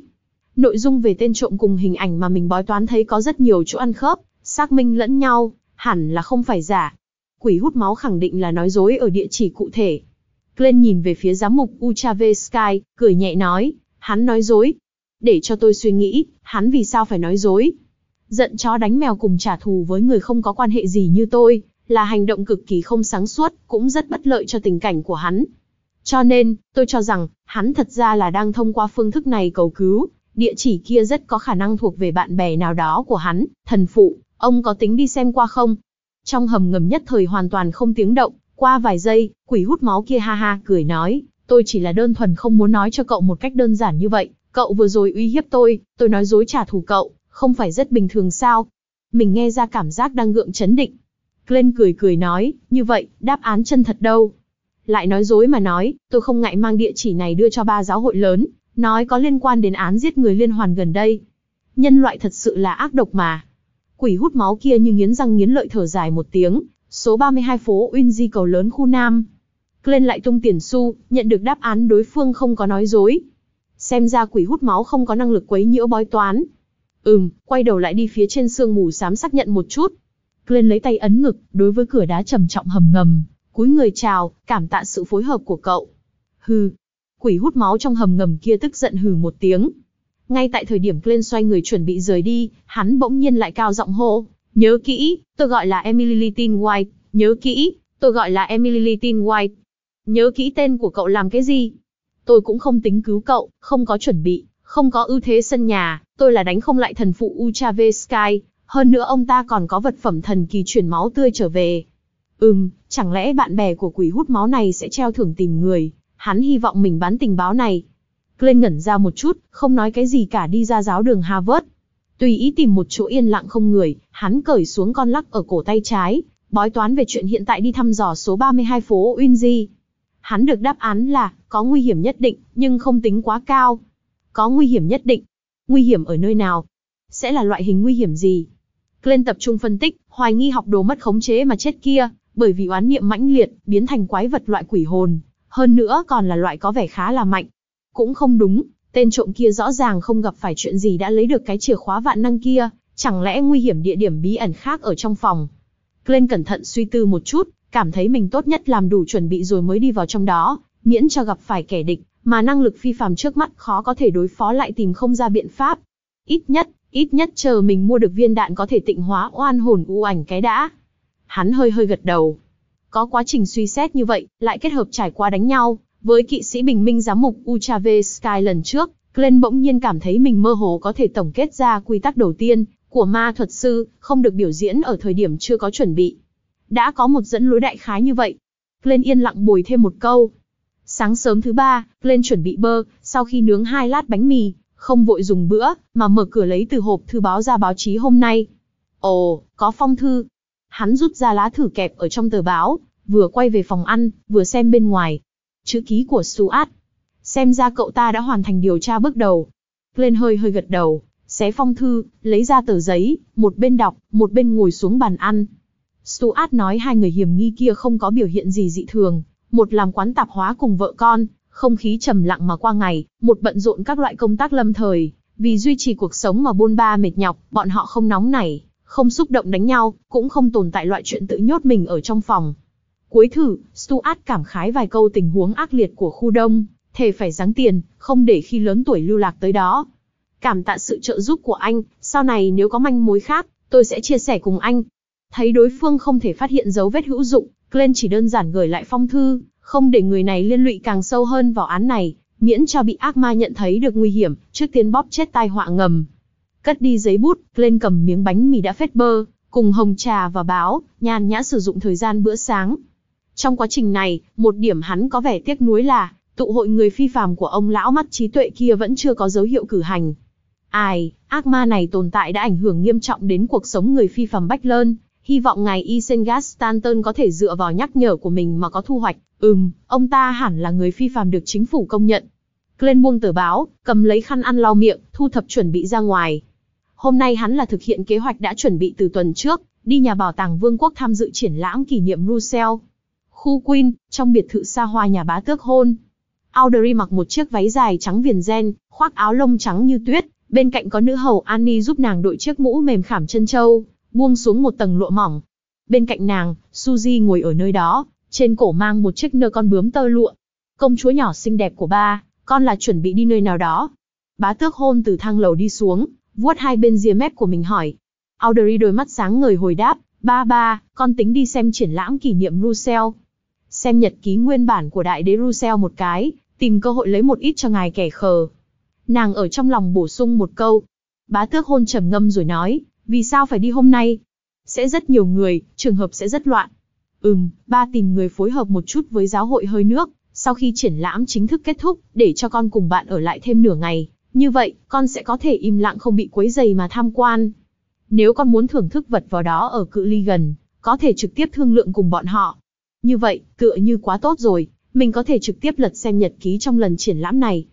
Nội dung về tên trộm cùng hình ảnh mà mình bói toán thấy có rất nhiều chỗ ăn khớp, xác minh lẫn nhau, hẳn là không phải giả. Quỷ hút máu khẳng định là nói dối ở địa chỉ cụ thể. Glenn nhìn về phía giám mục Uchave Sky, cười nhẹ nói, hắn nói dối. Để cho tôi suy nghĩ, hắn vì sao phải nói dối. Giận chó đánh mèo cùng trả thù với người không có quan hệ gì như tôi, là hành động cực kỳ không sáng suốt, cũng rất bất lợi cho tình cảnh của hắn. Cho nên, tôi cho rằng, hắn thật ra là đang thông qua phương thức này cầu cứu, địa chỉ kia rất có khả năng thuộc về bạn bè nào đó của hắn, thần phụ, ông có tính đi xem qua không? Trong hầm ngầm nhất thời hoàn toàn không tiếng động, qua vài giây, quỷ hút máu kia ha ha cười nói, tôi chỉ là đơn thuần không muốn nói cho cậu một cách đơn giản như vậy, cậu vừa rồi uy hiếp tôi, tôi nói dối trả thù cậu, không phải rất bình thường sao? Mình nghe ra cảm giác đang gượng chấn định. Glenn cười cười nói, như vậy, đáp án chân thật đâu? Lại nói dối mà nói, tôi không ngại mang địa chỉ này đưa cho ba giáo hội lớn, nói có liên quan đến án giết người liên hoàn gần đây. Nhân loại thật sự là ác độc mà. Quỷ hút máu kia như nghiến răng nghiến lợi thở dài một tiếng, số 32 phố Uyên Di cầu lớn khu Nam. Glenn lại tung tiền xu, nhận được đáp án đối phương không có nói dối. Xem ra quỷ hút máu không có năng lực quấy nhiễu bói toán. Ừm, quay đầu lại đi phía trên sương mù xám xác nhận một chút. Glenn lấy tay ấn ngực, đối với cửa đá trầm trọng hầm ngầm, cúi người chào, cảm tạ sự phối hợp của cậu. Hừ, Quỷ hút máu trong hầm ngầm kia tức giận hừ một tiếng. Ngay tại thời điểm Glenn xoay người chuẩn bị rời đi, hắn bỗng nhiên lại cao giọng hô, "Nhớ kỹ, tôi gọi là Emily Litin White, nhớ kỹ, tôi gọi là Emily Litin White. Nhớ kỹ tên của cậu làm cái gì? Tôi cũng không tính cứu cậu, không có chuẩn bị, không có ưu thế sân nhà, tôi là đánh không lại thần phụ Uchave Sky, hơn nữa ông ta còn có vật phẩm thần kỳ chuyển máu tươi trở về." Ừm, chẳng lẽ bạn bè của quỷ hút máu này sẽ treo thưởng tìm người, hắn hy vọng mình bán tình báo này. Glenn ngẩn ra một chút, không nói cái gì cả đi ra giáo đường Harvard. Tùy ý tìm một chỗ yên lặng không người, hắn cởi xuống con lắc ở cổ tay trái, bói toán về chuyện hiện tại đi thăm dò số 32 phố Winzy. Hắn được đáp án là, có nguy hiểm nhất định, nhưng không tính quá cao. Có nguy hiểm nhất định. Nguy hiểm ở nơi nào? Sẽ là loại hình nguy hiểm gì? Glenn tập trung phân tích, hoài nghi học đồ mất khống chế mà chết kia, bởi vì oán niệm mãnh liệt, biến thành quái vật loại quỷ hồn, hơn nữa còn là loại có vẻ khá là mạnh. Cũng không đúng, tên trộm kia rõ ràng không gặp phải chuyện gì đã lấy được cái chìa khóa vạn năng kia, chẳng lẽ nguy hiểm địa điểm bí ẩn khác ở trong phòng. Glenn cẩn thận suy tư một chút, cảm thấy mình tốt nhất làm đủ chuẩn bị rồi mới đi vào trong đó, miễn cho gặp phải kẻ địch, mà năng lực phi phàm trước mắt khó có thể đối phó lại tìm không ra biện pháp. Ít nhất, ít nhất chờ mình mua được viên đạn có thể tịnh hóa oan hồn u ảnh cái đã. Hắn hơi hơi gật đầu, có quá trình suy xét như vậy, lại kết hợp trải qua đánh nhau, với kỵ sĩ bình minh giám mục Uchave Sky lần trước, Glenn bỗng nhiên cảm thấy mình mơ hồ có thể tổng kết ra quy tắc đầu tiên của ma thuật sư, không được biểu diễn ở thời điểm chưa có chuẩn bị. Đã có một dẫn lối đại khái như vậy. Glenn yên lặng bồi thêm một câu. Sáng sớm thứ ba, Glenn chuẩn bị bơ, sau khi nướng hai lát bánh mì, không vội dùng bữa, mà mở cửa lấy từ hộp thư báo ra báo chí hôm nay. Ồ, có phong thư, Hắn rút ra lá thử kẹp ở trong tờ báo, vừa quay về phòng ăn, vừa xem bên ngoài. Chữ ký của Suat, Xem ra cậu ta đã hoàn thành điều tra bước đầu. Glenn hơi hơi gật đầu, xé phong thư, lấy ra tờ giấy, một bên đọc, một bên ngồi xuống bàn ăn. Suat nói hai người hiểm nghi kia không có biểu hiện gì dị thường, một làm quán tạp hóa cùng vợ con, không khí trầm lặng mà qua ngày, một bận rộn các loại công tác lâm thời, vì duy trì cuộc sống mà buôn ba mệt nhọc, bọn họ không nóng nảy, không xúc động đánh nhau, cũng không tồn tại loại chuyện tự nhốt mình ở trong phòng. Cuối thử, Stuart cảm khái vài câu tình huống ác liệt của khu đông, thề phải ráng tiền, không để khi lớn tuổi lưu lạc tới đó. Cảm tạ sự trợ giúp của anh, sau này nếu có manh mối khác, tôi sẽ chia sẻ cùng anh. Thấy đối phương không thể phát hiện dấu vết hữu dụng, Glenn chỉ đơn giản gửi lại phong thư, không để người này liên lụy càng sâu hơn vào án này, miễn cho bị ác ma nhận thấy được nguy hiểm, trước tiên bóp chết tai họa ngầm cất đi giấy bút, lên cầm miếng bánh mì đã phết bơ, cùng hồng trà và báo, nhàn nhã sử dụng thời gian bữa sáng. Trong quá trình này, một điểm hắn có vẻ tiếc nuối là, tụ hội người phi phàm của ông lão mắt trí tuệ kia vẫn chưa có dấu hiệu cử hành. Ai, ác ma này tồn tại đã ảnh hưởng nghiêm trọng đến cuộc sống người phi phàm Bách Lơn, hy vọng ngài Isengard Stanton có thể dựa vào nhắc nhở của mình mà có thu hoạch. Ừm, ông ta hẳn là người phi phàm được chính phủ công nhận. Glenn buông tờ báo, cầm lấy khăn ăn lau miệng, thu thập chuẩn bị ra ngoài. Hôm nay hắn là thực hiện kế hoạch đã chuẩn bị từ tuần trước, đi nhà bảo tàng Vương quốc tham dự triển lãm kỷ niệm Russell. Khu Queen, trong biệt thự xa hoa nhà bá tước hôn. Audrey mặc một chiếc váy dài trắng viền ren, khoác áo lông trắng như tuyết, bên cạnh có nữ hầu Annie giúp nàng đội chiếc mũ mềm khảm chân châu, buông xuống một tầng lụa mỏng. Bên cạnh nàng, Suzy ngồi ở nơi đó, trên cổ mang một chiếc nơ con bướm tơ lụa. Công chúa nhỏ xinh đẹp của ba, con là chuẩn bị đi nơi nào đó. Bá tước hôn từ thang lầu đi xuống, vuốt hai bên rìa mép của mình hỏi. Audrey đôi mắt sáng ngời hồi đáp, ba ba, con tính đi xem triển lãm kỷ niệm Russell. Xem nhật ký nguyên bản của đại đế Russell một cái, tìm cơ hội lấy một ít cho ngài kẻ khờ. Nàng ở trong lòng bổ sung một câu. Bá tước hôn trầm ngâm rồi nói, vì sao phải đi hôm nay? Sẽ rất nhiều người, trường hợp sẽ rất loạn. Ừm, ba tìm người phối hợp một chút với giáo hội hơi nước, sau khi triển lãm chính thức kết thúc, để cho con cùng bạn ở lại thêm nửa ngày. Như vậy, con sẽ có thể im lặng không bị quấy dày mà tham quan. Nếu con muốn thưởng thức vật vào đó ở cự ly gần, có thể trực tiếp thương lượng cùng bọn họ. Như vậy, tựa như quá tốt rồi, mình có thể trực tiếp lật xem nhật ký trong lần triển lãm này.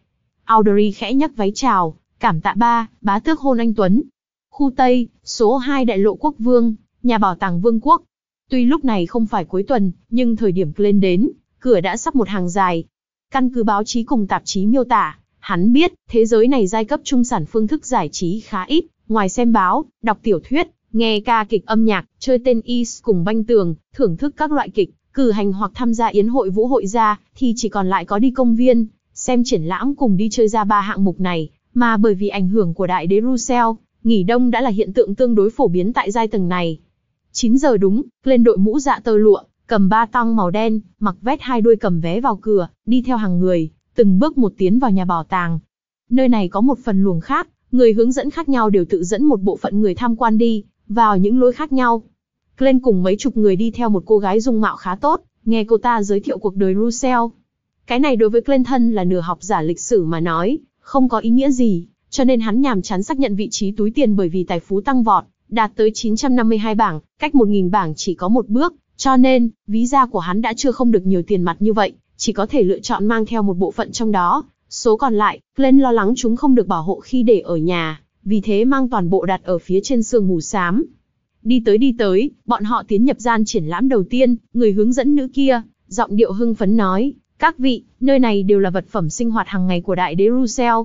Audrey khẽ nhắc váy chào, cảm tạ ba, bá thước hôn anh Tuấn. Khu Tây, số 2 đại lộ quốc vương, nhà bảo tàng vương quốc. Tuy lúc này không phải cuối tuần, nhưng thời điểm lên đến, cửa đã sắp một hàng dài. Căn cứ báo chí cùng tạp chí miêu tả, Hắn biết, thế giới này giai cấp trung sản phương thức giải trí khá ít, ngoài xem báo, đọc tiểu thuyết, nghe ca kịch âm nhạc, chơi tên is cùng banh tường, thưởng thức các loại kịch, cử hành hoặc tham gia yến hội vũ hội ra, thì chỉ còn lại có đi công viên, xem triển lãm cùng đi chơi ra ba hạng mục này, mà bởi vì ảnh hưởng của đại đế Russell, nghỉ đông đã là hiện tượng tương đối phổ biến tại giai tầng này. 9 giờ đúng, lên đội mũ dạ tơ lụa, cầm ba tăng màu đen, mặc vét hai đuôi cầm vé vào cửa, đi theo hàng người, từng bước một tiến vào nhà bảo tàng. Nơi này có một phần luồng khác, người hướng dẫn khác nhau đều tự dẫn một bộ phận người tham quan đi, vào những lối khác nhau. Glenn cùng mấy chục người đi theo một cô gái dung mạo khá tốt, nghe cô ta giới thiệu cuộc đời Russell. Cái này đối với Glenn thân là nửa học giả lịch sử mà nói, không có ý nghĩa gì, cho nên hắn nhàm chán xác nhận vị trí túi tiền bởi vì tài phú tăng vọt, đạt tới 952 bảng, cách 1.000 bảng chỉ có một bước, cho nên, ví da của hắn đã chưa không được nhiều tiền mặt như vậy chỉ có thể lựa chọn mang theo một bộ phận trong đó, số còn lại, Glenn lo lắng chúng không được bảo hộ khi để ở nhà, vì thế mang toàn bộ đặt ở phía trên sương mù xám. Đi tới đi tới, bọn họ tiến nhập gian triển lãm đầu tiên, người hướng dẫn nữ kia, giọng điệu hưng phấn nói, các vị, nơi này đều là vật phẩm sinh hoạt hàng ngày của đại đế Russell.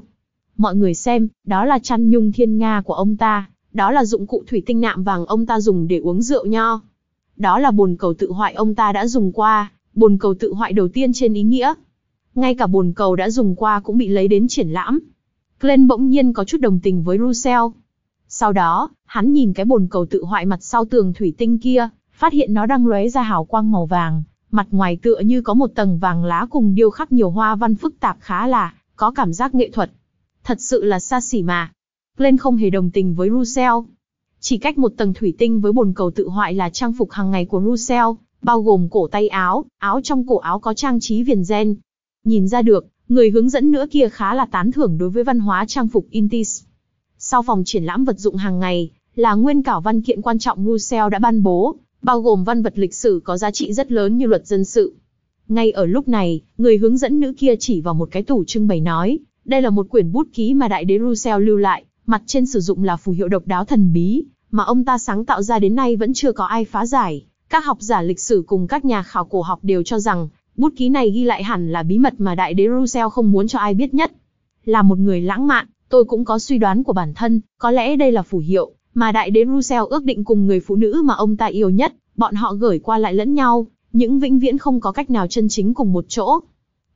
Mọi người xem, đó là chăn nhung thiên Nga của ông ta, đó là dụng cụ thủy tinh nạm vàng ông ta dùng để uống rượu nho. Đó là bồn cầu tự hoại ông ta đã dùng qua, bồn cầu tự hoại đầu tiên trên ý nghĩa. Ngay cả bồn cầu đã dùng qua cũng bị lấy đến triển lãm. Glenn bỗng nhiên có chút đồng tình với Russell. Sau đó, hắn nhìn cái bồn cầu tự hoại mặt sau tường thủy tinh kia, phát hiện nó đang lóe ra hào quang màu vàng, mặt ngoài tựa như có một tầng vàng lá cùng điêu khắc nhiều hoa văn phức tạp khá là, có cảm giác nghệ thuật. Thật sự là xa xỉ mà. Glenn không hề đồng tình với Russell. Chỉ cách một tầng thủy tinh với bồn cầu tự hoại là trang phục hàng ngày của Russell, bao gồm cổ tay áo, áo trong cổ áo có trang trí viền gen. Nhìn ra được, người hướng dẫn nữa kia khá là tán thưởng đối với văn hóa trang phục Intis. Sau phòng triển lãm vật dụng hàng ngày, là nguyên cảo văn kiện quan trọng Russell đã ban bố, bao gồm văn vật lịch sử có giá trị rất lớn như luật dân sự. Ngay ở lúc này, người hướng dẫn nữ kia chỉ vào một cái tủ trưng bày nói, đây là một quyển bút ký mà đại đế Russell lưu lại, mặt trên sử dụng là phù hiệu độc đáo thần bí, mà ông ta sáng tạo ra đến nay vẫn chưa có ai phá giải, các học giả lịch sử cùng các nhà khảo cổ học đều cho rằng, bút ký này ghi lại hẳn là bí mật mà đại đế Russell không muốn cho ai biết nhất. Là một người lãng mạn, tôi cũng có suy đoán của bản thân, có lẽ đây là phù hiệu mà đại đế Russell ước định cùng người phụ nữ mà ông ta yêu nhất, bọn họ gửi qua lại lẫn nhau, những vĩnh viễn không có cách nào chân chính cùng một chỗ.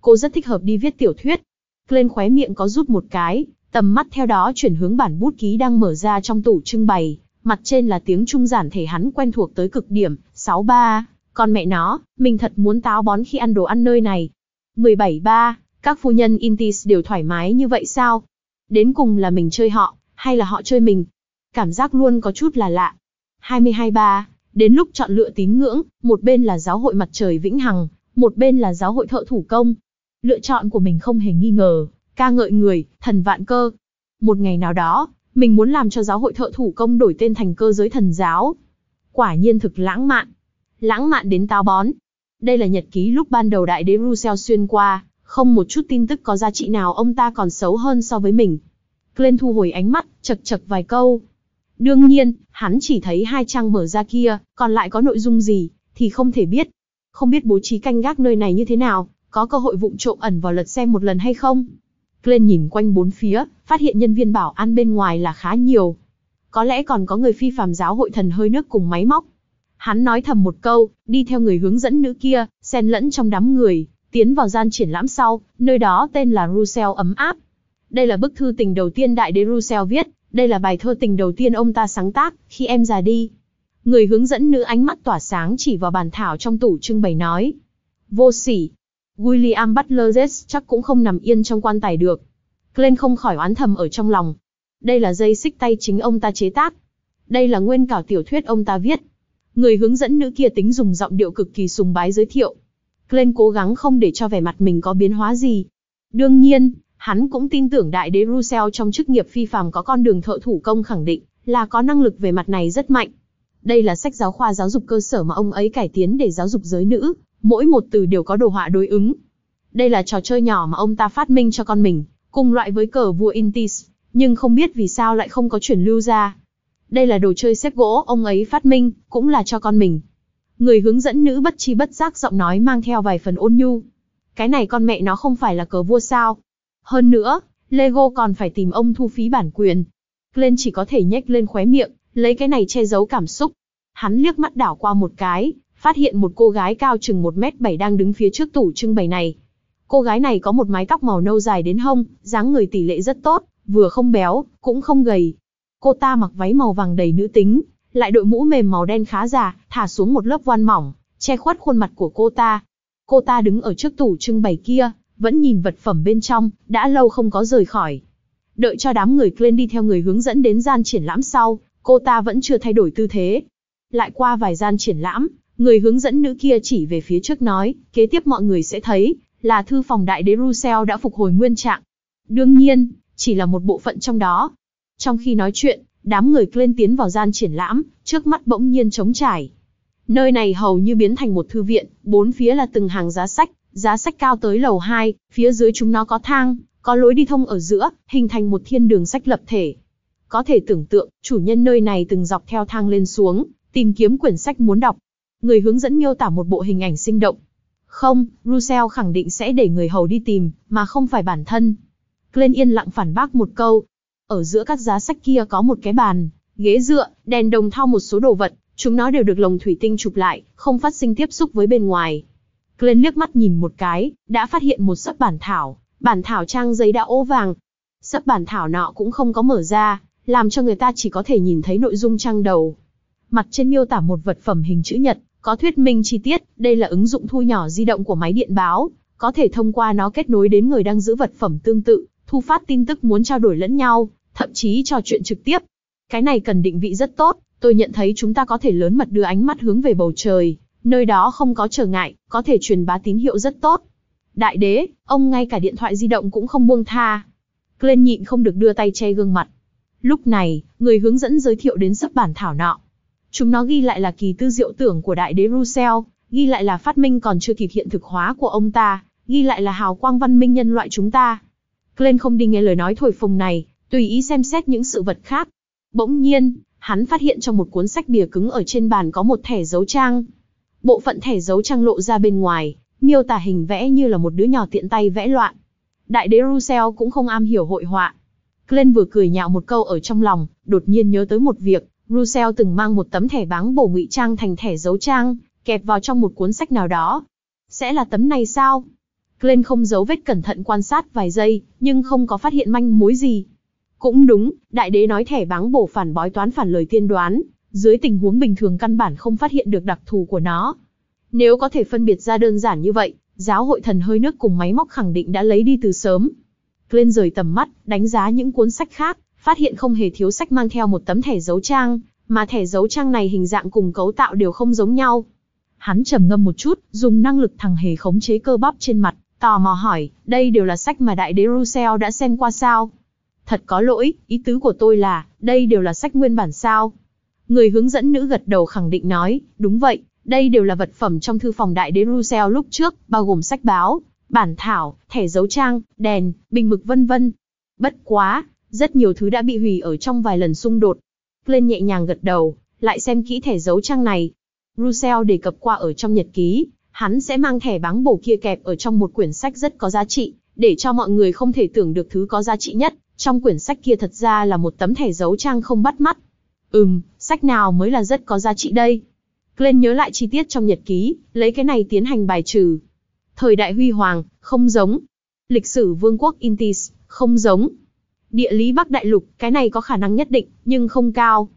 Cô rất thích hợp đi viết tiểu thuyết. Glenn khóe miệng có rút một cái, tầm mắt theo đó chuyển hướng bản bút ký đang mở ra trong tủ trưng bày, Mặt trên là tiếng trung giản thể hắn quen thuộc tới cực điểm, 63, con mẹ nó, mình thật muốn táo bón khi ăn đồ ăn nơi này. 173, các phu nhân Intis đều thoải mái như vậy sao? Đến cùng là mình chơi họ, hay là họ chơi mình? Cảm giác luôn có chút là lạ. 223, đến lúc chọn lựa tín ngưỡng, một bên là giáo hội mặt trời vĩnh hằng, một bên là giáo hội thợ thủ công. Lựa chọn của mình không hề nghi ngờ, ca ngợi người, thần vạn cơ. Một ngày nào đó, mình muốn làm cho giáo hội thợ thủ công đổi tên thành cơ giới thần giáo. Quả nhiên thực lãng mạn. Lãng mạn đến táo bón. Đây là nhật ký lúc ban đầu đại đế Russell xuyên qua, không một chút tin tức có giá trị nào ông ta còn xấu hơn so với mình. Glenn thu hồi ánh mắt, chật chật vài câu. Đương nhiên, hắn chỉ thấy hai trang mở ra kia, còn lại có nội dung gì, thì không thể biết. Không biết bố trí canh gác nơi này như thế nào, có cơ hội vụng trộm ẩn vào lật xem một lần hay không. Glenn nhìn quanh bốn phía, phát hiện nhân viên bảo an bên ngoài là khá nhiều. Có lẽ còn có người phi phàm giáo hội thần hơi nước cùng máy móc. Hắn nói thầm một câu, đi theo người hướng dẫn nữ kia, xen lẫn trong đám người, tiến vào gian triển lãm sau, nơi đó tên là Russell ấm áp. Đây là bức thư tình đầu tiên đại đế Russell viết, đây là bài thơ tình đầu tiên ông ta sáng tác, khi em già đi. Người hướng dẫn nữ ánh mắt tỏa sáng chỉ vào bàn thảo trong tủ trưng bày nói. Vô sỉ, William Butler Jess chắc cũng không nằm yên trong quan tài được. Glenn không khỏi oán thầm ở trong lòng. Đây là dây xích tay chính ông ta chế tác. Đây là nguyên cảo tiểu thuyết ông ta viết. Người hướng dẫn nữ kia tính dùng giọng điệu cực kỳ sùng bái giới thiệu. Glenn cố gắng không để cho vẻ mặt mình có biến hóa gì. Đương nhiên, hắn cũng tin tưởng đại đế Russell trong chức nghiệp phi phàm có con đường thợ thủ công khẳng định là có năng lực về mặt này rất mạnh. Đây là sách giáo khoa giáo dục cơ sở mà ông ấy cải tiến để giáo dục giới nữ, mỗi một từ đều có đồ họa đối ứng. Đây là trò chơi nhỏ mà ông ta phát minh cho con mình, cùng loại với cờ vua Intis, nhưng không biết vì sao lại không có chuyển lưu ra. Đây là đồ chơi xếp gỗ ông ấy phát minh, cũng là cho con mình. Người hướng dẫn nữ bất chi bất giác giọng nói mang theo vài phần ôn nhu. Cái này con mẹ nó không phải là cờ vua sao. Hơn nữa, Lego còn phải tìm ông thu phí bản quyền. Glenn chỉ có thể nhếch lên khóe miệng, lấy cái này che giấu cảm xúc. Hắn liếc mắt đảo qua một cái, phát hiện một cô gái cao chừng 1 mét 7 đang đứng phía trước tủ trưng bày này. Cô gái này có một mái tóc màu nâu dài đến hông, dáng người tỷ lệ rất tốt, vừa không béo, cũng không gầy. Cô ta mặc váy màu vàng đầy nữ tính, lại đội mũ mềm màu đen khá già, thả xuống một lớp voan mỏng, che khuất khuôn mặt của cô ta. Cô ta đứng ở trước tủ trưng bày kia, vẫn nhìn vật phẩm bên trong, đã lâu không có rời khỏi. Đợi cho đám người Glenn đi theo người hướng dẫn đến gian triển lãm sau, cô ta vẫn chưa thay đổi tư thế. Lại qua vài gian triển lãm, Người hướng dẫn nữ kia chỉ về phía trước nói, kế tiếp mọi người sẽ thấy, là thư phòng đại đế Russell đã phục hồi nguyên trạng. Đương nhiên, chỉ là một bộ phận trong đó. Trong khi nói chuyện, đám người lên tiến vào gian triển lãm, trước mắt bỗng nhiên trống trải. Nơi này hầu như biến thành một thư viện, bốn phía là từng hàng giá sách, giá sách cao tới lầu 2, phía dưới chúng nó có thang, có lối đi thông ở giữa, hình thành một thiên đường sách lập thể. Có thể tưởng tượng, chủ nhân nơi này từng dọc theo thang lên xuống, tìm kiếm quyển sách muốn đọc, người hướng dẫn miêu tả một bộ hình ảnh sinh động. Không, Russell khẳng định sẽ để người hầu đi tìm, mà không phải bản thân. Glenn yên lặng phản bác một câu. Ở giữa các giá sách kia có một cái bàn, ghế dựa, đèn đồng thau một số đồ vật, chúng nó đều được lồng thủy tinh chụp lại, không phát sinh tiếp xúc với bên ngoài. Glenn liếc mắt nhìn một cái, đã phát hiện một sấp bản thảo, bản thảo trang giấy đã ố vàng. Sấp bản thảo nọ cũng không có mở ra, làm cho người ta chỉ có thể nhìn thấy nội dung trang đầu. Mặt trên miêu tả một vật phẩm hình chữ nhật, có thuyết minh chi tiết, đây là ứng dụng thu nhỏ di động của máy điện báo, có thể thông qua nó kết nối đến người đang giữ vật phẩm tương tự, thu phát tin tức muốn trao đổi lẫn nhau, thậm chí trò chuyện trực tiếp. Cái này cần định vị rất tốt, tôi nhận thấy chúng ta có thể lớn mật đưa ánh mắt hướng về bầu trời, nơi đó không có trở ngại, có thể truyền bá tín hiệu rất tốt. Đại đế, ông ngay cả điện thoại di động cũng không buông tha. Glenn nhịn không được đưa tay che gương mặt. Lúc này, người hướng dẫn giới thiệu đến sắp bản thảo nọ, Chúng nó ghi lại là kỳ tư diệu tưởng của đại đế Russell, ghi lại là phát minh còn chưa kịp hiện thực hóa của ông ta, ghi lại là hào quang văn minh nhân loại chúng ta. Glenn không đi nghe lời nói thổi phồng này, tùy ý xem xét những sự vật khác. Bỗng nhiên, hắn phát hiện trong một cuốn sách bìa cứng ở trên bàn có một thẻ dấu trang. Bộ phận thẻ dấu trang lộ ra bên ngoài, miêu tả hình vẽ như là một đứa nhỏ tiện tay vẽ loạn. Đại đế Russell cũng không am hiểu hội họa. Glenn vừa cười nhạo một câu ở trong lòng, đột nhiên nhớ tới một việc, Russell từng mang một tấm thẻ báng bổ ngụy trang thành thẻ dấu trang, kẹp vào trong một cuốn sách nào đó. Sẽ là tấm này sao? Glenn không giấu vết cẩn thận quan sát vài giây, nhưng không có phát hiện manh mối gì. Cũng đúng, đại đế nói thẻ báng bổ phản bói toán phản lời tiên đoán, dưới tình huống bình thường căn bản không phát hiện được đặc thù của nó. Nếu có thể phân biệt ra đơn giản như vậy, giáo hội thần hơi nước cùng máy móc khẳng định đã lấy đi từ sớm. Glenn rời tầm mắt, đánh giá những cuốn sách khác, phát hiện không hề thiếu sách mang theo một tấm thẻ dấu trang, mà thẻ dấu trang này hình dạng cùng cấu tạo đều không giống nhau. Hắn trầm ngâm một chút, dùng năng lực thằng hề khống chế cơ bắp trên mặt, tò mò hỏi, đây đều là sách mà đại đế Russell đã xem qua sao? Thật có lỗi, ý tứ của tôi là, đây đều là sách nguyên bản sao? Người hướng dẫn nữ gật đầu khẳng định nói, đúng vậy, đây đều là vật phẩm trong thư phòng đại đế Russell lúc trước, bao gồm sách báo, bản thảo, thẻ dấu trang, đèn, bình mực vân vân. Bất quá, rất nhiều thứ đã bị hủy ở trong vài lần xung đột. Glenn nhẹ nhàng gật đầu, lại xem kỹ thẻ dấu trang này. Russell đề cập qua ở trong nhật ký, hắn sẽ mang thẻ báng bổ kia kẹp ở trong một quyển sách rất có giá trị, để cho mọi người không thể tưởng được thứ có giá trị nhất. Trong quyển sách kia thật ra là một tấm thẻ dấu trang không bắt mắt. Ừm, sách nào mới là rất có giá trị đây? Glenn nhớ lại chi tiết trong nhật ký, lấy cái này tiến hành bài trừ. Thời đại huy hoàng, không giống. Lịch sử vương quốc Intis, không giống. Địa lý Bắc Đại Lục, cái này có khả năng nhất định, nhưng không cao.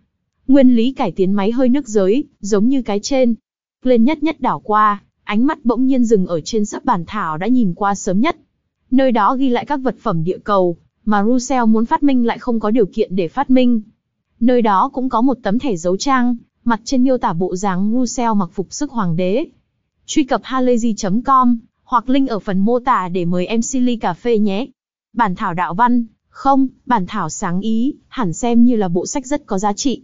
Nguyên lý cải tiến máy hơi nước giới, giống như cái trên. Lên nhất nhất đảo qua, ánh mắt bỗng nhiên dừng ở trên sắp bản thảo đã nhìn qua sớm nhất. Nơi đó ghi lại các vật phẩm địa cầu, mà Russell muốn phát minh lại không có điều kiện để phát minh. Nơi đó cũng có một tấm thẻ dấu trang, mặt trên miêu tả bộ dáng Russell mặc phục sức hoàng đế. Truy cập halayzi.com, hoặc link ở phần mô tả để mời em Silly Cà Phê nhé. Bản thảo đạo văn, không, bản thảo sáng ý, hẳn xem như là bộ sách rất có giá trị.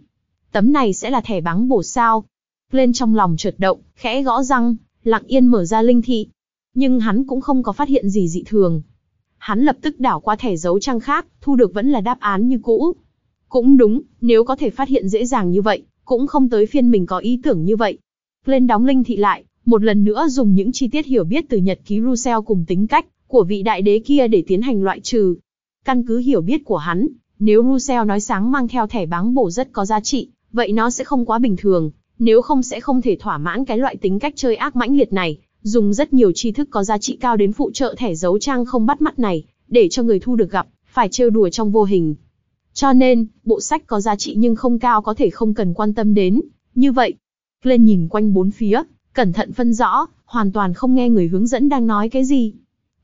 Tấm này sẽ là thẻ báng bổ sao. Lên trong lòng trượt động, khẽ gõ răng, lặng yên mở ra linh thị. Nhưng hắn cũng không có phát hiện gì dị thường. Hắn lập tức đảo qua thẻ dấu trang khác, thu được vẫn là đáp án như cũ. Cũng đúng, nếu có thể phát hiện dễ dàng như vậy, cũng không tới phiên mình có ý tưởng như vậy. Lên đóng linh thị lại, một lần nữa dùng những chi tiết hiểu biết từ nhật ký Russell cùng tính cách của vị đại đế kia để tiến hành loại trừ. Căn cứ hiểu biết của hắn, nếu Russell nói sáng mang theo thẻ báng bổ rất có giá trị, vậy nó sẽ không quá bình thường, nếu không sẽ không thể thỏa mãn cái loại tính cách chơi ác mãnh liệt này, dùng rất nhiều tri thức có giá trị cao đến phụ trợ thẻ giấu trang không bắt mắt này, để cho người thu được gặp, phải trêu đùa trong vô hình. Cho nên, bộ sách có giá trị nhưng không cao có thể không cần quan tâm đến, như vậy. Glenn nhìn quanh bốn phía, cẩn thận phân rõ, hoàn toàn không nghe người hướng dẫn đang nói cái gì.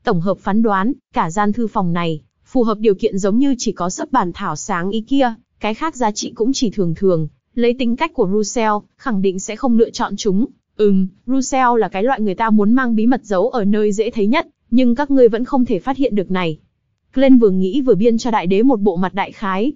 Tổng hợp phán đoán, cả gian thư phòng này, phù hợp điều kiện giống như chỉ có sấp bản thảo sáng ý kia, cái khác giá trị cũng chỉ thường thường, lấy tính cách của Russell, khẳng định sẽ không lựa chọn chúng. Ừm, Russell là cái loại người ta muốn mang bí mật giấu ở nơi dễ thấy nhất, nhưng các ngươi vẫn không thể phát hiện được này. Glenn vừa nghĩ vừa biên cho đại đế một bộ mặt đại khái.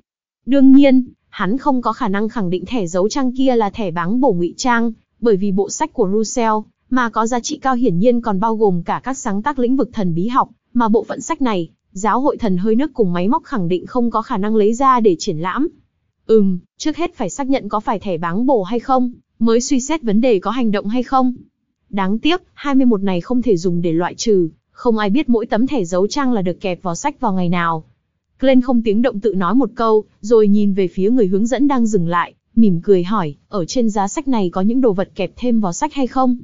Đương nhiên, hắn không có khả năng khẳng định thẻ giấu trang kia là thẻ báng bổ ngụy trang, bởi vì bộ sách của Russell mà có giá trị cao hiển nhiên còn bao gồm cả các sáng tác lĩnh vực thần bí học, mà bộ phận sách này giáo hội thần hơi nước cùng máy móc khẳng định không có khả năng lấy ra để triển lãm. Ừm, trước hết phải xác nhận có phải thẻ báng bổ hay không, mới suy xét vấn đề có hành động hay không. Đáng tiếc, 21 này không thể dùng để loại trừ, không ai biết mỗi tấm thẻ dấu trang là được kẹp vào sách vào ngày nào. Glenn không tiếng động tự nói một câu, rồi nhìn về phía người hướng dẫn đang dừng lại, mỉm cười hỏi, ở trên giá sách này có những đồ vật kẹp thêm vào sách hay không?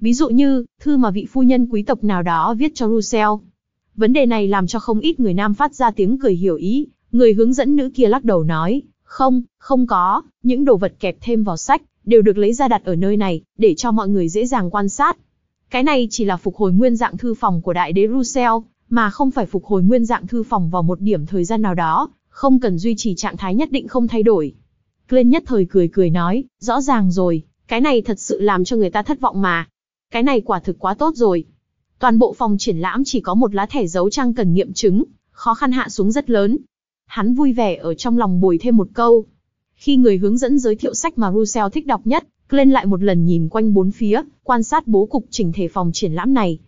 Ví dụ như, thư mà vị phu nhân quý tộc nào đó viết cho Russell, Vấn đề này làm cho không ít người nam phát ra tiếng cười hiểu ý, người hướng dẫn nữ kia lắc đầu nói, không, không có, những đồ vật kẹp thêm vào sách, đều được lấy ra đặt ở nơi này, để cho mọi người dễ dàng quan sát. Cái này chỉ là phục hồi nguyên dạng thư phòng của đại đế Russell, mà không phải phục hồi nguyên dạng thư phòng vào một điểm thời gian nào đó, không cần duy trì trạng thái nhất định không thay đổi. Glenn nhất thời cười cười nói, rõ ràng rồi, cái này thật sự làm cho người ta thất vọng mà. Cái này quả thực quá tốt rồi. Toàn bộ phòng triển lãm chỉ có một lá thẻ dấu trang cần nghiệm chứng, khó khăn hạ xuống rất lớn. Hắn vui vẻ ở trong lòng bồi thêm một câu. Khi người hướng dẫn giới thiệu sách mà Russell thích đọc nhất, Glenn lại một lần nhìn quanh bốn phía, quan sát bố cục chỉnh thể phòng triển lãm này.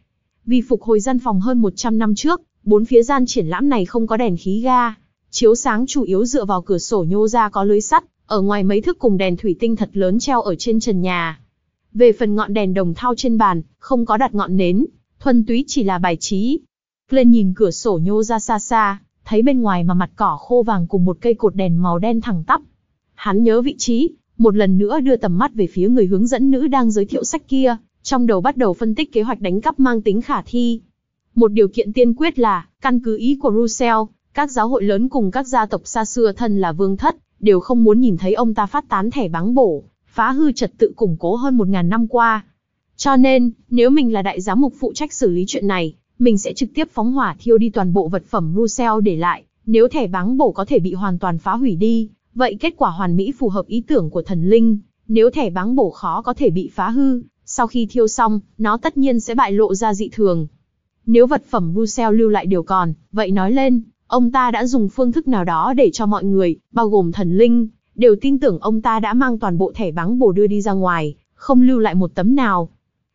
Vì phục hồi gian phòng hơn 100 năm trước, bốn phía gian triển lãm này không có đèn khí ga, chiếu sáng chủ yếu dựa vào cửa sổ nhô ra có lưới sắt, ở ngoài mấy thước cùng đèn thủy tinh thật lớn treo ở trên trần nhà. Về phần ngọn đèn đồng thau trên bàn, không có đặt ngọn nến, thuần túy chỉ là bài trí. Glenn nhìn cửa sổ nhô ra xa xa, thấy bên ngoài mà mặt cỏ khô vàng cùng một cây cột đèn màu đen thẳng tắp. Hắn nhớ vị trí, một lần nữa đưa tầm mắt về phía người hướng dẫn nữ đang giới thiệu sách kia, trong đầu bắt đầu phân tích kế hoạch đánh cắp mang tính khả thi. Một điều kiện tiên quyết là, căn cứ ý của Russell, các giáo hội lớn cùng các gia tộc xa xưa thân là vương thất, đều không muốn nhìn thấy ông ta phát tán thẻ báng bổ, phá hư trật tự củng cố hơn một ngàn năm qua. Cho nên, nếu mình là đại giám mục phụ trách xử lý chuyện này, mình sẽ trực tiếp phóng hỏa thiêu đi toàn bộ vật phẩm Russell để lại, nếu thẻ váng bổ có thể bị hoàn toàn phá hủy đi, vậy kết quả hoàn mỹ phù hợp ý tưởng của thần linh, nếu thẻ váng bổ khó có thể bị phá hư, sau khi thiêu xong, nó tất nhiên sẽ bại lộ ra dị thường. Nếu vật phẩm Russell lưu lại điều còn, vậy nói lên, ông ta đã dùng phương thức nào đó để cho mọi người, bao gồm thần linh, đều tin tưởng ông ta đã mang toàn bộ thẻ vắng bổ đưa đi ra ngoài, không lưu lại một tấm nào,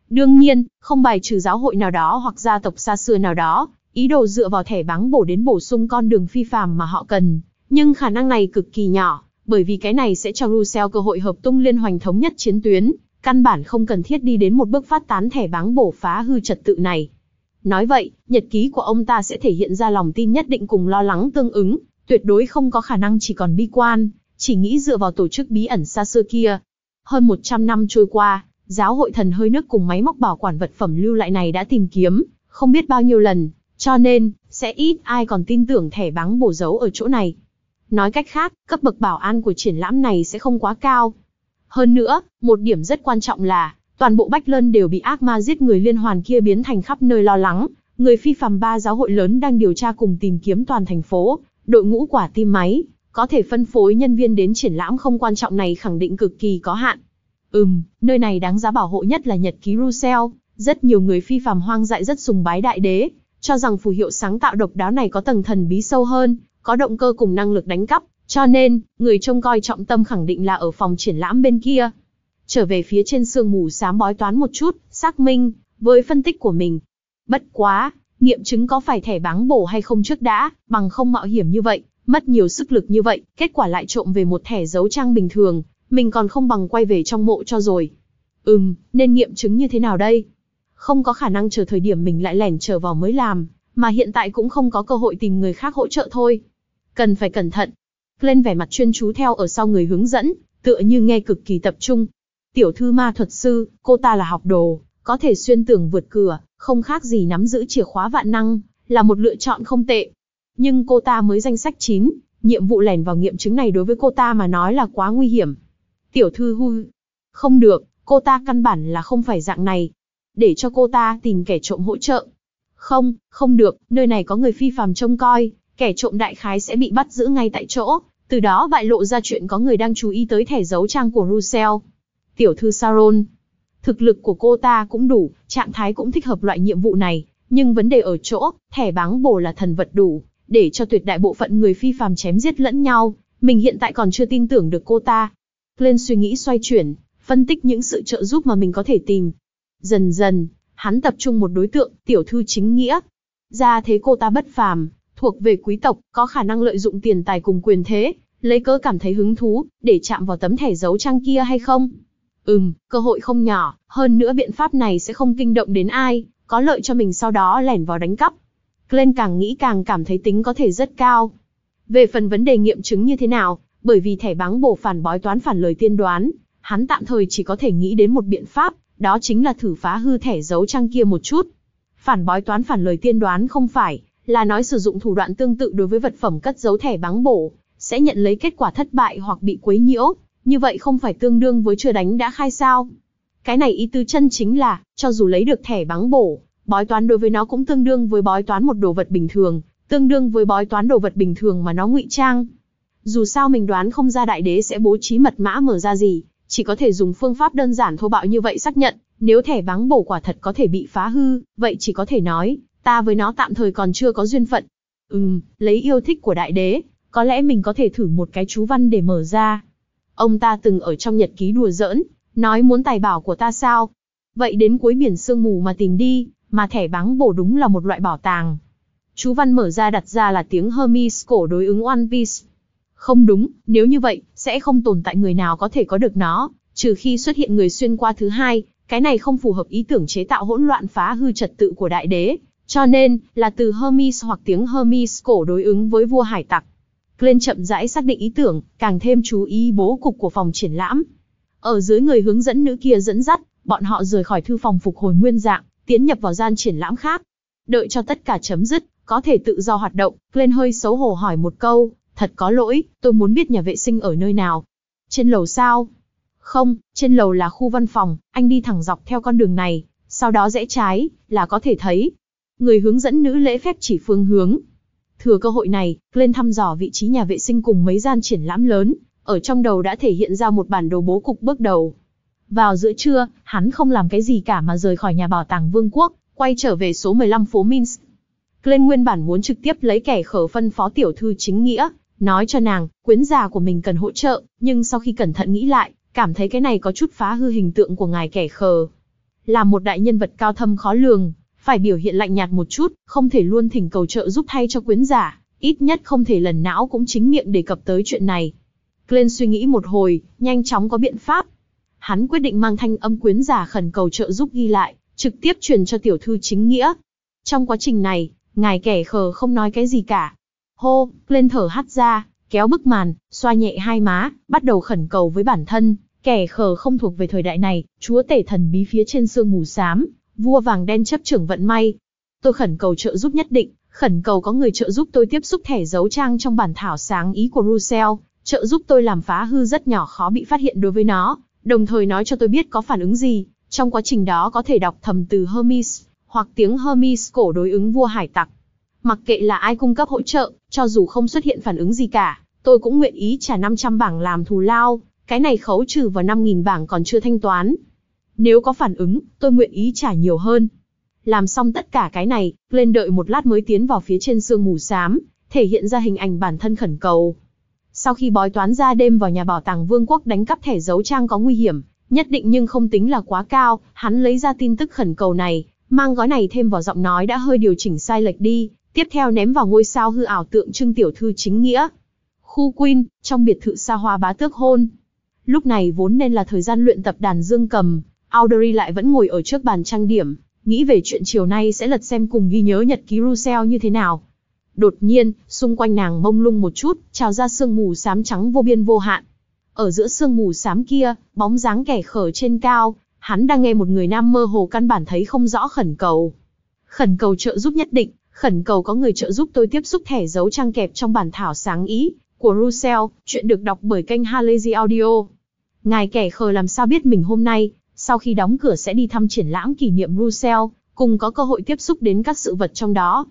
Đương nhiên, không bài trừ giáo hội nào đó hoặc gia tộc xa xưa nào đó, ý đồ dựa vào thẻ báng bổ đến bổ sung con đường phi phàm mà họ cần, nhưng khả năng này cực kỳ nhỏ, bởi vì cái này sẽ cho Russell cơ hội hợp tung liên hoành thống nhất chiến tuyến, căn bản không cần thiết đi đến một bước phát tán thẻ báng bổ phá hư trật tự này. Nói vậy, nhật ký của ông ta sẽ thể hiện ra lòng tin nhất định cùng lo lắng tương ứng, tuyệt đối không có khả năng chỉ còn bi quan, chỉ nghĩ dựa vào tổ chức bí ẩn xa xưa kia. Hơn 100 năm trôi qua, Giáo hội thần hơi nước cùng máy móc bảo quản vật phẩm lưu lại này đã tìm kiếm, không biết bao nhiêu lần, cho nên, sẽ ít ai còn tin tưởng thẻ báng bổ dấu ở chỗ này. Nói cách khác, cấp bậc bảo an của triển lãm này sẽ không quá cao. Hơn nữa, một điểm rất quan trọng là, toàn bộ Bách Lân đều bị ác ma giết người liên hoàn kia biến thành khắp nơi lo lắng. Người phi phàm ba giáo hội lớn đang điều tra cùng tìm kiếm toàn thành phố, đội ngũ quả tim máy, có thể phân phối nhân viên đến triển lãm không quan trọng này khẳng định cực kỳ có hạn. Ừm, nơi này đáng giá bảo hộ nhất là nhật ký Russell, rất nhiều người phi phàm hoang dại rất sùng bái đại đế, cho rằng phù hiệu sáng tạo độc đáo này có tầng thần bí sâu hơn, có động cơ cùng năng lực đánh cắp, cho nên, người trông coi trọng tâm khẳng định là ở phòng triển lãm bên kia. Trở về phía trên sương mù xám bói toán một chút, xác minh, với phân tích của mình. Bất quá, nghiệm chứng có phải thẻ báng bổ hay không trước đã, bằng không mạo hiểm như vậy, mất nhiều sức lực như vậy, kết quả lại trộm về một thẻ giấu trang bình thường, mình còn không bằng quay về trong mộ cho rồi. Ừm, nên nghiệm chứng như thế nào đây? Không có khả năng chờ thời điểm mình lại lẻn trở vào mới làm, mà hiện tại cũng không có cơ hội tìm người khác hỗ trợ thôi. Cần phải cẩn thận. Glenn vẻ mặt chuyên chú theo ở sau người hướng dẫn, tựa như nghe cực kỳ tập trung. Tiểu thư ma thuật sư, cô ta là học đồ, có thể xuyên tường vượt cửa, không khác gì nắm giữ chìa khóa vạn năng, là một lựa chọn không tệ. Nhưng cô ta mới danh sách 9, nhiệm vụ lẻn vào nghiệm chứng này đối với cô ta mà nói là quá nguy hiểm. Tiểu thư hui. Không được, cô ta căn bản là không phải dạng này. Để cho cô ta tìm kẻ trộm hỗ trợ. Không, không được, nơi này có người phi phàm trông coi, kẻ trộm đại khái sẽ bị bắt giữ ngay tại chỗ, từ đó bại lộ ra chuyện có người đang chú ý tới thẻ giấu trang của Russell. Tiểu thư Saron, thực lực của cô ta cũng đủ, trạng thái cũng thích hợp loại nhiệm vụ này, nhưng vấn đề ở chỗ, thẻ báng bồ là thần vật đủ, để cho tuyệt đại bộ phận người phi phàm chém giết lẫn nhau, mình hiện tại còn chưa tin tưởng được cô ta, lên suy nghĩ xoay chuyển, phân tích những sự trợ giúp mà mình có thể tìm. Dần dần, hắn tập trung một đối tượng, tiểu thư chính nghĩa. Ra thế cô ta bất phàm, thuộc về quý tộc, có khả năng lợi dụng tiền tài cùng quyền thế, lấy cớ cảm thấy hứng thú, để chạm vào tấm thẻ giấu trang kia hay không? Ừm, cơ hội không nhỏ, hơn nữa biện pháp này sẽ không kinh động đến ai, có lợi cho mình sau đó lẻn vào đánh cắp. Glenn càng nghĩ càng cảm thấy tính có thể rất cao. Về phần vấn đề nghiệm chứng như thế nào, bởi vì thẻ báng bổ phản bói toán phản lời tiên đoán, hắn tạm thời chỉ có thể nghĩ đến một biện pháp, đó chính là thử phá hư thẻ giấu trang kia một chút. Phản bói toán phản lời tiên đoán không phải, là nói sử dụng thủ đoạn tương tự đối với vật phẩm cất giấu thẻ báng bổ, sẽ nhận lấy kết quả thất bại hoặc bị quấy nhiễu, như vậy không phải tương đương với chưa đánh đã khai sao. Cái này ý tứ chân chính là, cho dù lấy được thẻ báng bổ, bói toán đối với nó cũng tương đương với bói toán một đồ vật bình thường, tương đương với bói toán đồ vật bình thường mà nó ngụy trang. Dù sao mình đoán không ra đại đế sẽ bố trí mật mã mở ra gì, chỉ có thể dùng phương pháp đơn giản thô bạo như vậy xác nhận, nếu thẻ vắng bổ quả thật có thể bị phá hư, vậy chỉ có thể nói, ta với nó tạm thời còn chưa có duyên phận. Ừm, lấy yêu thích của đại đế, có lẽ mình có thể thử một cái chú văn để mở ra. Ông ta từng ở trong nhật ký đùa giỡn, nói muốn tài bảo của ta sao? Vậy đến cuối biển sương mù mà tìm đi, mà thẻ vắng bổ đúng là một loại bảo tàng. Chú văn mở ra đặt ra là tiếng Hermes cổ đối ứng One Piece, không đúng, nếu như vậy, sẽ không tồn tại người nào có thể có được nó, trừ khi xuất hiện người xuyên qua thứ hai, cái này không phù hợp ý tưởng chế tạo hỗn loạn phá hư trật tự của đại đế, cho nên là từ Hermes hoặc tiếng Hermes cổ đối ứng với vua hải tặc. Glenn chậm rãi xác định ý tưởng, càng thêm chú ý bố cục của phòng triển lãm. Ở dưới người hướng dẫn nữ kia dẫn dắt, bọn họ rời khỏi thư phòng phục hồi nguyên dạng, tiến nhập vào gian triển lãm khác. Đợi cho tất cả chấm dứt, có thể tự do hoạt động, Glenn hơi xấu hổ hỏi một câu, Thật có lỗi, tôi muốn biết nhà vệ sinh ở nơi nào. Trên lầu sao? Không, trên lầu là khu văn phòng, anh đi thẳng dọc theo con đường này, sau đó rẽ trái, là có thể thấy. Người hướng dẫn nữ lễ phép chỉ phương hướng. Thừa cơ hội này, lên thăm dò vị trí nhà vệ sinh cùng mấy gian triển lãm lớn, ở trong đầu đã thể hiện ra một bản đồ bố cục bước đầu. Vào giữa trưa, hắn không làm cái gì cả mà rời khỏi nhà bảo tàng Vương quốc, quay trở về số 15 phố Minsk. Glenn nguyên bản muốn trực tiếp lấy kẻ khở phân phó tiểu thư chính nghĩa, Nói cho nàng, quyến già của mình cần hỗ trợ, nhưng sau khi cẩn thận nghĩ lại, cảm thấy cái này có chút phá hư hình tượng của ngài kẻ khờ. Là một đại nhân vật cao thâm khó lường, phải biểu hiện lạnh nhạt một chút, không thể luôn thỉnh cầu trợ giúp thay cho quyến giả, ít nhất không thể lần não cũng chính miệng đề cập tới chuyện này. Glenn suy nghĩ một hồi, nhanh chóng có biện pháp. Hắn quyết định mang thanh âm quyến giả khẩn cầu trợ giúp ghi lại, trực tiếp truyền cho tiểu thư chính nghĩa. Trong quá trình này, ngài kẻ khờ không nói cái gì cả, hô, lên thở hắt ra, kéo bức màn, xoa nhẹ hai má, bắt đầu khẩn cầu với bản thân, kẻ khờ không thuộc về thời đại này, chúa tể thần bí phía trên sương mù xám, vua vàng đen chấp trưởng vận may. Tôi khẩn cầu trợ giúp nhất định, khẩn cầu có người trợ giúp tôi tiếp xúc thẻ dấu trang trong bản thảo sáng ý của Russell, trợ giúp tôi làm phá hư rất nhỏ khó bị phát hiện đối với nó, đồng thời nói cho tôi biết có phản ứng gì, trong quá trình đó có thể đọc thầm từ Hermes, hoặc tiếng Hermes cổ đối ứng vua hải tặc. Mặc kệ là ai cung cấp hỗ trợ, cho dù không xuất hiện phản ứng gì cả, tôi cũng nguyện ý trả 500 bảng làm thù lao, cái này khấu trừ vào 5.000 bảng còn chưa thanh toán. Nếu có phản ứng, tôi nguyện ý trả nhiều hơn. Làm xong tất cả cái này, lên đợi một lát mới tiến vào phía trên sương mù xám, thể hiện ra hình ảnh bản thân khẩn cầu. Sau khi bói toán ra đêm vào nhà bảo tàng vương quốc đánh cắp thẻ dấu trang có nguy hiểm, nhất định nhưng không tính là quá cao, hắn lấy ra tin tức khẩn cầu này, mang gói này thêm vào giọng nói đã hơi điều chỉnh sai lệch đi, tiếp theo ném vào ngôi sao hư ảo tượng trưng tiểu thư chính nghĩa. Khu Queen, trong biệt thự xa hoa bá tước hôn. Lúc này vốn nên là thời gian luyện tập đàn dương cầm, Audrey lại vẫn ngồi ở trước bàn trang điểm, nghĩ về chuyện chiều nay sẽ lật xem cùng ghi nhớ nhật ký Russell như thế nào. Đột nhiên, xung quanh nàng mông lung một chút, trào ra sương mù xám trắng vô biên vô hạn. Ở giữa sương mù xám kia, bóng dáng kẻ khở trên cao, hắn đang nghe một người nam mơ hồ căn bản thấy không rõ khẩn cầu. Khẩn cầu trợ giúp nhất định, khẩn cầu có người trợ giúp tôi tiếp xúc thẻ dấu trang kẹp trong bản thảo sáng ý của Russell, chuyện được đọc bởi kênh Halazy Audio. Ngài kẻ khờ làm sao biết mình hôm nay, sau khi đóng cửa sẽ đi thăm triển lãm kỷ niệm Russell, cùng có cơ hội tiếp xúc đến các sự vật trong đó.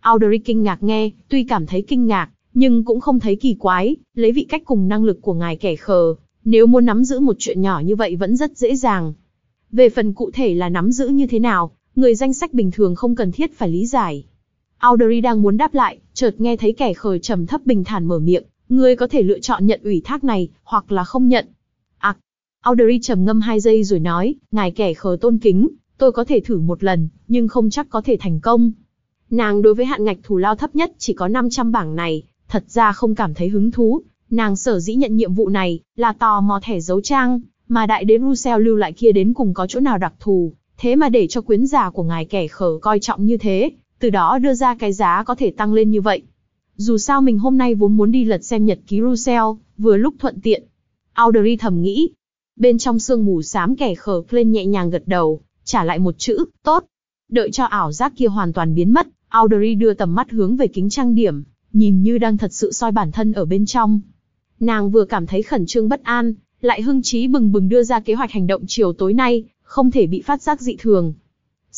Audrey kinh ngạc nghe, tuy cảm thấy kinh ngạc, nhưng cũng không thấy kỳ quái, lấy vị cách cùng năng lực của ngài kẻ khờ, nếu muốn nắm giữ một chuyện nhỏ như vậy vẫn rất dễ dàng. Về phần cụ thể là nắm giữ như thế nào, người danh sách bình thường không cần thiết phải lý giải. Audrey đang muốn đáp lại, chợt nghe thấy kẻ khởi trầm thấp bình thản mở miệng, ngươi có thể lựa chọn nhận ủy thác này, hoặc là không nhận. Ặc, à, Audrey trầm ngâm hai giây rồi nói, ngài kẻ khờ tôn kính, tôi có thể thử một lần, nhưng không chắc có thể thành công. Nàng đối với hạn ngạch thù lao thấp nhất chỉ có 500 bảng này, thật ra không cảm thấy hứng thú. Nàng sở dĩ nhận nhiệm vụ này, là tò mò thẻ dấu trang, mà đại đế Russell lưu lại kia đến cùng có chỗ nào đặc thù, thế mà để cho quyến giả của ngài kẻ khờ coi trọng như thế, từ đó đưa ra cái giá có thể tăng lên như vậy. Dù sao mình hôm nay vốn muốn đi lật xem nhật ký Russell, vừa lúc thuận tiện. Audrey thầm nghĩ. Bên trong sương mù xám kẻ khờ lên nhẹ nhàng gật đầu, trả lại một chữ, tốt. Đợi cho ảo giác kia hoàn toàn biến mất, Audrey đưa tầm mắt hướng về kính trang điểm, nhìn như đang thật sự soi bản thân ở bên trong. Nàng vừa cảm thấy khẩn trương bất an, lại hưng trí bừng bừng đưa ra kế hoạch hành động chiều tối nay, không thể bị phát giác dị thường,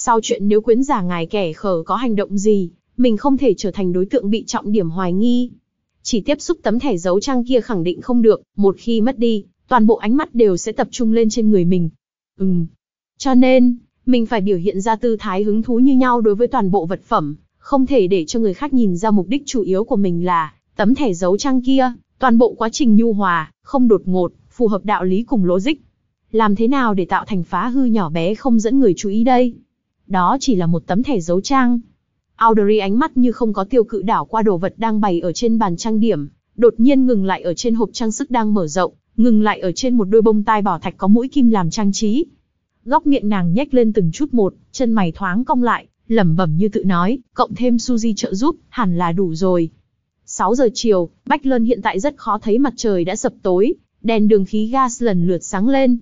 sau chuyện nếu quyến giả ngài kẻ khờ có hành động gì, mình không thể trở thành đối tượng bị trọng điểm hoài nghi. Chỉ tiếp xúc tấm thẻ giấu trang kia khẳng định không được, một khi mất đi, toàn bộ ánh mắt đều sẽ tập trung lên trên người mình. Ừm. Cho nên, mình phải biểu hiện ra tư thái hứng thú như nhau đối với toàn bộ vật phẩm, không thể để cho người khác nhìn ra mục đích chủ yếu của mình là tấm thẻ giấu trang kia, toàn bộ quá trình nhu hòa, không đột ngột, phù hợp đạo lý cùng logic. Làm thế nào để tạo thành phá hư nhỏ bé không dẫn người chú ý đây? đó chỉ là một tấm thẻ dấu trang. Audrey ánh mắt như không có tiêu cự đảo qua đồ vật đang bày ở trên bàn trang điểm, đột nhiên ngừng lại ở trên hộp trang sức đang mở rộng, ngừng lại ở trên một đôi bông tai bảo thạch có mũi kim làm trang trí. Góc miệng nàng nhếch lên từng chút một, chân mày thoáng cong lại, lẩm bẩm như tự nói, cộng thêm Suzy trợ giúp, hẳn là đủ rồi. 6 giờ chiều, Bách Lân hiện tại rất khó thấy mặt trời đã sập tối, đèn đường khí gas lần lượt sáng lên.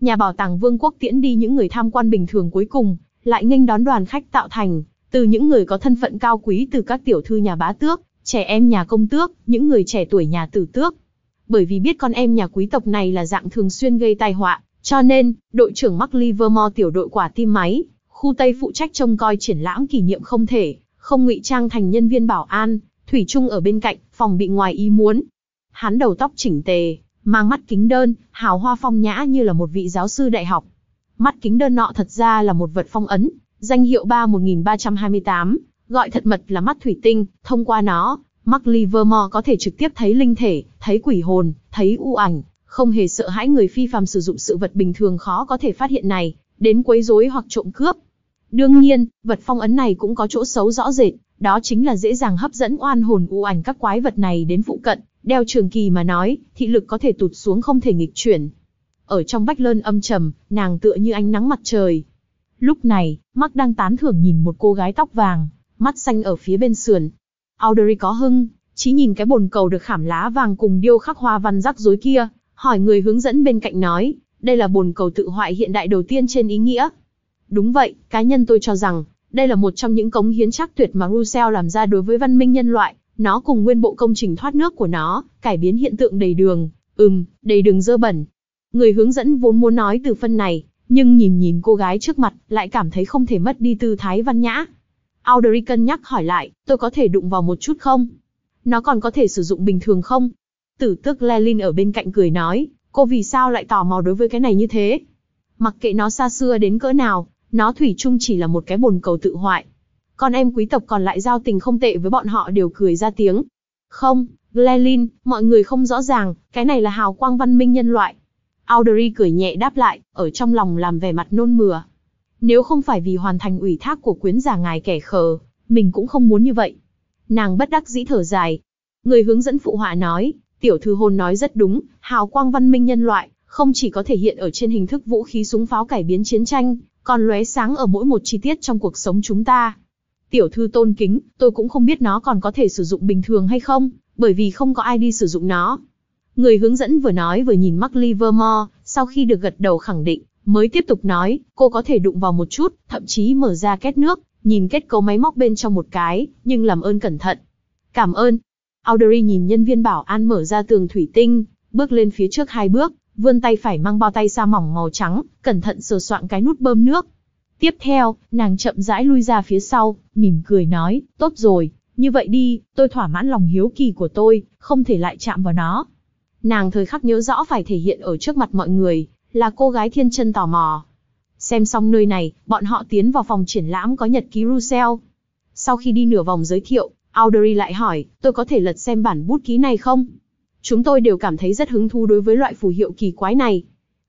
Nhà bảo tàng Vương quốc tiễn đi những người tham quan bình thường cuối cùng, lại nghênh đón đoàn khách tạo thành, từ những người có thân phận cao quý từ các tiểu thư nhà bá tước, trẻ em nhà công tước, những người trẻ tuổi nhà tử tước. Bởi vì biết con em nhà quý tộc này là dạng thường xuyên gây tai họa, cho nên, đội trưởng Mark Livermore tiểu đội quả tim máy, khu Tây phụ trách trông coi triển lãm kỷ niệm không thể, không ngụy trang thành nhân viên bảo an, Thủy Chung ở bên cạnh, phòng bị ngoài ý muốn. Hắn đầu tóc chỉnh tề, mang mắt kính đơn, hào hoa phong nhã như là một vị giáo sư đại học, Mắt kính đơn nọ thật ra là một vật phong ấn, danh hiệu 31328, gọi thật mật là mắt thủy tinh, thông qua nó, Mark Livermore có thể trực tiếp thấy linh thể, thấy quỷ hồn, thấy u ảnh, không hề sợ hãi người phi phàm sử dụng sự vật bình thường khó có thể phát hiện này, đến quấy rối hoặc trộm cướp. Đương nhiên, vật phong ấn này cũng có chỗ xấu rõ rệt, đó chính là dễ dàng hấp dẫn oan hồn u ảnh các quái vật này đến phụ cận, đeo trường kỳ mà nói, thị lực có thể tụt xuống không thể nghịch chuyển, ở trong bách lơn âm trầm, nàng tựa như ánh nắng mặt trời. Lúc này, Mark đang tán thưởng nhìn một cô gái tóc vàng, mắt xanh ở phía bên sườn. Audrey có hưng, chỉ nhìn cái bồn cầu được khảm lá vàng cùng điêu khắc hoa văn rắc rối kia, hỏi người hướng dẫn bên cạnh nói, đây là bồn cầu tự hoại hiện đại đầu tiên trên ý nghĩa. Đúng vậy, cá nhân tôi cho rằng, đây là một trong những cống hiến chắc tuyệt mà Russell làm ra đối với văn minh nhân loại, nó cùng nguyên bộ công trình thoát nước của nó, cải biến hiện tượng đầy đường, ừm, đầy đường dơ bẩn, Người hướng dẫn vốn muốn nói từ phân này, nhưng nhìn nhìn cô gái trước mặt, lại cảm thấy không thể mất đi tư thái văn nhã. Audrey cân nhắc hỏi lại, tôi có thể đụng vào một chút không? Nó còn có thể sử dụng bình thường không? Tử tước Lelin ở bên cạnh cười nói, cô vì sao lại tò mò đối với cái này như thế? Mặc kệ nó xa xưa đến cỡ nào, nó thủy chung chỉ là một cái bồn cầu tự hoại. Con em quý tộc còn lại giao tình không tệ với bọn họ đều cười ra tiếng. Không, Glelin, mọi người không rõ ràng, cái này là hào quang văn minh nhân loại, Audrey cười nhẹ đáp lại, ở trong lòng làm vẻ mặt nôn mửa. Nếu không phải vì hoàn thành ủy thác của quyến giả ngài kẻ khờ, mình cũng không muốn như vậy. Nàng bất đắc dĩ thở dài. Người hướng dẫn phụ họa nói, tiểu thư hôn nói rất đúng, hào quang văn minh nhân loại, không chỉ có thể hiện ở trên hình thức vũ khí súng pháo cải biến chiến tranh, còn lóe sáng ở mỗi một chi tiết trong cuộc sống chúng ta. Tiểu thư tôn kính, tôi cũng không biết nó còn có thể sử dụng bình thường hay không, bởi vì không có ai đi sử dụng nó, Người hướng dẫn vừa nói vừa nhìn Mark Livermore, sau khi được gật đầu khẳng định, mới tiếp tục nói, cô có thể đụng vào một chút, thậm chí mở ra két nước, nhìn kết cấu máy móc bên trong một cái, nhưng làm ơn cẩn thận. Cảm ơn. Audrey nhìn nhân viên bảo an mở ra tường thủy tinh, bước lên phía trước hai bước, vươn tay phải mang bao tay sa mỏng màu trắng, cẩn thận sờ soạn cái nút bơm nước. Tiếp theo, nàng chậm rãi lui ra phía sau, mỉm cười nói, tốt rồi, như vậy đi, tôi thỏa mãn lòng hiếu kỳ của tôi, không thể lại chạm vào nó, Nàng thời khắc nhớ rõ phải thể hiện ở trước mặt mọi người, là cô gái thiên chân tò mò. Xem xong nơi này, bọn họ tiến vào phòng triển lãm có nhật ký Russell. Sau khi đi nửa vòng giới thiệu, Audrey lại hỏi, tôi có thể lật xem bản bút ký này không? Chúng tôi đều cảm thấy rất hứng thú đối với loại phù hiệu kỳ quái này.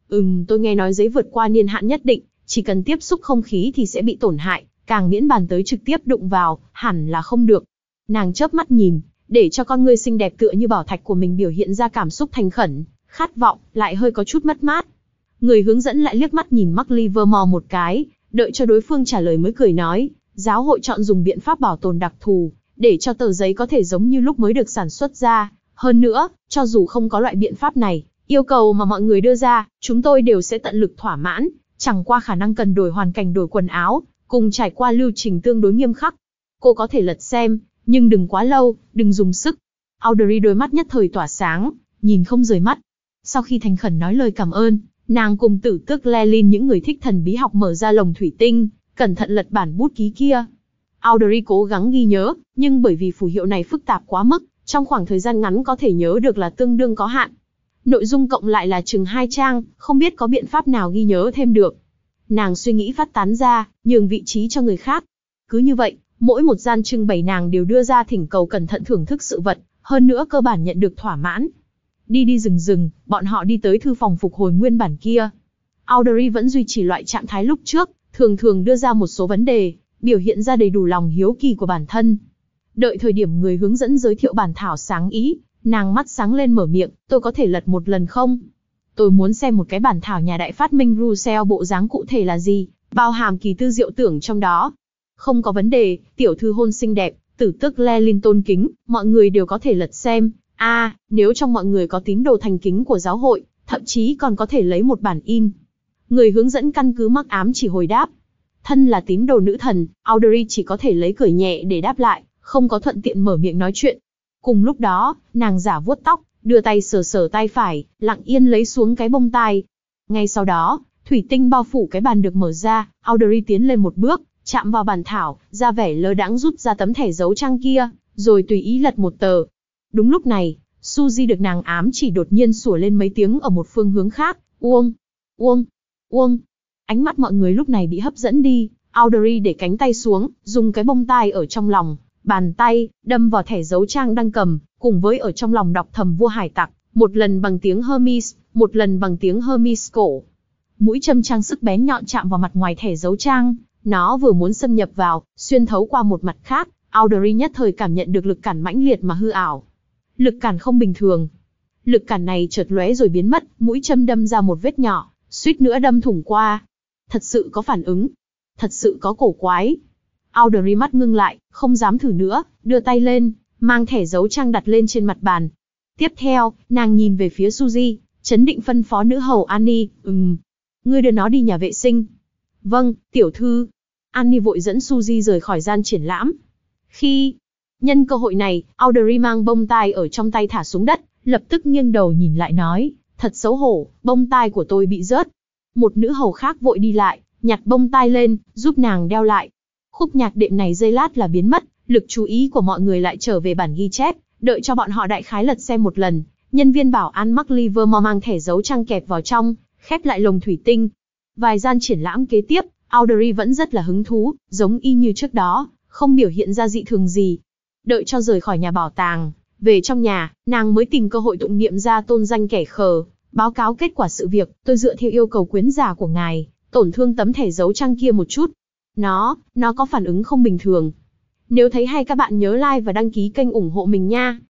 Ừm, tôi nghe nói giấy vượt qua niên hạn nhất định, chỉ cần tiếp xúc không khí thì sẽ bị tổn hại, càng miễn bàn tới trực tiếp đụng vào, hẳn là không được. Nàng chớp mắt nhìn, để cho con người xinh đẹp tựa như bảo thạch của mình biểu hiện ra cảm xúc thành khẩn, khát vọng, lại hơi có chút mất mát. Người hướng dẫn lại liếc mắt nhìn Mark Livermore một cái, đợi cho đối phương trả lời mới cười nói, giáo hội chọn dùng biện pháp bảo tồn đặc thù, để cho tờ giấy có thể giống như lúc mới được sản xuất ra. Hơn nữa, cho dù không có loại biện pháp này, yêu cầu mà mọi người đưa ra, chúng tôi đều sẽ tận lực thỏa mãn, chẳng qua khả năng cần đổi hoàn cảnh đổi quần áo, cùng trải qua lưu trình tương đối nghiêm khắc. Cô có thể lật xem, nhưng đừng quá lâu, đừng dùng sức. Audrey đôi mắt nhất thời tỏa sáng, nhìn không rời mắt. Sau khi thành khẩn nói lời cảm ơn, nàng cùng tử tước Lelin những người thích thần bí học mở ra lồng thủy tinh, cẩn thận lật bản bút ký kia. Audrey cố gắng ghi nhớ, nhưng bởi vì phù hiệu này phức tạp quá mức, trong khoảng thời gian ngắn có thể nhớ được là tương đương có hạn. Nội dung cộng lại là chừng hai trang, không biết có biện pháp nào ghi nhớ thêm được. Nàng suy nghĩ phát tán ra, nhường vị trí cho người khác. Cứ như vậy, Mỗi một gian trưng bày nàng đều đưa ra thỉnh cầu cẩn thận thưởng thức sự vật, hơn nữa cơ bản nhận được thỏa mãn. Đi đi rừng rừng, bọn họ đi tới thư phòng phục hồi nguyên bản kia. Audrey vẫn duy trì loại trạng thái lúc trước, thường thường đưa ra một số vấn đề, biểu hiện ra đầy đủ lòng hiếu kỳ của bản thân. Đợi thời điểm người hướng dẫn giới thiệu bản thảo sáng ý, nàng mắt sáng lên mở miệng, tôi có thể lật một lần không? Tôi muốn xem một cái bản thảo nhà đại phát minh Russell bộ dáng cụ thể là gì, bao hàm kỳ tư diệu tưởng trong đó, không có vấn đề, tiểu thư hôn xinh đẹp, tử tức le linh tôn kính, mọi người đều có thể lật xem. a à, nếu trong mọi người có tín đồ thành kính của giáo hội, thậm chí còn có thể lấy một bản in. Người hướng dẫn căn cứ mắc ám chỉ hồi đáp. Thân là tín đồ nữ thần, Audrey chỉ có thể lấy cười nhẹ để đáp lại, không có thuận tiện mở miệng nói chuyện. Cùng lúc đó, nàng giả vuốt tóc, đưa tay sờ sờ tay phải, lặng yên lấy xuống cái bông tai. Ngay sau đó, thủy tinh bao phủ cái bàn được mở ra, Audrey tiến lên một bước, Chạm vào bản thảo, ra vẻ lơ đãng rút ra tấm thẻ giấu trang kia, rồi tùy ý lật một tờ. Đúng lúc này, Suzy được nàng ám chỉ đột nhiên sủa lên mấy tiếng ở một phương hướng khác, uông, uông, uông. Ánh mắt mọi người lúc này bị hấp dẫn đi, Audrey để cánh tay xuống, dùng cái bông tai ở trong lòng, bàn tay, đâm vào thẻ giấu trang đang cầm, cùng với ở trong lòng đọc thầm vua hải tặc, một lần bằng tiếng Hermes, một lần bằng tiếng Hermes cổ. Mũi châm trang sức bén nhọn chạm vào mặt ngoài thẻ giấu trang, nó vừa muốn xâm nhập vào, xuyên thấu qua một mặt khác, Audrey nhất thời cảm nhận được lực cản mãnh liệt mà hư ảo. Lực cản không bình thường. Lực cản này chợt lóe rồi biến mất, mũi châm đâm ra một vết nhỏ, suýt nữa đâm thủng qua. Thật sự có phản ứng. Thật sự có cổ quái. Audrey mắt ngưng lại, không dám thử nữa, đưa tay lên, mang thẻ dấu trang đặt lên trên mặt bàn. Tiếp theo, nàng nhìn về phía Suzy, chấn định phân phó nữ hầu Annie, ừm, ngươi đưa nó đi nhà vệ sinh. Vâng, tiểu thư. Annie vội dẫn Suzy rời khỏi gian triển lãm. Khi... Nhân cơ hội này, Audrey mang bông tai ở trong tay thả xuống đất, lập tức nghiêng đầu nhìn lại nói, thật xấu hổ, bông tai của tôi bị rớt. Một nữ hầu khác vội đi lại, nhặt bông tai lên, giúp nàng đeo lại. Khúc nhạc đệm này dây lát là biến mất, lực chú ý của mọi người lại trở về bản ghi chép, đợi cho bọn họ đại khái lật xem một lần. Nhân viên bảo an mắc Livermore mang thẻ giấu trăng kẹp vào trong, khép lại lồng thủy tinh, Vài gian triển lãm kế tiếp, Audrey vẫn rất là hứng thú, giống y như trước đó, không biểu hiện ra dị thường gì. Đợi cho rời khỏi nhà bảo tàng, về trong nhà, nàng mới tìm cơ hội tụng niệm ra tôn danh kẻ khờ, báo cáo kết quả sự việc, tôi dựa theo yêu cầu quyến giả của ngài, tổn thương tấm thẻ giấu trang kia một chút. Nó, nó có phản ứng không bình thường. Nếu thấy hay các bạn nhớ like và đăng ký kênh ủng hộ mình nha.